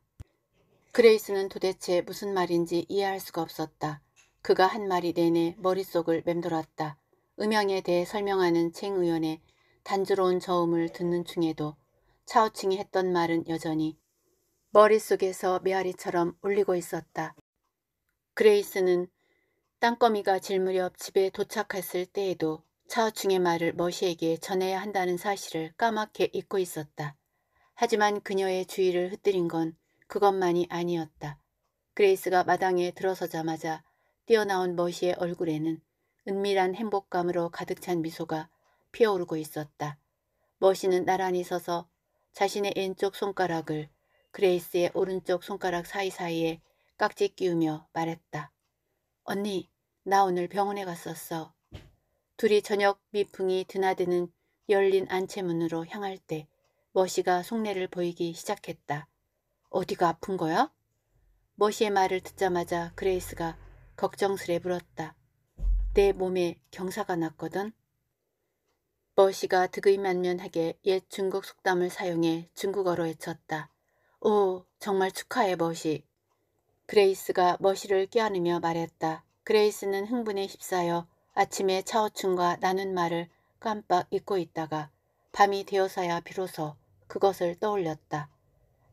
그레이스는 도대체 무슨 말인지 이해할 수가 없었다. 그가 한 말이 내내 머릿속을 맴돌았다. 음향에 대해 설명하는 챙 의원의 단조로운 저음을 듣는 중에도 차우칭이 했던 말은 여전히 머릿속에서 메아리처럼 울리고 있었다. 그레이스는 땅거미가 질 무렵 집에 도착했을 때에도 차우충의 말을 머시에게 전해야 한다는 사실을 까맣게 잊고 있었다. 하지만 그녀의 주의를 흩뜨린 건 그것만이 아니었다. 그레이스가 마당에 들어서자마자 뛰어나온 머시의 얼굴에는 은밀한 행복감으로 가득 찬 미소가 피어오르고 있었다. 머신은 나란히 서서 자신의 왼쪽 손가락을 그레이스의 오른쪽 손가락 사이사이에 깍지 끼우며 말했다. 언니, 나 오늘 병원에 갔었어. 둘이 저녁 미풍이 드나드는 열린 안채문으로 향할 때 머시가 속내를 보이기 시작했다. 어디가 아픈 거야? 머시의 말을 듣자마자 그레이스가 걱정스레 불었다내 몸에 경사가 났거든. 버시가 뭐 득의 만면하게 옛 중국 속담을 사용해 중국어로 외쳤다. 오 정말 축하해 머시. 뭐 그레이스가 머시를 뭐 껴안으며 말했다. 그레이스는 흥분에 휩싸여 아침에 차오춘과 나눈 말을 깜빡 잊고 있다가 밤이 되어서야 비로소 그것을 떠올렸다.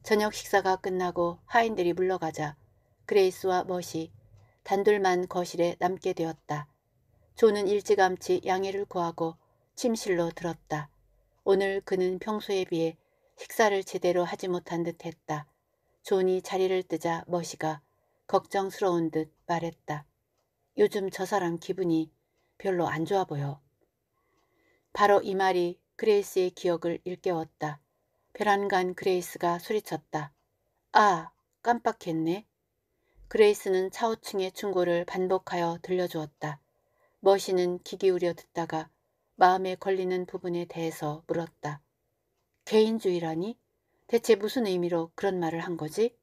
저녁 식사가 끝나고 하인들이 물러가자 그레이스와 머시 단둘만 거실에 남게 되었다. 조는 일찌감치 양해를 구하고 침실로 들었다. 오늘 그는 평소에 비해 식사를 제대로 하지 못한 듯했다. 존이 자리를 뜨자 머시가 걱정스러운 듯 말했다. 요즘 저 사람 기분이 별로 안 좋아 보여. 바로 이 말이 그레이스의 기억을 일깨웠다. 별안간 그레이스가 소리쳤다. 아, 깜빡했네. 그레이스는 차오층의 충고를 반복하여 들려주었다. 머시는 귀 기울여 듣다가 마음에 걸리는 부분에 대해서 물었다. 개인주의라니? 대체 무슨 의미로 그런 말을 한 거지?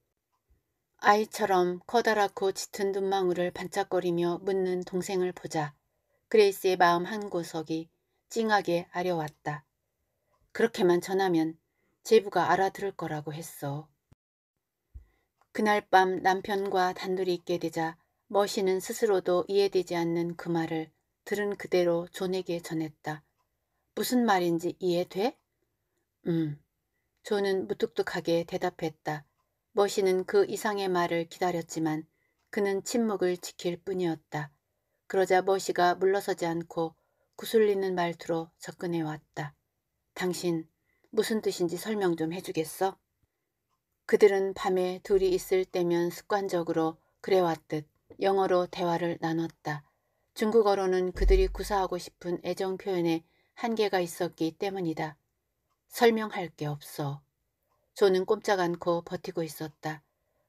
아이처럼 커다랗고 짙은 눈망울을 반짝거리며 묻는 동생을 보자 그레이스의 마음 한 구석이 찡하게 아려왔다. 그렇게만 전하면 제부가 알아들을 거라고 했어. 그날 밤 남편과 단둘이 있게 되자 머신은 스스로도 이해되지 않는 그 말을 들은 그대로 존에게 전했다. 무슨 말인지 이해돼? 음. 존은 무뚝뚝하게 대답했다. 머시는 그 이상의 말을 기다렸지만 그는 침묵을 지킬 뿐이었다. 그러자 머시가 물러서지 않고 구슬리는 말투로 접근해왔다. 당신 무슨 뜻인지 설명 좀 해주겠어? 그들은 밤에 둘이 있을 때면 습관적으로 그래왔듯 영어로 대화를 나눴다. 중국어로는 그들이 구사하고 싶은 애정 표현에 한계가 있었기 때문이다. 설명할 게 없어. 조는 꼼짝 않고 버티고 있었다.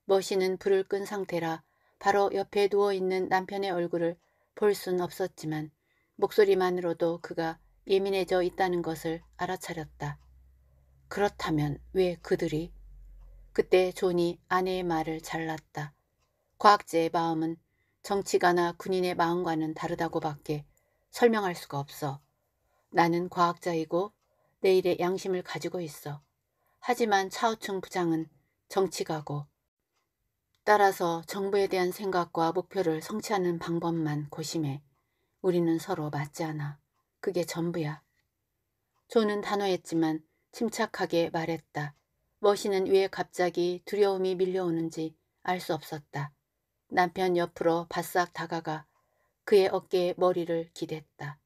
머신은 불을 끈 상태라 바로 옆에 누워있는 남편의 얼굴을 볼 순 없었지만 목소리만으로도 그가 예민해져 있다는 것을 알아차렸다. 그렇다면 왜 그들이? 그때 존이 아내의 말을 잘랐다. 과학자의 마음은 정치가나 군인의 마음과는 다르다고 밖에 설명할 수가 없어. 나는 과학자이고 내일의 양심을 가지고 있어. 하지만 차우충 부장은 정치가고 따라서 정부에 대한 생각과 목표를 성취하는 방법만 고심해. 우리는 서로 맞지 않아. 그게 전부야. 조는 단호했지만 침착하게 말했다. 머신은 왜 갑자기 두려움이 밀려오는지 알 수 없었다. 남편 옆으로 바싹 다가가 그의 어깨에 머리를 기댔다.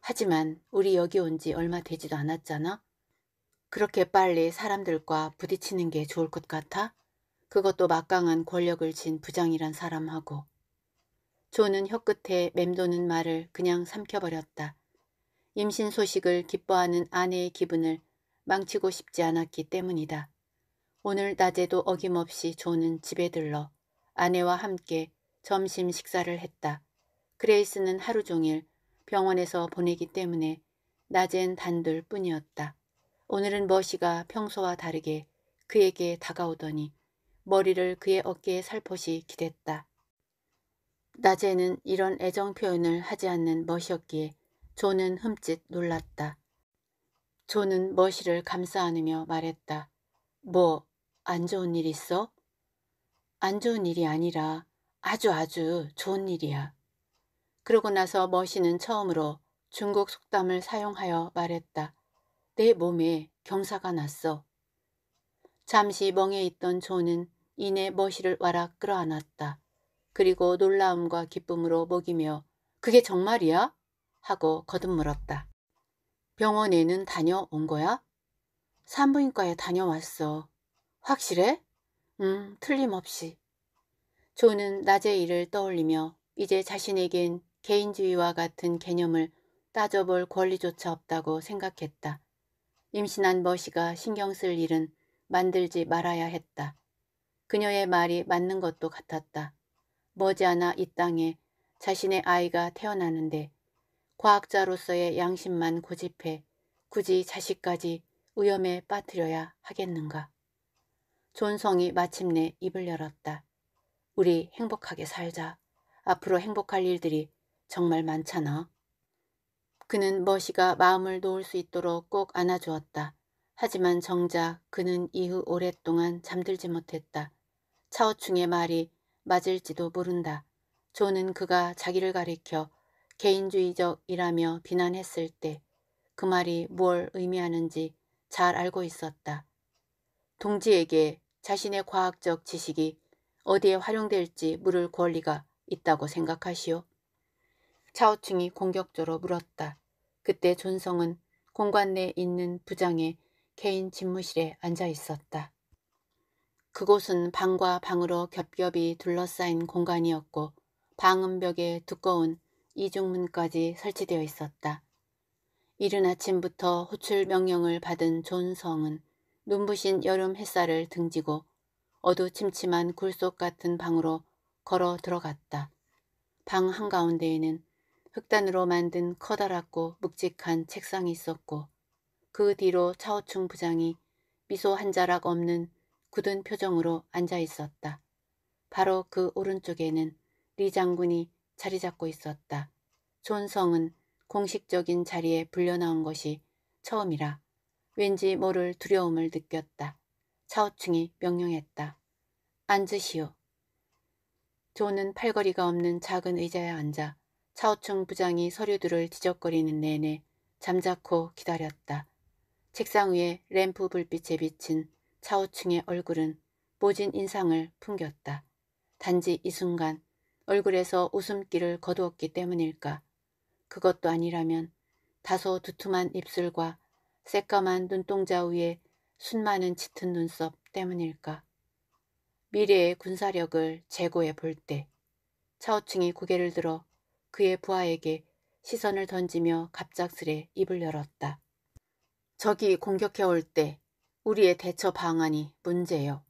하지만 우리 여기 온 지 얼마 되지도 않았잖아. 그렇게 빨리 사람들과 부딪히는 게 좋을 것 같아? 그것도 막강한 권력을 진 부장이란 사람하고. 조는 혀끝에 맴도는 말을 그냥 삼켜버렸다. 임신 소식을 기뻐하는 아내의 기분을 망치고 싶지 않았기 때문이다. 오늘 낮에도 어김없이 조는 집에 들러 아내와 함께 점심 식사를 했다. 그레이스는 하루 종일 병원에서 보내기 때문에 낮엔 단둘 뿐이었다. 오늘은 머시가 평소와 다르게 그에게 다가오더니 머리를 그의 어깨에 살포시 기댔다. 낮에는 이런 애정 표현을 하지 않는 머시였기에 존은 흠칫 놀랐다. 존은 머시를 감싸 안으며 말했다. 뭐, 안 좋은 일 있어? 안 좋은 일이 아니라 아주 아주 좋은 일이야. 그러고 나서 머신은 처음으로 중국 속담을 사용하여 말했다. 내 몸에 경사가 났어. 잠시 멍에 있던 존은 이내 머시를 와락 끌어안았다. 그리고 놀라움과 기쁨으로 먹이며 그게 정말이야? 하고 거듭물었다. 병원에는 다녀온 거야? 산부인과에 다녀왔어. 확실해? 음, 틀림없이. 조는 낮의 일을 떠올리며 이제 자신에겐 개인주의와 같은 개념을 따져볼 권리조차 없다고 생각했다. 임신한 머시가 신경 쓸 일은 만들지 말아야 했다. 그녀의 말이 맞는 것도 같았다. 머지않아 이 땅에 자신의 아이가 태어나는데 과학자로서의 양심만 고집해 굳이 자식까지 위험에 빠뜨려야 하겠는가. 존성이 마침내 입을 열었다. 우리 행복하게 살자. 앞으로 행복할 일들이 정말 많잖아. 그는 머시가 마음을 놓을 수 있도록 꼭 안아주었다. 하지만 정작 그는 이후 오랫동안 잠들지 못했다. 차오충의 말이 맞을지도 모른다. 존은 그가 자기를 가리켜 개인주의적이라며 비난했을 때 그 말이 뭘 의미하는지 잘 알고 있었다. 동지에게 자신의 과학적 지식이 어디에 활용될지 물을 권리가 있다고 생각하시오. 차오충이 공격적으로 물었다. 그때 존성은 공간 내에 있는 부장의 개인 집무실에 앉아 있었다. 그곳은 방과 방으로 겹겹이 둘러싸인 공간이었고 방음벽에 두꺼운 이중문까지 설치되어 있었다. 이른 아침부터 호출 명령을 받은 존성은 눈부신 여름 햇살을 등지고 어두침침한 굴속 같은 방으로 걸어 들어갔다. 방 한가운데에는 흑단으로 만든 커다랗고 묵직한 책상이 있었고 그 뒤로 차오충 부장이 미소 한 자락 없는 굳은 표정으로 앉아 있었다. 바로 그 오른쪽에는 리 장군이 자리 잡고 있었다. 존성은 공식적인 자리에 불려나온 것이 처음이라 왠지 모를 두려움을 느꼈다. 차우층이 명령했다. 앉으시오. 조는 팔걸이가 없는 작은 의자에 앉아 차우층 부장이 서류들을 지적거리는 내내 잠자코 기다렸다. 책상 위에 램프 불빛에 비친 차우층의 얼굴은 모진 인상을 풍겼다. 단지 이 순간 얼굴에서 웃음기를 거두었기 때문일까. 그것도 아니라면 다소 두툼한 입술과 새까만 눈동자 위에 순많은 짙은 눈썹 때문일까. 미래의 군사력을 재고해 볼 때 차오층이 고개를 들어 그의 부하에게 시선을 던지며 갑작스레 입을 열었다. 적이 공격해올 때 우리의 대처 방안이 문제요.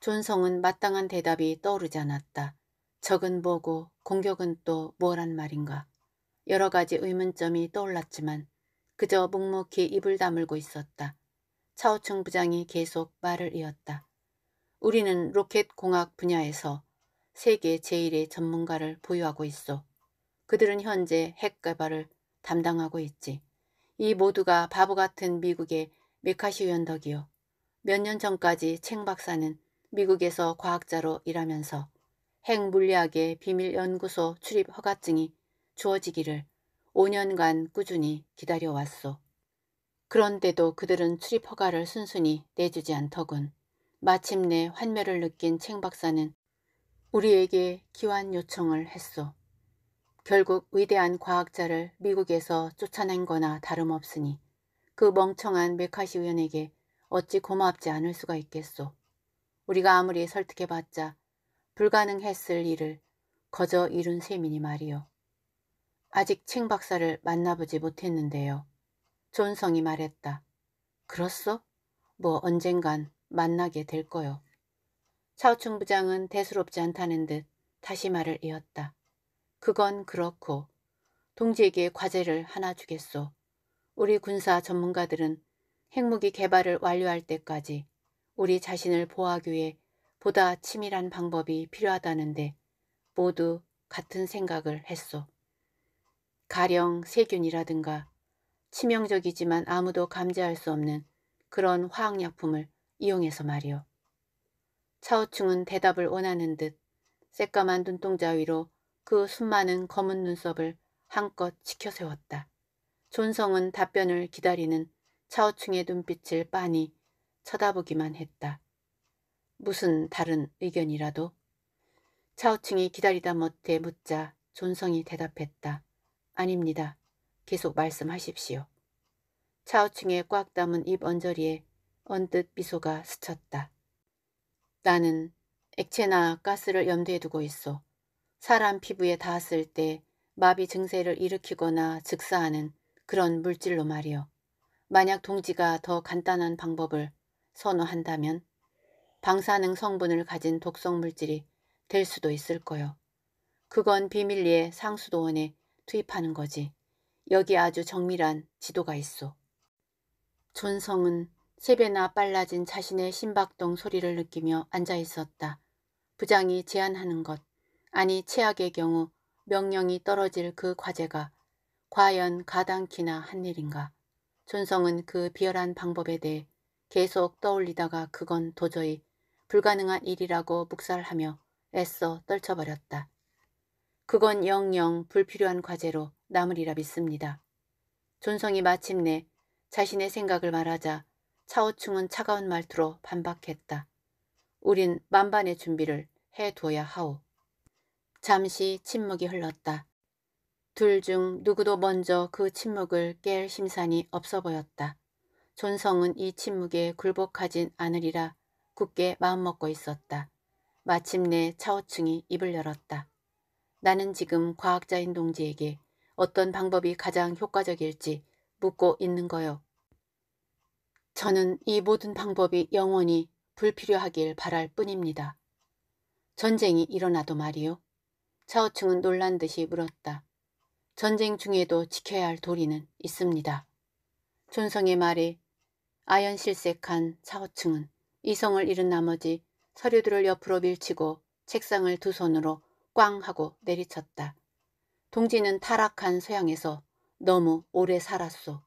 존성은 마땅한 대답이 떠오르지 않았다. 적은 뭐고 공격은 또 뭐란 말인가. 여러 가지 의문점이 떠올랐지만 그저 묵묵히 입을 다물고 있었다. 차오청 부장이 계속 말을 이었다. 우리는 로켓공학 분야에서 세계 제1의 전문가를 보유하고 있어. 그들은 현재 핵 개발을 담당하고 있지. 이 모두가 바보 같은 미국의 메카시연 덕이요. 몇 년 전까지 챙 박사는 미국에서 과학자로 일하면서 핵물리학의 비밀연구소 출입 허가증이 주어지기를 5년간 꾸준히 기다려왔소. 그런데도 그들은 출입 허가를 순순히 내주지 않더군. 마침내 환멸을 느낀 챙 박사는 우리에게 기환 요청을 했소. 결국 위대한 과학자를 미국에서 쫓아낸 거나 다름없으니 그 멍청한 메카시 의원에게 어찌 고맙지 않을 수가 있겠소. 우리가 아무리 설득해봤자 불가능했을 일을 거저 이룬 셈이니 말이요. 아직 칭 박사를 만나보지 못했는데요. 존성이 말했다. 그렇소? 뭐 언젠간 만나게 될 거요. 차우충 부장은 대수롭지 않다는 듯 다시 말을 이었다. 그건 그렇고 동지에게 과제를 하나 주겠소. 우리 군사 전문가들은 핵무기 개발을 완료할 때까지 우리 자신을 보호하기 위해 보다 치밀한 방법이 필요하다는데 모두 같은 생각을 했소. 가령 세균이라든가 치명적이지만 아무도 감지할 수 없는 그런 화학약품을 이용해서 말이요. 차우충은 대답을 원하는 듯 새까만 눈동자 위로 그 수많은 검은 눈썹을 한껏 치켜세웠다. 존성은 답변을 기다리는 차우충의 눈빛을 빤히 쳐다보기만 했다. 무슨 다른 의견이라도? 차우충이 기다리다 못해 묻자 존성이 대답했다. 아닙니다. 계속 말씀하십시오. 차우층의꽉 담은 입 언저리에 언뜻 미소가 스쳤다. 나는 액체나 가스를 염두에 두고 있어. 사람 피부에 닿았을 때 마비 증세를 일으키거나 즉사하는 그런 물질로 말이요. 만약 동지가 더 간단한 방법을 선호한다면 방사능 성분을 가진 독성 물질이 될 수도 있을 거요. 그건 비밀리에 상수도원에 투입하는 거지. 여기 아주 정밀한 지도가 있어. 존성은 세 배나 빨라진 자신의 심박동 소리를 느끼며 앉아 있었다. 부장이 제안하는 것, 아니 최악의 경우 명령이 떨어질 그 과제가 과연 가당키나 한 일인가. 존성은 그 비열한 방법에 대해 계속 떠올리다가 그건 도저히 불가능한 일이라고 묵살하며 애써 떨쳐버렸다. 그건 영영 불필요한 과제로 남으리라 믿습니다. 존성이 마침내 자신의 생각을 말하자 차오충은 차가운 말투로 반박했다. 우린 만반의 준비를 해두어야 하오. 잠시 침묵이 흘렀다. 둘 중 누구도 먼저 그 침묵을 깰 심산이 없어 보였다. 존성은 이 침묵에 굴복하진 않으리라 굳게 마음먹고 있었다. 마침내 차오충이 입을 열었다. 나는 지금 과학자인 동지에게 어떤 방법이 가장 효과적일지 묻고 있는 거요. 저는 이 모든 방법이 영원히 불필요하길 바랄 뿐입니다. 전쟁이 일어나도 말이요. 차오층은 놀란 듯이 물었다. 전쟁 중에도 지켜야 할 도리는 있습니다. 존성의 말에 아연실색한 차오층은 이성을 잃은 나머지 서류들을 옆으로 밀치고 책상을 두 손으로 꽝 하고 내리쳤다. 동지는 타락한 소양에서 너무 오래 살았소.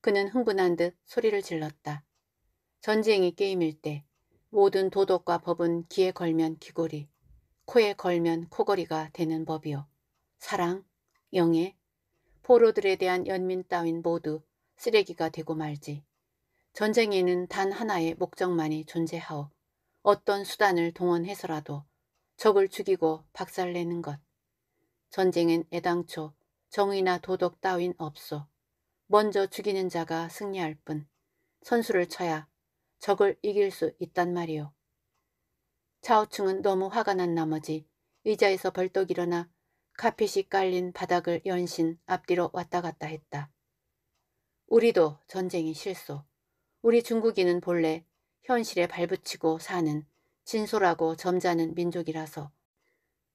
그는 흥분한 듯 소리를 질렀다. 전쟁이 게임일 때 모든 도덕과 법은 귀에 걸면 귀걸이 코에 걸면 코걸이가 되는 법이요. 사랑, 영예, 포로들에 대한 연민 따윈 모두 쓰레기가 되고 말지. 전쟁에는 단 하나의 목적만이 존재하오. 어떤 수단을 동원해서라도 적을 죽이고 박살내는 것. 전쟁엔 애당초 정의나 도덕 따윈 없소. 먼저 죽이는 자가 승리할 뿐 선수를 쳐야 적을 이길 수 있단 말이오. 차오충은 너무 화가 난 나머지 의자에서 벌떡 일어나 카펫이 깔린 바닥을 연신 앞뒤로 왔다 갔다 했다. 우리도 전쟁이 실소. 우리 중국인은 본래 현실에 발붙이고 사는 진솔하고 점잖은 민족이라서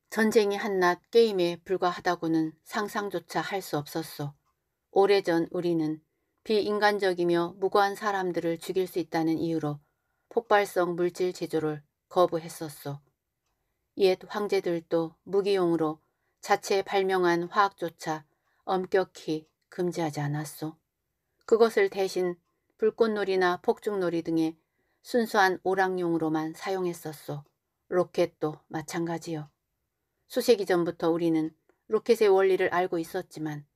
전쟁이 한낱 게임에 불과하다고는 상상조차 할 수 없었소. 오래전 우리는 비인간적이며 무고한 사람들을 죽일 수 있다는 이유로 폭발성 물질 제조를 거부했었소. 옛 황제들도 무기용으로 자체 발명한 화학조차 엄격히 금지하지 않았소. 그것을 대신 불꽃놀이나 폭죽놀이 등의 순수한 오락용으로만 사용했었소. 로켓도 마찬가지요. 수세기 전부터 우리는 로켓의 원리를 알고 있었지만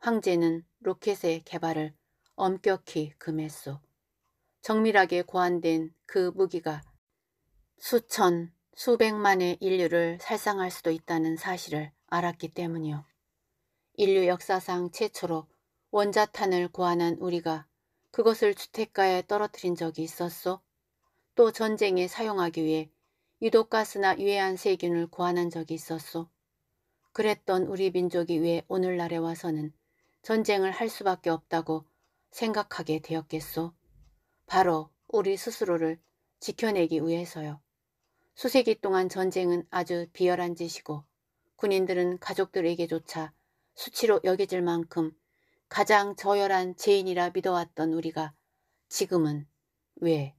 황제는 로켓의 개발을 엄격히 금했소. 정밀하게 고안된 그 무기가 수천, 수백만의 인류를 살상할 수도 있다는 사실을 알았기 때문이요. 인류 역사상 최초로 원자탄을 고안한 우리가 그것을 주택가에 떨어뜨린 적이 있었소. 또 전쟁에 사용하기 위해 유독가스나 유해한 세균을 고안한 적이 있었소. 그랬던 우리 민족이 왜 오늘날에 와서는 전쟁을 할 수밖에 없다고 생각하게 되었겠소. 바로 우리 스스로를 지켜내기 위해서요. 수세기 동안 전쟁은 아주 비열한 짓이고 군인들은 가족들에게조차 수치로 여겨질 만큼 가장 저열한 죄인이라 믿어왔던 우리가 지금은 왜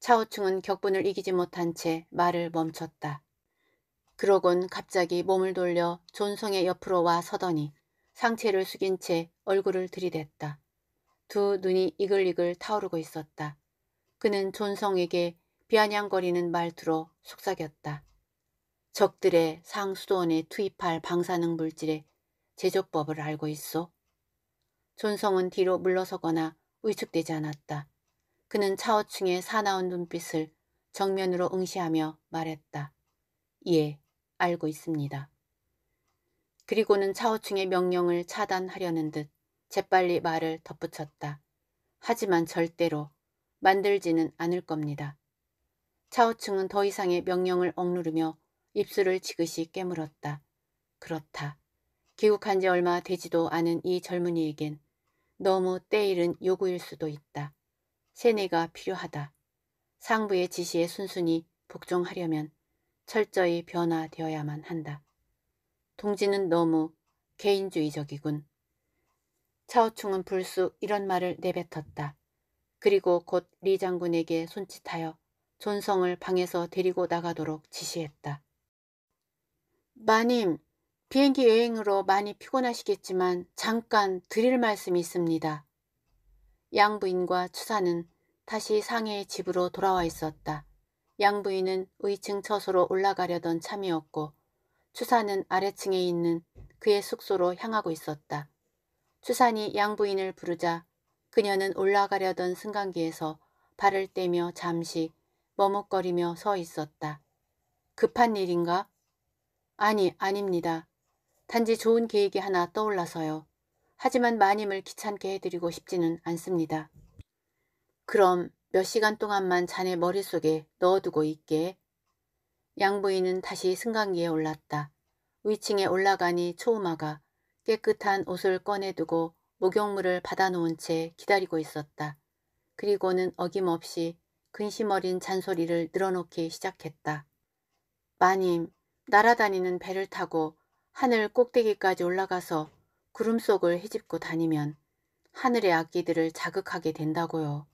차우충은 격분을 이기지 못한 채 말을 멈췄다. 그러곤 갑자기 몸을 돌려 존성의 옆으로 와 서더니 상체를 숙인 채 얼굴을 들이댔다. 두 눈이 이글이글 타오르고 있었다. 그는 존성에게 비아냥거리는 말투로 속삭였다. 적들의 상수도원에 투입할 방사능 물질의 제조법을 알고 있어? 존성은 뒤로 물러서거나 위축되지 않았다. 그는 차오충의 사나운 눈빛을 정면으로 응시하며 말했다. 예, 알고 있습니다. 그리고는 차오충의 명령을 차단하려는 듯 재빨리 말을 덧붙였다. 하지만 절대로 만들지는 않을 겁니다. 차오충은 더 이상의 명령을 억누르며 입술을 지그시 깨물었다. 그렇다. 귀국한 지 얼마 되지도 않은 이 젊은이에겐 너무 때이른 요구일 수도 있다. 세뇌가 필요하다. 상부의 지시에 순순히 복종하려면 철저히 변화되어야만 한다. 동지는 너무 개인주의적이군. 차오충은 불쑥 이런 말을 내뱉었다. 그리고 곧 리 장군에게 손짓하여 존성을 방에서 데리고 나가도록 지시했다. 마님, 비행기 여행으로 많이 피곤하시겠지만 잠깐 드릴 말씀이 있습니다. 양부인과 추사는 다시 상해의 집으로 돌아와 있었다. 양부인은 위층 처소로 올라가려던 참이었고 추사는 아래층에 있는 그의 숙소로 향하고 있었다. 추산이 양부인을 부르자 그녀는 올라가려던 승강기에서 발을 떼며 잠시 머뭇거리며 서 있었다. 급한 일인가? 아니, 아닙니다. 단지 좋은 계획이 하나 떠올라서요. 하지만 마님을 귀찮게 해드리고 싶지는 않습니다. 그럼 몇 시간 동안만 자네 머릿속에 넣어두고 있게. 양부인은 다시 승강기에 올랐다. 위층에 올라가니 초음마가 깨끗한 옷을 꺼내두고 목욕물을 받아놓은 채 기다리고 있었다. 그리고는 어김없이 근심 어린 잔소리를 늘어놓기 시작했다. 마님, 날아다니는 배를 타고 하늘 꼭대기까지 올라가서 구름 속을 헤집고 다니면 하늘의 악기들을 자극하게 된다고요.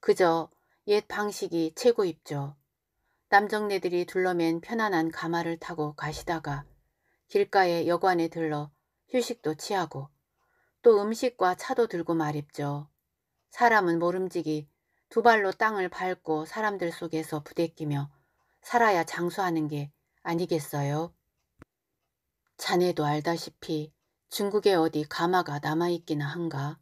그저 옛 방식이 최고입죠. 남정네들이 둘러맨 편안한 가마를 타고 가시다가 길가의 여관에 들러 휴식도 취하고 또 음식과 차도 들고 말입죠. 사람은 모름지기 두 발로 땅을 밟고 사람들 속에서 부대끼며 살아야 장수하는 게 아니겠어요? 자네도 알다시피 중국에 어디 가마가 남아있기나 한가.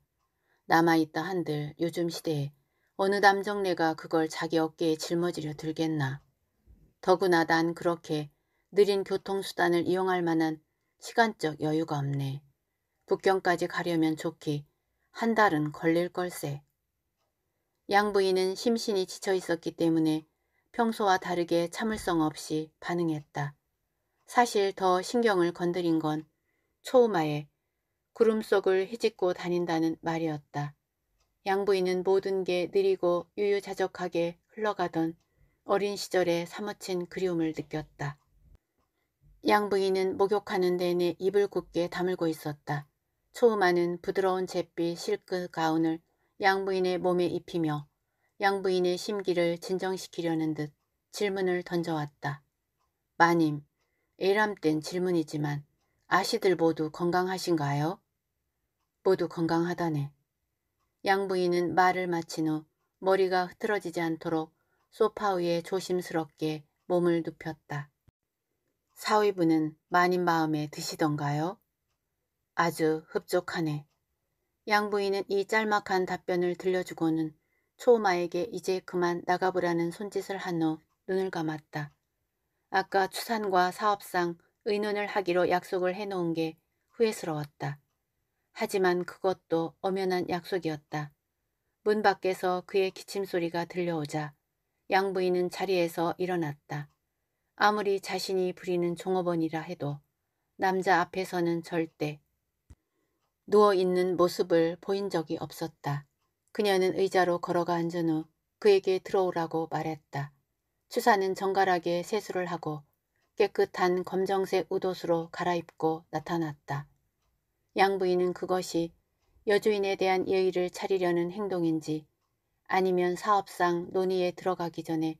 남아있다 한들 요즘 시대에 어느 남정네가 그걸 자기 어깨에 짊어지려 들겠나. 더구나 난 그렇게 느린 교통수단을 이용할 만한 시간적 여유가 없네. 북경까지 가려면 좋기 한 달은 걸릴 걸세. 양부인은 심신이 지쳐 있었기 때문에 평소와 다르게 참을성 없이 반응했다. 사실 더 신경을 건드린 건 초음하에 구름 속을 휘짓고 다닌다는 말이었다. 양부인은 모든 게 느리고 유유자적하게 흘러가던 어린 시절에 사무친 그리움을 느꼈다. 양부인은 목욕하는 내내 입을 굳게 다물고 있었다. 초음하는 부드러운 잿빛 실크 가운을 양부인의 몸에 입히며 양부인의 심기를 진정시키려는 듯 질문을 던져왔다. 마님, 에람 된 질문이지만 아씨들 모두 건강하신가요? 모두 건강하다네. 양부인은 말을 마친 후 머리가 흐트러지지 않도록 소파 위에 조심스럽게 몸을 눕혔다. 사위분은 많님 마음에 드시던가요? 아주 흡족하네. 양부인은 이 짤막한 답변을 들려주고는 초마에게 이제 그만 나가보라는 손짓을 한 후 눈을 감았다. 아까 추산과 사업상 의논을 하기로 약속을 해놓은 게 후회스러웠다. 하지만 그것도 엄연한 약속이었다. 문 밖에서 그의 기침 소리가 들려오자 양부인은 자리에서 일어났다. 아무리 자신이 부리는 종업원이라 해도 남자 앞에서는 절대 누워있는 모습을 보인 적이 없었다. 그녀는 의자로 걸어가 앉은 후 그에게 들어오라고 말했다. 추사는 정갈하게 세수를 하고 깨끗한 검정색 우도수로 갈아입고 나타났다. 양부인은 그것이 여주인에 대한 예의를 차리려는 행동인지 아니면 사업상 논의에 들어가기 전에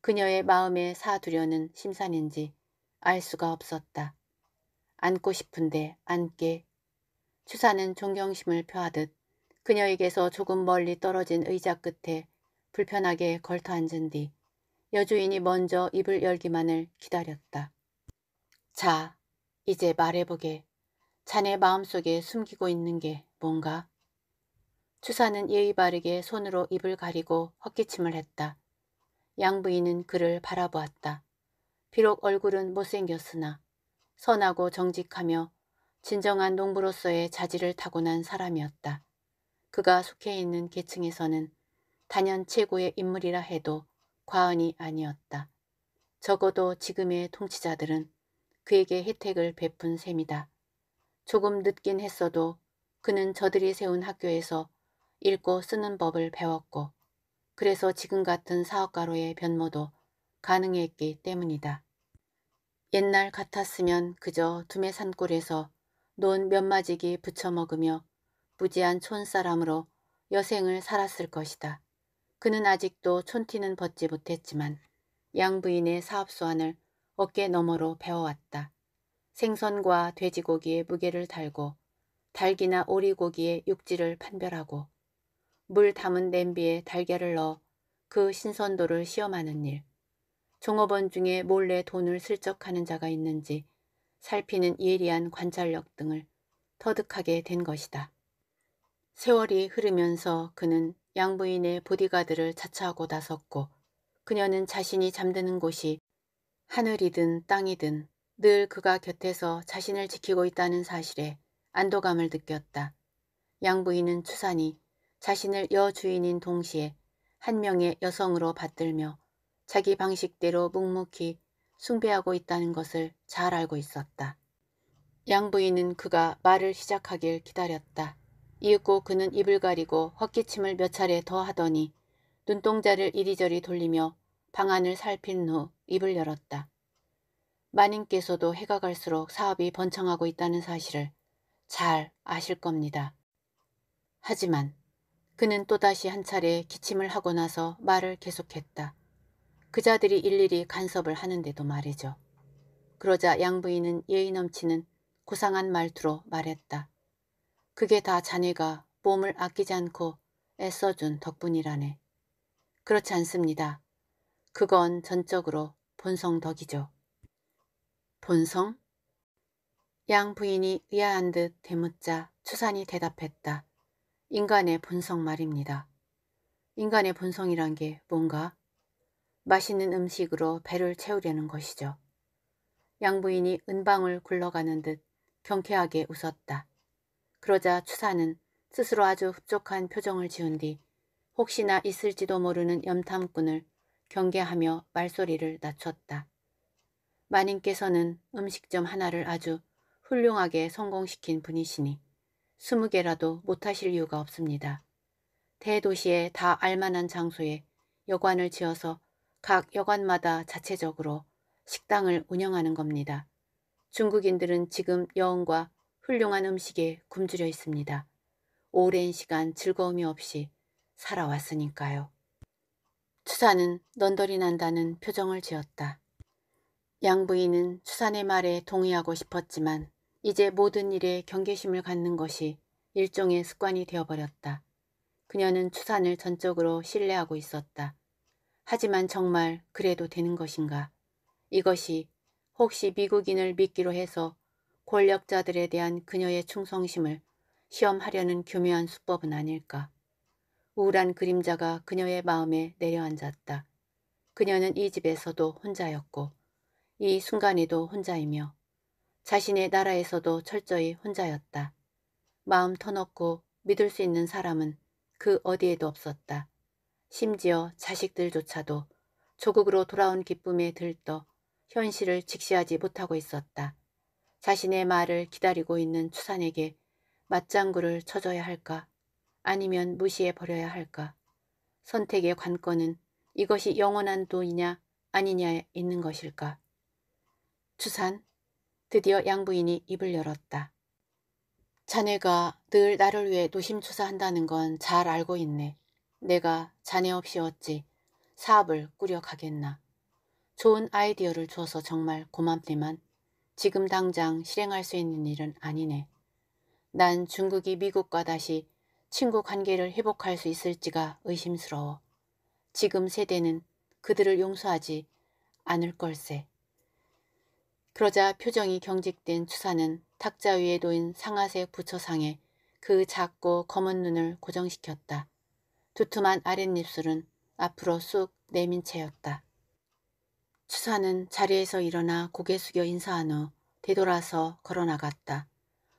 그녀의 마음에 사두려는 심산인지 알 수가 없었다. 안고 싶은데 안게. 추사는 존경심을 표하듯 그녀에게서 조금 멀리 떨어진 의자 끝에 불편하게 걸터앉은 뒤 여주인이 먼저 입을 열기만을 기다렸다. 자, 이제 말해보게. 자네 마음속에 숨기고 있는 게 뭔가? 추사는 예의 바르게 손으로 입을 가리고 헛기침을 했다. 양부인은 그를 바라보았다. 비록 얼굴은 못생겼으나 선하고 정직하며 진정한 농부로서의 자질을 타고난 사람이었다. 그가 속해 있는 계층에서는 단연 최고의 인물이라 해도 과언이 아니었다. 적어도 지금의 통치자들은 그에게 혜택을 베푼 셈이다. 조금 늦긴 했어도 그는 저들이 세운 학교에서 읽고 쓰는 법을 배웠고 그래서 지금 같은 사업가로의 변모도 가능했기 때문이다. 옛날 같았으면 그저 두메 산골에서 논 몇마지기 부쳐먹으며 무지한 촌사람으로 여생을 살았을 것이다. 그는 아직도 촌티는 벗지 못했지만 양부인의 사업 소환을 어깨 너머로 배워왔다. 생선과 돼지고기의 무게를 달고 달기나 오리고기의 육질을 판별하고 물 담은 냄비에 달걀을 넣어 그 신선도를 시험하는 일, 종업원 중에 몰래 돈을 슬쩍하는 자가 있는지 살피는 예리한 관찰력 등을 터득하게 된 것이다. 세월이 흐르면서 그는 양부인의 보디가드를 자처하고 나섰고 그녀는 자신이 잠드는 곳이 하늘이든 땅이든 늘 그가 곁에서 자신을 지키고 있다는 사실에 안도감을 느꼈다. 양부인은 추산이 자신을 여주인인 동시에 한 명의 여성으로 받들며 자기 방식대로 묵묵히 숭배하고 있다는 것을 잘 알고 있었다. 양부인은 그가 말을 시작하길 기다렸다. 이윽고 그는 입을 가리고 헛기침을 몇 차례 더 하더니 눈동자를 이리저리 돌리며 방 안을 살핀 후 입을 열었다. 마님께서도 해가 갈수록 사업이 번창하고 있다는 사실을 잘 아실 겁니다. 하지만 그는 또다시 한 차례 기침을 하고 나서 말을 계속했다. 그자들이 일일이 간섭을 하는데도 말이죠. 그러자 양부인은 예의 넘치는 고상한 말투로 말했다. 그게 다 자네가 몸을 아끼지 않고 애써준 덕분이라네. 그렇지 않습니다. 그건 전적으로 본성 덕이죠. 본성? 양 부인이 의아한 듯 대묻자 추산이 대답했다. 인간의 본성 말입니다. 인간의 본성이란 게 뭔가? 맛있는 음식으로 배를 채우려는 것이죠. 양부인이 은방울 굴러가는 듯 경쾌하게 웃었다. 그러자 추사는 스스로 아주 흡족한 표정을 지은 뒤 혹시나 있을지도 모르는 염탐꾼을 경계하며 말소리를 낮췄다. 마님께서는 음식점 하나를 아주 훌륭하게 성공시킨 분이시니 스무 개라도 못하실 이유가 없습니다. 대도시에 다 알만한 장소에 여관을 지어서 각 여관마다 자체적으로 식당을 운영하는 겁니다. 중국인들은 지금 여운과 훌륭한 음식에 굶주려 있습니다. 오랜 시간 즐거움이 없이 살아왔으니까요. 추산은넌더리 난다는 표정을 지었다. 양부인은 추산의 말에 동의하고 싶었지만 이제 모든 일에 경계심을 갖는 것이 일종의 습관이 되어버렸다. 그녀는 추산을 전적으로 신뢰하고 있었다. 하지만 정말 그래도 되는 것인가? 이것이 혹시 미국인을 믿기로 해서 권력자들에 대한 그녀의 충성심을 시험하려는 교묘한 수법은 아닐까. 우울한 그림자가 그녀의 마음에 내려앉았다. 그녀는 이 집에서도 혼자였고 이 순간에도 혼자이며 자신의 나라에서도 철저히 혼자였다. 마음 터놓고 믿을 수 있는 사람은 그 어디에도 없었다. 심지어 자식들조차도 조국으로 돌아온 기쁨에 들떠 현실을 직시하지 못하고 있었다. 자신의 말을 기다리고 있는 추산에게 맞장구를 쳐줘야 할까 아니면 무시해버려야 할까 선택의 관건은 이것이 영원한 도이냐 아니냐에 있는 것일까 추산 드디어 양부인이 입을 열었다. 자네가 늘 나를 위해 노심초사한다는 건 잘 알고 있네. 내가 자네 없이 어찌 사업을 꾸려가겠나. 좋은 아이디어를 줘서 정말 고맙지만 지금 당장 실행할 수 있는 일은 아니네. 난 중국이 미국과 다시 친구 관계를 회복할 수 있을지가 의심스러워. 지금 세대는 그들을 용서하지 않을 걸세. 그러자 표정이 경직된 추사는 탁자 위에 놓인 상아색 부처상에 그 작고 검은 눈을 고정시켰다. 두툼한 아랫입술은 앞으로 쑥 내민 채였다. 추사는 자리에서 일어나 고개 숙여 인사한 후 되돌아서 걸어나갔다.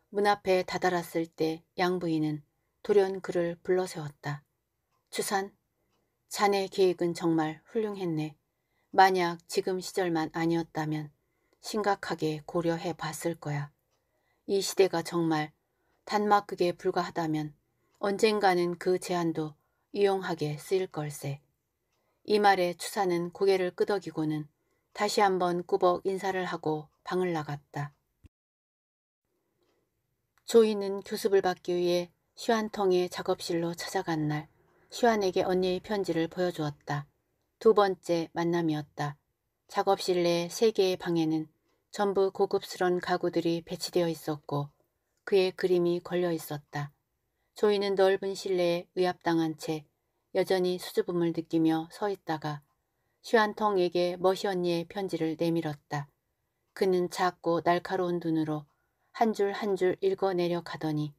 문 앞에 다다랐을 때 양부인은 돌연 그를 불러세웠다. 추산, 자네 계획은 정말 훌륭했네. 만약 지금 시절만 아니었다면 심각하게 고려해 봤을 거야. 이 시대가 정말 단막극에 불과하다면 언젠가는 그 제안도 이용하게 쓰일 걸세. 이 말에 추산은 고개를 끄덕이고는 다시 한번 꾸벅 인사를 하고 방을 나갔다. 조이는 교습을 받기 위해 시완통의 작업실로 찾아간 날 시완에게 언니의 편지를 보여주었다. 두 번째 만남이었다. 작업실 내 세 개의 방에는 전부 고급스런 가구들이 배치되어 있었고 그의 그림이 걸려 있었다. 조이는 넓은 실내에 의압당한 채 여전히 수줍음을 느끼며 서 있다가 슈안통에게 머시언니의 편지를 내밀었다. 그는 작고 날카로운 눈으로 한 줄 한 줄 읽어내려 가더니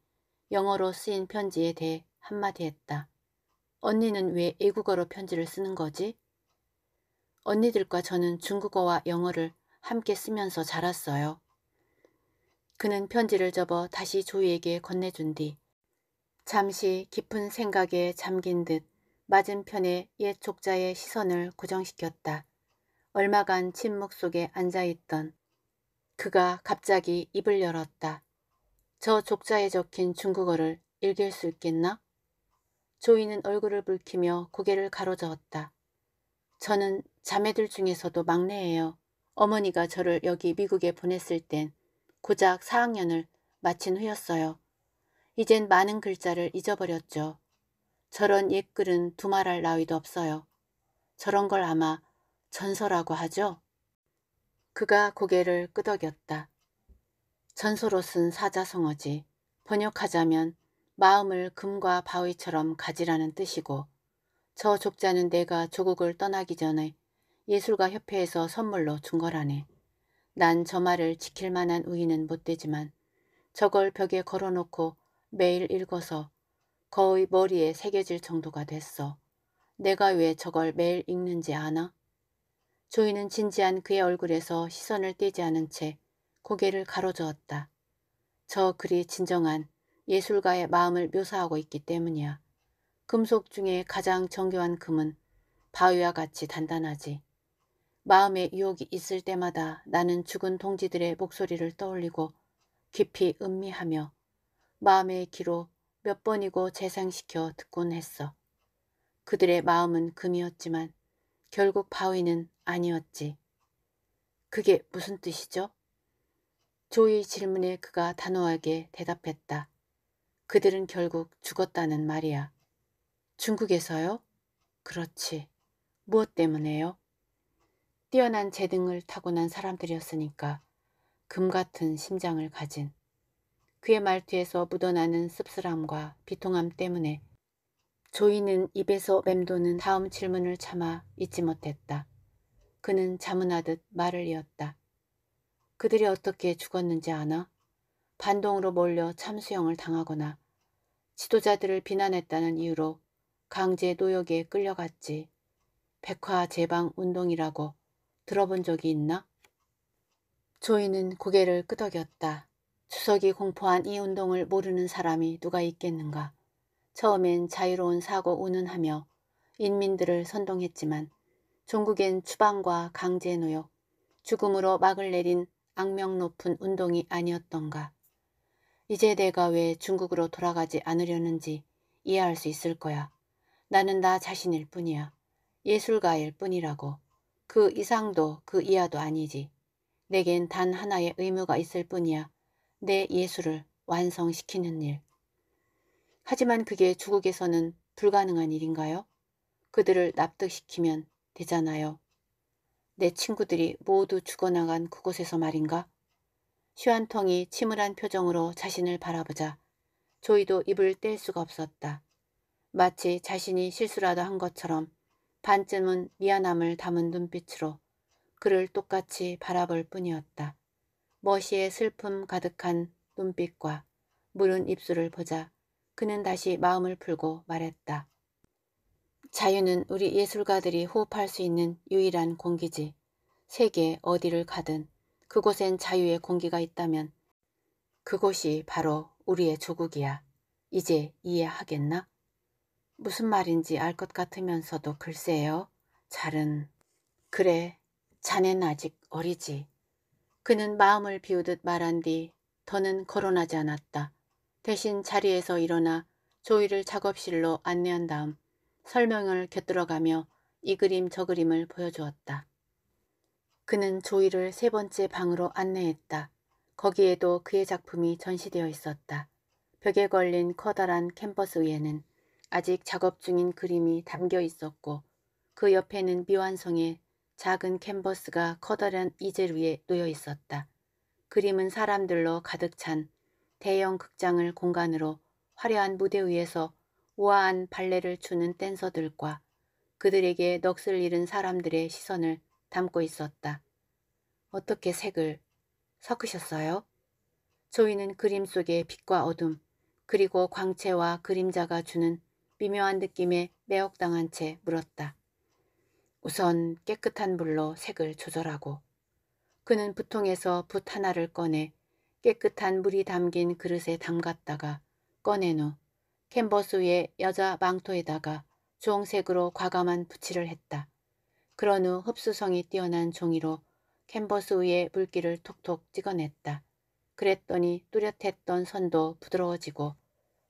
영어로 쓰인 편지에 대해 한마디 했다. 언니는 왜 외국어로 편지를 쓰는 거지? 언니들과 저는 중국어와 영어를 함께 쓰면서 자랐어요. 그는 편지를 접어 다시 조이에게 건네준 뒤 잠시 깊은 생각에 잠긴 듯 맞은편의 옛 족자의 시선을 고정시켰다. 얼마간 침묵 속에 앉아있던 그가 갑자기 입을 열었다. 저 족자에 적힌 중국어를 읽을 수 있겠나? 조이는 얼굴을 붉히며 고개를 가로저었다. 저는 자매들 중에서도 막내예요. 어머니가 저를 여기 미국에 보냈을 땐 고작 4학년을 마친 후였어요. 이젠 많은 글자를 잊어버렸죠. 저런 옛글은 두말할 나위도 없어요. 저런 걸 아마 전서라고 하죠? 그가 고개를 끄덕였다. 전서로 쓴 사자성어지 번역하자면 마음을 금과 바위처럼 가지라는 뜻이고 저 족자는 내가 조국을 떠나기 전에 예술가 협회에서 선물로 준 거라네. 난 저 말을 지킬 만한 우위는 못 되지만 저걸 벽에 걸어놓고 매일 읽어서 거의 머리에 새겨질 정도가 됐어. 내가 왜 저걸 매일 읽는지 아나? 조이는 진지한 그의 얼굴에서 시선을 떼지 않은 채 고개를 가로저었다. 저 글이 진정한 예술가의 마음을 묘사하고 있기 때문이야. 금속 중에 가장 정교한 금은 바위와 같이 단단하지. 마음의 유혹이 있을 때마다 나는 죽은 동지들의 목소리를 떠올리고 깊이 음미하며 마음의 귀로 몇 번이고 재상시켜 듣곤 했어. 그들의 마음은 금이었지만 결국 바위는 아니었지. 그게 무슨 뜻이죠? 조이 질문에 그가 단호하게 대답했다. 그들은 결국 죽었다는 말이야. 중국에서요? 그렇지. 무엇 때문에요? 뛰어난 재능을 타고난 사람들이었으니까 금 같은 심장을 가진 그의 말투에서 묻어나는 씁쓸함과 비통함 때문에 조이는 입에서 맴도는 다음 질문을 참아 잊지 못했다. 그는 자문하듯 말을 이었다. 그들이 어떻게 죽었는지 아나? 반동으로 몰려 참수형을 당하거나 지도자들을 비난했다는 이유로 강제 노역에 끌려갔지. 백화 제방 운동이라고 들어본 적이 있나? 조이는 고개를 끄덕였다. 추석이 공포한 이 운동을 모르는 사람이 누가 있겠는가. 처음엔 자유로운 사고 운운하며 인민들을 선동했지만 중국엔 추방과 강제 노역, 죽음으로 막을 내린 악명 높은 운동이 아니었던가. 이제 내가 왜 중국으로 돌아가지 않으려는지 이해할 수 있을 거야. 나는 나 자신일 뿐이야. 예술가일 뿐이라고. 그 이상도 그 이하도 아니지. 내겐 단 하나의 의무가 있을 뿐이야. 내 예술을 완성시키는 일. 하지만 그게 중국에서는 불가능한 일인가요? 그들을 납득시키면 되잖아요. 내 친구들이 모두 죽어나간 그곳에서 말인가? 슈안텅이 침울한 표정으로 자신을 바라보자 조이도 입을 뗄 수가 없었다. 마치 자신이 실수라도 한 것처럼 반쯤은 미안함을 담은 눈빛으로 그를 똑같이 바라볼 뿐이었다. 머시의 슬픔 가득한 눈빛과 물은 입술을 보자 그는 다시 마음을 풀고 말했다. 자유는 우리 예술가들이 호흡할 수 있는 유일한 공기지. 세계 어디를 가든 그곳엔 자유의 공기가 있다면 그곳이 바로 우리의 조국이야. 이제 이해하겠나? 무슨 말인지 알 것 같으면서도 글쎄요. 잘은 그래, 자넨 아직 어리지. 그는 마음을 비우듯 말한 뒤 더는 거론하지 않았다. 대신 자리에서 일어나 조이를 작업실로 안내한 다음 설명을 곁들어가며이 그림 저 그림을 보여주었다. 그는 조이를 세 번째 방으로 안내했다. 거기에도 그의 작품이 전시되어 있었다. 벽에 걸린 커다란 캔버스 위에는 아직 작업 중인 그림이 담겨 있었고 그 옆에는 미완성의 작은 캔버스가 커다란 이젤 위에 놓여 있었다. 그림은 사람들로 가득 찬 대형 극장을 공간으로 화려한 무대 위에서 우아한 발레를 추는 댄서들과 그들에게 넋을 잃은 사람들의 시선을 담고 있었다. 어떻게 색을 섞으셨어요? 조이는 그림 속의 빛과 어둠, 그리고 광채와 그림자가 주는 미묘한 느낌에 매혹당한 채 물었다. 우선 깨끗한 물로 색을 조절하고 그는 부통에서 붓 하나를 꺼내 깨끗한 물이 담긴 그릇에 담갔다가 꺼낸 후 캔버스 위에 여자 망토에다가 주홍색으로 과감한 붓이을 했다. 그런 후 흡수성이 뛰어난 종이로 캔버스 위에 물기를 톡톡 찍어냈다. 그랬더니 뚜렷했던 선도 부드러워지고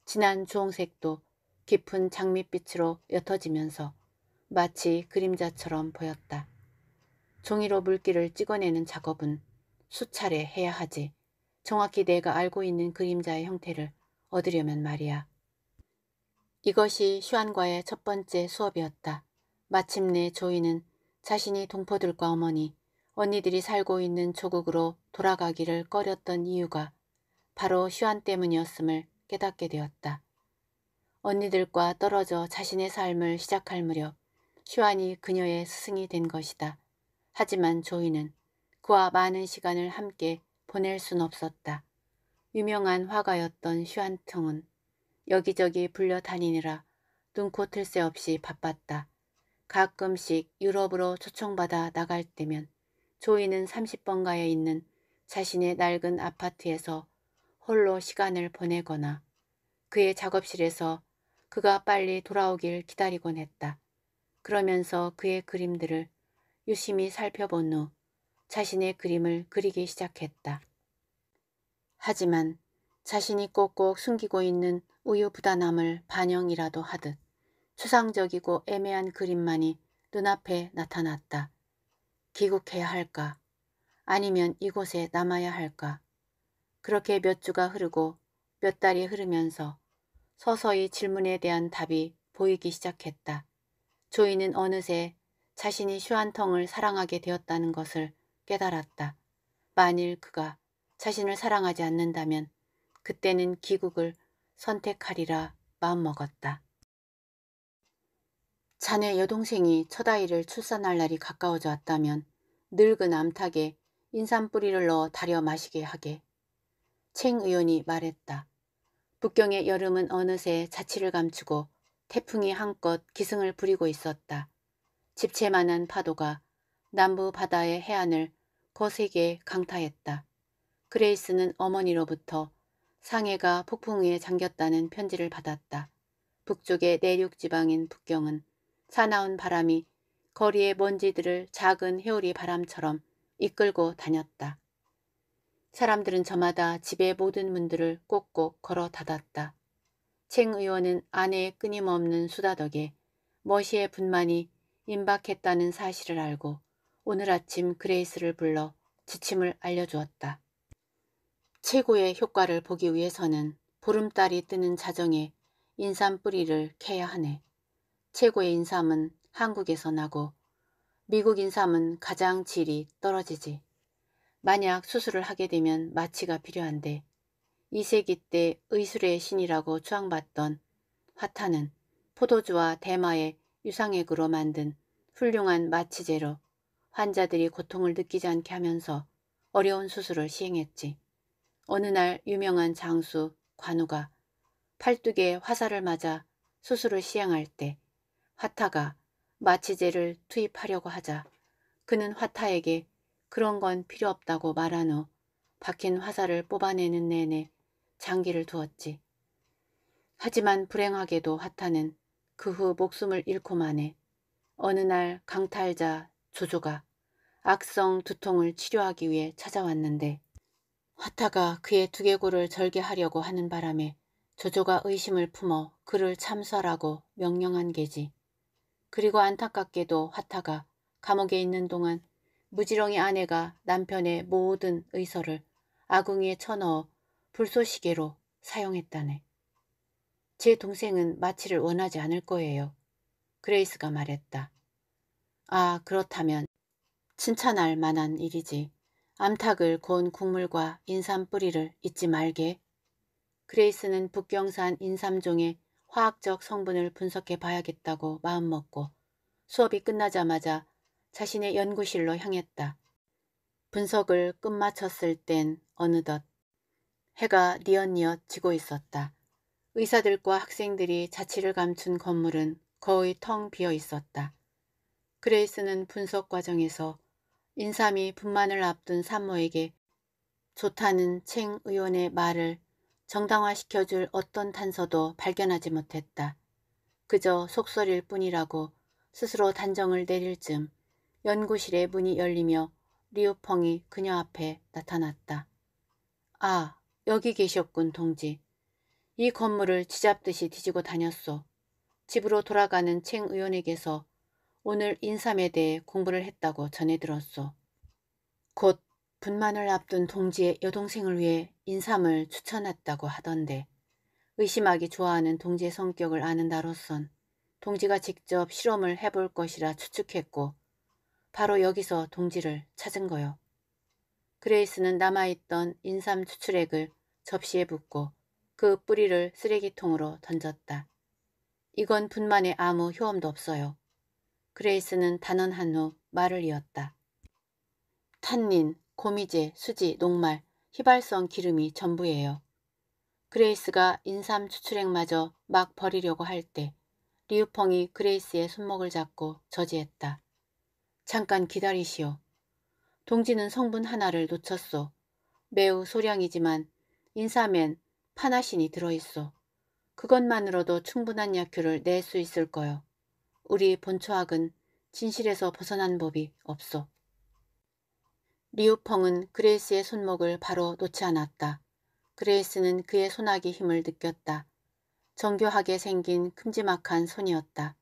진한 주홍색도 깊은 장밋빛으로 옅어지면서 마치 그림자처럼 보였다. 종이로 물기를 찍어내는 작업은 수차례 해야 하지. 정확히 내가 알고 있는 그림자의 형태를 얻으려면 말이야. 이것이 슈안과의 첫 번째 수업이었다. 마침내 조이는 자신이 동포들과 어머니, 언니들이 살고 있는 조국으로 돌아가기를 꺼렸던 이유가 바로 슈안 때문이었음을 깨닫게 되었다. 언니들과 떨어져 자신의 삶을 시작할 무렵 키완이 그녀의 스승이 된 것이다. 하지만 조이는 그와 많은 시간을 함께 보낼 순 없었다. 유명한 화가였던 슈안통은 여기저기 불려다니느라 눈코 틀 새 없이 바빴다. 가끔씩 유럽으로 초청받아 나갈 때면 조이는 30번가에 있는 자신의 낡은 아파트에서 홀로 시간을 보내거나 그의 작업실에서 그가 빨리 돌아오길 기다리곤 했다. 그러면서 그의 그림들을 유심히 살펴본 후 자신의 그림을 그리기 시작했다. 하지만 자신이 꼭꼭 숨기고 있는 우유부단함을 반영이라도 하듯 추상적이고 애매한 그림만이 눈앞에 나타났다. 귀국해야 할까? 아니면 이곳에 남아야 할까? 그렇게 몇 주가 흐르고 몇 달이 흐르면서 서서히 질문에 대한 답이 보이기 시작했다. 조이는 어느새 자신이 슈안텅을 사랑하게 되었다는 것을 깨달았다. 만일 그가 자신을 사랑하지 않는다면 그때는 기국을 선택하리라 마음먹었다. 자네 여동생이 첫 아이를 출산할 날이 가까워져 왔다면 늙은 암탉에 인삼뿌리를 넣어 다려 마시게 하게. 챙 의원이 말했다. 북경의 여름은 어느새 자취를 감추고 태풍이 한껏 기승을 부리고 있었다. 집채만한 파도가 남부 바다의 해안을 거세게 강타했다. 그레이스는 어머니로부터 상해가 폭풍우에 잠겼다는 편지를 받았다. 북쪽의 내륙 지방인 북경은 사나운 바람이 거리의 먼지들을 작은 회오리 바람처럼 이끌고 다녔다. 사람들은 저마다 집의 모든 문들을 꼭꼭 걸어 닫았다. 챙 의원은 아내의 끊임없는 수다 덕에 머시의 분만이 임박했다는 사실을 알고 오늘 아침 그레이스를 불러 지침을 알려주었다. 최고의 효과를 보기 위해서는 보름달이 뜨는 자정에 인삼 뿌리를 캐야 하네. 최고의 인삼은 한국에서 나고 미국 인삼은 가장 질이 떨어지지. 만약 수술을 하게 되면 마취가 필요한데 2세기 때 의술의 신이라고 추앙받던 화타는 포도주와 대마의 유상액으로 만든 훌륭한 마취제로 환자들이 고통을 느끼지 않게 하면서 어려운 수술을 시행했지. 어느 날 유명한 장수 관우가 팔뚝에 화살을 맞아 수술을 시행할 때 화타가 마취제를 투입하려고 하자 그는 화타에게 그런 건 필요 없다고 말한 후 박힌 화살을 뽑아내는 내내 장기를 두었지. 하지만 불행하게도 하타는 그 후 목숨을 잃고 만해 어느 날 강탈자 조조가 악성 두통을 치료하기 위해 찾아왔는데 화타가 그의 두개골을 절개하려고 하는 바람에 조조가 의심을 품어 그를 참살하고 명령한 게지. 그리고 안타깝게도 화타가 감옥에 있는 동안 무지렁이 아내가 남편의 모든 의서를 아궁이에 쳐넣어 불쏘시개로 사용했다네. 제 동생은 마취를 원하지 않을 거예요. 그레이스가 말했다. 아, 그렇다면 칭찬할 만한 일이지. 암탉을 고곤 국물과 인삼 뿌리를 잊지 말게. 그레이스는 북경산 인삼종의 화학적 성분을 분석해 봐야겠다고 마음먹고 수업이 끝나자마자 자신의 연구실로 향했다. 분석을 끝마쳤을 땐 어느덧 해가 니엿니엿 지고 있었다. 의사들과 학생들이 자취를 감춘 건물은 거의 텅 비어 있었다. 그레이스는 분석 과정에서 인삼이 분만을 앞둔 산모에게 좋다는 챙 의원의 말을 정당화시켜줄 어떤 단서도 발견하지 못했다. 그저 속설일 뿐이라고 스스로 단정을 내릴 즈음 연구실의 문이 열리며 리우펑이 그녀 앞에 나타났다. 아, 여기 계셨군, 동지. 이 건물을 지잡듯이 뒤지고 다녔소. 집으로 돌아가는 챙 의원에게서 오늘 인삼에 대해 공부를 했다고 전해들었소. 곧 분만을 앞둔 동지의 여동생을 위해 인삼을 추천했다고 하던데 의심하기 좋아하는 동지의 성격을 아는 나로선 동지가 직접 실험을 해볼 것이라 추측했고 바로 여기서 동지를 찾은 거요. 그레이스는 남아있던 인삼 추출액을 접시에 붓고 그 뿌리를 쓰레기통으로 던졌다. 이건 분만에 아무 효험도 없어요. 그레이스는 단언한 후 말을 이었다. 탄닌, 고미제, 수지, 녹말, 휘발성 기름이 전부예요. 그레이스가 인삼 추출액마저 막 버리려고 할 때 리우펑이 그레이스의 손목을 잡고 저지했다. 잠깐 기다리시오. 동지는 성분 하나를 놓쳤소. 매우 소량이지만 인사엔 파나신이 들어있어. 그것만으로도 충분한 약효를 낼 수 있을 거요. 우리 본초학은 진실에서 벗어난 법이 없어. 리우펑은 그레이스의 손목을 바로 놓지 않았다. 그레이스는 그의 손아귀 힘을 느꼈다. 정교하게 생긴 큼지막한 손이었다.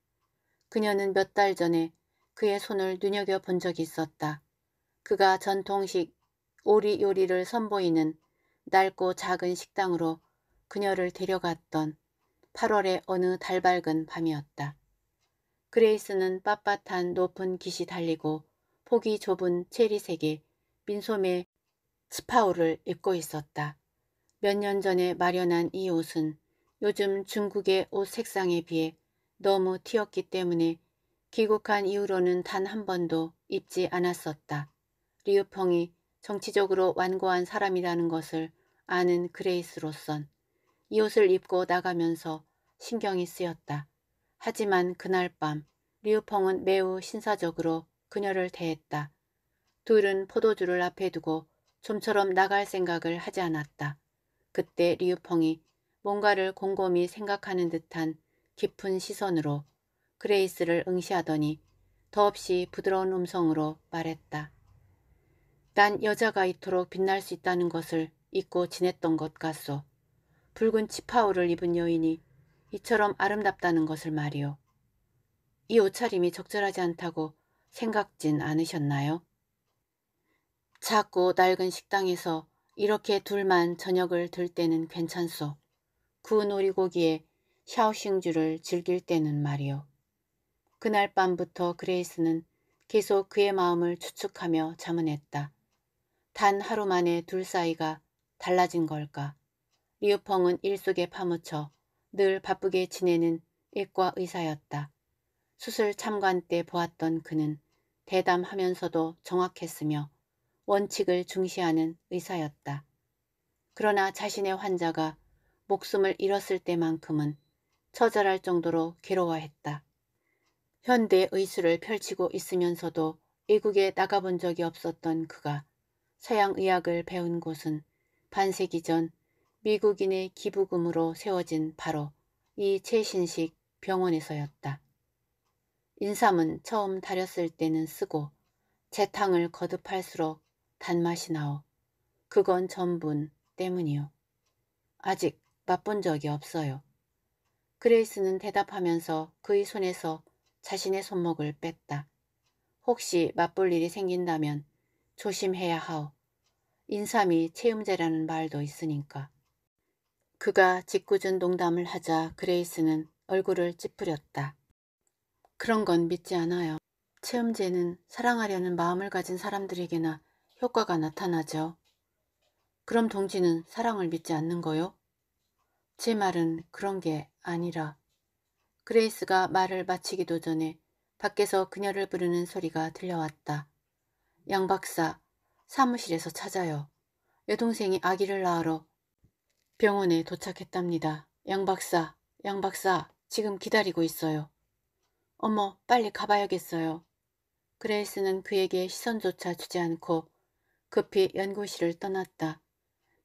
그녀는 몇 달 전에 그의 손을 눈여겨본 적이 있었다. 그가 전통식 오리 요리를 선보이는 낡고 작은 식당으로 그녀를 데려갔던 8월의 어느 달밝은 밤이었다. 그레이스는 빳빳한 높은 깃이 달리고 폭이 좁은 체리색의 민소매 스파우를 입고 있었다. 몇 년 전에 마련한 이 옷은 요즘 중국의 옷 색상에 비해 너무 튀었기 때문에 귀국한 이후로는 단 한 번도 입지 않았었다. 리우펑이 정치적으로 완고한 사람이라는 것을 아는 그레이스로선 이 옷을 입고 나가면서 신경이 쓰였다. 하지만 그날 밤 리우펑은 매우 신사적으로 그녀를 대했다. 둘은 포도주를 앞에 두고 좀처럼 나갈 생각을 하지 않았다. 그때 리우펑이 뭔가를 곰곰이 생각하는 듯한 깊은 시선으로 그레이스를 응시하더니 더없이 부드러운 음성으로 말했다. 난 여자가 이토록 빛날 수 있다는 것을 잊고 지냈던 것 같소. 붉은 치파오를 입은 여인이 이처럼 아름답다는 것을 말이오. 이 옷차림이 적절하지 않다고 생각진 않으셨나요? 작고 낡은 식당에서 이렇게 둘만 저녁을 들 때는 괜찮소. 구운 오리고기에 샤오싱주를 즐길 때는 말이오. 그날 밤부터 그레이스는 계속 그의 마음을 추측하며 자문했다. 단 하루 만에 둘 사이가 달라진 걸까. 리우펑은 일 속에 파묻혀 늘 바쁘게 지내는 일과 의사였다. 수술 참관 때 보았던 그는 대담하면서도 정확했으며 원칙을 중시하는 의사였다. 그러나 자신의 환자가 목숨을 잃었을 때만큼은 처절할 정도로 괴로워했다. 현대 의술을 펼치고 있으면서도 외국에 나가본 적이 없었던 그가 서양 의학을 배운 곳은 반세기 전 미국인의 기부금으로 세워진 바로 이 최신식 병원에서였다. 인삼은 처음 다렸을 때는 쓰고 재탕을 거듭할수록 단맛이 나오. 그건 전분 때문이요. 아직 맛본 적이 없어요. 그레이스는 대답하면서 그의 손에서 자신의 손목을 뺐다. 혹시 맛볼 일이 생긴다면 조심해야 하오. 인삼이 체음제라는 말도 있으니까. 그가 짓궂은 농담을 하자 그레이스는 얼굴을 찌푸렸다. 그런 건 믿지 않아요. 체음제는 사랑하려는 마음을 가진 사람들에게나 효과가 나타나죠. 그럼 동지는 사랑을 믿지 않는 거요? 제 말은 그런 게 아니라 그레이스가 말을 마치기도 전에 밖에서 그녀를 부르는 소리가 들려왔다. 양 박사 사무실에서 찾아요. 여동생이 아기를 낳으러 병원에 도착했답니다. 양 박사, 양 박사 지금 기다리고 있어요. 어머 빨리 가봐야겠어요. 그레이스는 그에게 시선조차 주지 않고 급히 연구실을 떠났다.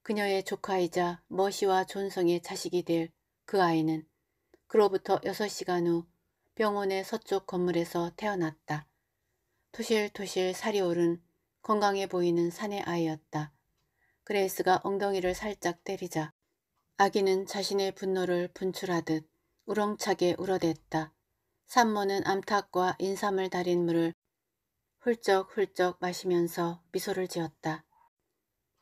그녀의 조카이자 머시와 존성의 자식이 될 그 아이는 그로부터 6시간 후 병원의 서쪽 건물에서 태어났다. 토실토실 살이 오른 건강해 보이는 산의 아이였다. 그레이스가 엉덩이를 살짝 때리자 아기는 자신의 분노를 분출하듯 우렁차게 울어댔다. 산모는 암탉과 인삼을 달인 물을 훌쩍훌쩍 마시면서 미소를 지었다.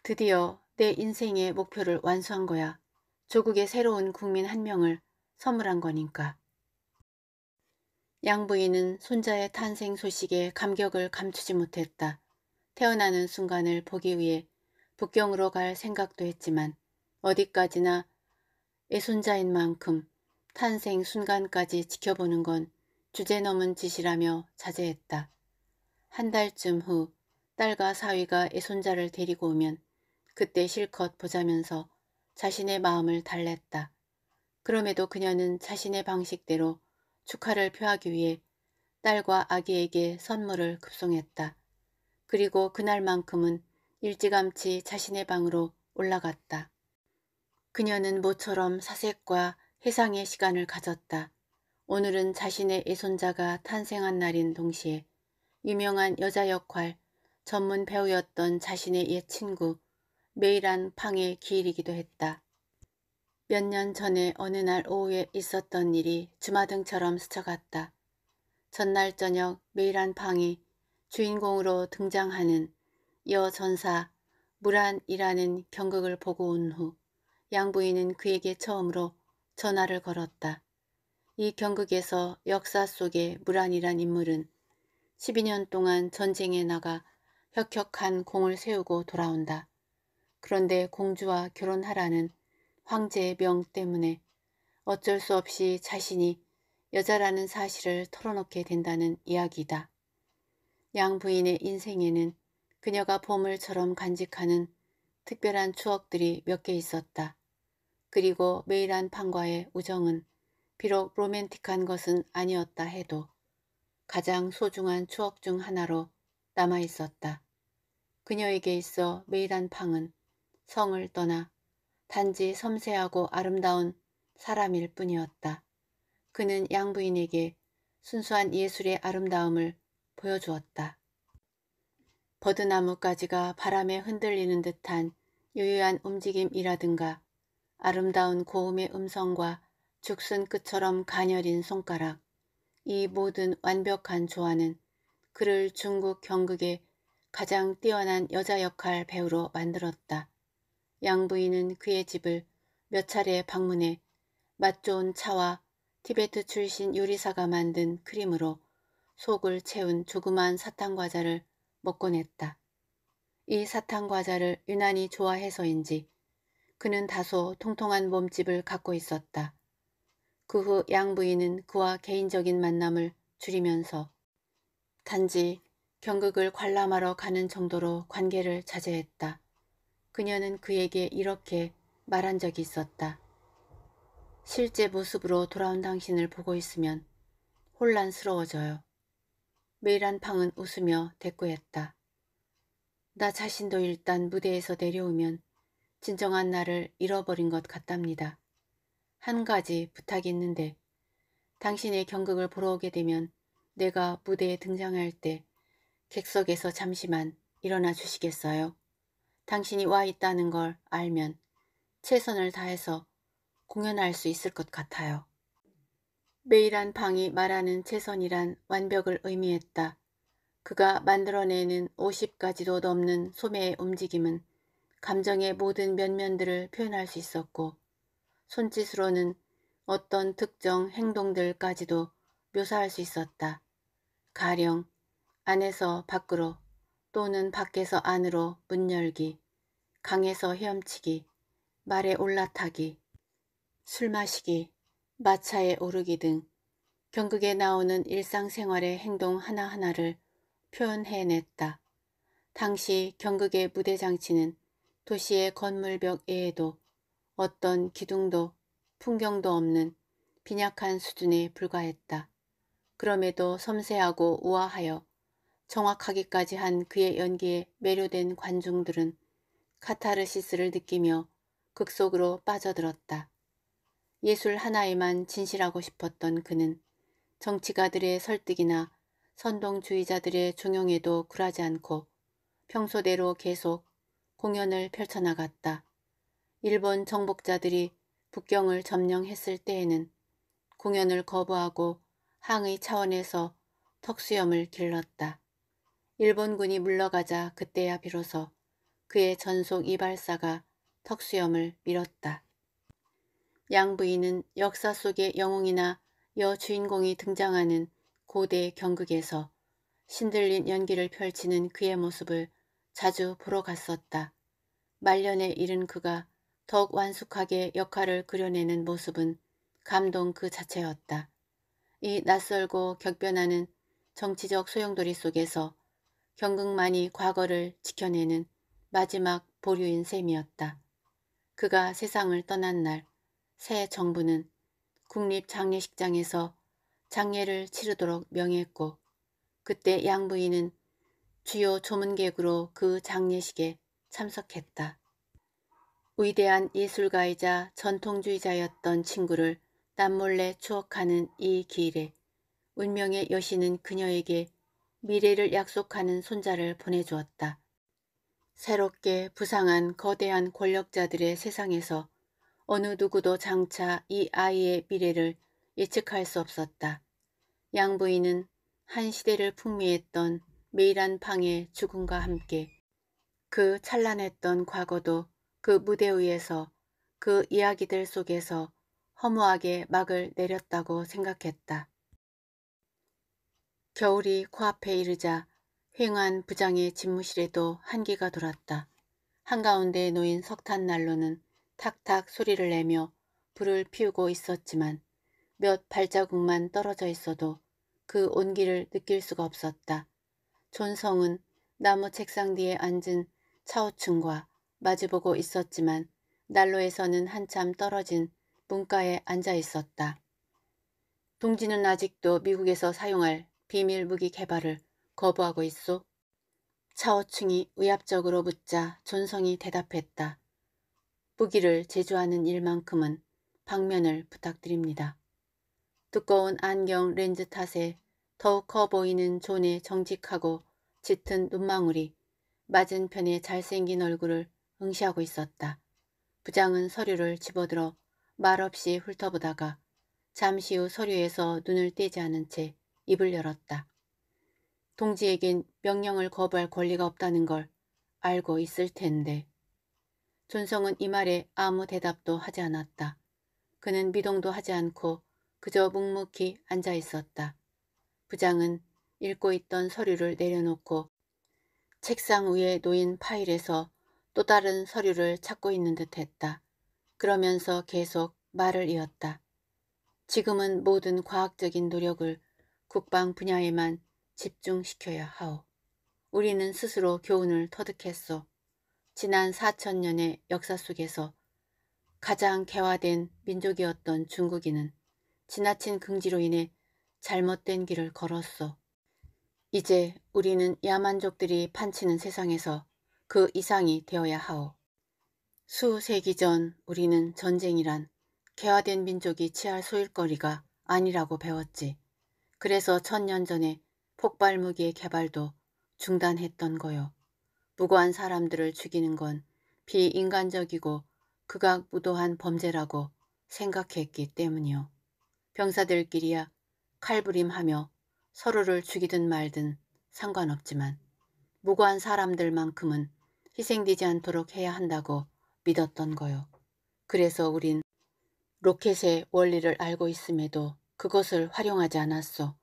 드디어 내 인생의 목표를 완수한 거야. 조국의 새로운 국민 한 명을 선물한 거니까. 양부인은 손자의 탄생 소식에 감격을 감추지 못했다. 태어나는 순간을 보기 위해 북경으로 갈 생각도 했지만 어디까지나 애손자인 만큼 탄생 순간까지 지켜보는 건 주제 넘은 짓이라며 자제했다. 한 달쯤 후 딸과 사위가 애손자를 데리고 오면 그때 실컷 보자면서 자신의 마음을 달랬다. 그럼에도 그녀는 자신의 방식대로 축하를 표하기 위해 딸과 아기에게 선물을 급송했다. 그리고 그날만큼은 일찌감치 자신의 방으로 올라갔다. 그녀는 모처럼 사색과 해상의 시간을 가졌다. 오늘은 자신의 애손자가 탄생한 날인 동시에 유명한 여자 역할 전문 배우였던 자신의 옛 친구 메이란 팡의 기일이기도 했다. 몇년 전에 어느 날 오후에 있었던 일이 주마등처럼 스쳐갔다. 전날 저녁 메일한 방이 주인공으로 등장하는 여전사 무란이라는 경극을 보고 온 후 양부인은 그에게 처음으로 전화를 걸었다. 이 경극에서 역사 속의 무란이란 인물은 12년 동안 전쟁에 나가 혁혁한 공을 세우고 돌아온다. 그런데 공주와 결혼하라는 황제의 명 때문에 어쩔 수 없이 자신이 여자라는 사실을 털어놓게 된다는 이야기다. 양 부인의 인생에는 그녀가 보물처럼 간직하는 특별한 추억들이 몇 개 있었다. 그리고 메이란 판과의 우정은 비록 로맨틱한 것은 아니었다 해도 가장 소중한 추억 중 하나로 남아 있었다. 그녀에게 있어 메이란 팡은 성을 떠나 단지 섬세하고 아름다운 사람일 뿐이었다. 그는 양부인에게 순수한 예술의 아름다움을 보여주었다. 버드나무 까지가 바람에 흔들리는 듯한 유유한 움직임이라든가 아름다운 고음의 음성과 죽순 끝처럼 가녀린 손가락 이 모든 완벽한 조화는 그를 중국 경극의 가장 뛰어난 여자 역할 배우로 만들었다. 양부인은 그의 집을 몇 차례 방문해 맛 좋은 차와 티베트 출신 요리사가 만든 크림으로 속을 채운 조그만 사탕과자를 먹곤 했다. 이 사탕과자를 유난히 좋아해서인지 그는 다소 통통한 몸집을 갖고 있었다. 그 후 양부인은 그와 개인적인 만남을 줄이면서 단지 경극을 관람하러 가는 정도로 관계를 자제했다. 그녀는 그에게 이렇게 말한 적이 있었다. 실제 모습으로 돌아온 당신을 보고 있으면 혼란스러워져요. 메일한 팡은 웃으며 대꾸했다. 나 자신도 일단 무대에서 내려오면 진정한 나를 잃어버린 것 같답니다. 한 가지 부탁이 있는데 당신의 경극을 보러 오게 되면 내가 무대에 등장할 때 객석에서 잠시만 일어나 주시겠어요? 당신이 와 있다는 걸 알면 최선을 다해서 공연할 수 있을 것 같아요. 매일한 방이 말하는 최선이란 완벽을 의미했다. 그가 만들어내는 50가지도 넘는 소매의 움직임은 감정의 모든 면면들을 표현할 수 있었고 손짓으로는 어떤 특정 행동들까지도 묘사할 수 있었다. 가령 안에서 밖으로 또는 밖에서 안으로 문 열기, 강에서 헤엄치기, 말에 올라타기, 술 마시기, 마차에 오르기 등 경극에 나오는 일상생활의 행동 하나하나를 표현해냈다. 당시 경극의 무대 장치는 도시의 건물벽 외에도 어떤 기둥도 풍경도 없는 빈약한 수준에 불과했다. 그럼에도 섬세하고 우아하여 정확하기까지 한 그의 연기에 매료된 관중들은 카타르시스를 느끼며 극속으로 빠져들었다. 예술 하나에만 진실하고 싶었던 그는 정치가들의 설득이나 선동주의자들의 중용에도 굴하지 않고 평소대로 계속 공연을 펼쳐나갔다. 일본 정복자들이 북경을 점령했을 때에는 공연을 거부하고 항의 차원에서 턱수염을 길렀다. 일본군이 물러가자 그때야 비로소 그의 전속 이발사가 턱수염을 밀었다. 양 부인은 역사 속의 영웅이나 여주인공이 등장하는 고대 경극에서 신들린 연기를 펼치는 그의 모습을 자주 보러 갔었다. 말년에 이른 그가 더욱 완숙하게 역할을 그려내는 모습은 감동 그 자체였다. 이 낯설고 격변하는 정치적 소용돌이 속에서 경극만이 과거를 지켜내는 마지막 보류인 셈이었다. 그가 세상을 떠난 날 새 정부는 국립장례식장에서 장례를 치르도록 명했고 그때 양부인은 주요 조문객으로 그 장례식에 참석했다. 위대한 예술가이자 전통주의자였던 친구를 남몰래 추억하는 이 기일에 운명의 여신은 그녀에게 미래를 약속하는 손자를 보내주었다. 새롭게 부상한 거대한 권력자들의 세상에서 어느 누구도 장차 이 아이의 미래를 예측할 수 없었다. 양부인은 한 시대를 풍미했던 메이란 방의 죽음과 함께 그 찬란했던 과거도 그 무대 위에서 그 이야기들 속에서 허무하게 막을 내렸다고 생각했다. 겨울이 코앞에 이르자 휑한 부장의 집무실에도 한기가 돌았다. 한가운데 놓인 석탄 난로는 탁탁 소리를 내며 불을 피우고 있었지만 몇 발자국만 떨어져 있어도 그 온기를 느낄 수가 없었다. 존성은 나무 책상 뒤에 앉은 차우층과 마주보고 있었지만 난로에서는 한참 떨어진 문가에 앉아 있었다. 동지는 아직도 미국에서 사용할 비밀 무기 개발을 거부하고 있소? 차오충이 의압적으로 묻자 존성이 대답했다. 무기를 제조하는 일만큼은 방면을 부탁드립니다. 두꺼운 안경 렌즈 탓에 더욱 커 보이는 존의 정직하고 짙은 눈망울이 맞은편의 잘생긴 얼굴을 응시하고 있었다. 부장은 서류를 집어들어 말없이 훑어보다가 잠시 후 서류에서 눈을 떼지 않은 채 입을 열었다. 동지에겐 명령을 거부할 권리가 없다는 걸 알고 있을 텐데. 존성은 이 말에 아무 대답도 하지 않았다. 그는 미동도 하지 않고 그저 묵묵히 앉아 있었다. 부장은 읽고 있던 서류를 내려놓고 책상 위에 놓인 파일에서 또 다른 서류를 찾고 있는 듯 했다. 그러면서 계속 말을 이었다. 지금은 모든 과학적인 노력을 국방 분야에만 집중시켜야 하오. 우리는 스스로 교훈을 터득했소. 지난 4천년의 역사 속에서 가장 개화된 민족이었던 중국인은 지나친 긍지로 인해 잘못된 길을 걸었소. 이제 우리는 야만족들이 판치는 세상에서 그 이상이 되어야 하오. 수세기 전 우리는 전쟁이란 개화된 민족이 취할 소일거리가 아니라고 배웠지. 그래서 천 년 전에 폭발무기의 개발도 중단했던 거요. 무고한 사람들을 죽이는 건 비인간적이고 극악무도한 범죄라고 생각했기 때문이요. 병사들끼리야 칼부림하며 서로를 죽이든 말든 상관없지만 무고한 사람들만큼은 희생되지 않도록 해야 한다고 믿었던 거요. 그래서 우린 로켓의 원리를 알고 있음에도 그것을 활용하지 않았소.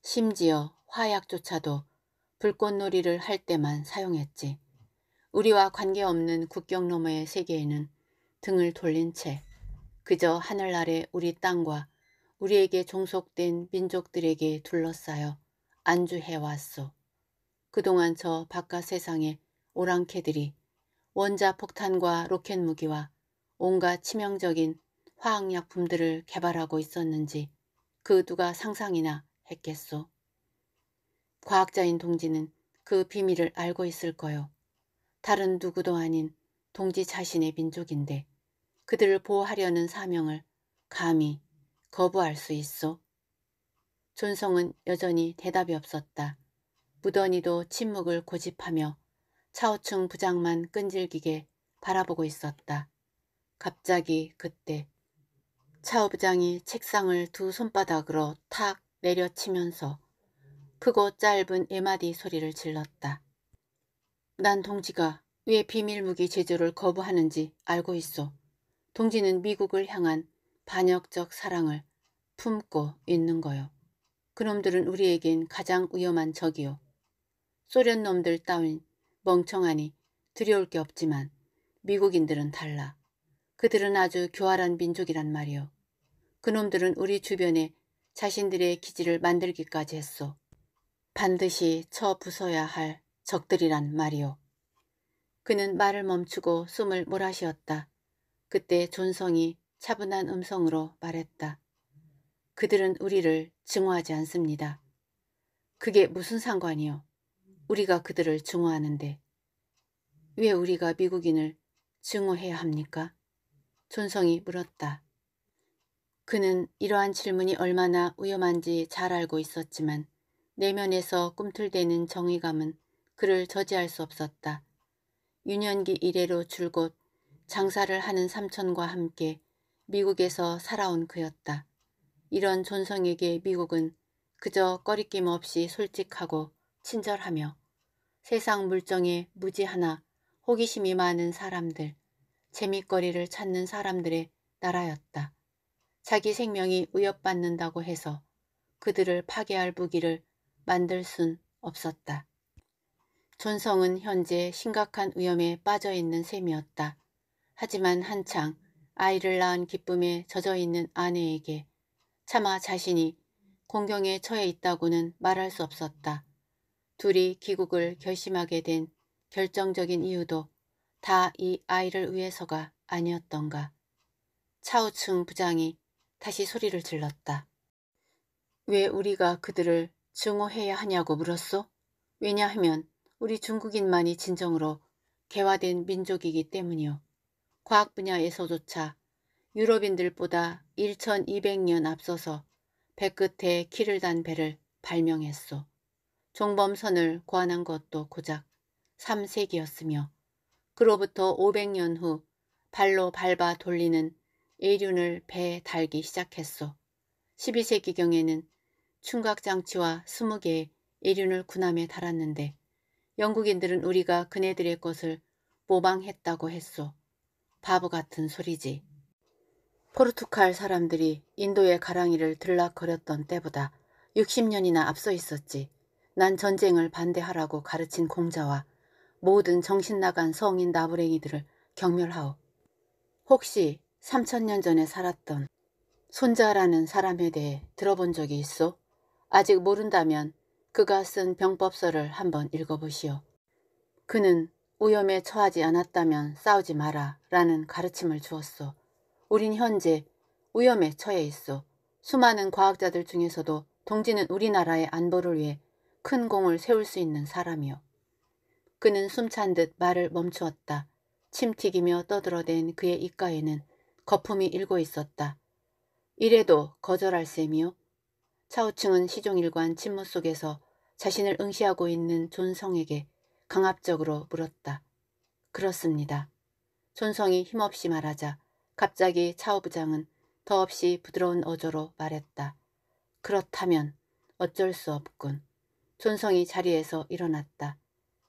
심지어 화약조차도 불꽃놀이를 할 때만 사용했지. 우리와 관계없는 국경 너머의 세계에는 등을 돌린 채 그저 하늘 아래 우리 땅과 우리에게 종속된 민족들에게 둘러싸여 안주해왔소. 그동안 저 바깥 세상에 오랑캐들이 원자 폭탄과 로켓 무기와 온갖 치명적인 화학약품들을 개발하고 있었는지 그 누가 상상이나 했겠소. 과학자인 동지는 그 비밀을 알고 있을 거요. 다른 누구도 아닌 동지 자신의 민족인데 그들을 보호하려는 사명을 감히 거부할 수 있소. 존성은 여전히 대답이 없었다. 무던히도 침묵을 고집하며 차오층 부장만 끈질기게 바라보고 있었다. 갑자기 그때 차업장이 책상을 두 손바닥으로 탁 내려치면서 크고 짧은 예마디 소리를 질렀다. 난 동지가 왜 비밀무기 제조를 거부하는지 알고 있어. 동지는 미국을 향한 반역적 사랑을 품고 있는 거요. 그놈들은 우리에겐 가장 위험한 적이요. 소련 놈들 따윈 멍청하니 두려울 게 없지만 미국인들은 달라. 그들은 아주 교활한 민족이란 말이요. 그놈들은 우리 주변에 자신들의 기지를 만들기까지 했소. 반드시 쳐 부숴야 할 적들이란 말이오. 그는 말을 멈추고 숨을 몰아쉬었다. 그때 존성이 차분한 음성으로 말했다. 그들은 우리를 증오하지 않습니다. 그게 무슨 상관이오 우리가 그들을 증오하는데. 왜 우리가 미국인을 증오해야 합니까? 존성이 물었다. 그는 이러한 질문이 얼마나 위험한지 잘 알고 있었지만 내면에서 꿈틀대는 정의감은 그를 저지할 수 없었다. 유년기 이래로 줄곧 장사를 하는 삼촌과 함께 미국에서 살아온 그였다. 이런 존성에게 미국은 그저 꺼리낌 없이 솔직하고 친절하며 세상 물정에 무지하나 호기심이 많은 사람들, 재미거리를 찾는 사람들의 나라였다. 자기 생명이 위협받는다고 해서 그들을 파괴할 무기를 만들 순 없었다. 존성은 현재 심각한 위험에 빠져있는 셈이었다. 하지만 한창 아이를 낳은 기쁨에 젖어있는 아내에게 차마 자신이 공경에 처해 있다고는 말할 수 없었다. 둘이 귀국을 결심하게 된 결정적인 이유도 다 이 아이를 위해서가 아니었던가. 차우층 부장이 다시 소리를 질렀다. 왜 우리가 그들을 증오해야 하냐고 물었소? 왜냐하면 우리 중국인만이 진정으로 개화된 민족이기 때문이오 과학 분야에서조차 유럽인들보다 1200년 앞서서 배끝에 키를 단 배를 발명했소. 종범선을 고안한 것도 고작 3세기였으며 그로부터 500년 후 발로 밟아 돌리는 일륜을 배에 달기 시작했소. 12세기경에는 충각장치와 20개의 일륜을 군함에 달았는데 영국인들은 우리가 그네들의 것을 모방했다고 했소. 바보 같은 소리지. 포르투갈 사람들이 인도의 가랑이를 들락거렸던 때보다 60년이나 앞서 있었지. 난 전쟁을 반대하라고 가르친 공자와 모든 정신나간 성인 나부랭이들을 경멸하오. 혹시 3 0 0 0년 전에 살았던 손자라는 사람에 대해 들어본 적이 있어? 아직 모른다면 그가 쓴 병법서를 한번 읽어보시오. 그는 오염에 처하지 않았다면 싸우지 마라 라는 가르침을 주었어. 우린 현재 오염에 처해 있어. 수많은 과학자들 중에서도 동지는 우리나라의 안보를 위해 큰 공을 세울 수 있는 사람이요. 그는 숨찬 듯 말을 멈추었다. 침 튀기며 떠들어댄 그의 입가에는 거품이 일고 있었다. 이래도 거절할 셈이요? 차우층은 시종일관 침묵 속에서 자신을 응시하고 있는 존성에게 강압적으로 물었다. 그렇습니다. 존성이 힘없이 말하자 갑자기 차우 부장은 더없이 부드러운 어조로 말했다. 그렇다면 어쩔 수 없군. 존성이 자리에서 일어났다.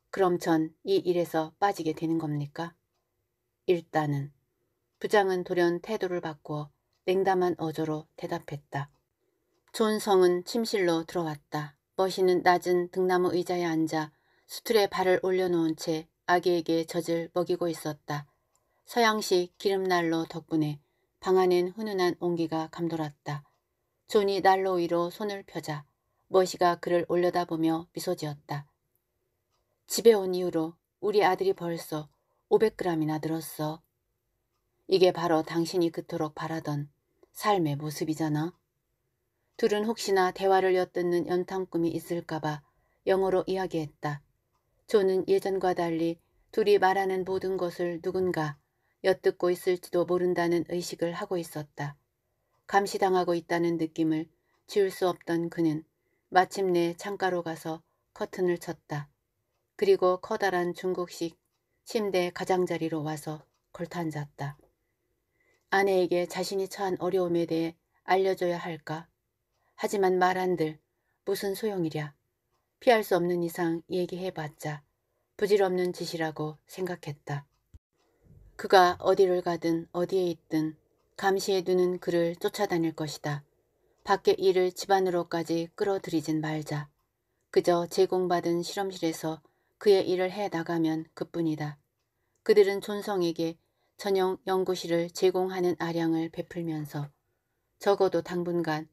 그럼 전 이 일에서 빠지게 되는 겁니까? 일단은 부장은 돌연 태도를 바꾸어 냉담한 어조로 대답했다. 존성은 침실로 들어왔다. 머신은 낮은 등나무 의자에 앉아 수틀에 발을 올려놓은 채 아기에게 젖을 먹이고 있었다. 서양식 기름날로 덕분에 방 안엔 훈훈한 온기가 감돌았다. 존이 난로 위로 손을 펴자 머시가 그를 올려다보며 미소 지었다. 집에 온 이후로 우리 아들이 벌써 500g이나 늘었어. 이게 바로 당신이 그토록 바라던 삶의 모습이잖아. 둘은 혹시나 대화를 엿듣는 연탐꿈이 있을까봐 영어로 이야기했다. 존은 예전과 달리 둘이 말하는 모든 것을 누군가 엿듣고 있을지도 모른다는 의식을 하고 있었다. 감시당하고 있다는 느낌을 지울 수 없던 그는 마침내 창가로 가서 커튼을 쳤다. 그리고 커다란 중국식 침대 가장자리로 와서 걸터앉았다. 아내에게 자신이 처한 어려움에 대해 알려줘야 할까? 하지만 말한들 무슨 소용이랴. 피할 수 없는 이상 얘기해봤자 부질없는 짓이라고 생각했다. 그가 어디를 가든 어디에 있든 감시해 두는 그를 쫓아다닐 것이다. 밖에 일을 집안으로까지 끌어들이진 말자. 그저 제공받은 실험실에서 그의 일을 해나가면 그뿐이다. 그들은 존성에게 전용 연구실을 제공하는 아량을 베풀면서 적어도 당분간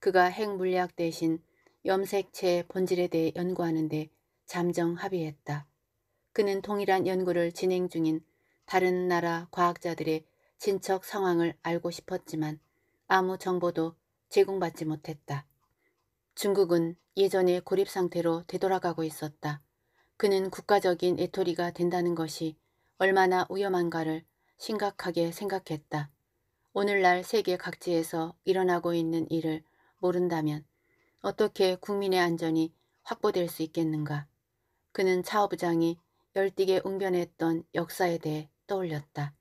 그가 핵물리학 대신 염색체의 본질에 대해 연구하는 데 잠정 합의했다. 그는 동일한 연구를 진행 중인 다른 나라 과학자들의 진척 상황을 알고 싶었지만 아무 정보도 제공받지 못했다. 중국은 예전의 고립 상태로 되돌아가고 있었다. 그는 국가적인 애토리가 된다는 것이 얼마나 위험한가를 심각하게 생각했다. 오늘날 세계 각지에서 일어나고 있는 일을 모른다면 어떻게 국민의 안전이 확보될 수 있겠는가. 그는 차부장이 열띠게 웅변했던 역사에 대해 떠올렸다.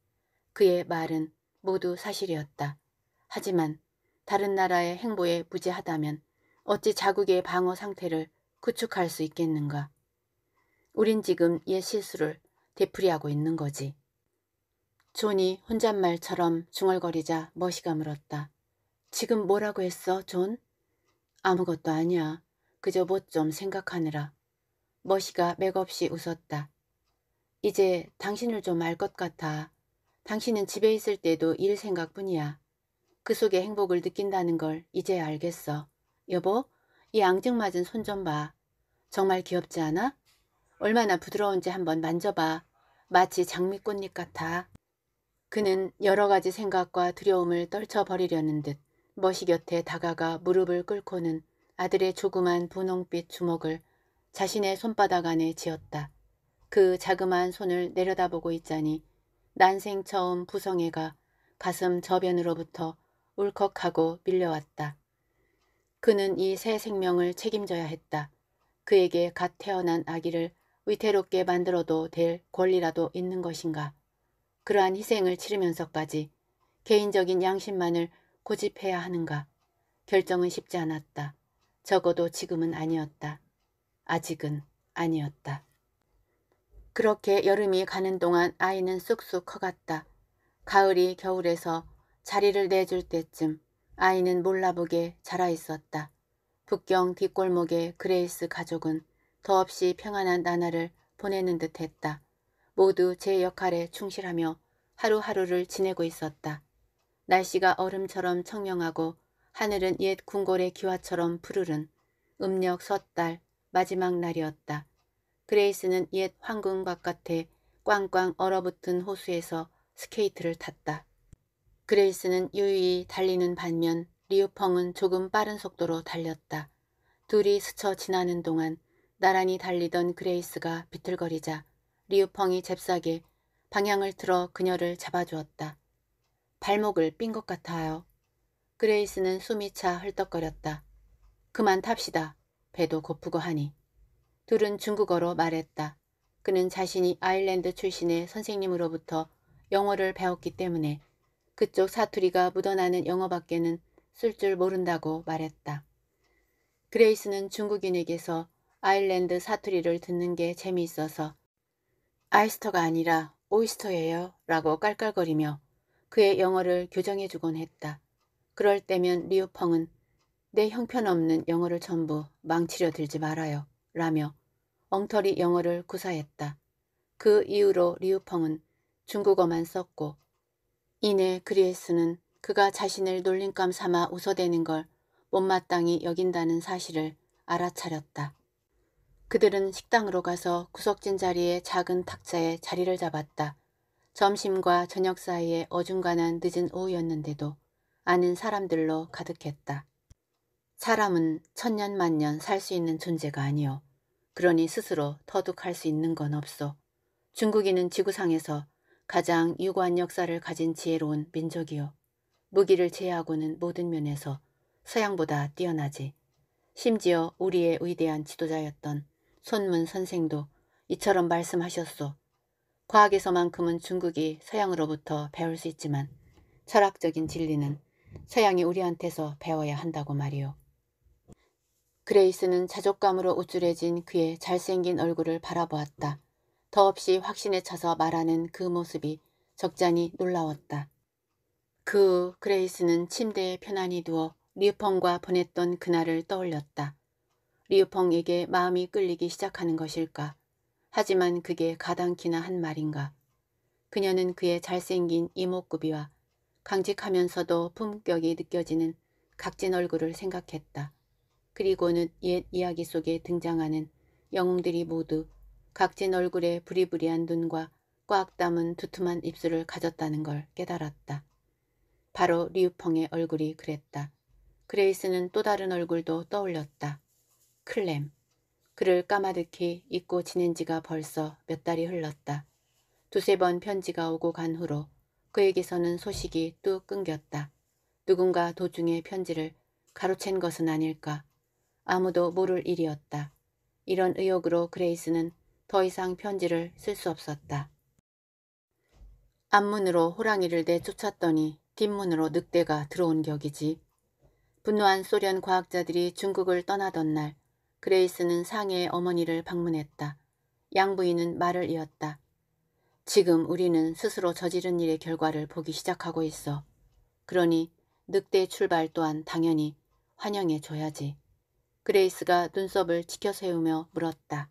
그의 말은 모두 사실이었다. 하지만 다른 나라의 행보에 무지하다면 어찌 자국의 방어 상태를 구축할 수 있겠는가. 우린 지금 옛 실수를 되풀이하고 있는 거지. 존이 혼잣말처럼 중얼거리자 머시가 물었다. 지금 뭐라고 했어, 존? 아무것도 아니야. 그저 못좀 생각하느라. 머시가 맥없이 웃었다. 이제 당신을 좀 알 것 같아. 당신은 집에 있을 때도 일 생각뿐이야. 그 속에 행복을 느낀다는 걸 이제 알겠어. 여보, 이 앙증맞은 손 좀 봐. 정말 귀엽지 않아? 얼마나 부드러운지 한번 만져봐. 마치 장미꽃잎 같아. 그는 여러 가지 생각과 두려움을 떨쳐버리려는 듯 머시 곁에 다가가 무릎을 꿇고는 아들의 조그만 분홍빛 주먹을 자신의 손바닥 안에 지었다. 그 자그마한 손을 내려다보고 있자니 난생 처음 부성애가 가슴 저변으로부터 울컥하고 밀려왔다. 그는 이 새 생명을 책임져야 했다. 그에게 갓 태어난 아기를 위태롭게 만들어도 될 권리라도 있는 것인가. 그러한 희생을 치르면서까지 개인적인 양심만을 고집해야 하는가. 결정은 쉽지 않았다. 적어도 지금은 아니었다. 아직은 아니었다. 그렇게 여름이 가는 동안 아이는 쑥쑥 커갔다. 가을이 겨울에서 자리를 내줄 때쯤 아이는 몰라보게 자라있었다. 북경 뒷골목의 그레이스 가족은 더없이 평안한 나날을 보내는 듯했다. 모두 제 역할에 충실하며 하루하루를 지내고 있었다. 날씨가 얼음처럼 청명하고 하늘은 옛 궁궐의 기와처럼 푸르른 음력 섣달 마지막 날이었다. 그레이스는 옛황금 바깥에 꽝꽝 얼어붙은 호수에서 스케이트를 탔다. 그레이스는 유유히 달리는 반면 리우펑은 조금 빠른 속도로 달렸다. 둘이 스쳐 지나는 동안 나란히 달리던 그레이스가 비틀거리자 리우펑이 잽싸게 방향을 틀어 그녀를 잡아주었다. 발목을 삔 것 같아요. 그레이스는 숨이 차 헐떡거렸다. 그만 탑시다. 배도 고프고 하니. 둘은 중국어로 말했다. 그는 자신이 아일랜드 출신의 선생님으로부터 영어를 배웠기 때문에 그쪽 사투리가 묻어나는 영어밖에는 쓸 줄 모른다고 말했다. 그레이스는 중국인에게서 아일랜드 사투리를 듣는 게 재미있어서 아이스터가 아니라 오이스터예요 라고 깔깔거리며 그의 영어를 교정해주곤 했다. 그럴 때면 리우펑은 내 형편없는 영어를 전부 망치려 들지 말아요 라며 엉터리 영어를 구사했다. 그 이후로 리우펑은 중국어만 썼고 이내 그리에스는 그가 자신을 놀림감 삼아 웃어대는 걸 못마땅히 여긴다는 사실을 알아차렸다. 그들은 식당으로 가서 구석진 자리에 작은 탁자에 자리를 잡았다. 점심과 저녁 사이에 어중간한 늦은 오후였는데도 아는 사람들로 가득했다. 사람은 천년만년 살 수 있는 존재가 아니오. 그러니 스스로 터득할 수 있는 건 없어. 중국인은 지구상에서 가장 유구한 역사를 가진 지혜로운 민족이요. 무기를 제외하고는 모든 면에서 서양보다 뛰어나지. 심지어 우리의 위대한 지도자였던 손문 선생도 이처럼 말씀하셨소. 과학에서만큼은 중국이 서양으로부터 배울 수 있지만 철학적인 진리는 서양이 우리한테서 배워야 한다고 말이오. 그레이스는 자족감으로 우쭐해진 그의 잘생긴 얼굴을 바라보았다. 더없이 확신에 차서 말하는 그 모습이 적잖이 놀라웠다. 그 후 그레이스는 침대에 편안히 누워 리펑과 보냈던 그날을 떠올렸다. 리우펑에게 마음이 끌리기 시작하는 것일까? 하지만 그게 가당키나 한 말인가? 그녀는 그의 잘생긴 이목구비와 강직하면서도 품격이 느껴지는 각진 얼굴을 생각했다. 그리고는 옛 이야기 속에 등장하는 영웅들이 모두 각진 얼굴에 부리부리한 눈과 꽉 담은 두툼한 입술을 가졌다는 걸 깨달았다. 바로 리우펑의 얼굴이 그랬다. 그레이스는 또 다른 얼굴도 떠올렸다. 클램. 그를 까마득히 잊고 지낸 지가 벌써 몇 달이 흘렀다. 두세 번 편지가 오고 간 후로 그에게서는 소식이 뚝 끊겼다. 누군가 도중에 편지를 가로챈 것은 아닐까. 아무도 모를 일이었다. 이런 의혹으로 그레이스는 더 이상 편지를 쓸 수 없었다. 앞문으로 호랑이를 내 쫓았더니 뒷문으로 늑대가 들어온 격이지. 분노한 소련 과학자들이 중국을 떠나던 날 그레이스는 상의 해 어머니를 방문했다. 양부인은 말을 이었다. 지금 우리는 스스로 저지른 일의 결과를 보기 시작하고 있어. 그러니 늑대 출발 또한 당연히 환영해줘야지. 그레이스가 눈썹을 치켜세우며 물었다.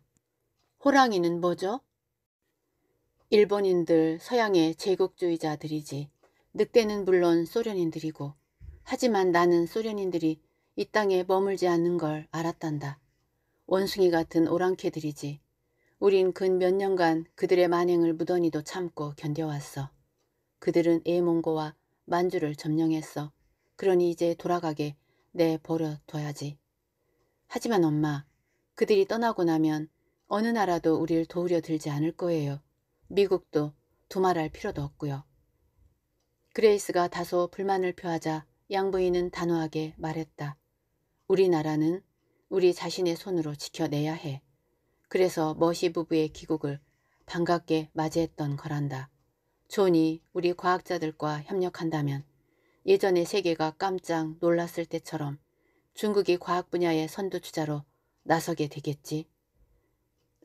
호랑이는 뭐죠? 일본인들 서양의 제국주의자들이지. 늑대는 물론 소련인들이고. 하지만 나는 소련인들이 이 땅에 머물지 않는 걸 알았단다. 원숭이 같은 오랑캐들이지. 우린 근 몇 년간 그들의 만행을 무던히도 참고 견뎌왔어. 그들은 에몽고와 만주를 점령했어. 그러니 이제 돌아가게 내 버려둬야지. 하지만 엄마, 그들이 떠나고 나면 어느 나라도 우릴 도우려 들지 않을 거예요. 미국도 두말할 필요도 없고요. 그레이스가 다소 불만을 표하자 양부인은 단호하게 말했다. 우리나라는 우리 자신의 손으로 지켜내야 해. 그래서 머시 부부의 귀국을 반갑게 맞이했던 거란다. 존이 우리 과학자들과 협력한다면 예전의 세계가 깜짝 놀랐을 때처럼 중국이 과학 분야의 선두주자로 나서게 되겠지.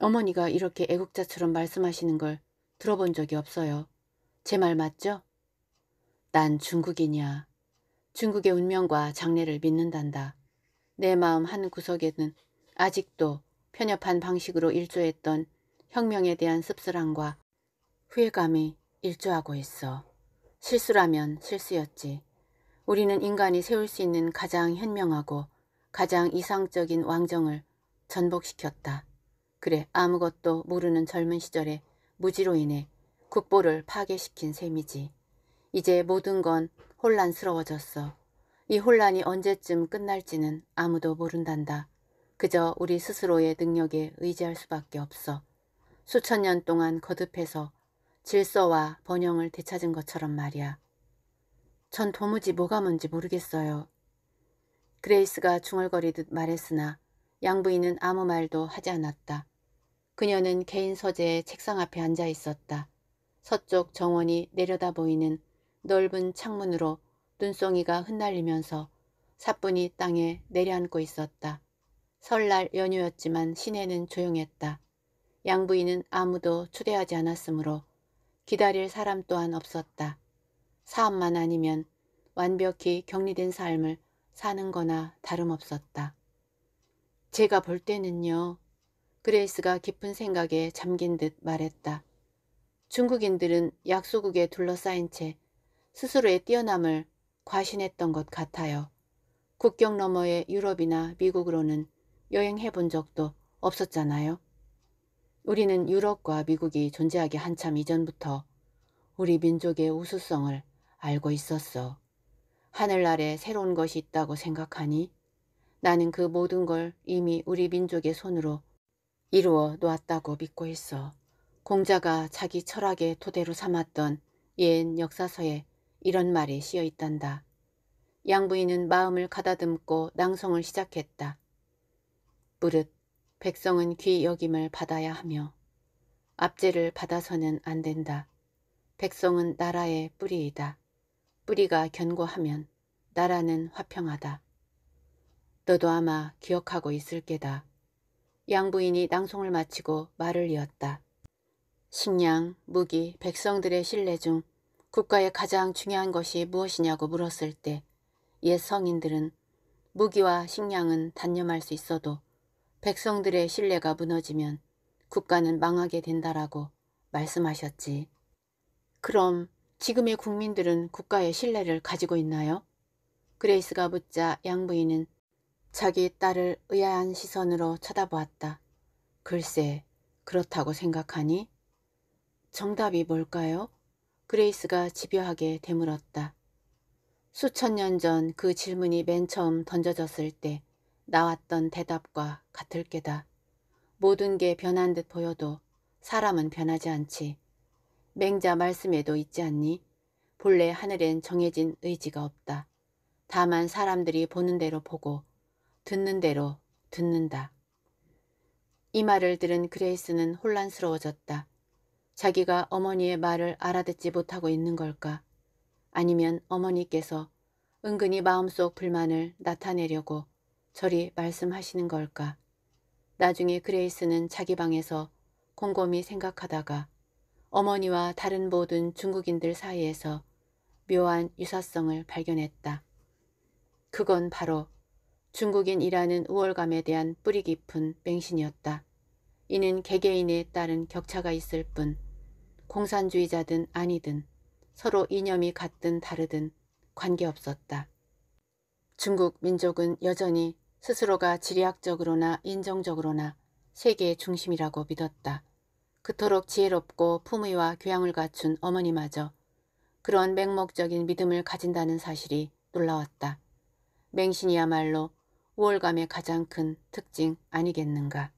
어머니가 이렇게 애국자처럼 말씀하시는 걸 들어본 적이 없어요. 제 말 맞죠? 난 중국인이야. 중국의 운명과 장래를 믿는단다. 내 마음 한 구석에는 아직도 편협한 방식으로 일조했던 혁명에 대한 씁쓸함과 후회감이 일조하고 있어. 실수라면 실수였지. 우리는 인간이 세울 수 있는 가장 현명하고 가장 이상적인 왕정을 전복시켰다. 그래 아무것도 모르는 젊은 시절에 무지로 인해 국보를 파괴시킨 셈이지. 이제 모든 건 혼란스러워졌어. 이 혼란이 언제쯤 끝날지는 아무도 모른단다. 그저 우리 스스로의 능력에 의지할 수밖에 없어. 수천 년 동안 거듭해서 질서와 번영을 되찾은 것처럼 말이야. 전 도무지 뭐가 뭔지 모르겠어요. 그레이스가 중얼거리듯 말했으나 양부인은 아무 말도 하지 않았다. 그녀는 개인 서재의 책상 앞에 앉아 있었다. 서쪽 정원이 내려다 보이는 넓은 창문으로 눈송이가 흩날리면서 사뿐히 땅에 내려앉고 있었다. 설날 연휴였지만 시내는 조용했다. 양부인은 아무도 초대하지 않았으므로 기다릴 사람 또한 없었다. 사업만 아니면 완벽히 격리된 삶을 사는 거나 다름없었다. 제가 볼 때는요. 그레이스가 깊은 생각에 잠긴 듯 말했다. 중국인들은 약소국에 둘러싸인 채 스스로의 뛰어남을 과신했던 것 같아요. 국경 너머의 유럽이나 미국으로는 여행해 본 적도 없었잖아요. 우리는 유럽과 미국이 존재하기 한참 이전부터 우리 민족의 우수성을 알고 있었어. 하늘 아래 새로운 것이 있다고 생각하니 나는 그 모든 걸 이미 우리 민족의 손으로 이루어 놓았다고 믿고 있어. 공자가 자기 철학의 토대로 삼았던 옛 역사서에 이런 말이 씌어 있단다. 양부인은 마음을 가다듬고 낭송을 시작했다. 무릇 백성은 귀 여김을 받아야 하며 압제를 받아서는 안 된다. 백성은 나라의 뿌리이다. 뿌리가 견고하면 나라는 화평하다. 너도 아마 기억하고 있을 게다. 양부인이 낭송을 마치고 말을 이었다. 식량, 무기, 백성들의 신뢰 중 국가의 가장 중요한 것이 무엇이냐고 물었을 때옛 성인들은 무기와 식량은 단념할 수 있어도 백성들의 신뢰가 무너지면 국가는 망하게 된다라고 말씀하셨지. 그럼 지금의 국민들은 국가의 신뢰를 가지고 있나요? 그레이스가 묻자 양부인은 자기 딸을 의아한 시선으로 쳐다보았다. 글쎄, 그렇다고 생각하니? 정답이 뭘까요? 그레이스가 집요하게 되물었다. 수천 년 전 그 질문이 맨 처음 던져졌을 때 나왔던 대답과 같을 게다. 모든 게 변한 듯 보여도 사람은 변하지 않지. 맹자 말씀에도 있지 않니? 본래 하늘엔 정해진 의지가 없다. 다만 사람들이 보는 대로 보고 듣는 대로 듣는다. 이 말을 들은 그레이스는 혼란스러워졌다. 자기가 어머니의 말을 알아듣지 못하고 있는 걸까? 아니면 어머니께서 은근히 마음속 불만을 나타내려고 저리 말씀하시는 걸까? 나중에 그레이스는 자기 방에서 곰곰이 생각하다가 어머니와 다른 모든 중국인들 사이에서 묘한 유사성을 발견했다. 그건 바로 중국인이라는 우월감에 대한 뿌리 깊은 맹신이었다. 이는 개개인에 따른 격차가 있을 뿐 공산주의자든 아니든 서로 이념이 같든 다르든 관계없었다. 중국 민족은 여전히 스스로가 지리학적으로나 인정적으로나 세계의 중심이라고 믿었다. 그토록 지혜롭고 품위와 교양을 갖춘 어머니마저 그런 맹목적인 믿음을 가진다는 사실이 놀라웠다. 맹신이야말로 우월감의 가장 큰 특징 아니겠는가.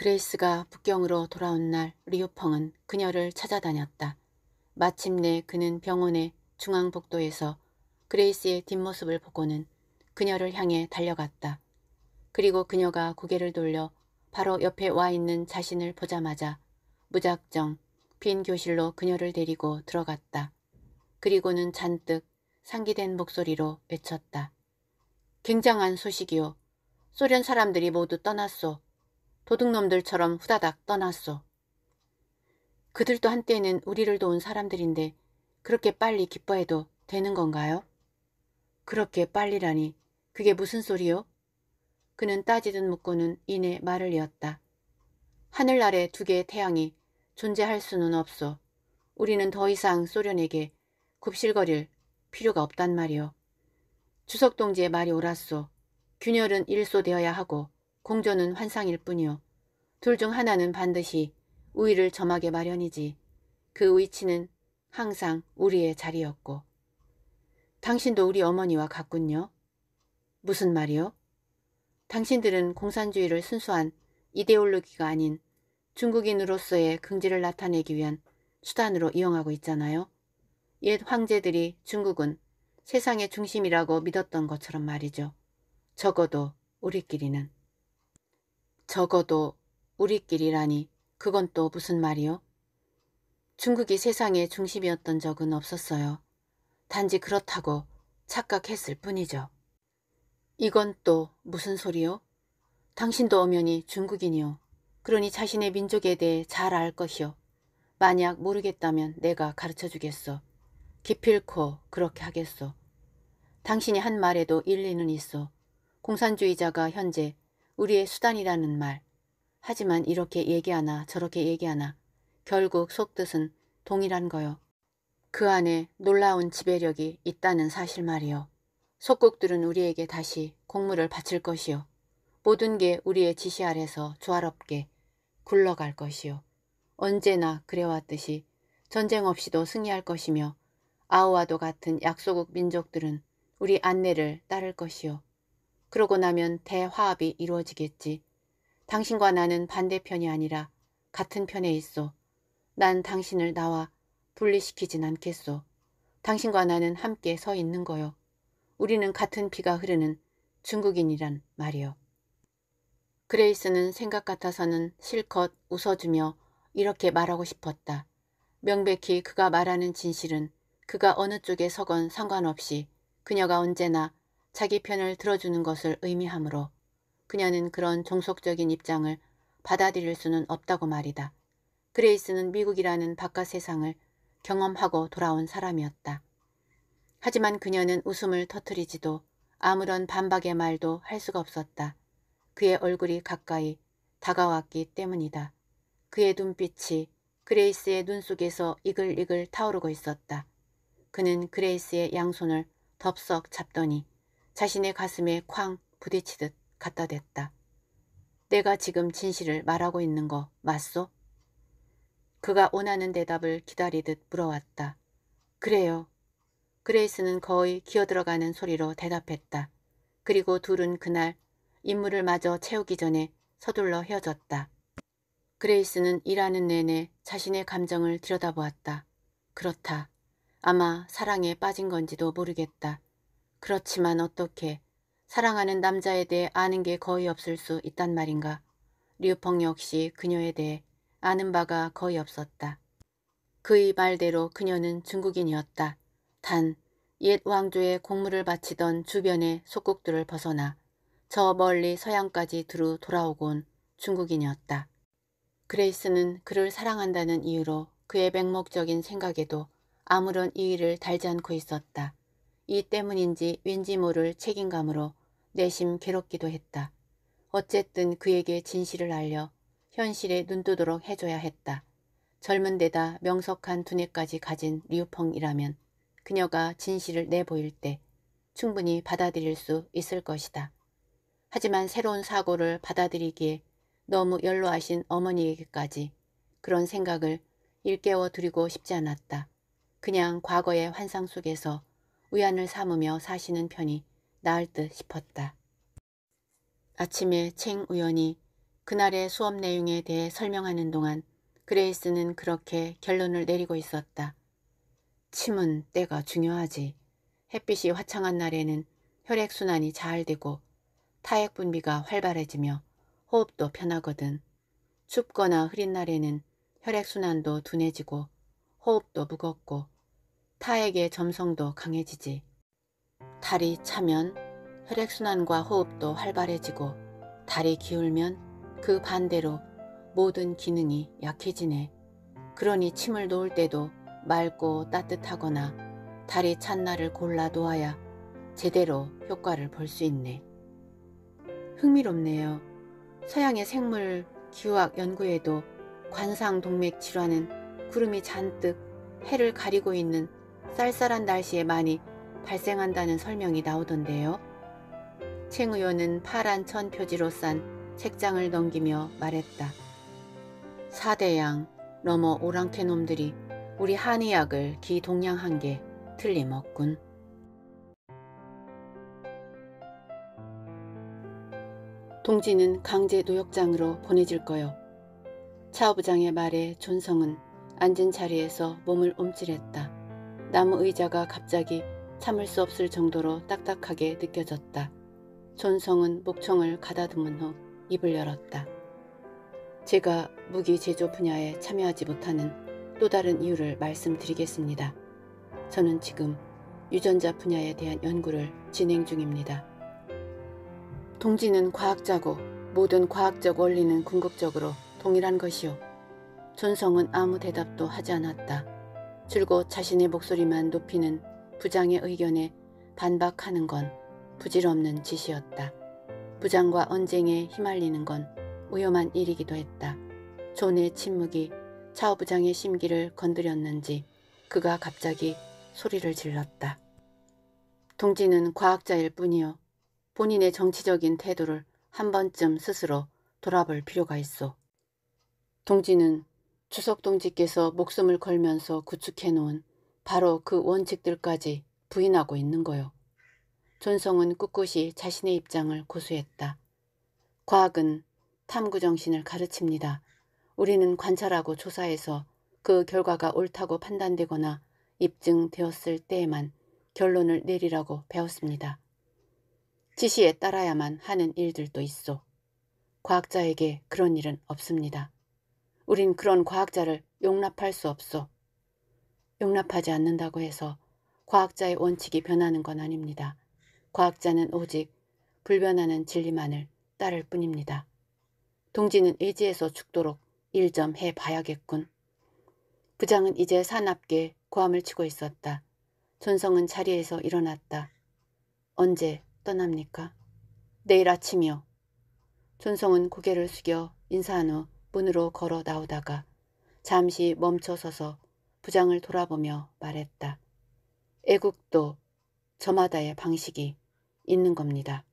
그레이스가 북경으로 돌아온 날리오펑은 그녀를 찾아다녔다. 마침내 그는 병원의 중앙복도에서 그레이스의 뒷모습을 보고는 그녀를 향해 달려갔다. 그리고 그녀가 고개를 돌려 바로 옆에 와 있는 자신을 보자마자 무작정 빈 교실로 그녀를 데리고 들어갔다. 그리고는 잔뜩 상기된 목소리로 외쳤다. 굉장한 소식이요. 소련 사람들이 모두 떠났소. 도둑놈들처럼 후다닥 떠났소. 그들도 한때는 우리를 도운 사람들인데 그렇게 빨리 기뻐해도 되는 건가요? 그렇게 빨리라니 그게 무슨 소리요? 그는 따지듯 묻고는 이내 말을 이었다. 하늘 아래 두 개의 태양이 존재할 수는 없소. 우리는 더 이상 소련에게 굽실거릴 필요가 없단 말이오. 주석동지의 말이 옳았소. 균열은 일소되어야 하고 공존은 환상일 뿐이요. 둘 중 하나는 반드시 우위를 점하게 마련이지 그 위치는 항상 우리의 자리였고 당신도 우리 어머니와 같군요. 무슨 말이요? 당신들은 공산주의를 순수한 이데올로기가 아닌 중국인으로서의 긍지를 나타내기 위한 수단으로 이용하고 있잖아요. 옛 황제들이 중국은 세상의 중심이라고 믿었던 것처럼 말이죠. 적어도 우리끼리는. 적어도 우리끼리라니 그건 또 무슨 말이요? 중국이 세상의 중심이었던 적은 없었어요. 단지 그렇다고 착각했을 뿐이죠. 이건 또 무슨 소리요? 당신도 엄연히 중국인이요. 그러니 자신의 민족에 대해 잘 알 것이요. 만약 모르겠다면 내가 가르쳐주겠어. 기필코 그렇게 하겠소. 당신이 한 말에도 일리는 있어. 공산주의자가 현재 우리의 수단이라는 말. 하지만 이렇게 얘기하나 저렇게 얘기하나 결국 속뜻은 동일한 거요. 그 안에 놀라운 지배력이 있다는 사실 말이요. 속국들은 우리에게 다시 공물을 바칠 것이요. 모든 게 우리의 지시 아래서 조화롭게 굴러갈 것이요. 언제나 그래왔듯이 전쟁 없이도 승리할 것이며 아우와도 같은 약소국 민족들은 우리 안내를 따를 것이요. 그러고 나면 대화합이 이루어지겠지. 당신과 나는 반대편이 아니라 같은 편에 있어. 난 당신을 나와 분리시키진 않겠소. 당신과 나는 함께 서 있는 거요. 우리는 같은 피가 흐르는 중국인이란 말이요. 그레이스는 생각 같아서는 실컷 웃어주며 이렇게 말하고 싶었다. 명백히 그가 말하는 진실은 그가 어느 쪽에 서건 상관없이 그녀가 언제나 자기 편을 들어주는 것을 의미하므로 그녀는 그런 종속적인 입장을 받아들일 수는 없다고 말이다. 그레이스는 미국이라는 바깥 세상을 경험하고 돌아온 사람이었다. 하지만 그녀는 웃음을 터뜨리지도 아무런 반박의 말도 할 수가 없었다. 그의 얼굴이 가까이 다가왔기 때문이다. 그의 눈빛이 그레이스의 눈 속에서 이글이글 타오르고 있었다. 그는 그레이스의 양손을 덥석 잡더니 자신의 가슴에 쾅 부딪히듯 갖다 댔다. 내가 지금 진실을 말하고 있는 거 맞소? 그가 원하는 대답을 기다리듯 물어왔다. 그래요. 그레이스는 거의 기어들어가는 소리로 대답했다. 그리고 둘은 그날 임무를 마저 채우기 전에 서둘러 헤어졌다. 그레이스는 일하는 내내 자신의 감정을 들여다보았다. 그렇다. 아마 사랑에 빠진 건지도 모르겠다. 그렇지만 어떻게 사랑하는 남자에 대해 아는 게 거의 없을 수 있단 말인가. 류펑 역시 그녀에 대해 아는 바가 거의 없었다. 그의 말대로 그녀는 중국인이었다. 단, 옛 왕조의 공물을 바치던 주변의 속국들을 벗어나 저 멀리 서양까지 두루 돌아오곤 중국인이었다. 그레이스는 그를 사랑한다는 이유로 그의 맹목적인 생각에도 아무런 이의를 달지 않고 있었다. 이 때문인지 왠지 모를 책임감으로 내심 괴롭기도 했다. 어쨌든 그에게 진실을 알려 현실에 눈두도록 해줘야 했다. 젊은 데다 명석한 두뇌까지 가진 리우펑이라면 그녀가 진실을 내보일 때 충분히 받아들일 수 있을 것이다. 하지만 새로운 사고를 받아들이기에 너무 연로하신 어머니에게까지 그런 생각을 일깨워 드리고 싶지 않았다. 그냥 과거의 환상 속에서 우연을 삼으며 사시는 편이 나을 듯 싶었다. 아침에 챙우연이 그날의 수업 내용에 대해 설명하는 동안 그레이스는 그렇게 결론을 내리고 있었다. 침은 때가 중요하지. 햇빛이 화창한 날에는 혈액순환이 잘 되고 타액 분비가 활발해지며 호흡도 편하거든. 춥거나 흐린 날에는 혈액순환도 둔해지고 호흡도 무겁고 타액의 점성도 강해지지. 달이 차면 혈액순환과 호흡도 활발해지고 달이 기울면 그 반대로 모든 기능이 약해지네. 그러니 침을 놓을 때도 맑고 따뜻하거나 달이 찬 날을 골라 놓아야 제대로 효과를 볼 수 있네. 흥미롭네요. 서양의 생물 기후학 연구에도 관상동맥 질환은 구름이 잔뜩 해를 가리고 있는 쌀쌀한 날씨에 많이 발생한다는 설명이 나오던데요. 챙 의원은 파란 천 표지로 싼 책장을 넘기며 말했다. 사대양 넘어 오랑캐 놈들이 우리 한의약을 기동양한 게 틀림없군. 동지는 강제 노역장으로 보내질 거요. 차부장의 말에 존성은 앉은 자리에서 몸을 움찔했다. 나무 의자가 갑자기 참을 수 없을 정도로 딱딱하게 느껴졌다. 존성은 목청을 가다듬은 후 입을 열었다. 제가 무기 제조 분야에 참여하지 못하는 또 다른 이유를 말씀드리겠습니다. 저는 지금 유전자 분야에 대한 연구를 진행 중입니다. 동지는 과학자고 모든 과학적 원리는 궁극적으로 동일한 것이요. 존성은 아무 대답도 하지 않았다. 줄곧 자신의 목소리만 높이는 부장의 의견에 반박하는 건 부질없는 짓이었다. 부장과 언쟁에 휘말리는 건 위험한 일이기도 했다. 존의 침묵이 차오 부장의 심기를 건드렸는지 그가 갑자기 소리를 질렀다. 동지는 과학자일 뿐이요. 본인의 정치적인 태도를 한 번쯤 스스로 돌아볼 필요가 있어. 동지는 추석동지께서 목숨을 걸면서 구축해놓은 바로 그 원칙들까지 부인하고 있는 거요. 존성은 꿋꿋이 자신의 입장을 고수했다. 과학은 탐구정신을 가르칩니다. 우리는 관찰하고 조사해서 그 결과가 옳다고 판단되거나 입증되었을 때에만 결론을 내리라고 배웠습니다. 지시에 따라야만 하는 일들도 있어. 과학자에게 그런 일은 없습니다. 우린 그런 과학자를 용납할 수 없소. 용납하지 않는다고 해서 과학자의 원칙이 변하는 건 아닙니다. 과학자는 오직 불변하는 진리만을 따를 뿐입니다. 동지는 의지에서 죽도록 일점 해봐야겠군. 부장은 이제 사납게 고함을 치고 있었다. 존성은 자리에서 일어났다. 언제 떠납니까? 내일 아침이요. 존성은 고개를 숙여 인사한 후 문으로 걸어 나오다가 잠시 멈춰서서 부장을 돌아보며 말했다. 애국도 저마다의 방식이 있는 겁니다.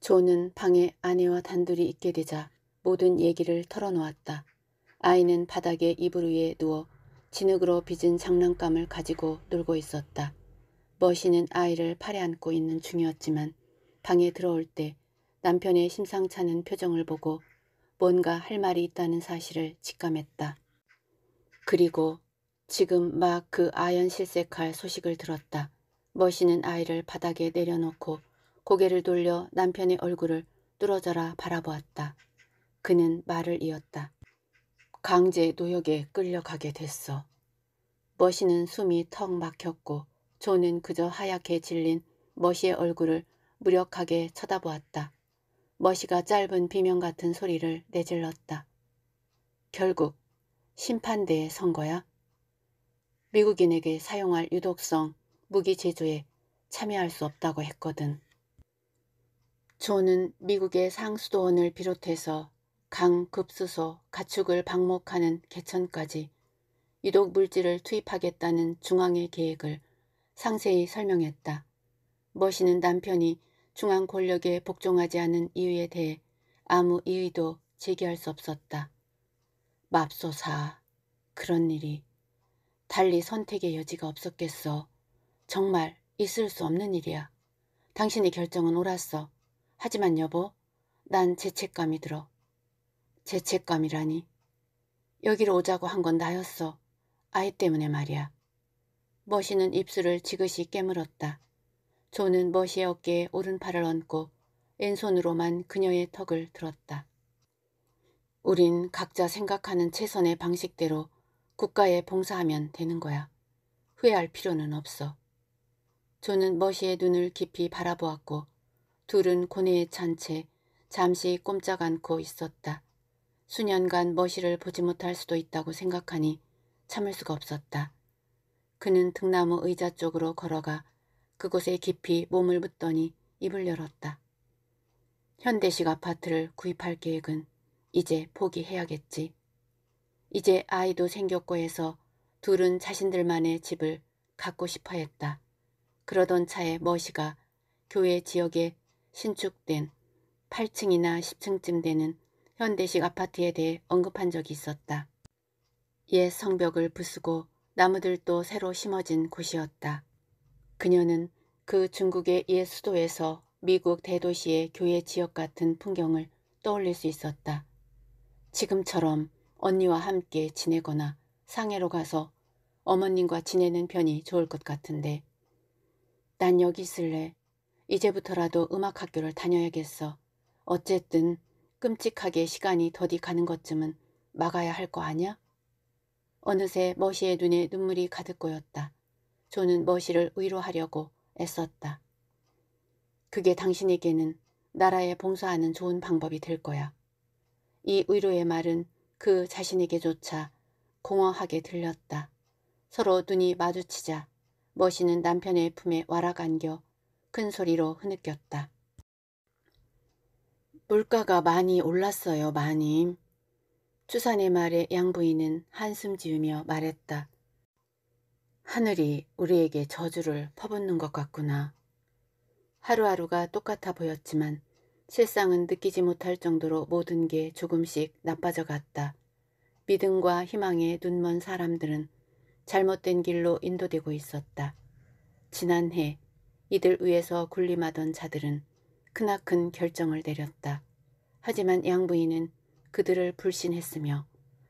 조는 방에 아내와 단둘이 있게 되자 모든 얘기를 털어놓았다. 아이는 바닥에 이불 위에 누워 진흙으로 빚은 장난감을 가지고 놀고 있었다. 머신은 아이를 팔에 안고 있는 중이었지만 방에 들어올 때 남편의 심상찮은 표정을 보고 뭔가 할 말이 있다는 사실을 직감했다. 그리고 지금 막 그 아연 실색할 소식을 들었다. 머신은 아이를 바닥에 내려놓고 고개를 돌려 남편의 얼굴을 뚫어져라 바라보았다. 그는 말을 이었다. 강제 노역에 끌려가게 됐어. 머신은 숨이 턱 막혔고 조는 그저 하얗게 질린 머시의 얼굴을 무력하게 쳐다보았다. 머시가 짧은 비명 같은 소리를 내질렀다. 결국 심판대에 선 거야? 미국인에게 사용할 유독성 무기 제조에 참여할 수 없다고 했거든. 존은 미국의 상수도원을 비롯해서 강, 급수소, 가축을 방목하는 개천까지 유독 물질을 투입하겠다는 중앙의 계획을 상세히 설명했다. 머시는 남편이 중앙 권력에 복종하지 않은 이유에 대해 아무 이의도 제기할 수 없었다. 맙소사 그런 일이 달리 선택의 여지가 없었겠어. 정말 있을 수 없는 일이야. 당신의 결정은 옳았어. 하지만 여보, 난 죄책감이 들어. 죄책감이라니. 여기로 오자고 한 건 나였어. 아이 때문에 말이야. 머신은 입술을 지그시 깨물었다. 존은 머시의 어깨에 오른팔을 얹고 왼손으로만 그녀의 턱을 들었다. 우린 각자 생각하는 최선의 방식대로 국가에 봉사하면 되는 거야. 후회할 필요는 없어. 존은 머시의 눈을 깊이 바라보았고 둘은 고뇌에 찬 채 잠시 꼼짝 않고 있었다. 수년간 머시를 보지 못할 수도 있다고 생각하니 참을 수가 없었다. 그는 등나무 의자 쪽으로 걸어가 그곳에 깊이 몸을 묻더니 입을 열었다. 현대식 아파트를 구입할 계획은 이제 포기해야겠지. 이제 아이도 생겼고 해서 둘은 자신들만의 집을 갖고 싶어 했다. 그러던 차에 머시가 교회 지역에 신축된 8층이나 10층쯤 되는 현대식 아파트에 대해 언급한 적이 있었다. 옛 성벽을 부수고 나무들도 새로 심어진 곳이었다. 그녀는 그 중국의 옛 수도에서 미국 대도시의 교외 지역 같은 풍경을 떠올릴 수 있었다. 지금처럼 언니와 함께 지내거나 상해로 가서 어머님과 지내는 편이 좋을 것 같은데 난 여기 있을래. 이제부터라도 음악학교를 다녀야겠어. 어쨌든 끔찍하게 시간이 더디 가는 것쯤은 막아야 할 거 아냐? 어느새 머시의 눈에 눈물이 가득 고였다. 저는 머시를 위로하려고 애썼다. 그게 당신에게는 나라에 봉사하는 좋은 방법이 될 거야. 이 위로의 말은 그 자신에게조차 공허하게 들렸다. 서로 눈이 마주치자 머시는 남편의 품에 와락 안겨 큰 소리로 흐느꼈다. 물가가 많이 올랐어요, 마님. 추산의 말에 양부인은 한숨 지으며 말했다. 하늘이 우리에게 저주를 퍼붓는 것 같구나. 하루하루가 똑같아 보였지만 실상은 느끼지 못할 정도로 모든 게 조금씩 나빠져 갔다. 믿음과 희망에 눈먼 사람들은 잘못된 길로 인도되고 있었다. 지난해 이들 위에서 군림하던 자들은 크나큰 결정을 내렸다. 하지만 양부인은 그들을 불신했으며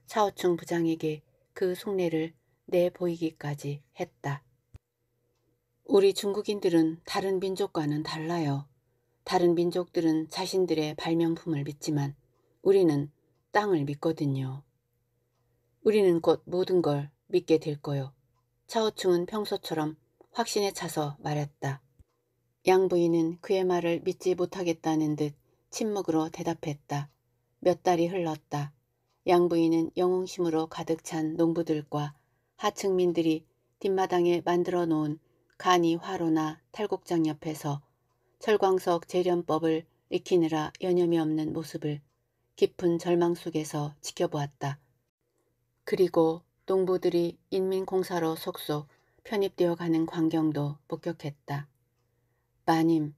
차오충 부장에게 그 속내를 내보이기까지 했다. 우리 중국인들은 다른 민족과는 달라요. 다른 민족들은 자신들의 발명품을 믿지만 우리는 땅을 믿거든요. 우리는 곧 모든 걸 믿게 될 거요. 차오충은 평소처럼 확신에 차서 말했다. 양 부인은 그의 말을 믿지 못하겠다는 듯 침묵으로 대답했다. 몇 달이 흘렀다. 양 부인은 영웅심으로 가득 찬 농부들과 하층민들이 뒷마당에 만들어 놓은 간이 화로나 탈곡장 옆에서 철광석 재련법을 익히느라 여념이 없는 모습을 깊은 절망 속에서 지켜보았다. 그리고 농부들이 인민공사로 속속 편입되어 가는 광경도 목격했다. 마님,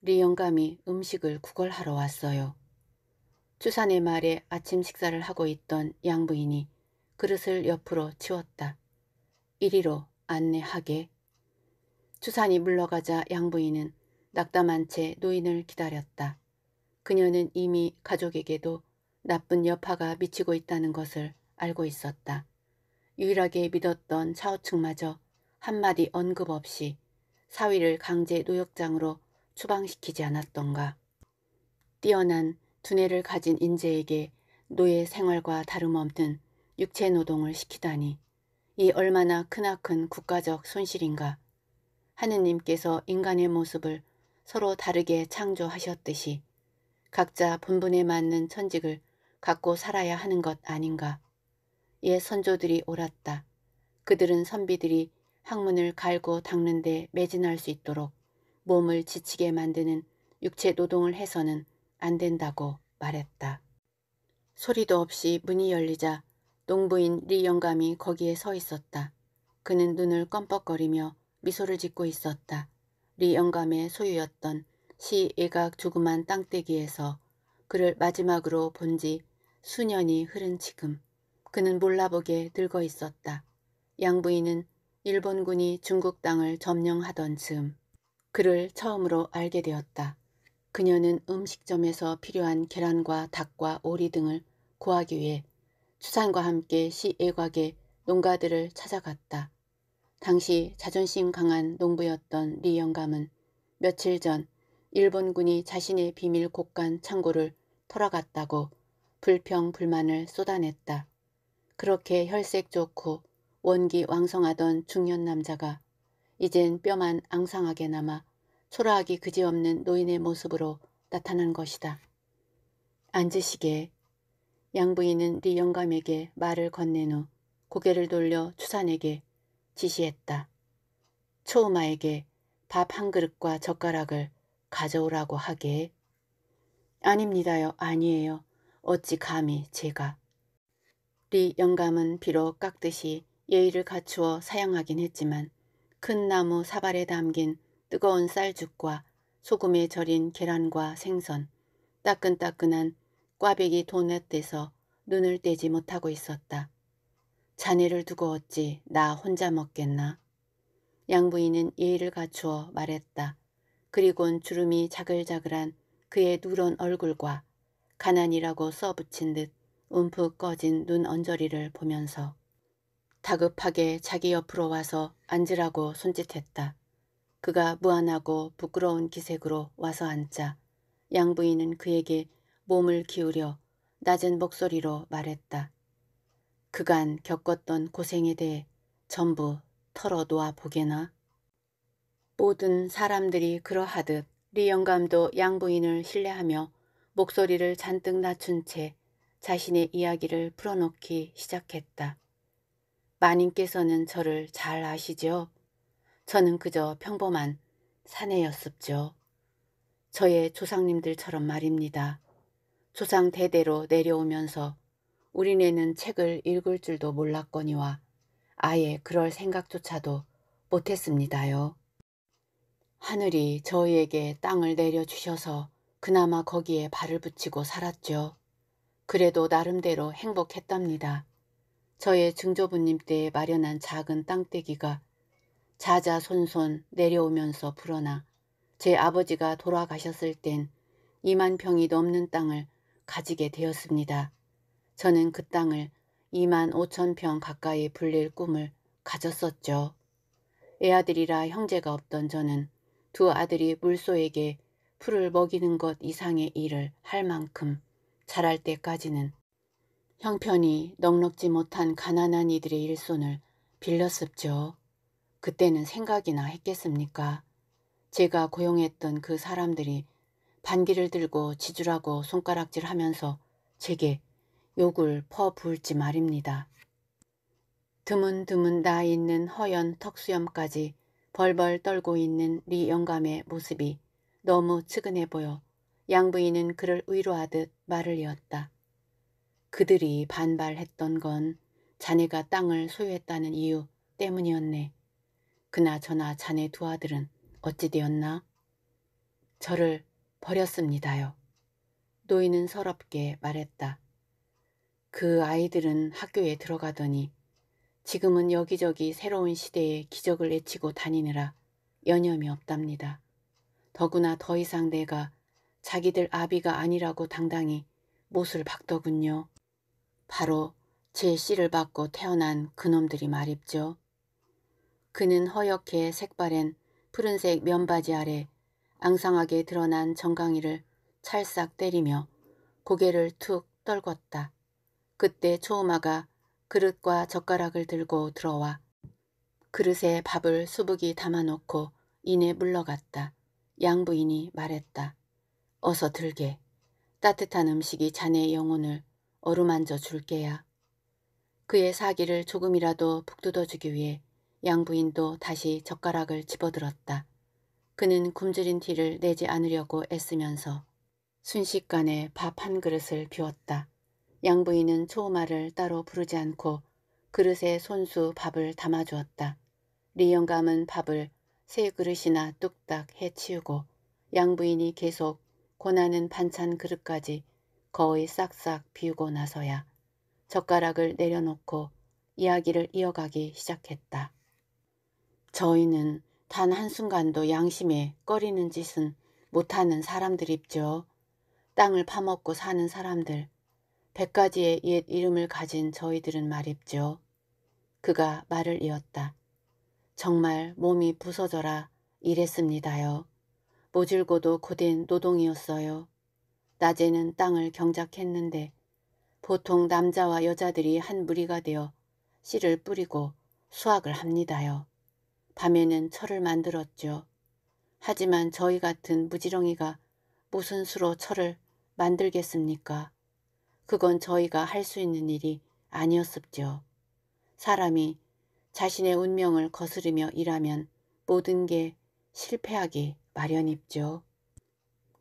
리 영감이 음식을 구걸하러 왔어요. 추산의 말에 아침 식사를 하고 있던 양부인이 그릇을 옆으로 치웠다. 이리로 안내하게. 주산이 물러가자 양부인은 낙담한 채 노인을 기다렸다. 그녀는 이미 가족에게도 나쁜 여파가 미치고 있다는 것을 알고 있었다. 유일하게 믿었던 차오층마저 한마디 언급 없이 사위를 강제 노역장으로 추방시키지 않았던가. 뛰어난 두뇌를 가진 인재에게 노예 생활과 다름없는 육체 노동을 시키다니 이 얼마나 크나큰 국가적 손실인가. 하느님께서 인간의 모습을 서로 다르게 창조하셨듯이 각자 본분에 맞는 천직을 갖고 살아야 하는 것 아닌가. 옛 예, 선조들이 옳았다. 그들은 선비들이 학문을 갈고 닦는 데 매진할 수 있도록 몸을 지치게 만드는 육체 노동을 해서는 안 된다고 말했다. 소리도 없이 문이 열리자 농부인 리 영감이 거기에 서 있었다. 그는 눈을 껌뻑거리며 미소를 짓고 있었다. 리 영감의 소유였던 시 일각 조그만 땅대기에서 그를 마지막으로 본 지 수년이 흐른 지금 그는 몰라보게 늙어 있었다. 양부인은 일본군이 중국 땅을 점령하던 즈음 그를 처음으로 알게 되었다. 그녀는 음식점에서 필요한 계란과 닭과 오리 등을 구하기 위해 추산과 함께 시애곽의 농가들을 찾아갔다. 당시 자존심 강한 농부였던 리 영감은 며칠 전 일본군이 자신의 비밀 곳간 창고를 털어갔다고 불평 불만을 쏟아냈다. 그렇게 혈색 좋고 원기 왕성하던 중년 남자가 이젠 뼈만 앙상하게 남아 초라하기 그지없는 노인의 모습으로 나타난 것이다. 앉으시게 양부인은 리 네 영감에게 말을 건넨 후 고개를 돌려 추산에게 지시했다. 초우마에게 밥 한 그릇과 젓가락을 가져오라고 하게. 아닙니다요. 아니에요. 어찌 감히 제가. 리 영감은 비록 깍듯이 예의를 갖추어 사양하긴 했지만 큰 나무 사발에 담긴 뜨거운 쌀죽과 소금에 절인 계란과 생선, 따끈따끈한 꽈배기 도넛에서 눈을 떼지 못하고 있었다. 자네를 두고 어찌 나 혼자 먹겠나? 양부인은 예의를 갖추어 말했다. 그리곤 주름이 자글자글한 그의 누런 얼굴과 가난이라고 써붙인 듯 움푹 꺼진 눈 언저리를 보면서 다급하게 자기 옆으로 와서 앉으라고 손짓했다. 그가 무안하고 부끄러운 기색으로 와서 앉자 양부인은 그에게 몸을 기울여 낮은 목소리로 말했다. 그간 겪었던 고생에 대해 전부 털어놓아 보게나. 모든 사람들이 그러하듯 리 영감도 양부인을 신뢰하며 목소리를 잔뜩 낮춘 채 자신의 이야기를 풀어놓기 시작했다. 마님께서는 저를 잘 아시죠? 저는 그저 평범한 사내였습죠. 저의 조상님들처럼 말입니다. 초상대대로 내려오면서 우리네는 책을 읽을 줄도 몰랐거니와 아예 그럴 생각조차도 못했습니다요. 하늘이 저희에게 땅을 내려주셔서 그나마 거기에 발을 붙이고 살았죠. 그래도 나름대로 행복했답니다. 저의 증조부님 때에 마련한 작은 땅대기가 자자손손 내려오면서 불어나 제 아버지가 돌아가셨을 땐 2만 평이 넘는 땅을 가지게 되었습니다. 저는 그 땅을 2만 5천 평 가까이 불릴 꿈을 가졌었죠. 애아들이라 형제가 없던 저는 두 아들이 물소에게 풀을 먹이는 것 이상의 일을 할 만큼 자랄 때까지는 형편이 넉넉지 못한 가난한 이들의 일손을 빌렸었죠 그때는 생각이나 했겠습니까? 제가 고용했던 그 사람들이 반기를 들고 지주라고 손가락질하면서 제게 욕을 퍼부을지 말입니다. 드문드문 나 있는 허연 턱수염까지 벌벌 떨고 있는 리 영감의 모습이 너무 측은해 보여 양부인은 그를 위로하듯 말을 이었다. 그들이 반발했던 건 자네가 땅을 소유했다는 이유 때문이었네. 그나저나 자네 두 아들은 어찌 되었나? 저를 버렸습니다요. 노인은 서럽게 말했다. 그 아이들은 학교에 들어가더니 지금은 여기저기 새로운 시대의 기적을 외치고 다니느라 여념이 없답니다. 더구나 더 이상 내가 자기들 아비가 아니라고 당당히 못을 박더군요. 바로 제 씨를 받고 태어난 그놈들이 말입죠. 그는 허옇게 색바랜 푸른색 면바지 아래 앙상하게 드러난 정강이를 찰싹 때리며 고개를 툭 떨궜다. 그때 초음아가 그릇과 젓가락을 들고 들어와 그릇에 밥을 수북이 담아놓고 이내 물러갔다. 양부인이 말했다. 어서 들게. 따뜻한 음식이 자네 영혼을 어루만져 줄게야. 그의 사기를 조금이라도 북돋워주기 위해 양부인도 다시 젓가락을 집어들었다. 그는 굶주린 티를 내지 않으려고 애쓰면서 순식간에 밥 한 그릇을 비웠다. 양부인은 초마를 따로 부르지 않고 그릇에 손수 밥을 담아주었다. 리 영감은 밥을 세 그릇이나 뚝딱 해치우고 양부인이 계속 고나는 반찬 그릇까지 거의 싹싹 비우고 나서야 젓가락을 내려놓고 이야기를 이어가기 시작했다. 저희는 단 한순간도 양심에 꺼리는 짓은 못하는 사람들 입죠. 땅을 파먹고 사는 사람들, 백가지의 옛 이름을 가진 저희들은 말입죠. 그가 말을 이었다. 정말 몸이 부서져라 이랬습니다요. 모질고도 고된 노동이었어요. 낮에는 땅을 경작했는데 보통 남자와 여자들이 한 무리가 되어 씨를 뿌리고 수확을 합니다요. 밤에는 철을 만들었죠. 하지만 저희 같은 무지렁이가 무슨 수로 철을 만들겠습니까? 그건 저희가 할 수 있는 일이 아니었었죠. 사람이 자신의 운명을 거스르며 일하면 모든 게 실패하기 마련입죠.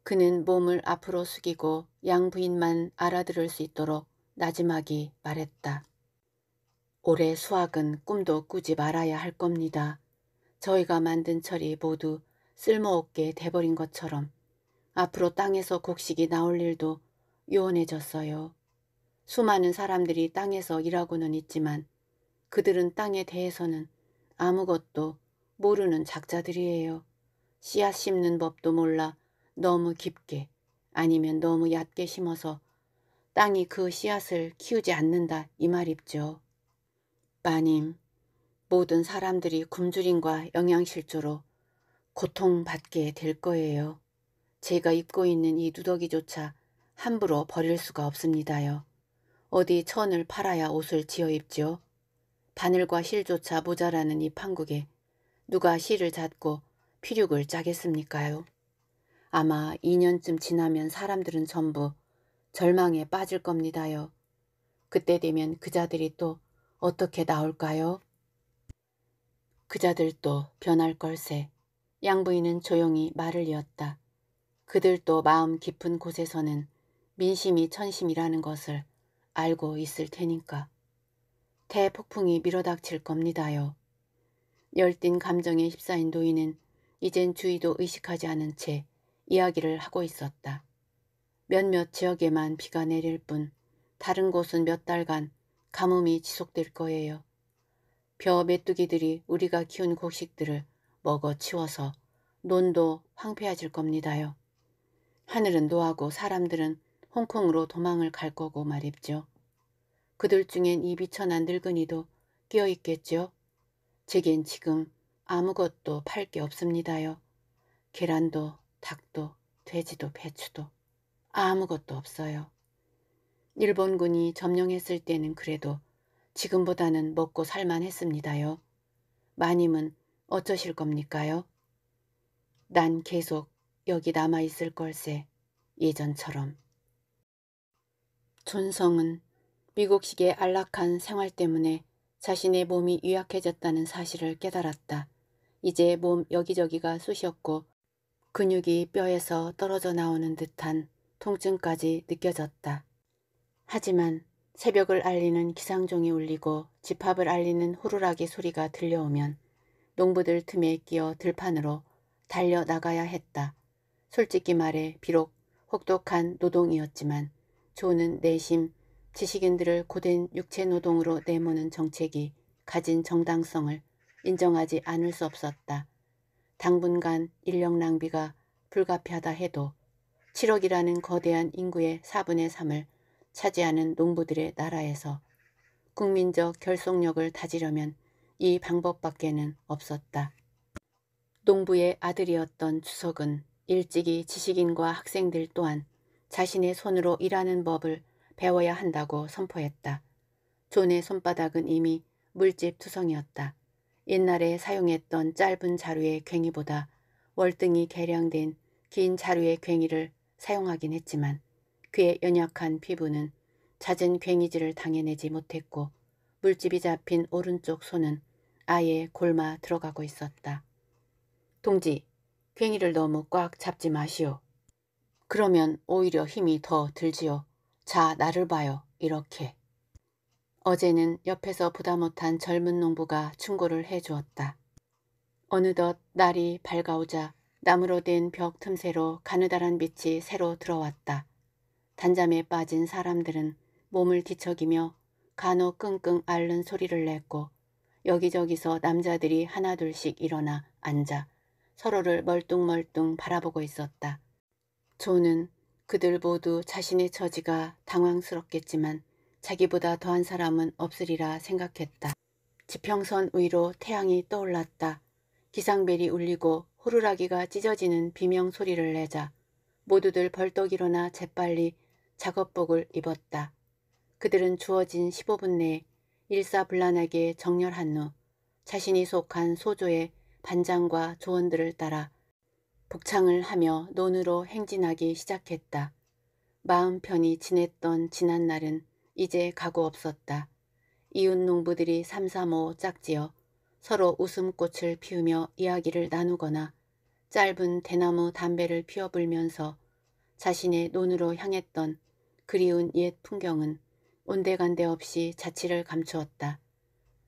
그는 몸을 앞으로 숙이고 양부인만 알아들을 수 있도록 나지막이 말했다. 올해 수학은 꿈도 꾸지 말아야 할 겁니다. 저희가 만든 철이 모두 쓸모없게 돼버린 것처럼 앞으로 땅에서 곡식이 나올 일도 요원해졌어요. 수많은 사람들이 땅에서 일하고는 있지만 그들은 땅에 대해서는 아무것도 모르는 작자들이에요. 씨앗 심는 법도 몰라 너무 깊게 아니면 너무 얕게 심어서 땅이 그 씨앗을 키우지 않는다 이 말입죠. 빠님, 모든 사람들이 굶주림과 영양실조로 고통받게 될 거예요. 제가 입고 있는 이 누더기조차 함부로 버릴 수가 없습니다요. 어디 천을 팔아야 옷을 지어 입지요. 바늘과 실조차 모자라는 이 판국에 누가 실을 잡고 피륙을 짜겠습니까요? 아마 2년쯤 지나면 사람들은 전부 절망에 빠질 겁니다요. 그때 되면 그자들이 또 어떻게 나올까요? 그자들도 변할 걸세. 양부인은 조용히 말을 이었다. 그들도 마음 깊은 곳에서는 민심이 천심이라는 것을 알고 있을 테니까. 대폭풍이 밀어닥칠 겁니다요. 열띤 감정에 휩싸인 노인은 이젠 주의도 의식하지 않은 채 이야기를 하고 있었다. 몇몇 지역에만 비가 내릴 뿐 다른 곳은 몇 달간 가뭄이 지속될 거예요. 벼 메뚜기들이 우리가 키운 곡식들을 먹어 치워서 논도 황폐해질 겁니다요. 하늘은 노하고 사람들은 홍콩으로 도망을 갈 거고 말입죠. 그들 중엔 이 비천한 늙은이도 끼어 있겠죠. 제겐 지금 아무것도 팔 게 없습니다요. 계란도 닭도 돼지도 배추도 아무것도 없어요. 일본군이 점령했을 때는 그래도 지금보다는 먹고 살만했습니다요. 마님은 어쩌실 겁니까요? 난 계속 여기 남아있을 걸세. 예전처럼. 존성은 미국식의 안락한 생활 때문에 자신의 몸이 유약해졌다는 사실을 깨달았다. 이제 몸 여기저기가 쑤셨고 근육이 뼈에서 떨어져 나오는 듯한 통증까지 느껴졌다. 하지만 새벽을 알리는 기상종이 울리고 집합을 알리는 호루라기 소리가 들려오면 농부들 틈에 끼어 들판으로 달려나가야 했다. 솔직히 말해 비록 혹독한 노동이었지만 조는 내심 지식인들을 고된 육체노동으로 내모는 정책이 가진 정당성을 인정하지 않을 수 없었다. 당분간 인력 낭비가 불가피하다 해도 7억이라는 거대한 인구의 4분의 3을 차지하는 농부들의 나라에서 국민적 결속력을 다지려면 이 방법밖에는 없었다. 농부의 아들이었던 주석은 일찍이 지식인과 학생들 또한 자신의 손으로 일하는 법을 배워야 한다고 선포했다. 존의 손바닥은 이미 물집 투성이었다. 옛날에 사용했던 짧은 자루의 괭이보다 월등히 개량된 긴 자루의 괭이를 사용하긴 했지만 그의 연약한 피부는 잦은 괭이질을 당해내지 못했고 물집이 잡힌 오른쪽 손은 아예 골마 들어가고 있었다. 동지, 괭이를 너무 꽉 잡지 마시오. 그러면 오히려 힘이 더 들지요. 자, 나를 봐요. 이렇게. 어제는 옆에서 보다 못한 젊은 농부가 충고를 해주었다. 어느덧 날이 밝아오자 나무로 된 벽 틈새로 가느다란 빛이 새로 들어왔다. 단잠에 빠진 사람들은 몸을 뒤척이며 간혹 끙끙 앓는 소리를 냈고 여기저기서 남자들이 하나둘씩 일어나 앉아 서로를 멀뚱멀뚱 바라보고 있었다. 조는 그들 모두 자신의 처지가 당황스럽겠지만 자기보다 더한 사람은 없으리라 생각했다. 지평선 위로 태양이 떠올랐다. 기상벨이 울리고 호루라기가 찢어지는 비명 소리를 내자 모두들 벌떡 일어나 재빨리 작업복을 입었다. 그들은 주어진 15분 내에 일사불란하게 정렬한 후 자신이 속한 소조의 반장과 조원들을 따라 복창을 하며 논으로 행진하기 시작했다. 마음 편히 지냈던 지난날은 이제 가고 없었다. 이웃 농부들이 삼삼오오 짝지어 서로 웃음꽃을 피우며 이야기를 나누거나 짧은 대나무 담배를 피워불면서 자신의 논으로 향했던 그리운 옛 풍경은 온데간데 없이 자취를 감추었다.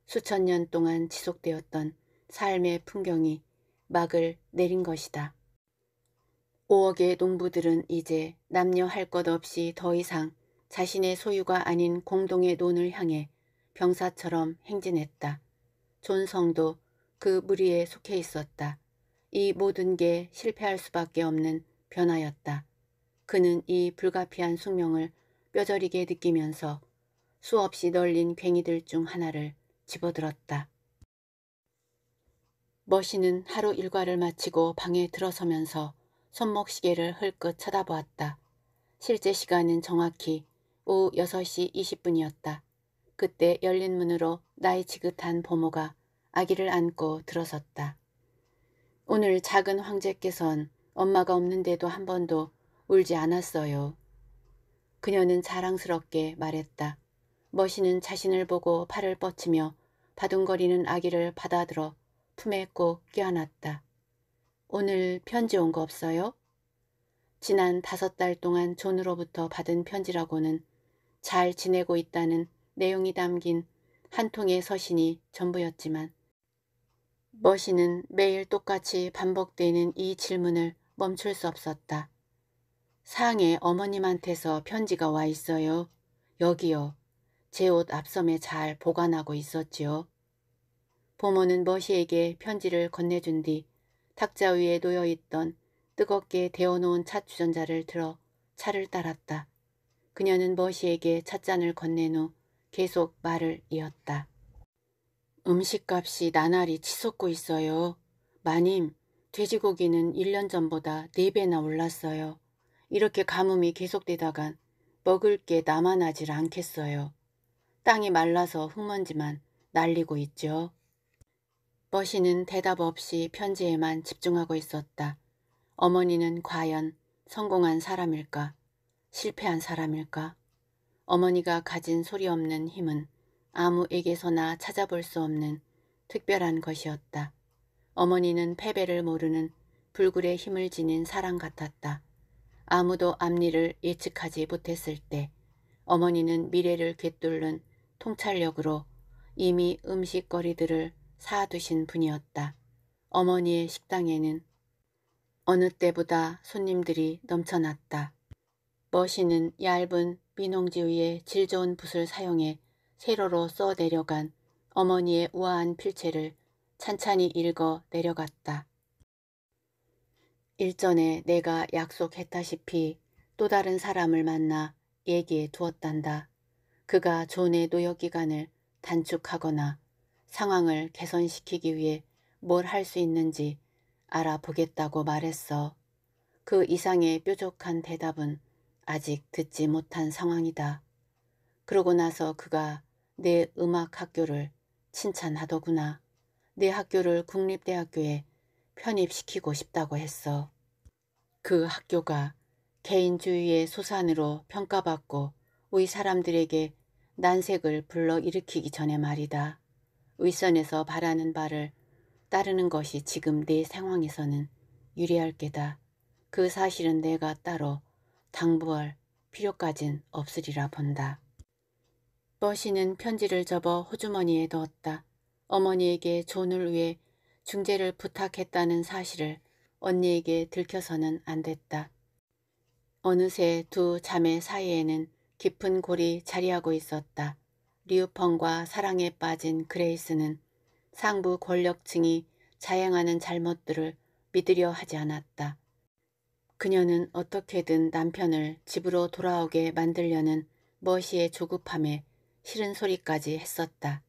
수천 년 동안 지속되었던 삶의 풍경이 막을 내린 것이다. 5억의 농부들은 이제 남녀 할 것 없이 더 이상 자신의 소유가 아닌 공동의 논을 향해 병사처럼 행진했다. 존성도 그 무리에 속해 있었다. 이 모든 게 실패할 수밖에 없는 변화였다. 그는 이 불가피한 숙명을 뼈저리게 느끼면서 수없이 널린 괭이들 중 하나를 집어들었다. 머신은 하루 일과를 마치고 방에 들어서면서 손목시계를 흘끗 쳐다보았다. 실제 시간은 정확히 오후 6시 20분이었다. 그때 열린 문으로 나이 지긋한 보모가 아기를 안고 들어섰다. 오늘 작은 황제께선 엄마가 없는데도 한 번도 울지 않았어요. 그녀는 자랑스럽게 말했다. 머신은 자신을 보고 팔을 뻗치며 바둥거리는 아기를 받아들어 품에 꼭 껴안았다. 오늘 편지 온 거 없어요? 지난 다섯 달 동안 존으로부터 받은 편지라고는 잘 지내고 있다는 내용이 담긴 한 통의 서신이 전부였지만 머신은 매일 똑같이 반복되는 이 질문을 멈출 수 없었다. 상에 어머님한테서 편지가 와 있어요. 여기요. 제 옷 앞섬에 잘 보관하고 있었지요. 부모는 머시에게 편지를 건네준 뒤 탁자 위에 놓여있던 뜨겁게 데워놓은 차 주전자를 들어 차를 따랐다. 그녀는 머시에게 찻잔을 건넨 후 계속 말을 이었다. 음식값이 나날이 치솟고 있어요. 마님, 돼지고기는 1년 전보다 4배나 올랐어요. 이렇게 가뭄이 계속되다간 먹을 게 남아나질 않겠어요. 땅이 말라서 흙먼지만 날리고 있죠. 버시는 대답 없이 편지에만 집중하고 있었다. 어머니는 과연 성공한 사람일까? 실패한 사람일까? 어머니가 가진 소리 없는 힘은 아무에게서나 찾아볼 수 없는 특별한 것이었다. 어머니는 패배를 모르는 불굴의 힘을 지닌 사람 같았다. 아무도 앞니를 예측하지 못했을 때 어머니는 미래를 꿰뚫는 통찰력으로 이미 음식거리들을 사두신 분이었다. 어머니의 식당에는 어느 때보다 손님들이 넘쳐났다. 머신은 얇은 민홍지 위에 질 좋은 붓을 사용해 세로로 써 내려간 어머니의 우아한 필체를 찬찬히 읽어 내려갔다. 일전에 내가 약속했다시피 또 다른 사람을 만나 얘기해 두었단다. 그가 존의 노역기간을 단축하거나 상황을 개선시키기 위해 뭘 할 수 있는지 알아보겠다고 말했어. 그 이상의 뾰족한 대답은 아직 듣지 못한 상황이다. 그러고 나서 그가 내 음악 학교를 칭찬하더구나. 내 학교를 국립대학교에 편입시키고 싶다고 했어. 그 학교가 개인주의의 소산으로 평가받고 우리 사람들에게 난색을 불러일으키기 전에 말이다. 윗선에서 바라는 바를 따르는 것이 지금 내 상황에서는 유리할 게다. 그 사실은 내가 따로 당부할 필요까진 없으리라 본다. 버시는 편지를 접어 호주머니에 넣었다. 어머니에게 존을 위해 중재를 부탁했다는 사실을 언니에게 들켜서는 안 됐다. 어느새 두 자매 사이에는 깊은 골이 자리하고 있었다. 리우펑과 사랑에 빠진 그레이스는 상부 권력층이 자행하는 잘못들을 믿으려 하지 않았다. 그녀는 어떻게든 남편을 집으로 돌아오게 만들려는 머시의 조급함에 싫은 소리까지 했었다.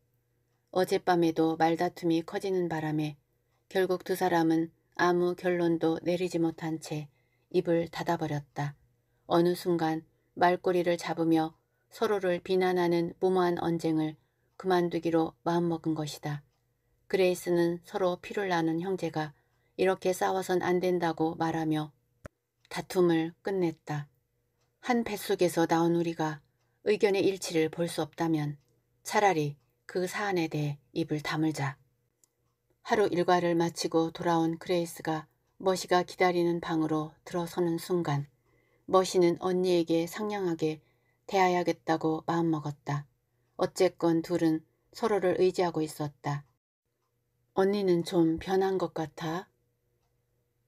어젯밤에도 말다툼이 커지는 바람에 결국 두 사람은 아무 결론도 내리지 못한 채 입을 닫아버렸다. 어느 순간 말꼬리를 잡으며 서로를 비난하는 무모한 언쟁을 그만두기로 마음먹은 것이다. 그레이스는 서로 피를 나는 형제가 이렇게 싸워선 안 된다고 말하며 다툼을 끝냈다. 한 뱃속에서 나온 우리가 의견의 일치를 볼 수 없다면 차라리 그 사안에 대해 입을 다물자. 하루 일과를 마치고 돌아온 그레이스가 머시가 기다리는 방으로 들어서는 순간 머시는 언니에게 상냥하게 대하야겠다고 마음먹었다. 어쨌건 둘은 서로를 의지하고 있었다. 언니는 좀 변한 것 같아?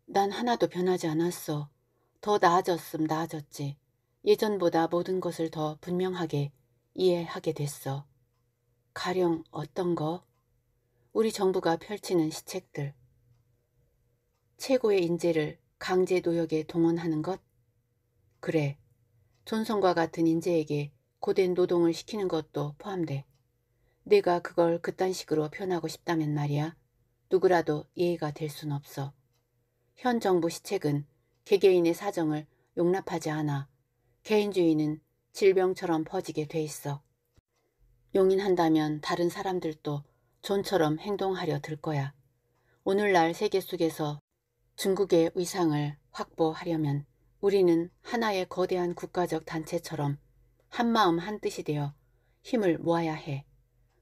난 하나도 변하지 않았어. 더 나아졌음 나아졌지. 예전보다 모든 것을 더 분명하게 이해하게 됐어. 가령 어떤 거? 우리 정부가 펼치는 시책들. 최고의 인재를 강제 노역에 동원하는 것? 그래, 존성과 같은 인재에게 고된 노동을 시키는 것도 포함돼. 내가 그걸 그딴 식으로 표현하고 싶다면 말이야. 누구라도 이해가될 순 없어. 현 정부 시책은 개개인의 사정을 용납하지 않아 개인주의는 질병처럼 퍼지게 돼 있어. 용인한다면 다른 사람들도 존처럼 행동하려 들 거야. 오늘날 세계 속에서 중국의 위상을 확보하려면 우리는 하나의 거대한 국가적 단체처럼 한마음 한뜻이 되어 힘을 모아야 해.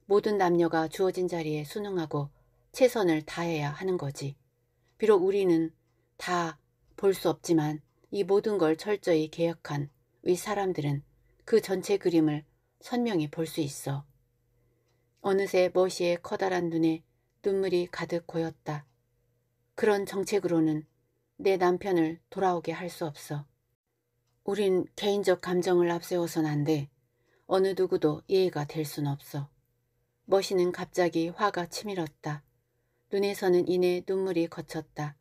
모든 남녀가 주어진 자리에 순응하고 최선을 다해야 하는 거지. 비록 우리는 다 볼 수 없지만 이 모든 걸 철저히 개혁한 위 사람들은 그 전체 그림을 선명히 볼 수 있어. 어느새 머시의 커다란 눈에 눈물이 가득 고였다. 그런 정책으로는 내 남편을 돌아오게 할 수 없어. 우린 개인적 감정을 앞세워선 안 돼. 어느 누구도 예의가 될 순 없어. 머시는 갑자기 화가 치밀었다. 눈에서는 이내 눈물이 거쳤다.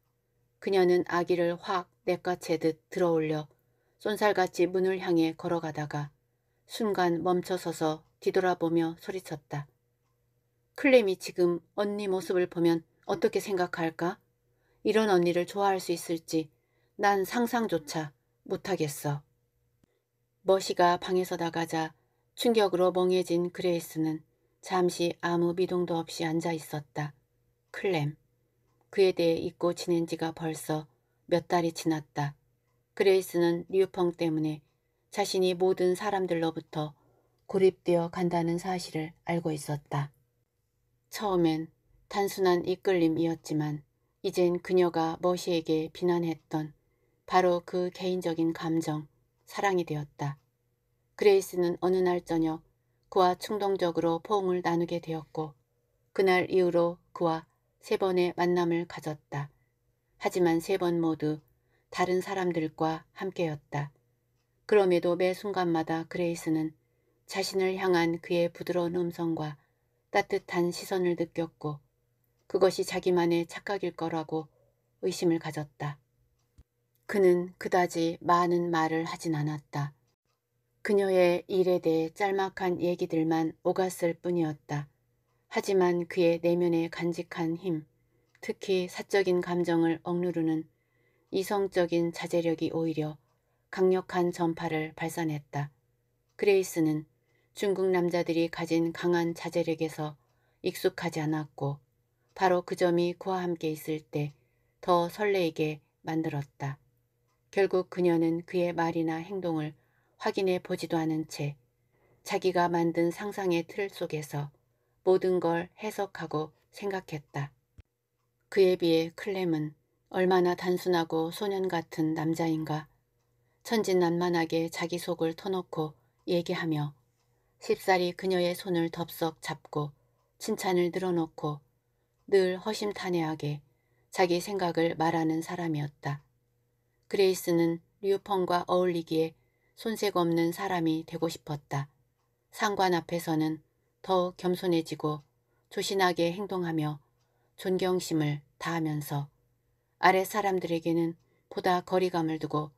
그녀는 아기를 확 낚아채듯 들어올려 쏜살같이 문을 향해 걸어가다가 순간 멈춰서서 뒤돌아보며 소리쳤다. 클램이 지금 언니 모습을 보면 어떻게 생각할까? 이런 언니를 좋아할 수 있을지 난 상상조차 못하겠어. 머시가 방에서 나가자 충격으로 멍해진 그레이스는 잠시 아무 미동도 없이 앉아 있었다. 클램. 그에 대해 잊고 지낸 지가 벌써 몇 달이 지났다. 그레이스는 류펑 때문에 자신이 모든 사람들로부터 고립되어 간다는 사실을 알고 있었다. 처음엔 단순한 이끌림이었지만 이젠 그녀가 머시에게 비난했던 바로 그 개인적인 감정, 사랑이 되었다. 그레이스는 어느 날 저녁 그와 충동적으로 포옹을 나누게 되었고 그날 이후로 그와 세 번의 만남을 가졌다. 하지만 세 번 모두 다른 사람들과 함께였다. 그럼에도 매 순간마다 그레이스는 자신을 향한 그의 부드러운 음성과 따뜻한 시선을 느꼈고 그것이 자기만의 착각일 거라고 의심을 가졌다. 그는 그다지 많은 말을 하진 않았다. 그녀의 일에 대해 짤막한 얘기들만 오갔을 뿐이었다. 하지만 그의 내면의 간직한 힘, 특히 사적인 감정을 억누르는 이성적인 자제력이 오히려 강력한 전파를 발산했다. 그레이스는 중국 남자들이 가진 강한 자제력에서 익숙하지 않았고 바로 그 점이 그와 함께 있을 때 더 설레이게 만들었다. 결국 그녀는 그의 말이나 행동을 확인해 보지도 않은 채 자기가 만든 상상의 틀 속에서 모든 걸 해석하고 생각했다. 그에 비해 클램은 얼마나 단순하고 소년 같은 남자인가 천진난만하게 자기 속을 터놓고 얘기하며 십살이 그녀의 손을 덥석 잡고 칭찬을 늘어놓고 늘 허심탄회하게 자기 생각을 말하는 사람이었다. 그레이스는 류펑과 어울리기에 손색 없는 사람이 되고 싶었다. 상관 앞에서는 더 겸손해지고 조신하게 행동하며 존경심을 다하면서 아래 사람들에게는 보다 거리감을 두고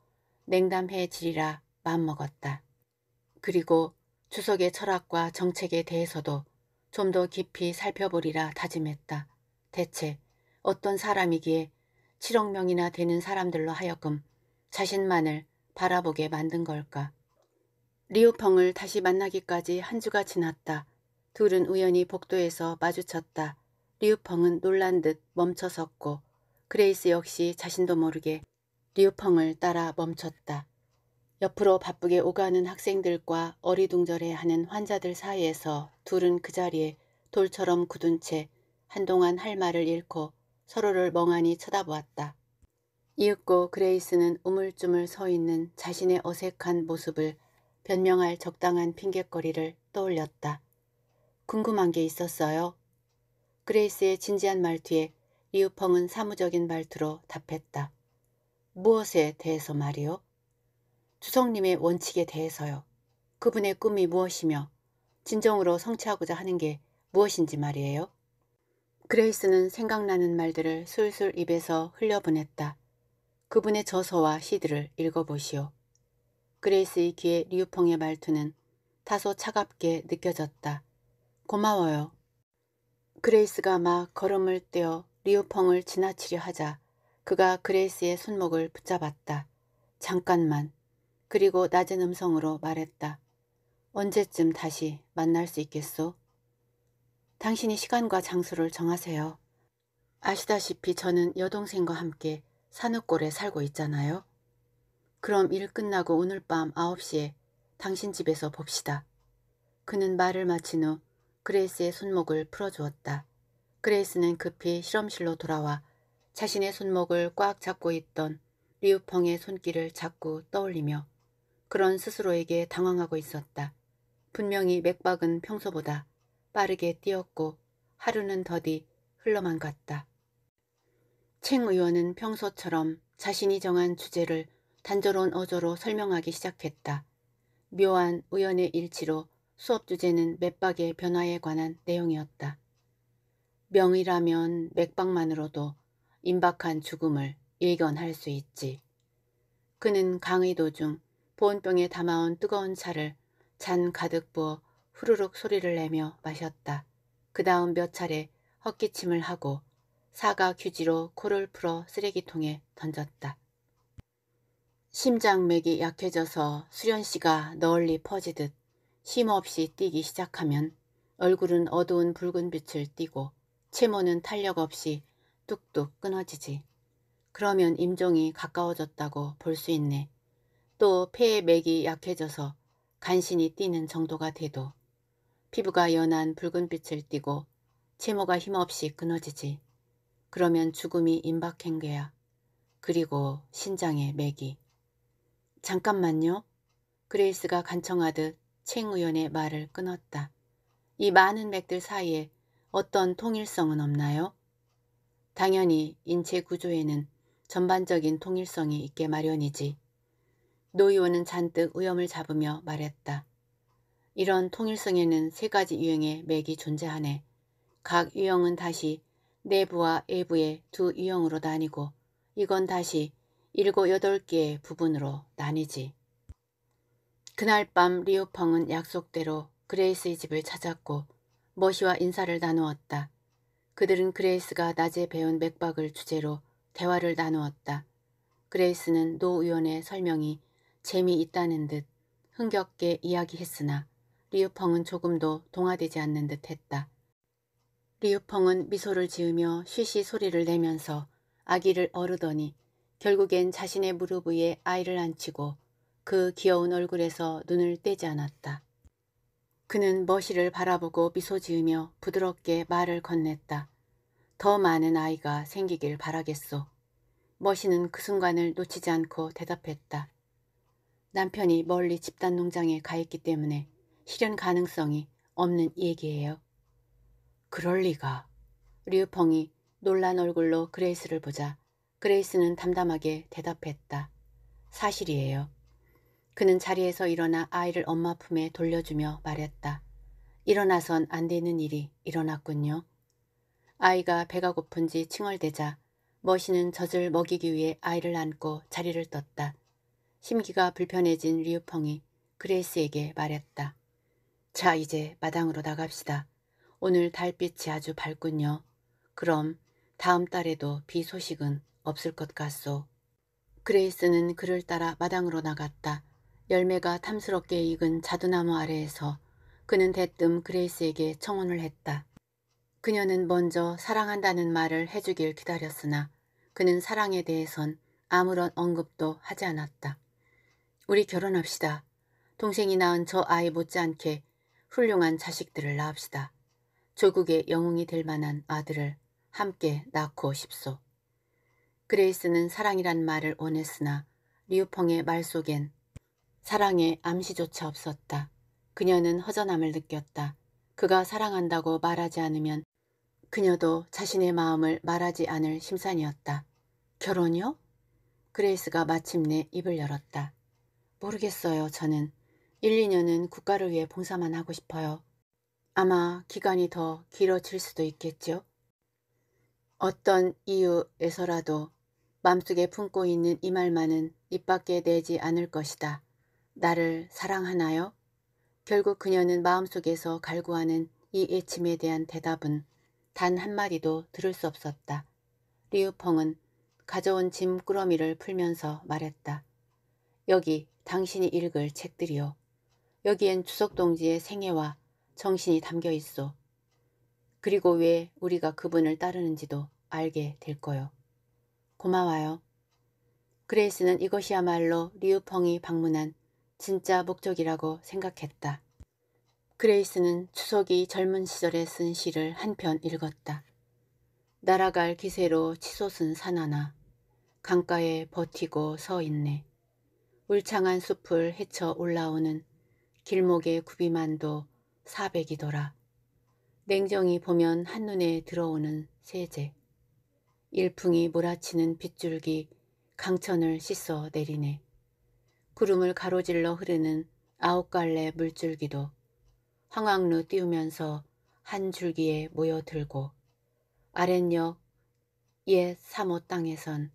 냉담해지리라 마음먹었다. 그리고 추석의 철학과 정책에 대해서도 좀 더 깊이 살펴보리라 다짐했다. 대체 어떤 사람이기에 7억 명이나 되는 사람들로 하여금 자신만을 바라보게 만든 걸까. 리우펑을 다시 만나기까지 한 주가 지났다. 둘은 우연히 복도에서 마주쳤다. 리우펑은 놀란 듯 멈춰섰고 그레이스 역시 자신도 모르게 리우펑을 따라 멈췄다. 옆으로 바쁘게 오가는 학생들과 어리둥절해하는 환자들 사이에서 둘은 그 자리에 돌처럼 굳은 채 한동안 할 말을 잃고 서로를 멍하니 쳐다보았다. 이윽고 그레이스는 우물쭈물 서 있는 자신의 어색한 모습을 변명할 적당한 핑곗거리를 떠올렸다. 궁금한 게 있었어요. 그레이스의 진지한 말투에 리우펑은 사무적인 말투로 답했다. 무엇에 대해서 말이요? 주성님의 원칙에 대해서요. 그분의 꿈이 무엇이며 진정으로 성취하고자 하는 게 무엇인지 말이에요. 그레이스는 생각나는 말들을 술술 입에서 흘려보냈다. 그분의 저서와 시들을 읽어보시오. 그레이스의 귀에 리우펑의 말투는 다소 차갑게 느껴졌다. 고마워요. 그레이스가 막 걸음을 떼어 리우펑을 지나치려 하자 그가 그레이스의 손목을 붙잡았다. 잠깐만. 그리고 낮은 음성으로 말했다. 언제쯤 다시 만날 수 있겠소? 당신이 시간과 장소를 정하세요. 아시다시피 저는 여동생과 함께 산후골에 살고 있잖아요. 그럼 일 끝나고 오늘 밤 9시에 당신 집에서 봅시다. 그는 말을 마친 후 그레이스의 손목을 풀어주었다. 그레이스는 급히 실험실로 돌아와 자신의 손목을 꽉 잡고 있던 리우펑의 손길을 자꾸 떠올리며 그런 스스로에게 당황하고 있었다. 분명히 맥박은 평소보다 빠르게 뛰었고 하루는 더디 흘러만 갔다. 챙 의원은 평소처럼 자신이 정한 주제를 단조로운 어조로 설명하기 시작했다. 묘한 우연의 일치로 수업 주제는 맥박의 변화에 관한 내용이었다. 명이라면 맥박만으로도 임박한 죽음을 예견할 수 있지. 그는 강의 도중 보온병에 담아온 뜨거운 차를 잔 가득 부어 후루룩 소리를 내며 마셨다. 그 다음 몇 차례 헛기침을 하고 사과 휴지로 코를 풀어 쓰레기통에 던졌다. 심장맥이 약해져서 수련씨가 널리 퍼지듯 쉼없이 뛰기 시작하면 얼굴은 어두운 붉은 빛을 띠고 채모는 탄력 없이 뚝뚝 끊어지지. 그러면 임종이 가까워졌다고 볼 수 있네. 또 폐의 맥이 약해져서 간신히 뛰는 정도가 돼도 피부가 연한 붉은빛을 띠고 채모가 힘없이 끊어지지. 그러면 죽음이 임박한 게야. 그리고 신장의 맥이. 잠깐만요. 그레이스가 간청하듯 챙우연의 말을 끊었다. 이 많은 맥들 사이에 어떤 통일성은 없나요? 당연히 인체 구조에는 전반적인 통일성이 있게 마련이지. 노의원은 잔뜩 의염을 잡으며 말했다. 이런 통일성에는 세 가지 유형의 맥이 존재하네. 각 유형은 다시 내부와 외부의 두 유형으로 나뉘고 이건 다시 일곱 여덟 개의 부분으로 나뉘지. 그날 밤 리오펑은 약속대로 그레이스의 집을 찾았고 머시와 인사를 나누었다. 그들은 그레이스가 낮에 배운 맥박을 주제로 대화를 나누었다. 그레이스는 노 의원의 설명이 재미있다는 듯 흥겹게 이야기했으나 리우펑은 조금도 동화되지 않는 듯 했다. 리우펑은 미소를 지으며 쉬쉬 소리를 내면서 아기를 어르더니 결국엔 자신의 무릎 위에 아이를 앉히고 그 귀여운 얼굴에서 눈을 떼지 않았다. 그는 머시를 바라보고 미소 지으며 부드럽게 말을 건넸다. 더 많은 아이가 생기길 바라겠소. 머시는 그 순간을 놓치지 않고 대답했다. 남편이 멀리 집단 농장에 가 있기 때문에 실현 가능성이 없는 얘기예요. 그럴 리가. 류펑이 놀란 얼굴로 그레이스를 보자 그레이스는 담담하게 대답했다. 사실이에요. 그는 자리에서 일어나 아이를 엄마 품에 돌려주며 말했다. 일어나선 안 되는 일이 일어났군요. 아이가 배가 고픈지 칭얼대자 머신은 젖을 먹이기 위해 아이를 안고 자리를 떴다. 심기가 불편해진 리우펑이 그레이스에게 말했다. 자 이제 마당으로 나갑시다. 오늘 달빛이 아주 밝군요. 그럼 다음 달에도 비 소식은 없을 것 같소. 그레이스는 그를 따라 마당으로 나갔다. 열매가 탐스럽게 익은 자두나무 아래에서 그는 대뜸 그레이스에게 청혼을 했다. 그녀는 먼저 사랑한다는 말을 해주길 기다렸으나 그는 사랑에 대해선 아무런 언급도 하지 않았다. 우리 결혼합시다. 동생이 낳은 저 아이 못지않게 훌륭한 자식들을 낳읍시다. 조국의 영웅이 될 만한 아들을 함께 낳고 싶소. 그레이스는 사랑이란 말을 원했으나 리우펑의 말 속엔 사랑의 암시조차 없었다. 그녀는 허전함을 느꼈다. 그가 사랑한다고 말하지 않으면 그녀도 자신의 마음을 말하지 않을 심산이었다. 결혼이요? 그레이스가 마침내 입을 열었다. 모르겠어요, 저는. 1, 2년은 국가를 위해 봉사만 하고 싶어요. 아마 기간이 더 길어질 수도 있겠죠. 어떤 이유에서라도 맘속에 품고 있는 이 말만은 입 밖에 내지 않을 것이다. 나를 사랑하나요? 결국 그녀는 마음속에서 갈구하는 이 애침에 대한 대답은 단 한마디도 들을 수 없었다. 리우펑은 가져온 짐 꾸러미를 풀면서 말했다. 여기 당신이 읽을 책들이요. 여기엔 주석동지의 생애와 정신이 담겨 있어. 그리고 왜 우리가 그분을 따르는지도 알게 될 거요. 고마워요. 그레이스는 이것이야말로 리우펑이 방문한 진짜 목적이라고 생각했다. 그레이스는 추석이 젊은 시절에 쓴 시를 한 편 읽었다. 날아갈 기세로 치솟은 산하나 강가에 버티고 서 있네. 울창한 숲을 헤쳐 올라오는 길목의 구비만도 사백이더라. 냉정히 보면 한눈에 들어오는 세제. 일풍이 몰아치는 빗줄기 강천을 씻어 내리네. 구름을 가로질러 흐르는 아홉 갈래 물줄기도 황황루 띄우면서 한 줄기에 모여들고 아랫역 옛 사모 땅에선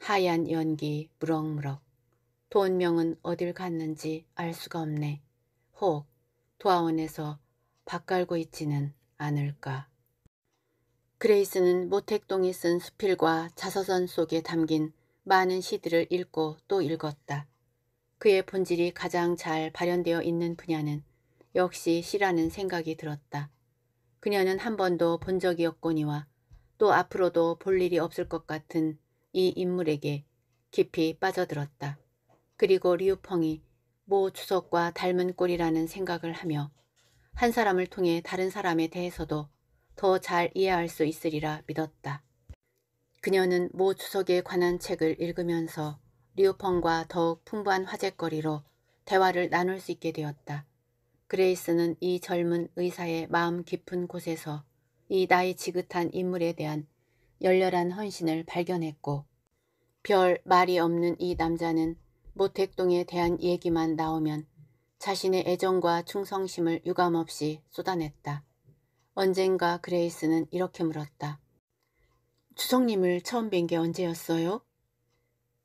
하얀 연기 무럭무럭 돈명은 어딜 갔는지 알 수가 없네. 혹도하원에서밥 갈고 있지는 않을까. 그레이스는 모택동이 쓴 수필과 자서전 속에 담긴 많은 시들을 읽고 또 읽었다. 그의 본질이 가장 잘 발현되어 있는 분야는 역시 시라는 생각이 들었다. 그녀는 한 번도 본 적이 없거니와 또 앞으로도 볼 일이 없을 것 같은 이 인물에게 깊이 빠져들었다. 그리고 리우펑이 모 주석과 닮은 꼴이라는 생각을 하며 한 사람을 통해 다른 사람에 대해서도 더 잘 이해할 수 있으리라 믿었다. 그녀는 모 주석에 관한 책을 읽으면서 리우펑과 더욱 풍부한 화제거리로 대화를 나눌 수 있게 되었다. 그레이스는 이 젊은 의사의 마음 깊은 곳에서 이 나이 지긋한 인물에 대한 열렬한 헌신을 발견했고 별 말이 없는 이 남자는 모택동에 대한 얘기만 나오면 자신의 애정과 충성심을 유감없이 쏟아냈다. 언젠가 그레이스는 이렇게 물었다. 주성님을 처음 뵌 게 언제였어요?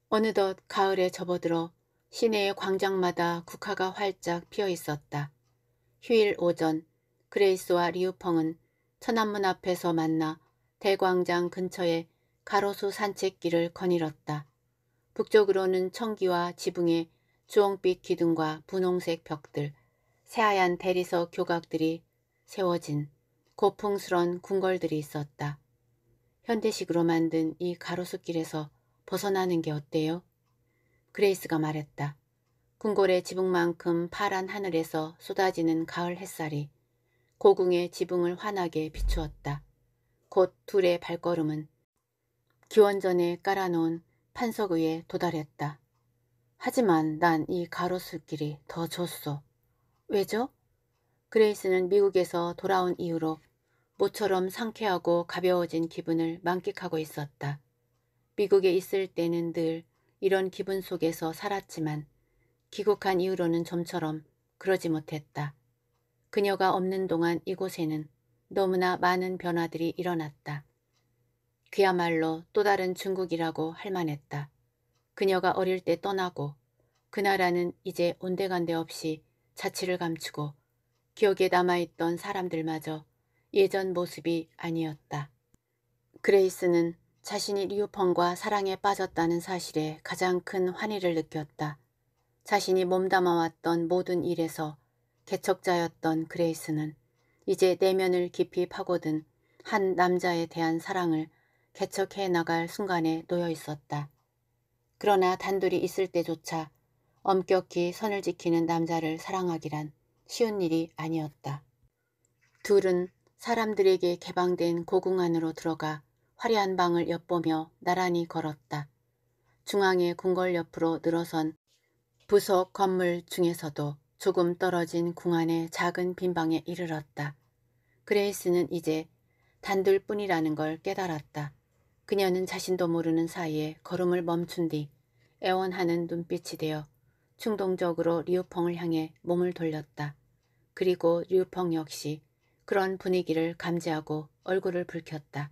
어느덧 가을에 접어들어 시내의 광장마다 국화가 활짝 피어 있었다. 휴일 오전 그레이스와 리우펑은 천안문 앞에서 만나 대광장 근처에 가로수 산책길을 거닐었다. 북쪽으로는 청기와 지붕에 주홍빛 기둥과 분홍색 벽들, 새하얀 대리석 교각들이 세워진 고풍스런 궁궐들이 있었다. 현대식으로 만든 이 가로수길에서 벗어나는 게 어때요? 그레이스가 말했다. 궁궐의 지붕만큼 파란 하늘에서 쏟아지는 가을 햇살이 고궁의 지붕을 환하게 비추었다. 곧 둘의 발걸음은 기원전에 깔아놓은 판석위에 도달했다. 하지만 난 이 가로수길이 더 좋소. 왜죠? 그레이스는 미국에서 돌아온 이후로 모처럼 상쾌하고 가벼워진 기분을 만끽하고 있었다. 미국에 있을 때는 늘 이런 기분 속에서 살았지만 귀국한 이후로는 좀처럼 그러지 못했다. 그녀가 없는 동안 이곳에는 너무나 많은 변화들이 일어났다. 그야말로 또 다른 중국이라고 할 만했다. 그녀가 어릴 때 떠나고 그 나라는 이제 온데간데 없이 자취를 감추고 기억에 남아있던 사람들마저 예전 모습이 아니었다. 그레이스는 자신이 리우펑과 사랑에 빠졌다는 사실에 가장 큰 환희를 느꼈다. 자신이 몸담아왔던 모든 일에서 개척자였던 그레이스는 이제 내면을 깊이 파고든 한 남자에 대한 사랑을 개척해 나갈 순간에 놓여 있었다. 그러나 단둘이 있을 때조차 엄격히 선을 지키는 남자를 사랑하기란 쉬운 일이 아니었다. 둘은 사람들에게 개방된 고궁 안으로 들어가 화려한 방을 엿보며 나란히 걸었다. 중앙의 궁궐 옆으로 늘어선 부속 건물 중에서도 조금 떨어진 궁 안의 작은 빈방에 이르렀다. 그레이스는 이제 단둘뿐이라는 걸 깨달았다. 그녀는 자신도 모르는 사이에 걸음을 멈춘 뒤 애원하는 눈빛이 되어 충동적으로 리우펑을 향해 몸을 돌렸다. 그리고 류펑 역시 그런 분위기를 감지하고 얼굴을 붉혔다.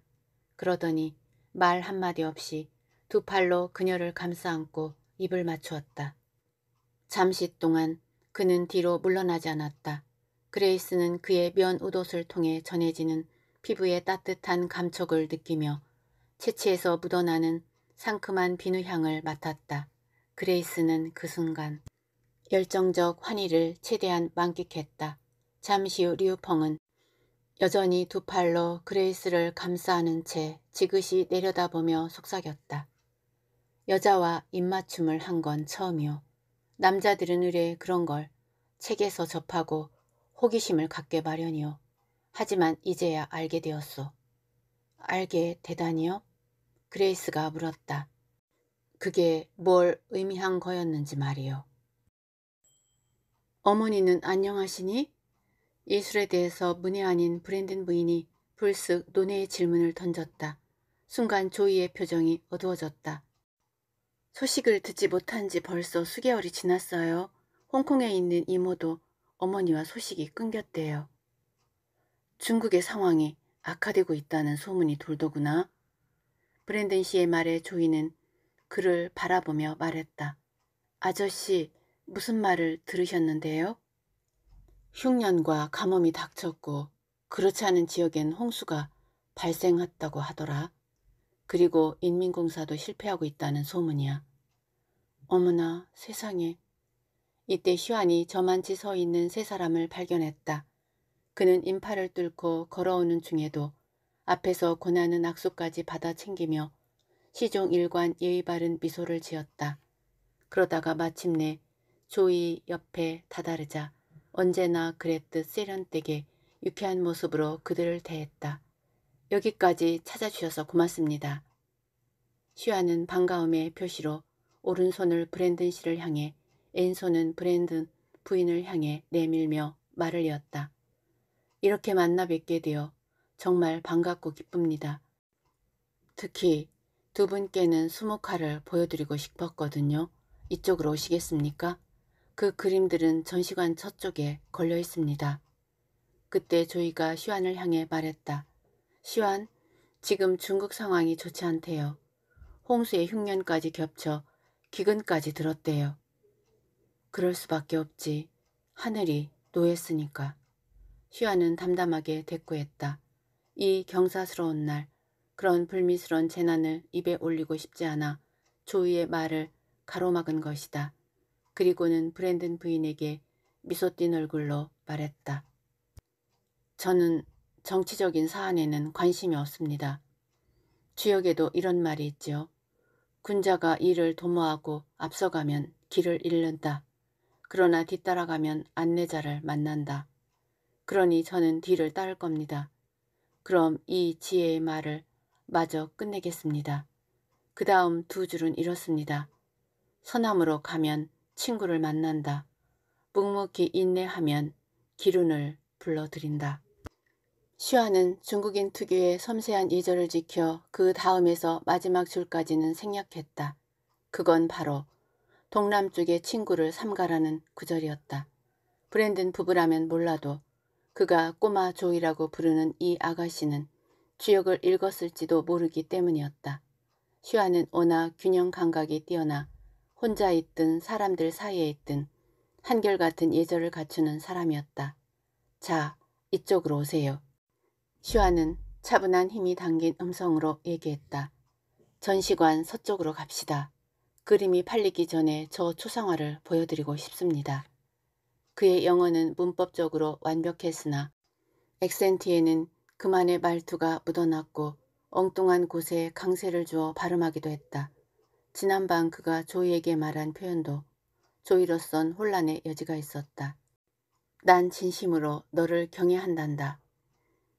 그러더니 말 한마디 없이 두 팔로 그녀를 감싸안고 입을 맞추었다. 잠시 동안 그는 뒤로 물러나지 않았다. 그레이스는 그의 면 옷옷을 통해 전해지는 피부의 따뜻한 감촉을 느끼며 채취에서 묻어나는 상큼한 비누향을 맡았다. 그레이스는 그 순간 열정적 환희를 최대한 만끽했다. 잠시 후 리우펑은 여전히 두 팔로 그레이스를 감싸안은 채 지그시 내려다보며 속삭였다. 여자와 입맞춤을 한 건 처음이요. 남자들은 의뢰 그런 걸 책에서 접하고 호기심을 갖게 마련이요. 하지만 이제야 알게 되었소. 알게 대단히요? 그레이스가 물었다. 그게 뭘 의미한 거였는지 말이요. 어머니는 안녕하시니? 예술에 대해서 문의 아닌 브랜든 부인이 불쑥 논의의 질문을 던졌다. 순간 조이의 표정이 어두워졌다. 소식을 듣지 못한 지 벌써 수개월이 지났어요. 홍콩에 있는 이모도 어머니와 소식이 끊겼대요. 중국의 상황이 악화되고 있다는 소문이 돌더구나. 브랜든 씨의 말에 조이는 그를 바라보며 말했다. 아저씨, 무슨 말을 들으셨는데요? 흉년과 가뭄이 닥쳤고 그렇지 않은 지역엔 홍수가 발생했다고 하더라. 그리고 인민공사도 실패하고 있다는 소문이야. 어머나 세상에. 이때 시완이 저만치 서 있는 세 사람을 발견했다. 그는 인파를 뚫고 걸어오는 중에도 앞에서 고난은 악수까지 받아 챙기며 시종 일관 예의 바른 미소를 지었다. 그러다가 마침내 조이 옆에 다다르자 언제나 그랬듯 세련되게 유쾌한 모습으로 그들을 대했다. 여기까지 찾아주셔서 고맙습니다. 슈아는 반가움의 표시로 오른손을 브랜든 씨를 향해 왼손은 브랜든 부인을 향해 내밀며 말을 이었다. 이렇게 만나 뵙게 되어 정말 반갑고 기쁩니다. 특히 두 분께는 수목화를 보여드리고 싶었거든요. 이쪽으로 오시겠습니까? 그 그림들은 전시관 첫쪽에 걸려 있습니다. 그때 조이가 시완을 향해 말했다. 시완, 지금 중국 상황이 좋지 않대요. 홍수의 흉년까지 겹쳐 기근까지 들었대요. 그럴 수밖에 없지. 하늘이 노했으니까. 시완은 담담하게 대꾸했다. 이 경사스러운 날 그런 불미스러운 재난을 입에 올리고 싶지 않아 조이의 말을 가로막은 것이다. 그리고는 브랜든 부인에게 미소 띤 얼굴로 말했다. 저는 정치적인 사안에는 관심이 없습니다. 주역에도 이런 말이 있지요. 군자가 일을 도모하고 앞서가면 길을 잃는다. 그러나 뒤따라가면 안내자를 만난다. 그러니 저는 뒤를 따를 겁니다. 그럼 이 지혜의 말을 마저 끝내겠습니다. 그 다음 두 줄은 이렇습니다. 선함으로 가면 친구를 만난다. 묵묵히 인내하면 기운을 불러들인다. 시화는 중국인 특유의 섬세한 예절을 지켜 그 다음에서 마지막 줄까지는 생략했다. 그건 바로 동남쪽의 친구를 삼가라는 구절이었다. 브랜든 부부라면 몰라도 그가 꼬마 조이라고 부르는 이 아가씨는 주역을 읽었을지도 모르기 때문이었다. 슈아는 워낙 균형 감각이 뛰어나 혼자 있든 사람들 사이에 있든 한결같은 예절을 갖추는 사람이었다. 자, 이쪽으로 오세요. 슈아는 차분한 힘이 담긴 음성으로 얘기했다. 전시관 서쪽으로 갑시다. 그림이 팔리기 전에 저 초상화를 보여드리고 싶습니다. 그의 영어는 문법적으로 완벽했으나 엑센트에는 그만의 말투가 묻어났고 엉뚱한 곳에 강세를 주어 발음하기도 했다. 지난밤 그가 조이에게 말한 표현도 조이로선 혼란의 여지가 있었다. 난 진심으로 너를 경애한단다.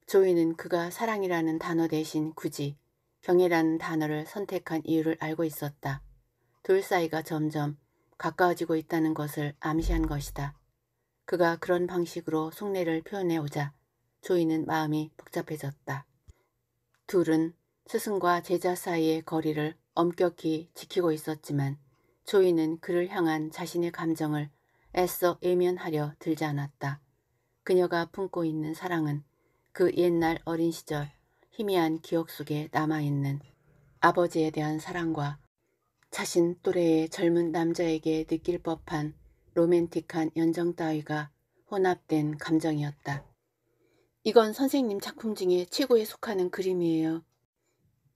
조이는 그가 사랑이라는 단어 대신 굳이 경애라는 단어를 선택한 이유를 알고 있었다. 둘 사이가 점점 가까워지고 있다는 것을 암시한 것이다. 그가 그런 방식으로 속내를 표현해 오자 조이는 마음이 복잡해졌다. 둘은 스승과 제자 사이의 거리를 엄격히 지키고 있었지만 조이는 그를 향한 자신의 감정을 애써 예면하려 들지 않았다. 그녀가 품고 있는 사랑은 그 옛날 어린 시절 희미한 기억 속에 남아있는 아버지에 대한 사랑과 자신 또래의 젊은 남자에게 느낄 법한 로맨틱한 연정 따위가 혼합된 감정이었다. 이건 선생님 작품 중에 최고에 속하는 그림이에요.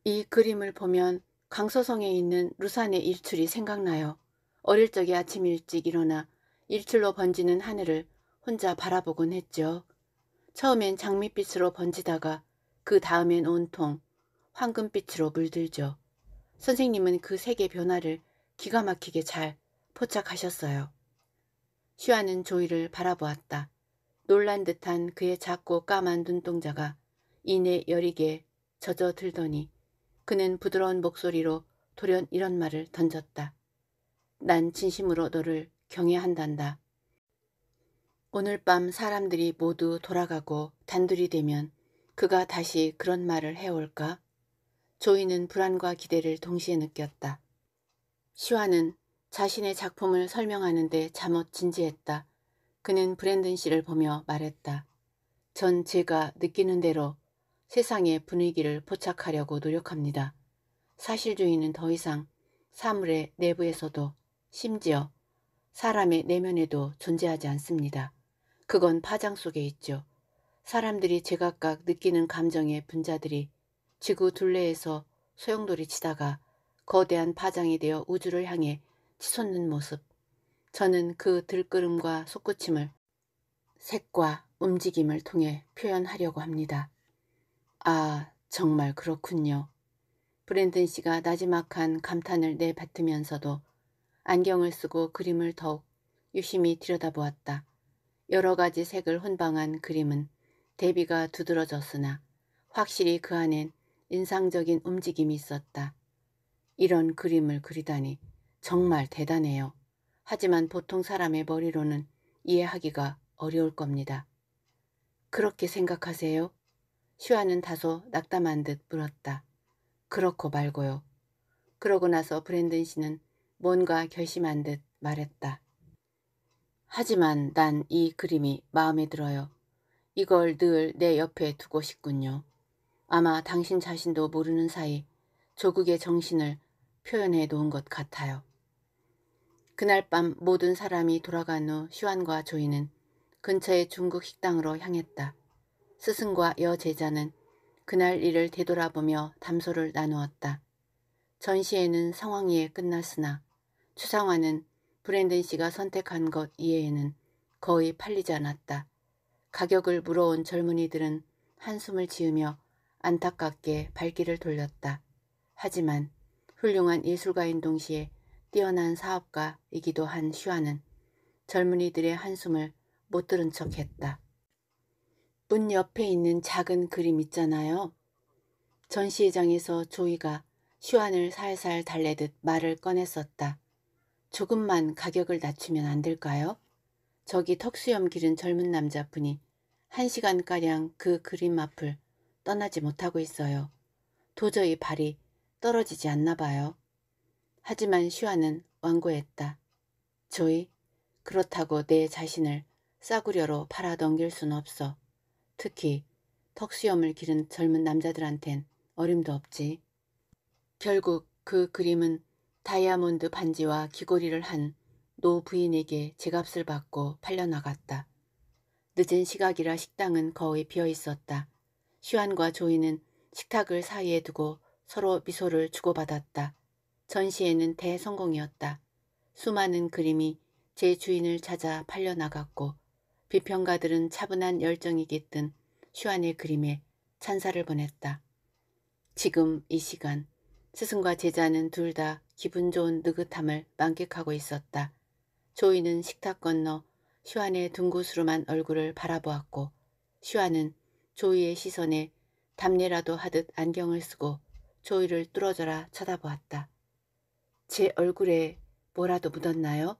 이 그림을 보면 강서성에 있는 루산의 일출이 생각나요. 어릴 적에 아침 일찍 일어나 일출로 번지는 하늘을 혼자 바라보곤 했죠. 처음엔 장밋빛으로 번지다가 그 다음엔 온통 황금빛으로 물들죠. 선생님은 그 색의 변화를 기가 막히게 잘 포착하셨어요. 시아는 조이를 바라보았다. 놀란 듯한 그의 작고 까만 눈동자가 이내 여리게 젖어들더니 그는 부드러운 목소리로 돌연 이런 말을 던졌다. 난 진심으로 너를 경외한단다. 오늘 밤 사람들이 모두 돌아가고 단둘이 되면 그가 다시 그런 말을 해올까? 조이는 불안과 기대를 동시에 느꼈다. 시와는 자신의 작품을 설명하는데 잠옷 진지했다. 그는 브랜든 씨를 보며 말했다. 전 제가 느끼는 대로 세상의 분위기를 포착하려고 노력합니다. 사실주의는 더 이상 사물의 내부에서도 심지어 사람의 내면에도 존재하지 않습니다. 그건 파장 속에 있죠. 사람들이 제각각 느끼는 감정의 분자들이 지구 둘레에서 소용돌이 치다가 거대한 파장이 되어 우주를 향해 치솟는 모습. 저는 그 들끓음과 솟구침을 색과 움직임을 통해 표현하려고 합니다. 아, 정말 그렇군요. 브랜든 씨가 나지막한 감탄을 내뱉으면서도 안경을 쓰고 그림을 더욱 유심히 들여다보았다. 여러 가지 색을 혼방한 그림은 대비가 두드러졌으나 확실히 그 안엔 인상적인 움직임이 있었다. 이런 그림을 그리다니 정말 대단해요. 하지만 보통 사람의 머리로는 이해하기가 어려울 겁니다. 그렇게 생각하세요? 슈아는 다소 낙담한 듯 물었다. 그렇고 말고요. 그러고 나서 브랜든 씨는 뭔가 결심한 듯 말했다. 하지만 난 이 그림이 마음에 들어요. 이걸 늘 내 옆에 두고 싶군요. 아마 당신 자신도 모르는 사이 조국의 정신을 표현해 놓은 것 같아요. 그날 밤 모든 사람이 돌아간 후 시완과 조이는 근처의 중국 식당으로 향했다. 스승과 여제자는 그날 일을 되돌아보며 담소를 나누었다. 전시회는 성황리에 끝났으나 추상화는 브랜든 씨가 선택한 것 이외에는 거의 팔리지 않았다. 가격을 물어온 젊은이들은 한숨을 지으며 안타깝게 발길을 돌렸다. 하지만 훌륭한 예술가인 동시에 뛰어난 사업가이기도 한 슈아는 젊은이들의 한숨을 못 들은 척 했다. 문 옆에 있는 작은 그림 있잖아요. 전시회장에서 조이가 슈안을 살살 달래듯 말을 꺼냈었다. 조금만 가격을 낮추면 안 될까요? 저기 턱수염 기른 젊은 남자분이 한 시간가량 그 그림 앞을 떠나지 못하고 있어요. 도저히 발이 떨어지지 않나 봐요. 하지만 슈아는 완고했다. 조이, 그렇다고 내 자신을 싸구려로 팔아넘길 순 없어. 특히 턱수염을 기른 젊은 남자들한텐 어림도 없지. 결국 그 그림은 다이아몬드 반지와 귀고리를 한 노 부인에게 제값을 받고 팔려나갔다. 늦은 시각이라 식당은 거의 비어있었다. 슈안과 조이는 식탁을 사이에 두고 서로 미소를 주고받았다. 전시회는 대성공이었다. 수많은 그림이 제 주인을 찾아 팔려나갔고 비평가들은 차분한 열정이 깃든 슈안의 그림에 찬사를 보냈다. 지금 이 시간 스승과 제자는 둘 다 기분 좋은 느긋함을 만끽하고 있었다. 조이는 식탁 건너 슈안의 둥구스름한 얼굴을 바라보았고 슈안은 조이의 시선에 담례라도 하듯 안경을 쓰고 조이를 뚫어져라 쳐다보았다. 제 얼굴에 뭐라도 묻었나요?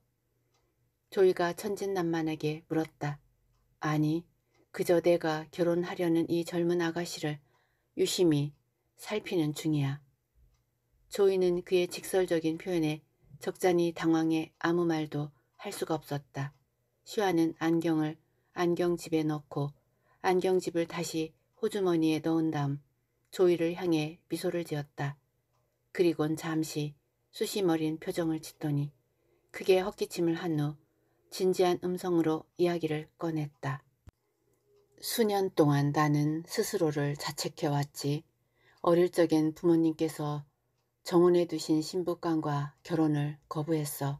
조이가 천진난만하게 물었다. 아니, 그저 내가 결혼하려는 이 젊은 아가씨를 유심히 살피는 중이야. 조이는 그의 직설적인 표현에 적잖이 당황해 아무 말도 할 수가 없었다. 슈아는 안경을 안경집에 넣고 안경집을 다시 호주머니에 넣은 다음 조이를 향해 미소를 지었다. 그리곤 잠시 수심어린 표정을 짓더니 크게 헛기침을 한 후 진지한 음성으로 이야기를 꺼냈다. 수년 동안 나는 스스로를 자책해왔지 어릴 적엔 부모님께서 정원에 두신 신부감과 결혼을 거부했어.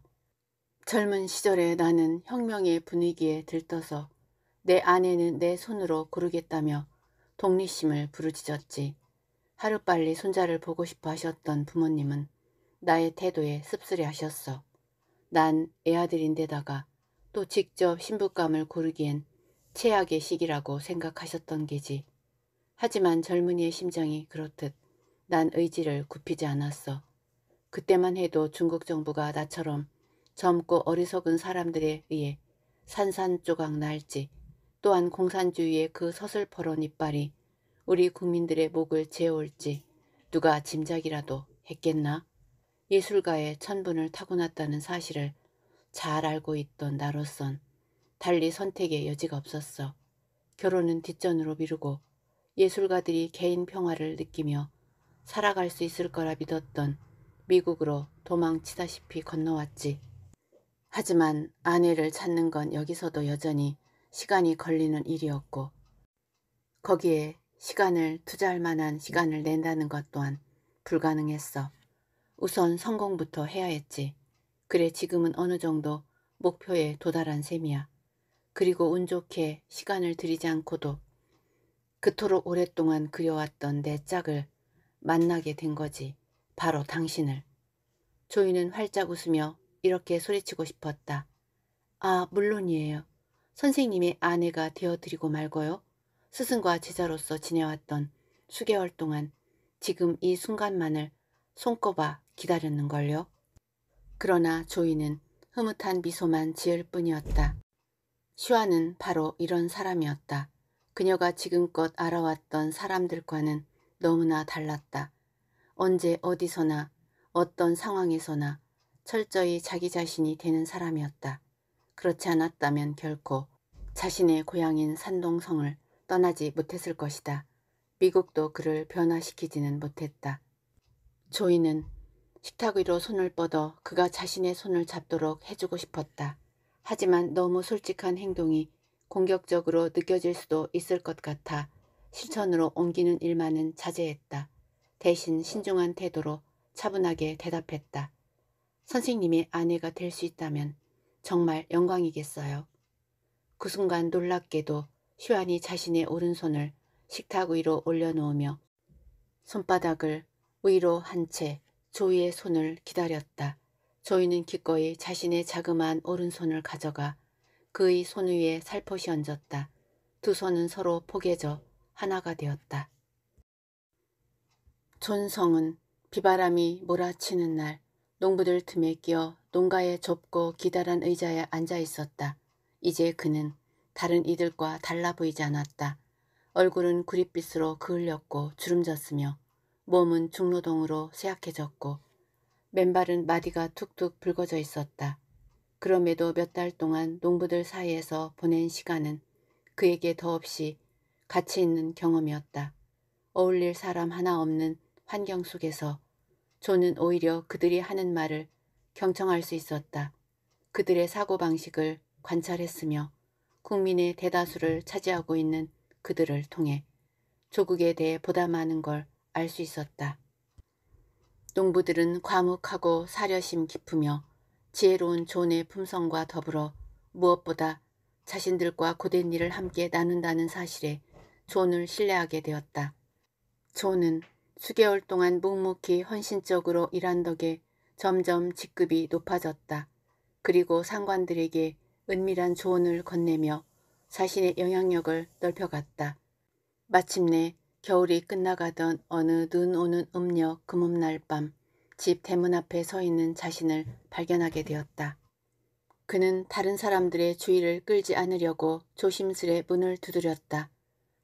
젊은 시절에 나는 혁명의 분위기에 들떠서 내 아내는 내 손으로 고르겠다며 독립심을 부르짖었지. 하루빨리 손자를 보고 싶어 하셨던 부모님은 나의 태도에 씁쓸해하셨어. 난 애아들인데다가 또 직접 신부감을 고르기엔 최악의 시기라고 생각하셨던 게지. 하지만 젊은이의 심정이 그렇듯 난 의지를 굽히지 않았어. 그때만 해도 중국 정부가 나처럼 젊고 어리석은 사람들에 의해 산산조각 날지 또한 공산주의의 그 서슬퍼런 이빨이 우리 국민들의 목을 재울지 누가 짐작이라도 했겠나? 예술가의 천분을 타고났다는 사실을 잘 알고 있던 나로선 달리 선택의 여지가 없었어. 결혼은 뒷전으로 미루고 예술가들이 개인 평화를 느끼며 살아갈 수 있을 거라 믿었던 미국으로 도망치다시피 건너왔지. 하지만 아내를 찾는 건 여기서도 여전히 시간이 걸리는 일이었고 거기에 시간을 투자할 만한 시간을 낸다는 것 또한 불가능했어. 우선 성공부터 해야 했지. 그래 지금은 어느 정도 목표에 도달한 셈이야. 그리고 운 좋게 시간을 들이지 않고도 그토록 오랫동안 그려왔던 내 짝을 만나게 된 거지. 바로 당신을. 조이는 활짝 웃으며 이렇게 소리치고 싶었다. 아 물론이에요. 선생님의 아내가 되어드리고 말고요. 스승과 제자로서 지내왔던 수개월 동안 지금 이 순간만을 손꼽아 기다렸는걸요. 그러나 조이는 흐뭇한 미소만 지을 뿐이었다. 슈아는 바로 이런 사람이었다. 그녀가 지금껏 알아왔던 사람들과는 너무나 달랐다. 언제 어디서나 어떤 상황에서나 철저히 자기 자신이 되는 사람이었다. 그렇지 않았다면 결코 자신의 고향인 산동성을 떠나지 못했을 것이다. 미국도 그를 변화시키지는 못했다. 조이는 식탁 위로 손을 뻗어 그가 자신의 손을 잡도록 해주고 싶었다. 하지만 너무 솔직한 행동이 공격적으로 느껴질 수도 있을 것 같아 실천으로 옮기는 일만은 자제했다. 대신 신중한 태도로 차분하게 대답했다. 선생님의 아내가 될 수 있다면 정말 영광이겠어요. 그 순간 놀랍게도 시완이 자신의 오른손을 식탁 위로 올려놓으며 손바닥을 위로 한채 조이의 손을 기다렸다. 조이는 기꺼이 자신의 자그마한 오른손을 가져가 그의 손 위에 살포시 얹었다. 두 손은 서로 포개져 하나가 되었다. 존성은 비바람이 몰아치는 날 농부들 틈에 끼어 농가에 좁고 기다란 의자에 앉아 있었다. 이제 그는 다른 이들과 달라 보이지 않았다. 얼굴은 구릿빛으로 그을렸고 주름졌으며 몸은 중노동으로 쇠약해졌고 맨발은 마디가 툭툭 붉어져 있었다. 그럼에도 몇 달 동안 농부들 사이에서 보낸 시간은 그에게 더없이 가치 있는 경험이었다. 어울릴 사람 하나 없는 환경 속에서 존은 오히려 그들이 하는 말을 경청할 수 있었다. 그들의 사고방식을 관찰했으며 국민의 대다수를 차지하고 있는 그들을 통해 조국에 대해 보다 많은 걸 알수 있었다. 농부들은 과묵하고 사려심 깊으며 지혜로운 존의 품성과 더불어 무엇보다 자신들과 고된 일을 함께 나눈다는 사실에 존을 신뢰하게 되었다. 존은 수개월 동안 묵묵히 헌신적으로 일한 덕에 점점 직급이 높아졌다. 그리고 상관들에게 은밀한 조언을 건네며 자신의 영향력을 넓혀갔다. 마침내 겨울이 끝나가던 어느 눈 오는 음력 금음날 밤집 대문 앞에 서 있는 자신을 발견하게 되었다. 그는 다른 사람들의 주의를 끌지 않으려고 조심스레 문을 두드렸다.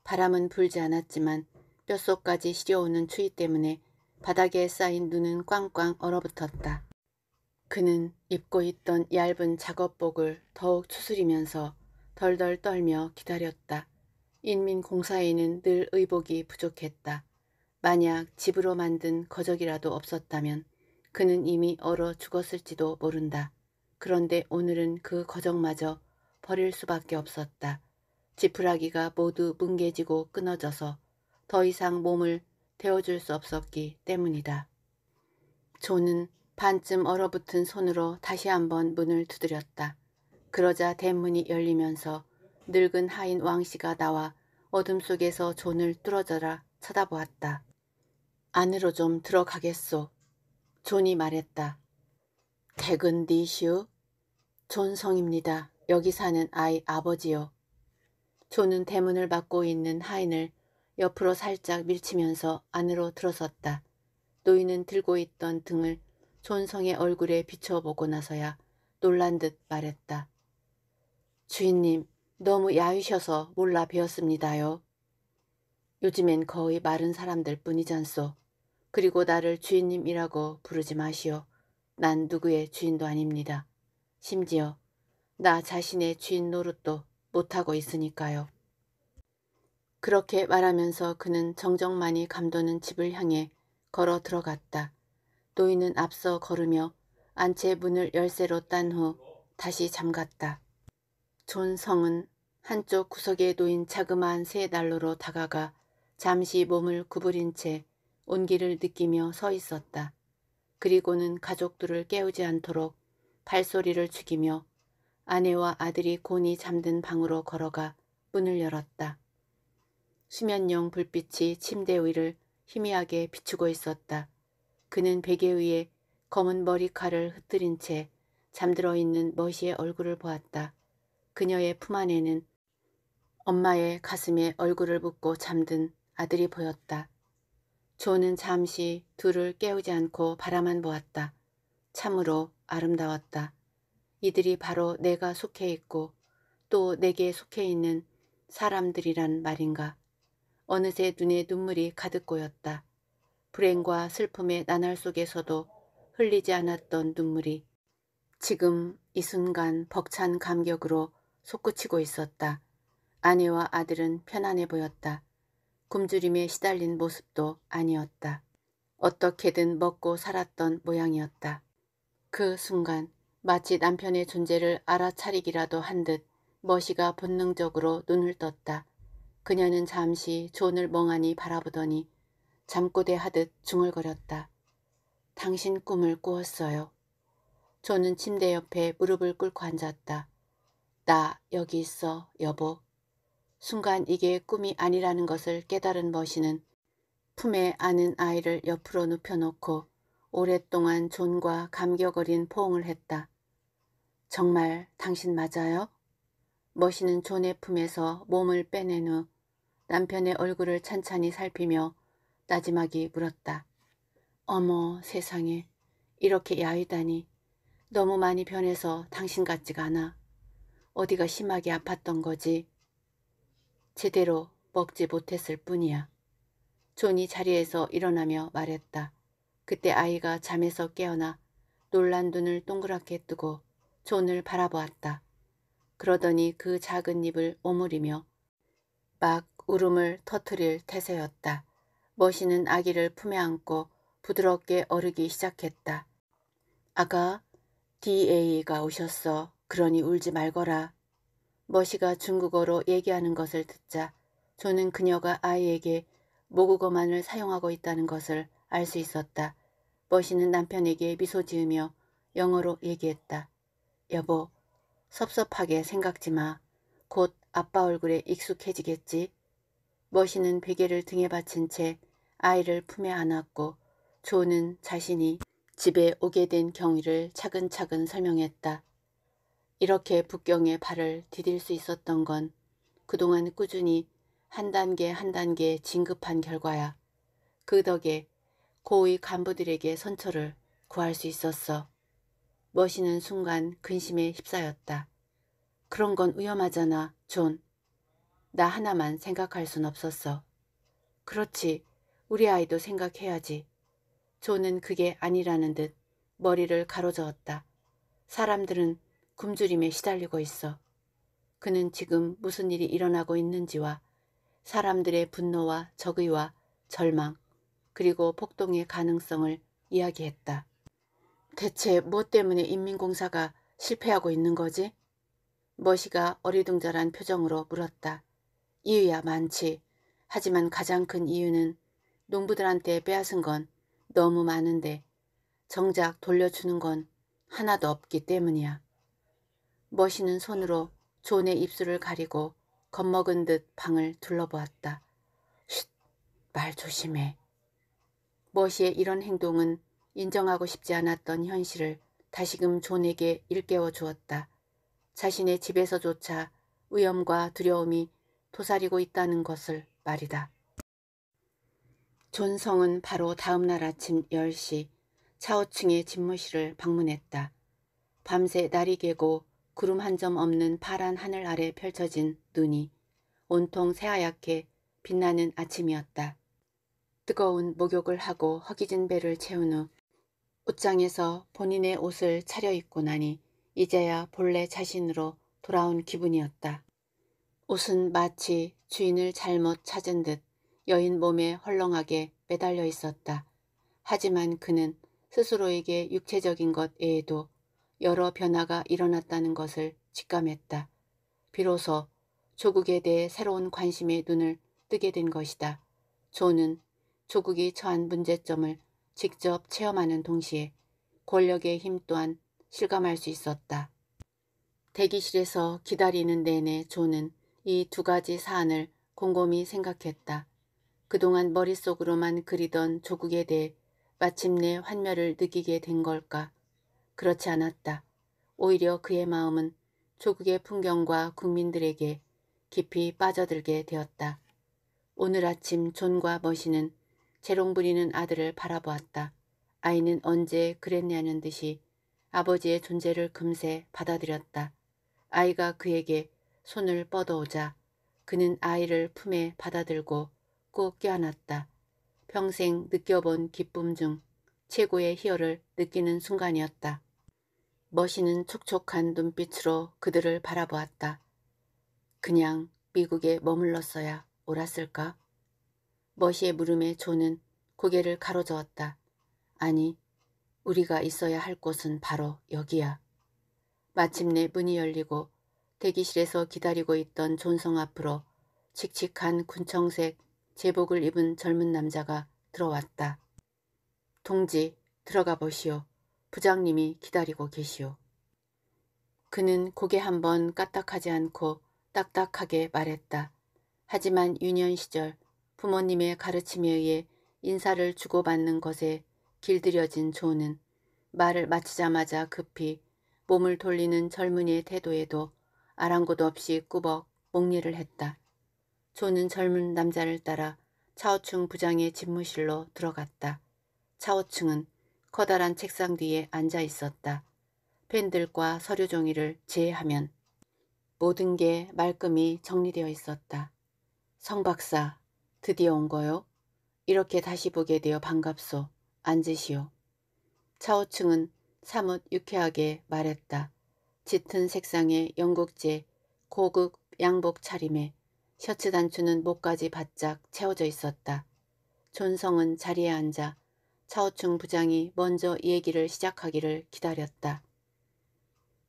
바람은 불지 않았지만 뼛속까지 시려오는 추위 때문에 바닥에 쌓인 눈은 꽝꽝 얼어붙었다. 그는 입고 있던 얇은 작업복을 더욱 추스리면서 덜덜 떨며 기다렸다. 인민공사에는 늘 의복이 부족했다. 만약 집으로 만든 거적이라도 없었다면 그는 이미 얼어 죽었을지도 모른다. 그런데 오늘은 그 거적마저 버릴 수밖에 없었다. 지푸라기가 모두 뭉개지고 끊어져서 더 이상 몸을 데워줄 수 없었기 때문이다. 존은 반쯤 얼어붙은 손으로 다시 한번 문을 두드렸다. 그러자 대문이 열리면서 늙은 하인 왕씨가 나와 어둠 속에서 존을 뚫어져라 쳐다보았다. 안으로 좀 들어가겠소. 존이 말했다. 댁근 디슈? 존성입니다. 여기 사는 아이 아버지요. 존은 대문을 막고 있는 하인을 옆으로 살짝 밀치면서 안으로 들어섰다. 노인은 들고 있던 등을 존성의 얼굴에 비춰보고 나서야 놀란 듯 말했다. 주인님, 너무 야위셔서 몰라 배웠습니다요. 요즘엔 거의 마른 사람들 뿐이잖소. 그리고 나를 주인님이라고 부르지 마시오. 난 누구의 주인도 아닙니다. 심지어 나 자신의 주인 노릇도 못하고 있으니까요. 그렇게 말하면서 그는 정적만이 감도는 집을 향해 걸어 들어갔다. 노인은 앞서 걸으며 안채 문을 열쇠로 딴 후 다시 잠갔다. 존성은 한쪽 구석에 놓인 자그마한 새 난로로 다가가 잠시 몸을 구부린 채 온기를 느끼며 서 있었다. 그리고는 가족들을 깨우지 않도록 발소리를 죽이며 아내와 아들이 곤히 잠든 방으로 걸어가 문을 열었다. 수면용 불빛이 침대 위를 희미하게 비추고 있었다. 그는 베개 위에 검은 머리칼을 흩뜨린 채 잠들어 있는 머시의 얼굴을 보았다. 그녀의 품 안에는 엄마의 가슴에 얼굴을 붓고 잠든 아들이 보였다. 조는 잠시 둘을 깨우지 않고 바라만 보았다. 참으로 아름다웠다. 이들이 바로 내가 속해 있고 또 내게 속해 있는 사람들이란 말인가. 어느새 눈에 눈물이 가득 고였다. 불행과 슬픔의 나날 속에서도 흘리지 않았던 눈물이 지금 이 순간 벅찬 감격으로 솟구치고 있었다. 아내와 아들은 편안해 보였다. 굶주림에 시달린 모습도 아니었다. 어떻게든 먹고 살았던 모양이었다. 그 순간 마치 남편의 존재를 알아차리기라도 한 듯 머시가 본능적으로 눈을 떴다. 그녀는 잠시 존을 멍하니 바라보더니 잠꼬대 하듯 중얼거렸다. 당신 꿈을 꾸었어요. 존은 침대 옆에 무릎을 꿇고 앉았다. 나 여기 있어 여보. 순간 이게 꿈이 아니라는 것을 깨달은 머신은 품에 안은 아이를 옆으로 눕혀놓고 오랫동안 존과 감격어린 포옹을 했다. 정말 당신 맞아요? 머신은 존의 품에서 몸을 빼낸 후 남편의 얼굴을 찬찬히 살피며 나지막이 물었다. 어머 세상에 이렇게 야위다니 너무 많이 변해서 당신 같지가 않아. 어디가 심하게 아팠던 거지. 제대로 먹지 못했을 뿐이야. 존이 자리에서 일어나며 말했다. 그때 아이가 잠에서 깨어나 놀란 눈을 동그랗게 뜨고 존을 바라보았다. 그러더니 그 작은 입을 오므리며 막 울음을 터트릴 태세였다. 머신은 아기를 품에 안고 부드럽게 어르기 시작했다. 아가, DA가 오셨어. 그러니 울지 말거라. 머시가 중국어로 얘기하는 것을 듣자 조는 그녀가 아이에게 모국어만을 사용하고 있다는 것을 알 수 있었다. 머시는 남편에게 미소 지으며 영어로 얘기했다. 여보, 섭섭하게 생각지 마. 곧 아빠 얼굴에 익숙해지겠지. 머시는 베개를 등에 받친 채 아이를 품에 안았고 조는 자신이 집에 오게 된 경위를 차근차근 설명했다. 이렇게 북경에 발을 디딜 수 있었던 건 그동안 꾸준히 한 단계 한 단계 진급한 결과야. 그 덕에 고위 간부들에게 선처를 구할 수 있었어. 멋있는 순간 근심에 휩싸였다. 그런 건 위험하잖아, 존. 나 하나만 생각할 순 없었어. 그렇지, 우리 아이도 생각해야지. 존은 그게 아니라는 듯 머리를 가로저었다. 사람들은 굶주림에 시달리고 있어. 그는 지금 무슨 일이 일어나고 있는지와 사람들의 분노와 적의와 절망 그리고 폭동의 가능성을 이야기했다. 대체 뭐 때문에 인민공사가 실패하고 있는 거지? 머시가 어리둥절한 표정으로 물었다. 이유야 많지. 하지만 가장 큰 이유는 농부들한테 빼앗은 건 너무 많은데 정작 돌려주는 건 하나도 없기 때문이야. 멋있는 손으로 존의 입술을 가리고 겁먹은 듯 방을 둘러보았다. 쉿! 말 조심해. 머시의 이런 행동은 인정하고 싶지 않았던 현실을 다시금 존에게 일깨워 주었다. 자신의 집에서조차 위험과 두려움이 도사리고 있다는 것을 말이다. 존성은 바로 다음날 아침 10시 차오층의 집무실을 방문했다. 밤새 날이 개고 구름 한 점 없는 파란 하늘 아래 펼쳐진 눈이 온통 새하얗게 빛나는 아침이었다. 뜨거운 목욕을 하고 허기진 배를 채운 후 옷장에서 본인의 옷을 차려입고 나니 이제야 본래 자신으로 돌아온 기분이었다. 옷은 마치 주인을 잘못 찾은 듯 여인 몸에 헐렁하게 매달려 있었다. 하지만 그는 스스로에게 육체적인 것 외에도 여러 변화가 일어났다는 것을 직감했다. 비로소 조국에 대해 새로운 관심의 눈을 뜨게 된 것이다. 조는 조국이 처한 문제점을 직접 체험하는 동시에 권력의 힘 또한 실감할 수 있었다. 대기실에서 기다리는 내내 조는 이 두 가지 사안을 곰곰이 생각했다. 그동안 머릿속으로만 그리던 조국에 대해 마침내 환멸을 느끼게 된 걸까? 그렇지 않았다. 오히려 그의 마음은 조국의 풍경과 국민들에게 깊이 빠져들게 되었다. 오늘 아침 존과 머신은 재롱 부리는 아들을 바라보았다. 아이는 언제 그랬냐는 듯이 아버지의 존재를 금세 받아들였다. 아이가 그에게 손을 뻗어오자 그는 아이를 품에 받아들고 꼭 껴안았다. 평생 느껴본 기쁨 중 최고의 희열을 느끼는 순간이었다. 머신은 촉촉한 눈빛으로 그들을 바라보았다. 그냥 미국에 머물렀어야 옳았을까? 머시의 물음에 조는 고개를 가로저었다. 아니, 우리가 있어야 할 곳은 바로 여기야. 마침내 문이 열리고 대기실에서 기다리고 있던 존성 앞으로 칙칙한 군청색 제복을 입은 젊은 남자가 들어왔다. 동지 들어가 보시오. 부장님이 기다리고 계시오. 그는 고개 한번 까딱하지 않고 딱딱하게 말했다. 하지만 유년 시절 부모님의 가르침에 의해 인사를 주고받는 것에 길들여진 조는 말을 마치자마자 급히 몸을 돌리는 젊은이의 태도에도 아랑곳 없이 꾸벅 목례를 했다. 조는 젊은 남자를 따라 차우충 부장의 집무실로 들어갔다. 차오층은 커다란 책상 뒤에 앉아 있었다. 펜들과 서류 종이를 제외하면 모든 게 말끔히 정리되어 있었다. 성 박사, 드디어 온 거요? 이렇게 다시 보게 되어 반갑소. 앉으시오. 차오층은 사뭇 유쾌하게 말했다. 짙은 색상의 영국제 고급 양복 차림에 셔츠 단추는 목까지 바짝 채워져 있었다. 존성은 자리에 앉아 차오충 부장이 먼저 얘기를 시작하기를 기다렸다.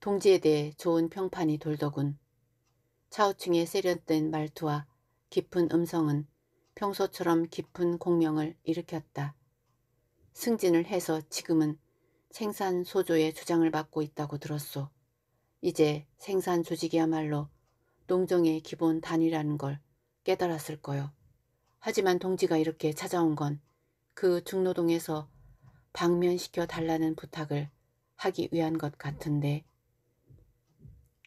동지에 대해 좋은 평판이 돌더군. 차오충의 세련된 말투와 깊은 음성은 평소처럼 깊은 공명을 일으켰다. 승진을 해서 지금은 생산 소조의 주장을 받고 있다고 들었소. 이제 생산 조직이야말로 농정의 기본 단위라는 걸 깨달았을 거요. 하지만 동지가 이렇게 찾아온 건그 중노동에서 방면시켜 달라는 부탁을 하기 위한 것 같은데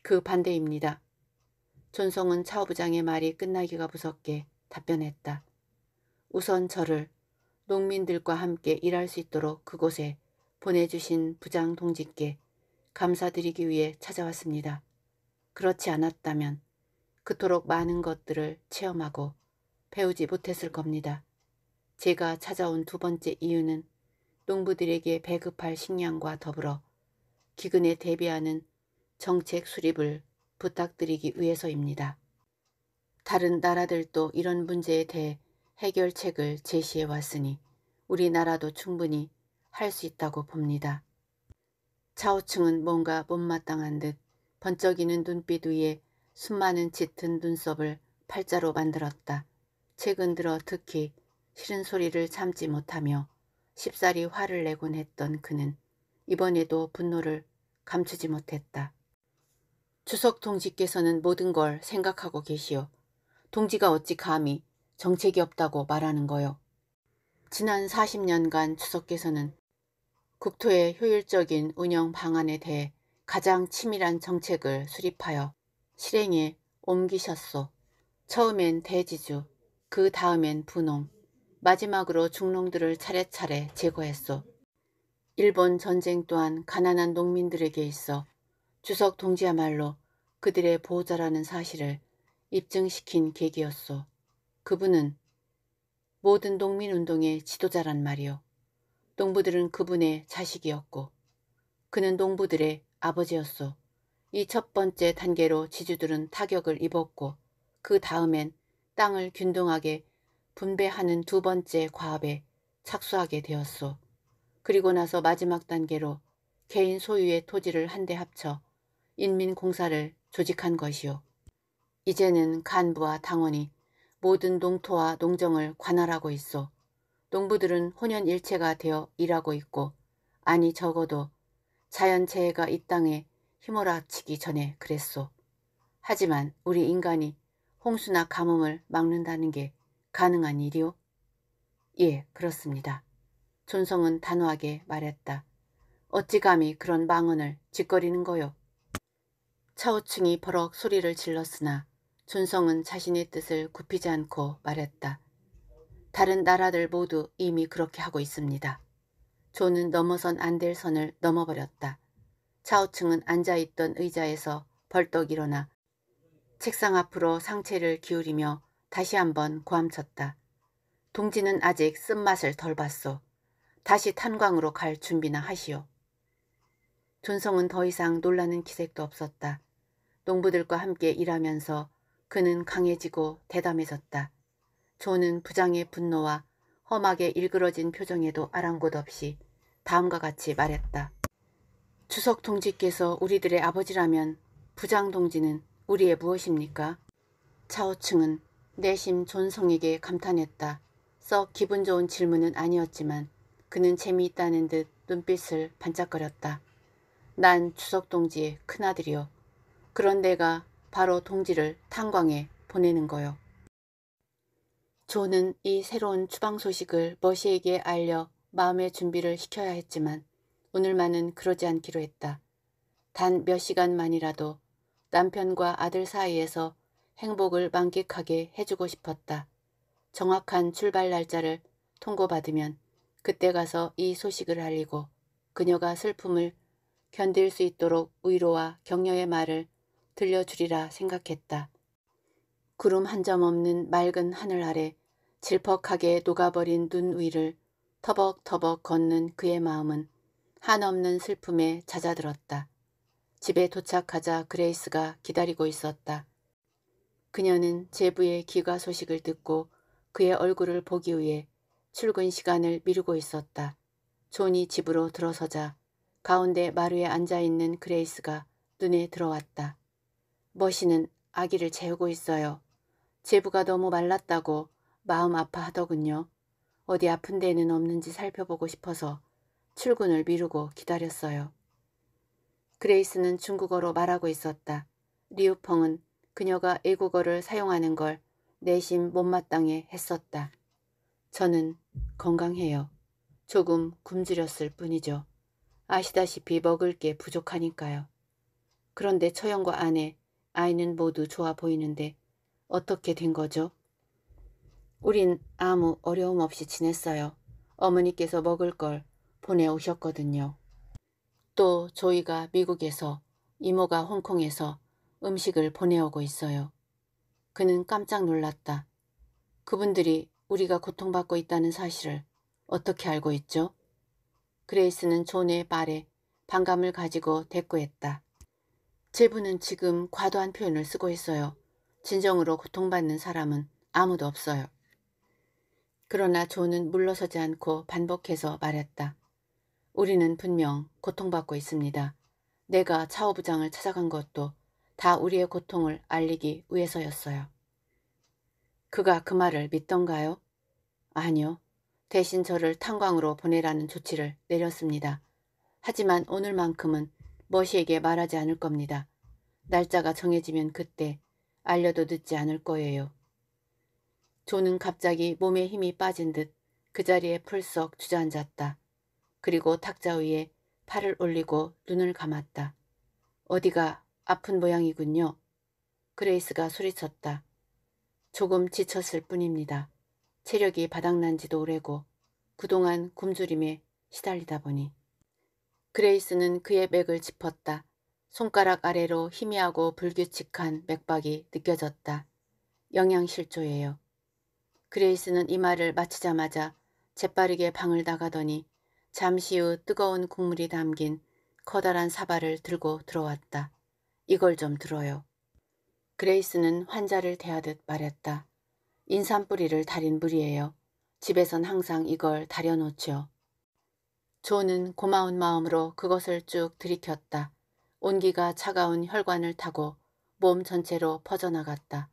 그 반대입니다. 존성은 차부장의 말이 끝나기가 무섭게 답변했다. 우선 저를 농민들과 함께 일할 수 있도록 그곳에 보내주신 부장 동지께 감사드리기 위해 찾아왔습니다. 그렇지 않았다면 그토록 많은 것들을 체험하고 배우지 못했을 겁니다. 제가 찾아온 두 번째 이유는 농부들에게 배급할 식량과 더불어 기근에 대비하는 정책 수립을 부탁드리기 위해서입니다. 다른 나라들도 이런 문제에 대해 해결책을 제시해 왔으니 우리나라도 충분히 할 수 있다고 봅니다. 차오층은 뭔가 못마땅한 듯 번쩍이는 눈빛 위에 수많은 짙은 눈썹을 팔자로 만들었다. 최근 들어 특히 싫은 소리를 참지 못하며 십살이 화를 내곤 했던 그는 이번에도 분노를 감추지 못했다. 주석 동지께서는 모든 걸 생각하고 계시오. 동지가 어찌 감히 정책이 없다고 말하는 거요. 지난 40년간 주석께서는 국토의 효율적인 운영 방안에 대해 가장 치밀한 정책을 수립하여 실행에 옮기셨소. 처음엔 대지주, 그 다음엔 분홍, 마지막으로 중농들을 차례차례 제거했소. 일본 전쟁 또한 가난한 농민들에게 있어 주석 동지야말로 그들의 보호자라는 사실을 입증시킨 계기였소. 그분은 모든 농민운동의 지도자란 말이오. 농부들은 그분의 자식이었고 그는 농부들의 아버지였소. 이 첫 번째 단계로 지주들은 타격을 입었고 그 다음엔 땅을 균등하게 분배하는 두 번째 과업에 착수하게 되었소. 그리고 나서 마지막 단계로 개인 소유의 토지를 한데 합쳐 인민공사를 조직한 것이요. 이제는 간부와 당원이 모든 농토와 농정을 관할하고 있어 농부들은 혼연일체가 되어 일하고 있고 아니 적어도 자연재해가 이 땅에 휘몰아치기 전에 그랬소. 하지만 우리 인간이 홍수나 가뭄을 막는다는 게 가능한 일이오? 예, 그렇습니다. 존성은 단호하게 말했다. 어찌 감히 그런 망언을 짓거리는 거요. 차오층이 버럭 소리를 질렀으나 존성은 자신의 뜻을 굽히지 않고 말했다. 다른 나라들 모두 이미 그렇게 하고 있습니다. 존은 넘어선 안 될 선을 넘어버렸다. 차오층은 앉아있던 의자에서 벌떡 일어나 책상 앞으로 상체를 기울이며 다시 한번 고함쳤다. 동지는 아직 쓴맛을 덜 봤소. 다시 탄광으로 갈 준비나 하시오. 존성은 더 이상 놀라는 기색도 없었다. 농부들과 함께 일하면서 그는 강해지고 대담해졌다. 존은 부장의 분노와 험하게 일그러진 표정에도 아랑곳 없이 다음과 같이 말했다. 주석 동지께서 우리들의 아버지라면 부장 동지는 우리의 무엇입니까? 차오층은 내심 존성에게 감탄했다. 썩 기분 좋은 질문은 아니었지만 그는 재미있다는 듯 눈빛을 반짝거렸다. 난추석 동지의 큰아들이요. 그런 내가 바로 동지를 탄광에 보내는 거요. 조는 이 새로운 추방 소식을 머시에게 알려 마음의 준비를 시켜야 했지만 오늘만은 그러지 않기로 했다. 단 몇 시간만이라도 남편과 아들 사이에서 행복을 만끽하게 해주고 싶었다. 정확한 출발 날짜를 통고받으면 그때 가서 이 소식을 알리고 그녀가 슬픔을 견딜 수 있도록 위로와 격려의 말을 들려주리라 생각했다. 구름 한 점 없는 맑은 하늘 아래 질퍽하게 녹아버린 눈 위를 터벅터벅 걷는 그의 마음은 한없는 슬픔에 잦아들었다. 집에 도착하자 그레이스가 기다리고 있었다. 그녀는 제부의 귀가 소식을 듣고 그의 얼굴을 보기 위해 출근 시간을 미루고 있었다. 존이 집으로 들어서자 가운데 마루에 앉아있는 그레이스가 눈에 들어왔다. 머신은 아기를 재우고 있어요. 제부가 너무 말랐다고 마음 아파하더군요. 어디 아픈 데는 없는지 살펴보고 싶어서 출근을 미루고 기다렸어요. 그레이스는 중국어로 말하고 있었다. 리우펑은 그녀가 애국어를 사용하는 걸 내심 못마땅해 했었다. 저는 건강해요. 조금 굶주렸을 뿐이죠. 아시다시피 먹을 게 부족하니까요. 그런데 처형과 아내, 아이는 모두 좋아 보이는데 어떻게 된 거죠? 우린 아무 어려움 없이 지냈어요. 어머니께서 먹을 걸 보내오셨거든요. 또 조이가 미국에서, 이모가 홍콩에서 음식을 보내오고 있어요. 그는 깜짝 놀랐다. 그분들이 우리가 고통받고 있다는 사실을 어떻게 알고 있죠? 그레이스는 존의 말에 반감을 가지고 대꾸했다. 제부는 지금 과도한 표현을 쓰고 있어요. 진정으로 고통받는 사람은 아무도 없어요. 그러나 존은 물러서지 않고 반복해서 말했다. 우리는 분명 고통받고 있습니다. 내가 차오부장을 찾아간 것도 다 우리의 고통을 알리기 위해서였어요. 그가 그 말을 믿던가요? 아니요. 대신 저를 탄광으로 보내라는 조치를 내렸습니다. 하지만 오늘만큼은 머시에게 말하지 않을 겁니다. 날짜가 정해지면 그때 알려도 늦지 않을 거예요. 조는 갑자기 몸에 힘이 빠진 듯 그 자리에 풀썩 주저앉았다. 그리고 탁자 위에 팔을 올리고 눈을 감았다. 어디가 아픈 모양이군요. 그레이스가 소리쳤다. 조금 지쳤을 뿐입니다. 체력이 바닥난 지도 오래고 그동안 굶주림에 시달리다 보니. 그레이스는 그의 맥을 짚었다. 손가락 아래로 희미하고 불규칙한 맥박이 느껴졌다. 영양실조예요. 그레이스는 이 말을 마치자마자 재빠르게 방을 나가더니 잠시 후 뜨거운 국물이 담긴 커다란 사발을 들고 들어왔다. 이걸 좀 들어요. 그레이스는 환자를 대하듯 말했다. 인삼뿌리를 달인 물이에요. 집에선 항상 이걸 달여놓죠 조는 고마운 마음으로 그것을 쭉 들이켰다. 온기가 차가운 혈관을 타고 몸 전체로 퍼져나갔다.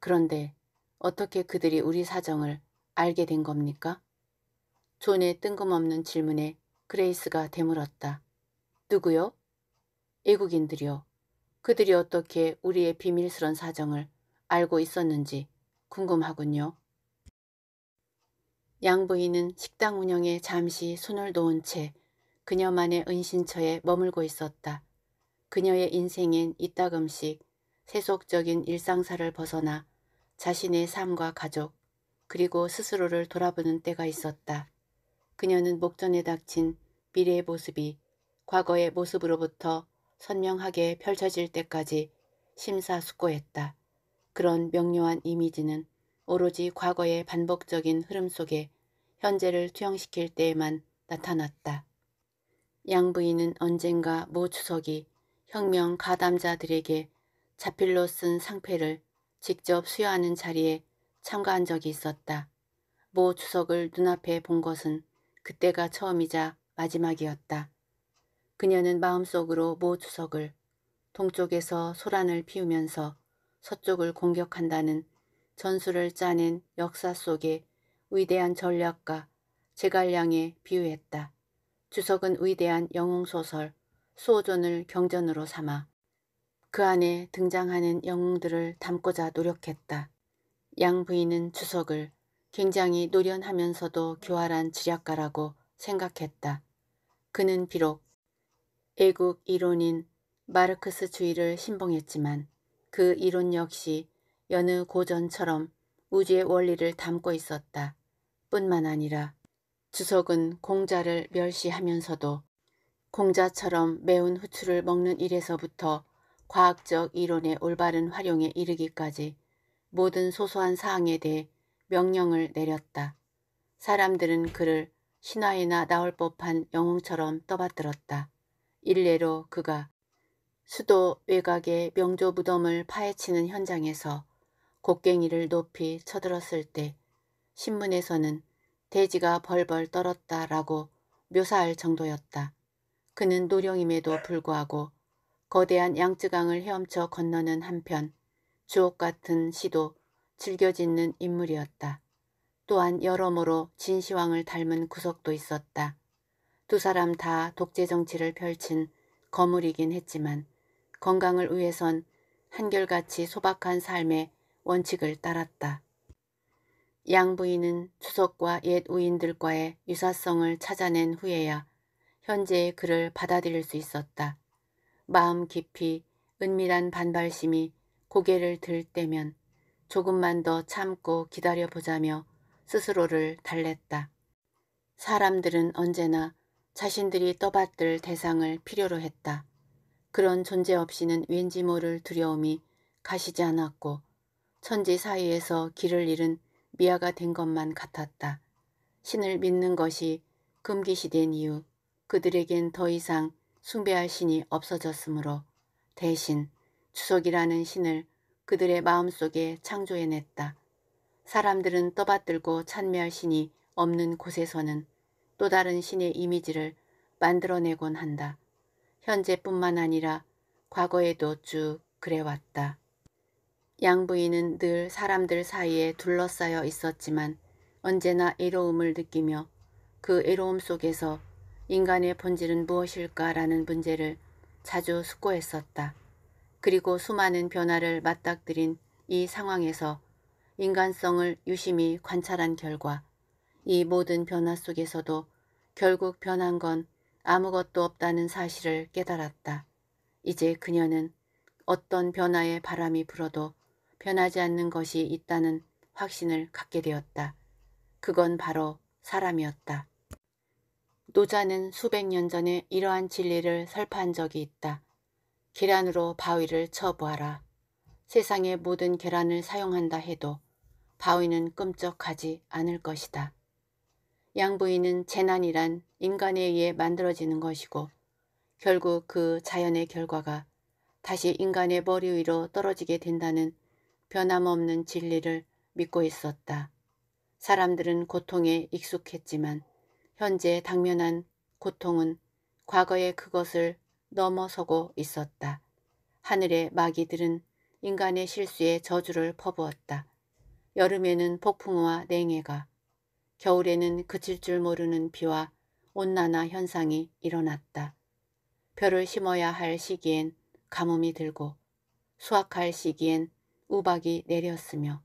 그런데 어떻게 그들이 우리 사정을 알게 된 겁니까? 존의 뜬금없는 질문에 그레이스가 되물었다. 누구요? 외국인들이요. 그들이 어떻게 우리의 비밀스런 사정을 알고 있었는지 궁금하군요. 양부인은 식당 운영에 잠시 손을 놓은 채 그녀만의 은신처에 머물고 있었다. 그녀의 인생엔 이따금씩 세속적인 일상사를 벗어나 자신의 삶과 가족 그리고 스스로를 돌아보는 때가 있었다. 그녀는 목전에 닥친 미래의 모습이 과거의 모습으로부터 선명하게 펼쳐질 때까지 심사숙고했다. 그런 명료한 이미지는 오로지 과거의 반복적인 흐름 속에 현재를 투영시킬 때에만 나타났다. 양 부인은 언젠가 모 주석이 혁명 가담자들에게 자필로 쓴 상패를 직접 수여하는 자리에 참가한 적이 있었다. 모 주석을 눈앞에 본 것은 그때가 처음이자 마지막이었다. 그녀는 마음속으로 모 주석을 동쪽에서 소란을 피우면서 서쪽을 공격한다는 전술을 짜낸 역사 속의 위대한 전략가 제갈량에 비유했다. 주석은 위대한 영웅소설 수호존을 경전으로 삼아 그 안에 등장하는 영웅들을 담고자 노력했다. 양 부인은 주석을 굉장히 노련하면서도 교활한 지략가라고 생각했다. 그는 비록 애국 이론인 마르크스주의를 신봉했지만 그 이론 역시 여느 고전처럼 우주의 원리를 담고 있었다. 뿐만 아니라 주석은 공자를 멸시하면서도 공자처럼 매운 후추를 먹는 일에서부터 과학적 이론의 올바른 활용에 이르기까지 모든 소소한 사항에 대해 명령을 내렸다. 사람들은 그를 신화에나 나올 법한 영웅처럼 떠받들었다. 일례로 그가 수도 외곽의 명조 무덤을 파헤치는 현장에서 곡괭이를 높이 쳐들었을 때 신문에서는 돼지가 벌벌 떨었다라고 묘사할 정도였다. 그는 노령임에도 불구하고 거대한 양쯔강을 헤엄쳐 건너는 한편 주옥 같은 시도 즐겨짓는 인물이었다. 또한 여러모로 진시황을 닮은 구석도 있었다. 두 사람 다 독재 정치를 펼친 거물이긴 했지만 건강을 위해선 한결같이 소박한 삶의 원칙을 따랐다. 양 부인은 추석과 옛 우인들과의 유사성을 찾아낸 후에야 현재의 그를 받아들일 수 있었다. 마음 깊이 은밀한 반발심이 고개를 들 때면 조금만 더 참고 기다려보자며 스스로를 달랬다. 사람들은 언제나 자신들이 떠받들 대상을 필요로 했다. 그런 존재 없이는 왠지 모를 두려움이 가시지 않았고 천지 사이에서 길을 잃은 미아가 된 것만 같았다. 신을 믿는 것이 금기시된 이유 그들에겐 더 이상 숭배할 신이 없어졌으므로 대신 추석이라는 신을 그들의 마음속에 창조해냈다. 사람들은 떠받들고 찬미할 신이 없는 곳에서는 또 다른 신의 이미지를 만들어내곤 한다. 현재뿐만 아니라 과거에도 쭉 그래왔다. 양부인은 늘 사람들 사이에 둘러싸여 있었지만 언제나 애로움을 느끼며 그 애로움 속에서 인간의 본질은 무엇일까라는 문제를 자주 숙고했었다. 그리고 수많은 변화를 맞닥뜨린 이 상황에서 인간성을 유심히 관찰한 결과 이 모든 변화 속에서도 결국 변한 건 아무것도 없다는 사실을 깨달았다. 이제 그녀는 어떤 변화의 바람이 불어도 변하지 않는 것이 있다는 확신을 갖게 되었다. 그건 바로 사람이었다. 노자는 수백 년 전에 이러한 진리를 설파한 적이 있다. 계란으로 바위를 쳐보아라. 세상의 모든 계란을 사용한다 해도 바위는 끔찍하지 않을 것이다. 양부인은 재난이란 인간에 의해 만들어지는 것이고 결국 그 자연의 결과가 다시 인간의 머리 위로 떨어지게 된다는 변함없는 진리를 믿고 있었다. 사람들은 고통에 익숙했지만 현재 당면한 고통은 과거의 그것을 넘어서고 있었다. 하늘의 마귀들은 인간의 실수에 저주를 퍼부었다. 여름에는 폭풍우와 냉해가, 겨울에는 그칠 줄 모르는 비와 온난화 현상이 일어났다. 벼를 심어야 할 시기엔 가뭄이 들고 수확할 시기엔 우박이 내렸으며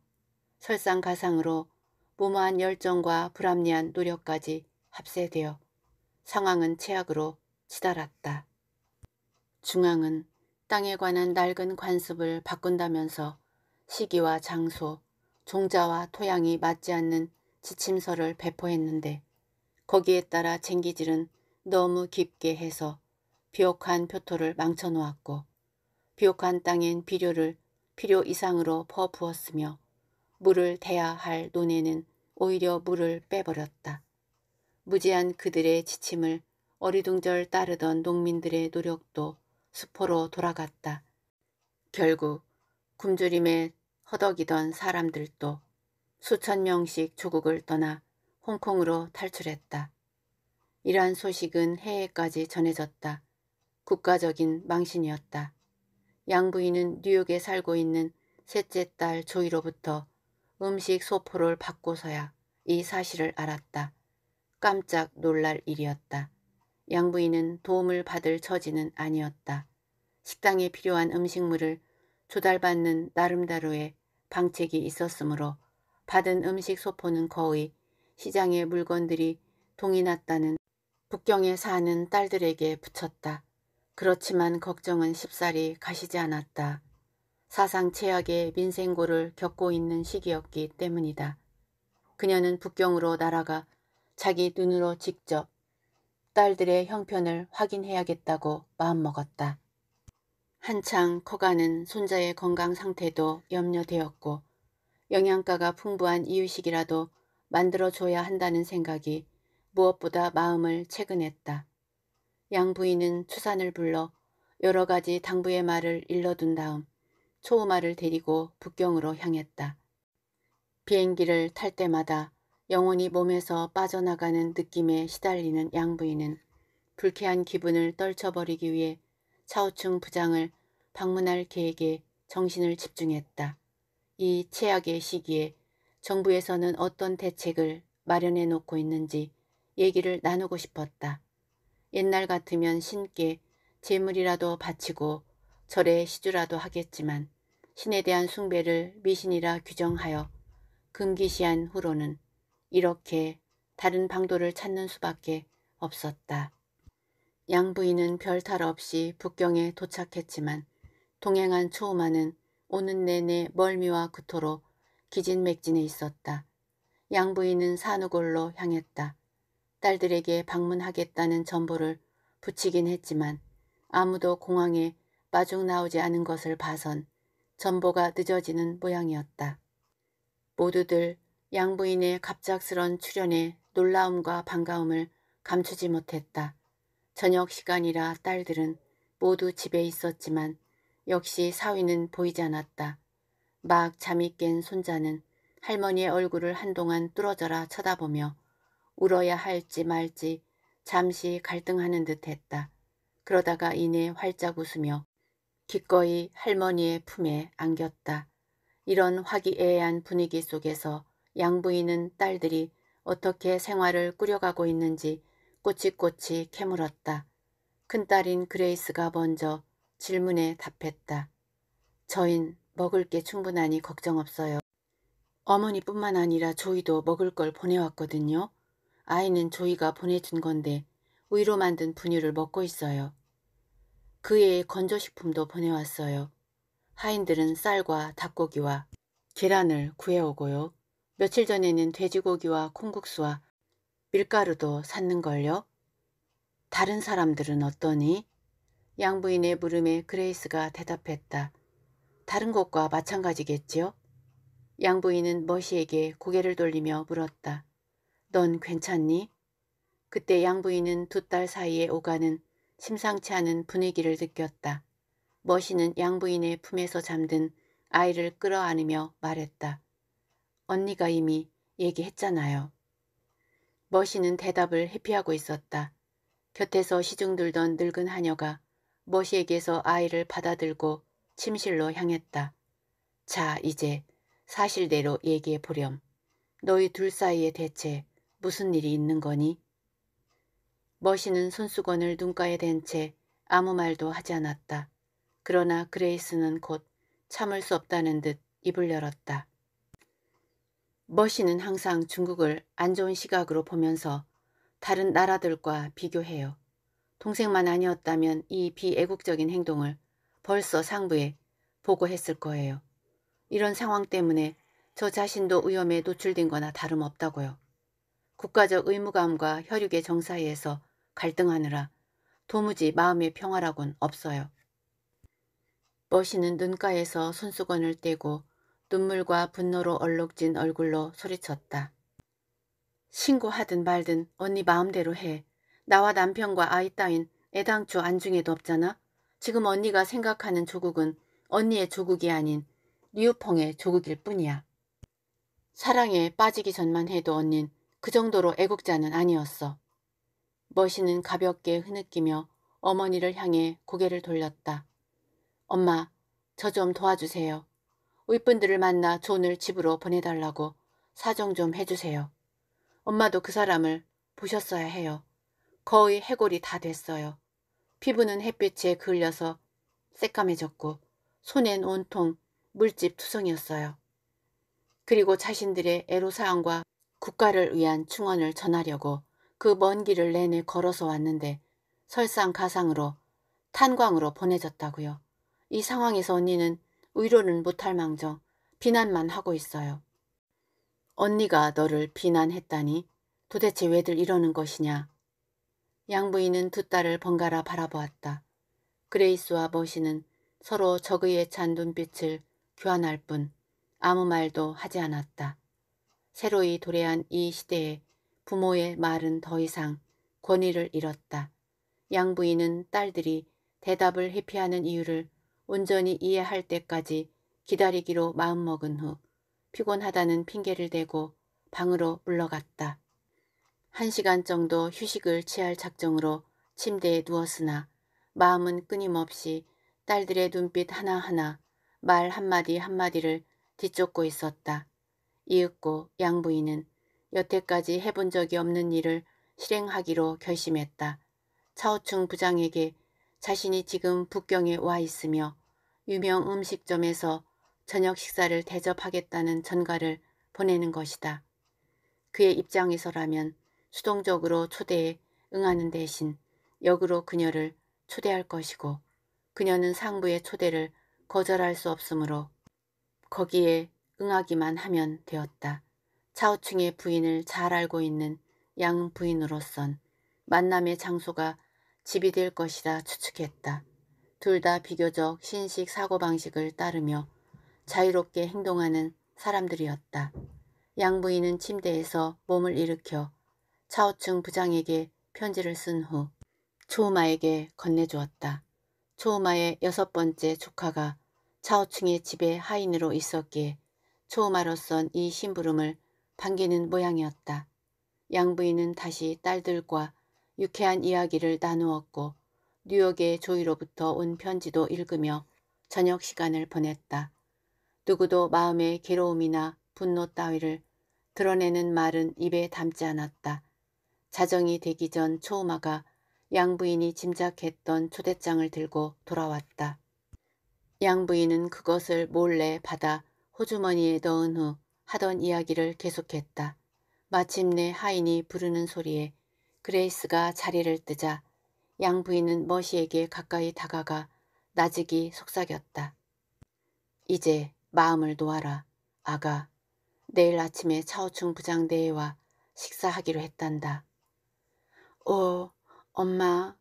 설상가상으로 무모한 열정과 불합리한 노력까지 합세되어 상황은 최악으로 치달았다. 중앙은 땅에 관한 낡은 관습을 바꾼다면서 시기와 장소, 종자와 토양이 맞지 않는 지침서를 배포했는데 거기에 따라 쟁기질은 너무 깊게 해서 비옥한 표토를 망쳐놓았고 비옥한 땅엔 비료를 필요 이상으로 퍼부었으며 물을 대야 할 논에는 오히려 물을 빼버렸다. 무지한 그들의 지침을 어리둥절 따르던 농민들의 노력도 수포로 돌아갔다. 결국 굶주림에 허덕이던 사람들도 수천 명씩 조국을 떠나 홍콩으로 탈출했다. 이러한 소식은 해외까지 전해졌다. 국가적인 망신이었다. 양부인은 뉴욕에 살고 있는 셋째 딸 조이로부터 음식 소포를 받고서야 이 사실을 알았다. 깜짝 놀랄 일이었다. 양부인은 도움을 받을 처지는 아니었다. 식당에 필요한 음식물을 조달받는 나름대로의 방책이 있었으므로 받은 음식 소포는 거의 시장의 물건들이 동이 났다는 북경에 사는 딸들에게 붙였다. 그렇지만 걱정은 쉽사리 가시지 않았다. 사상 최악의 민생고를 겪고 있는 시기였기 때문이다. 그녀는 북경으로 날아가 자기 눈으로 직접 딸들의 형편을 확인해야겠다고 마음먹었다. 한창 커가는 손자의 건강 상태도 염려되었고 영양가가 풍부한 이유식이라도 만들어줘야 한다는 생각이 무엇보다 마음을 채근했다. 양 부인은 추산을 불러 여러 가지 당부의 말을 일러둔 다음 초음마를 데리고 북경으로 향했다. 비행기를 탈 때마다 영혼이 몸에서 빠져나가는 느낌에 시달리는 양부인은 불쾌한 기분을 떨쳐버리기 위해 차우충 부장을 방문할 계획에 정신을 집중했다. 이 최악의 시기에 정부에서는 어떤 대책을 마련해 놓고 있는지 얘기를 나누고 싶었다. 옛날 같으면 신께 재물이라도 바치고 절에 시주라도 하겠지만 신에 대한 숭배를 미신이라 규정하여 금기시한 후로는 이렇게 다른 방도를 찾는 수밖에 없었다. 양부인은 별 탈 없이 북경에 도착했지만 동행한 초우마는 오는 내내 멀미와 구토로 기진맥진해 있었다. 양부인은 산후골로 향했다. 딸들에게 방문하겠다는 전보를 붙이긴 했지만 아무도 공항에 마중 나오지 않은 것을 봐선 전보가 늦어지는 모양이었다. 모두들 양부인의 갑작스런 출연에 놀라움과 반가움을 감추지 못했다. 저녁 시간이라 딸들은 모두 집에 있었지만 역시 사위는 보이지 않았다. 막 잠이 깬 손자는 할머니의 얼굴을 한동안 뚫어져라 쳐다보며 울어야 할지 말지 잠시 갈등하는 듯 했다. 그러다가 이내 활짝 웃으며 기꺼이 할머니의 품에 안겼다. 이런 화기애애한 분위기 속에서 양부인은 딸들이 어떻게 생활을 꾸려가고 있는지 꼬치꼬치 캐물었다. 큰딸인 그레이스가 먼저 질문에 답했다. 저인 먹을 게 충분하니 걱정 없어요. 어머니뿐만 아니라 조이도 먹을 걸 보내왔거든요. 아이는 조이가 보내준 건데 위로 만든 분유를 먹고 있어요. 그 애의 건조식품도 보내왔어요. 하인들은 쌀과 닭고기와 계란을 구해오고요. 며칠 전에는 돼지고기와 콩국수와 밀가루도 샀는걸요. 다른 사람들은 어떠니? 양부인의 물음에 그레이스가 대답했다. 다른 것과 마찬가지겠지요? 양부인은 머시에게 고개를 돌리며 물었다. 넌 괜찮니? 그때 양부인은 두 딸 사이에 오가는 심상치 않은 분위기를 느꼈다. 머시는 양부인의 품에서 잠든 아이를 끌어안으며 말했다. 언니가 이미 얘기했잖아요. 머시는 대답을 회피하고 있었다. 곁에서 시중 들던 늙은 하녀가 머시에게서 아이를 받아들고 침실로 향했다. 자, 이제 사실대로 얘기해 보렴. 너희 둘 사이에 대체 무슨 일이 있는 거니? 머시는 손수건을 눈가에 댄 채 아무 말도 하지 않았다. 그러나 그레이스는 곧 참을 수 없다는 듯 입을 열었다. 머시는 항상 중국을 안 좋은 시각으로 보면서 다른 나라들과 비교해요. 동생만 아니었다면 이 비애국적인 행동을 벌써 상부에 보고했을 거예요. 이런 상황 때문에 저 자신도 위험에 노출된 거나 다름없다고요. 국가적 의무감과 혈육의 정사이에서 갈등하느라 도무지 마음의 평화라곤 없어요. 머신은 눈가에서 손수건을 떼고 눈물과 분노로 얼룩진 얼굴로 소리쳤다. 신고하든 말든 언니 마음대로 해. 나와 남편과 아이 따윈 애당초 안중에도 없잖아. 지금 언니가 생각하는 조국은 언니의 조국이 아닌 리우펑의 조국일 뿐이야. 사랑에 빠지기 전만 해도 언닌 그 정도로 애국자는 아니었어. 머신은 가볍게 흐느끼며 어머니를 향해 고개를 돌렸다. 엄마, 저 좀 도와주세요. 윗분들을 만나 존을 집으로 보내달라고 사정 좀 해주세요. 엄마도 그 사람을 보셨어야 해요. 거의 해골이 다 됐어요. 피부는 햇빛에 그을려서 새까매졌고 손엔 온통 물집 투성이었어요. 그리고 자신들의 애로사항과 국가를 위한 충원을 전하려고 그 먼 길을 내내 걸어서 왔는데 설상가상으로 탄광으로 보내졌다고요. 이 상황에서 언니는 위로는 못할 망정 비난만 하고 있어요. 언니가 너를 비난했다니 도대체 왜들 이러는 것이냐 양부인은 두 딸을 번갈아 바라보았다. 그레이스와 머시는 서로 적의에 찬 눈빛을 교환할 뿐 아무 말도 하지 않았다. 새로이 도래한 이 시대에 부모의 말은 더 이상 권위를 잃었다. 양부인은 딸들이 대답을 회피하는 이유를 온전히 이해할 때까지 기다리기로 마음먹은 후 피곤하다는 핑계를 대고 방으로 물러갔다. 한 시간 정도 휴식을 취할 작정으로 침대에 누웠으나 마음은 끊임없이 딸들의 눈빛 하나하나 말 한마디 한마디를 뒤쫓고 있었다. 이윽고 양부인은 여태까지 해본 적이 없는 일을 실행하기로 결심했다. 차우충 부장에게 자신이 지금 북경에 와 있으며 유명 음식점에서 저녁 식사를 대접하겠다는 전가를 보내는 것이다. 그의 입장에서라면 수동적으로 초대에 응하는 대신 역으로 그녀를 초대할 것이고 그녀는 상부의 초대를 거절할 수 없으므로 거기에 응하기만 하면 되었다. 차우충의 부인을 잘 알고 있는 양 부인으로선 만남의 장소가 집이 될 것이라 추측했다. 둘 다 비교적 신식 사고방식을 따르며 자유롭게 행동하는 사람들이었다. 양 부인은 침대에서 몸을 일으켜 차오층 부장에게 편지를 쓴 후 초우마에게 건네주었다. 초우마의 여섯 번째 조카가 차오층의 집에 하인으로 있었기에 초우마로선 이 심부름을 반기는 모양이었다. 양부인은 다시 딸들과 유쾌한 이야기를 나누었고 뉴욕의 조이로부터 온 편지도 읽으며 저녁 시간을 보냈다. 누구도 마음의 괴로움이나 분노 따위를 드러내는 말은 입에 담지 않았다. 자정이 되기 전초음마가 양부인이 짐작했던 초대장을 들고 돌아왔다. 양부인은 그것을 몰래 받아 호주머니에 넣은 후 하던 이야기를 계속했다. 마침내 하인이 부르는 소리에 그레이스가 자리를 뜨자 양부인은 머시에게 가까이 다가가 나직이 속삭였다. 이제 마음을 놓아라. 아가, 내일 아침에 차오충 부장대회와 식사하기로 했단다. 오, 엄마.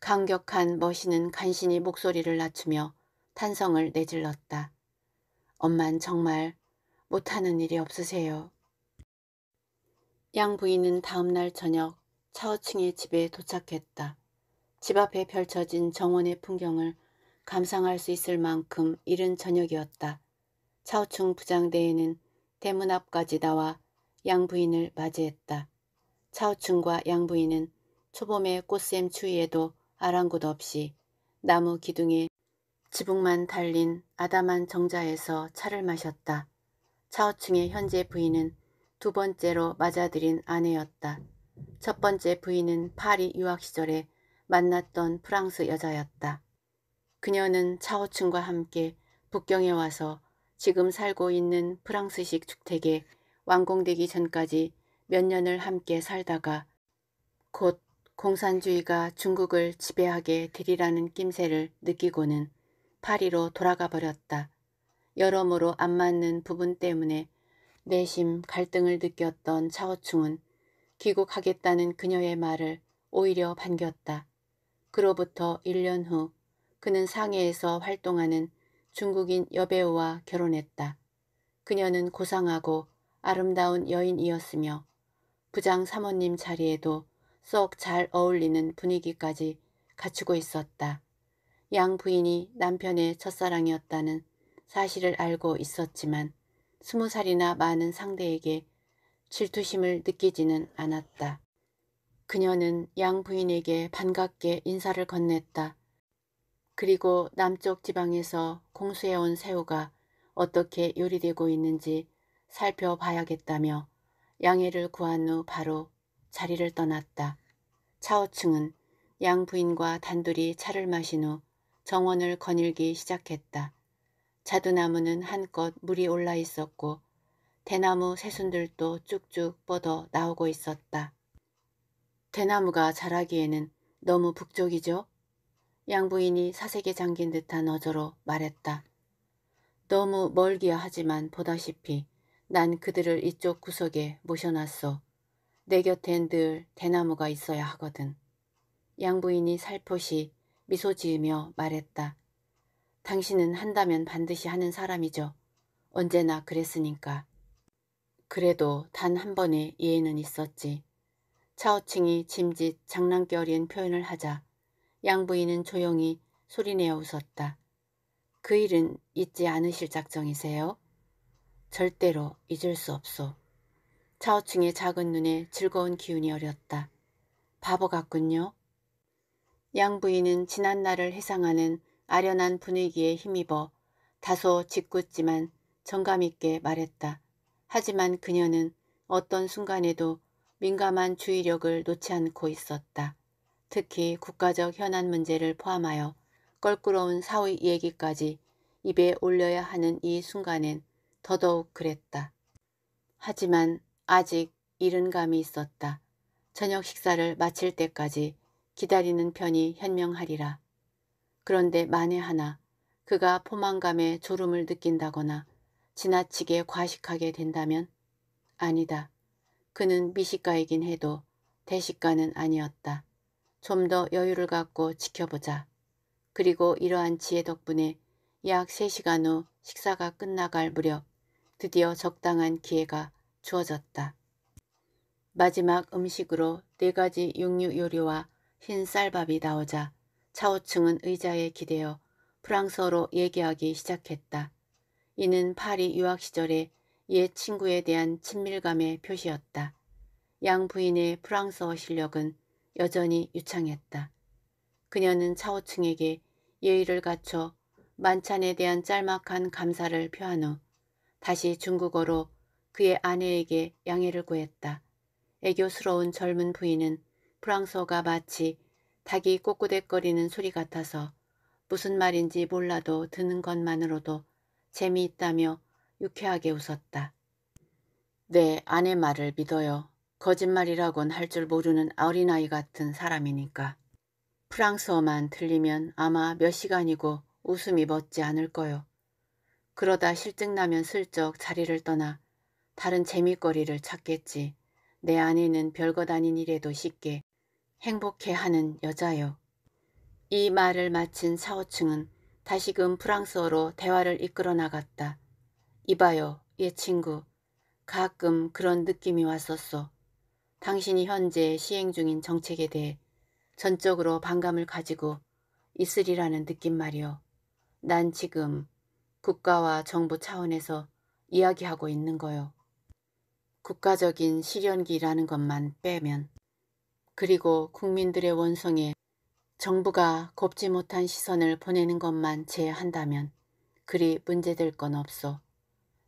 강격한 머신은 간신히 목소리를 낮추며 탄성을 내질렀다. 엄만 정말 못하는 일이 없으세요. 양 부인은 다음날 저녁 차오층의 집에 도착했다. 집 앞에 펼쳐진 정원의 풍경을 감상할 수 있을 만큼 이른 저녁이었다. 차오층 부장대에는 대문 앞까지 나와 양 부인을 맞이했다. 차우춘과 양부인은 초봄의 꽃샘 추위에도 아랑곳 없이 나무 기둥에 지붕만 달린 아담한 정자에서 차를 마셨다. 차우충의 현재 부인은 두 번째로 맞아들인 아내였다. 첫 번째 부인은 파리 유학 시절에 만났던 프랑스 여자였다. 그녀는 차우충과 함께 북경에 와서 지금 살고 있는 프랑스식 주택에 완공되기 전까지 몇 년을 함께 살다가 곧 공산주의가 중국을 지배하게 되리라는 낌새를 느끼고는 파리로 돌아가 버렸다. 여러모로 안 맞는 부분 때문에 내심 갈등을 느꼈던 차오충은 귀국하겠다는 그녀의 말을 오히려 반겼다. 그로부터 1년 후 그는 상해에서 활동하는 중국인 여배우와 결혼했다. 그녀는 고상하고 아름다운 여인이었으며 부장 사모님 자리에도 썩 잘 어울리는 분위기까지 갖추고 있었다. 양 부인이 남편의 첫사랑이었다는 사실을 알고 있었지만 스무 살이나 많은 상대에게 질투심을 느끼지는 않았다. 그녀는 양 부인에게 반갑게 인사를 건넸다. 그리고 남쪽 지방에서 공수해온 새우가 어떻게 요리되고 있는지 살펴봐야겠다며 양해를 구한 후 바로 자리를 떠났다. 차오층은 양 부인과 단둘이 차를 마신 후 정원을 거닐기 시작했다. 자두나무는 한껏 물이 올라 있었고 대나무 새순들도 쭉쭉 뻗어 나오고 있었다. 대나무가 자라기에는 너무 북쪽이죠? 양부인이 사색에 잠긴 듯한 어조로 말했다. 너무 멀기야 하지만 보다시피 난 그들을 이쪽 구석에 모셔놨어. 내 곁엔 늘 대나무가 있어야 하거든. 양부인이 살포시 미소 지으며 말했다. 당신은 한다면 반드시 하는 사람이죠. 언제나 그랬으니까. 그래도 단 한 번의 예의는 있었지. 차오칭이 짐짓 장난기 어린 표현을 하자 양부인은 조용히 소리내어 웃었다. 그 일은 잊지 않으실 작정이세요? 절대로 잊을 수 없소. 차오층의 작은 눈에 즐거운 기운이 어렸다. 바보 같군요. 양 부인은 지난 날을 회상하는 아련한 분위기에 힘입어 다소 짓궂지만 정감 있게 말했다. 하지만 그녀는 어떤 순간에도 민감한 주의력을 놓지 않고 있었다. 특히 국가적 현안 문제를 포함하여 껄끄러운 사위 얘기까지 입에 올려야 하는 이 순간엔 더더욱 그랬다. 하지만 아직 이른 감이 있었다. 저녁 식사를 마칠 때까지 기다리는 편이 현명하리라. 그런데 만에 하나 그가 포만감에 졸음을 느낀다거나 지나치게 과식하게 된다면 아니다. 그는 미식가이긴 해도 대식가는 아니었다. 좀 더 여유를 갖고 지켜보자. 그리고 이러한 지혜 덕분에 약 3시간 후 식사가 끝나갈 무렵 드디어 적당한 기회가 주어졌다. 마지막 음식으로 네 가지 육류 요리와 흰 쌀밥이 나오자 차오층은 의자에 기대어 프랑스어로 얘기하기 시작했다. 이는 파리 유학 시절에 옛 친구에 대한 친밀감의 표시였다. 양 부인의 프랑스어 실력은 여전히 유창했다. 그녀는 차오층에게 예의를 갖춰 만찬에 대한 짤막한 감사를 표한 후 다시 중국어로 그의 아내에게 양해를 구했다. 애교스러운 젊은 부인은 프랑스어가 마치 닭이 꼬꼬댁거리는 소리 같아서 무슨 말인지 몰라도 드는 것만으로도 재미있다며 유쾌하게 웃었다. 내 네, 아내 말을 믿어요. 거짓말이라곤 할 줄 모르는 어린아이 같은 사람이니까. 프랑스어만 틀리면 아마 몇 시간이고 웃음이 멎지 않을 거요. 그러다 실증나면 슬쩍 자리를 떠나 다른 재미거리를 찾겠지. 내 아내는 별것 아닌 일에도 쉽게 행복해하는 여자요. 이 말을 마친 사오층은 다시금 프랑스어로 대화를 이끌어 나갔다. 이봐요, 예 친구. 가끔 그런 느낌이 왔었어. 당신이 현재 시행 중인 정책에 대해 전적으로 반감을 가지고 있으리라는 느낌 말이오난 지금 국가와 정부 차원에서 이야기하고 있는 거요. 국가적인 실현기라는 것만 빼면 그리고 국민들의 원성에 정부가 곱지 못한 시선을 보내는 것만 제한다면 그리 문제될 건 없어.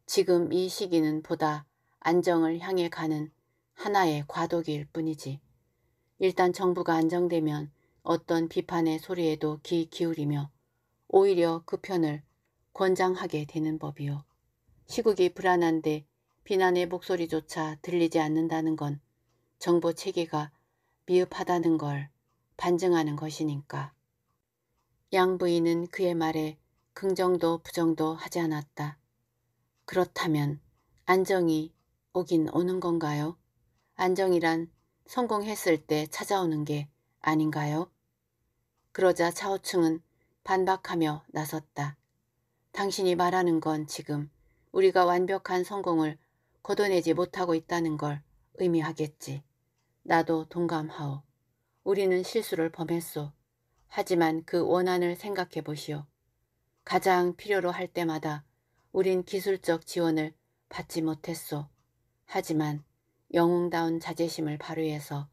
지금 이 시기는 보다 안정을 향해 가는 하나의 과도기일 뿐이지. 일단 정부가 안정되면 어떤 비판의 소리에도 귀 기울이며 오히려 그 편을 권장하게 되는 법이요. 시국이 불안한데 비난의 목소리조차 들리지 않는다는 건 정보 체계가 미흡하다는 걸 반증하는 것이니까. 양 부인은 그의 말에 긍정도 부정도 하지 않았다. 그렇다면 안정이 오긴 오는 건가요? 안정이란 성공했을 때 찾아오는 게 아닌가요? 그러자 차오층은 반박하며 나섰다. 당신이 말하는 건 지금 우리가 완벽한 성공을 거둬내지 못하고 있다는 걸 의미하겠지. 나도 동감하오. 우리는 실수를 범했소. 하지만 그 원한을 생각해 보시오. 가장 필요로 할 때마다 우린 기술적 지원을 받지 못했소. 하지만 영웅다운 자제심을 발휘해서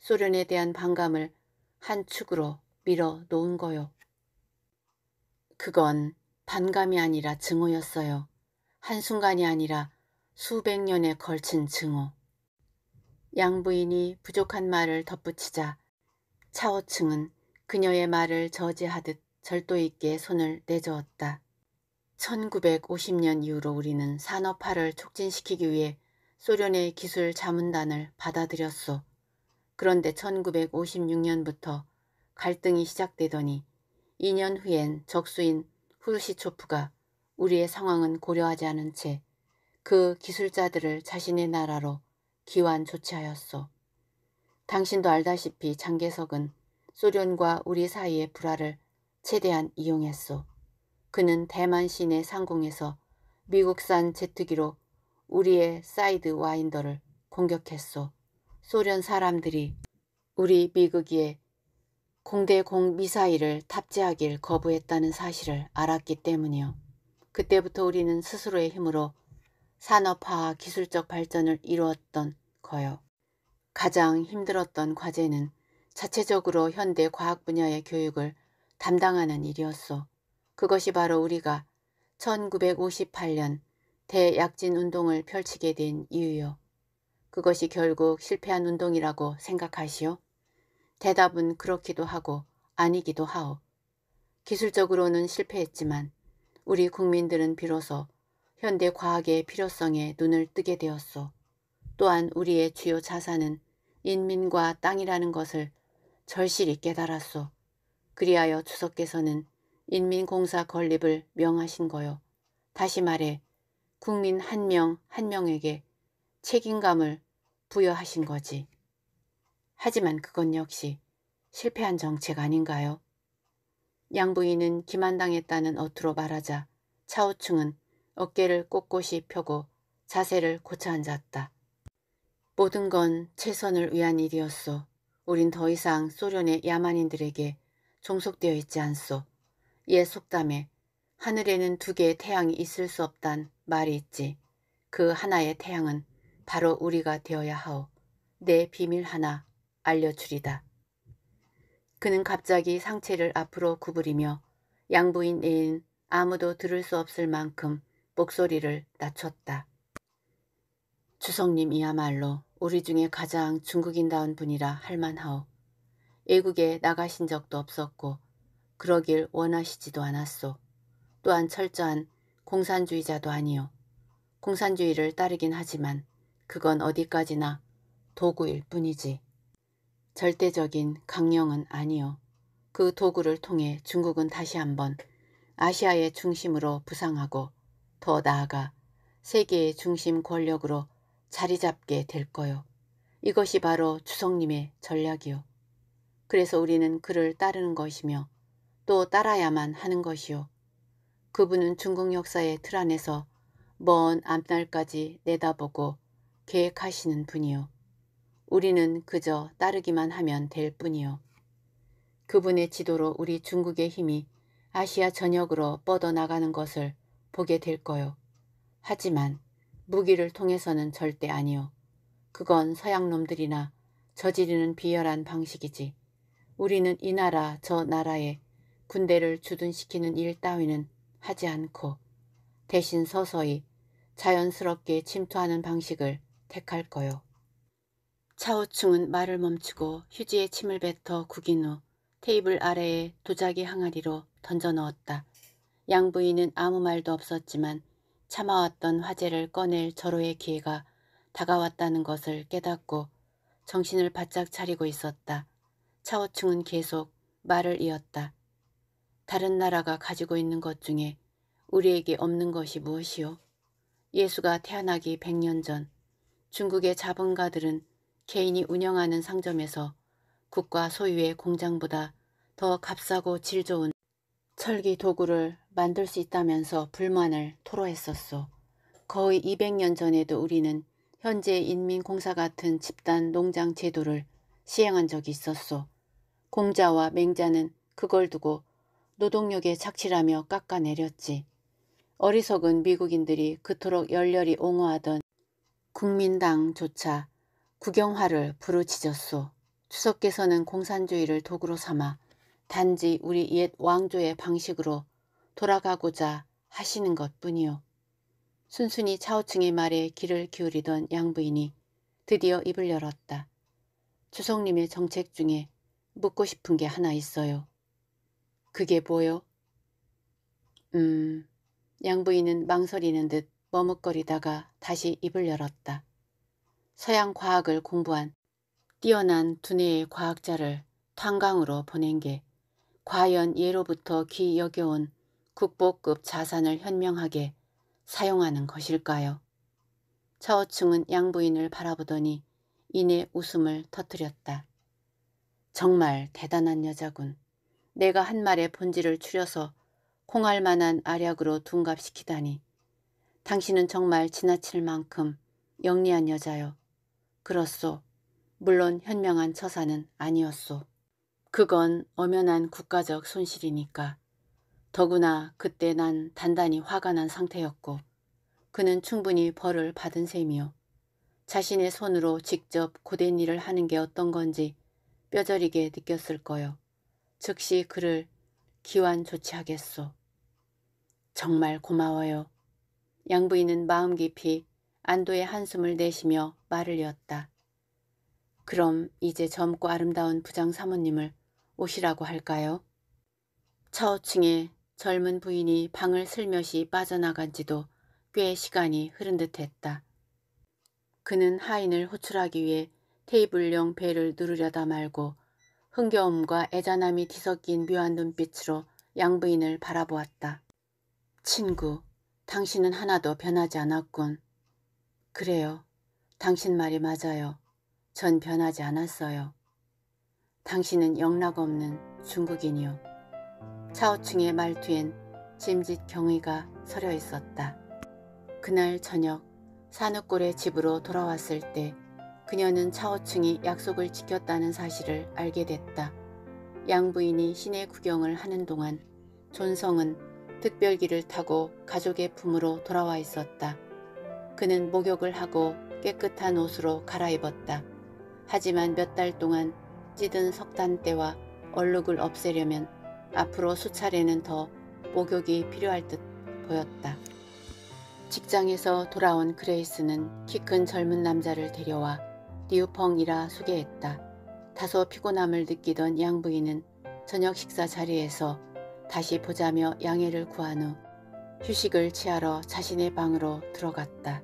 소련에 대한 반감을 한 축으로 밀어 놓은 거요. 그건 반감이 아니라 증오였어요. 한순간이 아니라 수백 년에 걸친 증오. 양부인이 부족한 말을 덧붙이자 차오층은 그녀의 말을 저지하듯 절도 있게 손을 내저었다. 1950년 이후로 우리는 산업화를 촉진시키기 위해 소련의 기술 자문단을 받아들였소. 그런데 1956년부터 갈등이 시작되더니 2년 후엔 적수인 후르시초프가 우리의 상황은 고려하지 않은 채 그 기술자들을 자신의 나라로 기환 조치하였소. 당신도 알다시피 장계석은 소련과 우리 사이의 불화를 최대한 이용했소. 그는 대만 시내 상공에서 미국산 제트기로 우리의 사이드 와인더를 공격했소. 소련 사람들이 우리 미국이의 공대공 미사일을 탑재하길 거부했다는 사실을 알았기 때문이요. 그때부터 우리는 스스로의 힘으로 산업화와 기술적 발전을 이루었던 거요. 가장 힘들었던 과제는 자체적으로 현대 과학 분야의 교육을 담당하는 일이었소. 그것이 바로 우리가 1958년 대약진 운동을 펼치게 된 이유요. 그것이 결국 실패한 운동이라고 생각하시오. 대답은 그렇기도 하고 아니기도 하오. 기술적으로는 실패했지만 우리 국민들은 비로소 현대 과학의 필요성에 눈을 뜨게 되었소. 또한 우리의 주요 자산은 인민과 땅이라는 것을 절실히 깨달았소. 그리하여 주석께서는 인민공사 건립을 명하신 거요. 다시 말해 국민 한 명 한 명에게 책임감을 부여하신 거지. 하지만 그건 역시 실패한 정책 아닌가요? 양부인은 기만당했다는 어투로 말하자 차우충은 어깨를 꼿꼿이 펴고 자세를 고쳐 앉았다. 모든 건 최선을 위한 일이었소. 우린 더 이상 소련의 야만인들에게 종속되어 있지 않소. 옛 속담에 하늘에는 두 개의 태양이 있을 수 없단 말이 있지. 그 하나의 태양은 바로 우리가 되어야 하오. 내 비밀 하나 알려주리다. 그는 갑자기 상체를 앞으로 구부리며 양부인 애인 아무도 들을 수 없을 만큼 목소리를 낮췄다. 주성님이야말로 우리 중에 가장 중국인다운 분이라 할만하오. 외국에 나가신 적도 없었고 그러길 원하시지도 않았소. 또한 철저한 공산주의자도 아니오. 공산주의를 따르긴 하지만 그건 어디까지나 도구일 뿐이지. 절대적인 강령은 아니요. 그 도구를 통해 중국은 다시 한번 아시아의 중심으로 부상하고 더 나아가 세계의 중심 권력으로 자리 잡게 될 거요. 이것이 바로 주성님의 전략이요. 그래서 우리는 그를 따르는 것이며 또 따라야만 하는 것이요. 그분은 중국 역사의 틀 안에서 먼 앞날까지 내다보고 계획하시는 분이요. 우리는 그저 따르기만 하면 될 뿐이요. 그분의 지도로 우리 중국의 힘이 아시아 전역으로 뻗어나가는 것을 보게 될 거요. 하지만 무기를 통해서는 절대 아니요. 그건 서양놈들이나 저지르는 비열한 방식이지. 우리는 이 나라 저 나라에 군대를 주둔시키는 일 따위는 하지 않고 대신 서서히 자연스럽게 침투하는 방식을 택할 거요. 차오충은 말을 멈추고 휴지에 침을 뱉어 구긴 후 테이블 아래에 도자기 항아리로 던져 넣었다. 양 부인은 아무 말도 없었지만 참아왔던 화제를 꺼낼 절호의 기회가 다가왔다는 것을 깨닫고 정신을 바짝 차리고 있었다. 차오충은 계속 말을 이었다. 다른 나라가 가지고 있는 것 중에 우리에게 없는 것이 무엇이오 예수가 태어나기 100년 전 중국의 자본가들은 개인이 운영하는 상점에서 국가 소유의 공장보다 더 값싸고 질 좋은 철기 도구를 만들 수 있다면서 불만을 토로했었소. 거의 200년 전에도 우리는 현재 인민공사 같은 집단 농장 제도를 시행한 적이 있었소. 공자와 맹자는 그걸 두고 노동력에 착취라며 깎아내렸지. 어리석은 미국인들이 그토록 열렬히 옹호하던 국민당조차 구경화를 부르짖었소. 추석께서는 공산주의를 도구로 삼아 단지 우리 옛 왕조의 방식으로 돌아가고자 하시는 것뿐이요. 순순히 차오층의 말에 귀를 기울이던 양부인이 드디어 입을 열었다. 추석님의 정책 중에 묻고 싶은 게 하나 있어요. 그게 뭐요? 음... 양부인은 망설이는 듯 머뭇거리다가 다시 입을 열었다. 서양 과학을 공부한 뛰어난 두뇌의 과학자를 탄강으로 보낸 게 과연 예로부터 기여겨온 국보급 자산을 현명하게 사용하는 것일까요? 차오충은 양부인을 바라보더니 이내 웃음을 터뜨렸다. 정말 대단한 여자군. 내가 한 말의 본질을 추려서 콩할 만한 아략으로 둔갑시키다니. 당신은 정말 지나칠 만큼 영리한 여자요. 그렇소. 물론 현명한 처사는 아니었소. 그건 엄연한 국가적 손실이니까. 더구나 그때 난 단단히 화가 난 상태였고 그는 충분히 벌을 받은 셈이요. 자신의 손으로 직접 고된 일을 하는 게 어떤 건지 뼈저리게 느꼈을 거요. 즉시 그를 기완 조치하겠소. 정말 고마워요. 양부인은 마음 깊이 안도의 한숨을 내쉬며 말을 이었다. 그럼 이제 젊고 아름다운 부장 사모님을 오시라고 할까요? 차층에 젊은 부인이 방을 슬며시 빠져나간 지도 꽤 시간이 흐른 듯 했다. 그는 하인을 호출하기 위해 테이블용 배를 누르려다 말고 흥겨움과 애잔함이 뒤섞인 묘한 눈빛으로 양부인을 바라보았다. 친구, 당신은 하나도 변하지 않았군. 그래요. 당신 말이 맞아요. 전 변하지 않았어요. 당신은 영락 없는 중국인이요. 차오층의 말투엔 짐짓 경의가 서려 있었다. 그날 저녁 산후골의 집으로 돌아왔을 때 그녀는 차오층이 약속을 지켰다는 사실을 알게 됐다. 양부인이 시내 구경을 하는 동안 존성은 특별기를 타고 가족의 품으로 돌아와 있었다. 그는 목욕을 하고 깨끗한 옷으로 갈아입었다. 하지만 몇 달 동안 찌든 석탄대와 얼룩을 없애려면 앞으로 수차례는 더 목욕이 필요할 듯 보였다. 직장에서 돌아온 그레이스는 키 큰 젊은 남자를 데려와 뉴펑이라 소개했다. 다소 피곤함을 느끼던 양부인은 저녁 식사 자리에서 다시 보자며 양해를 구한 후 휴식을 취하러 자신의 방으로 들어갔다.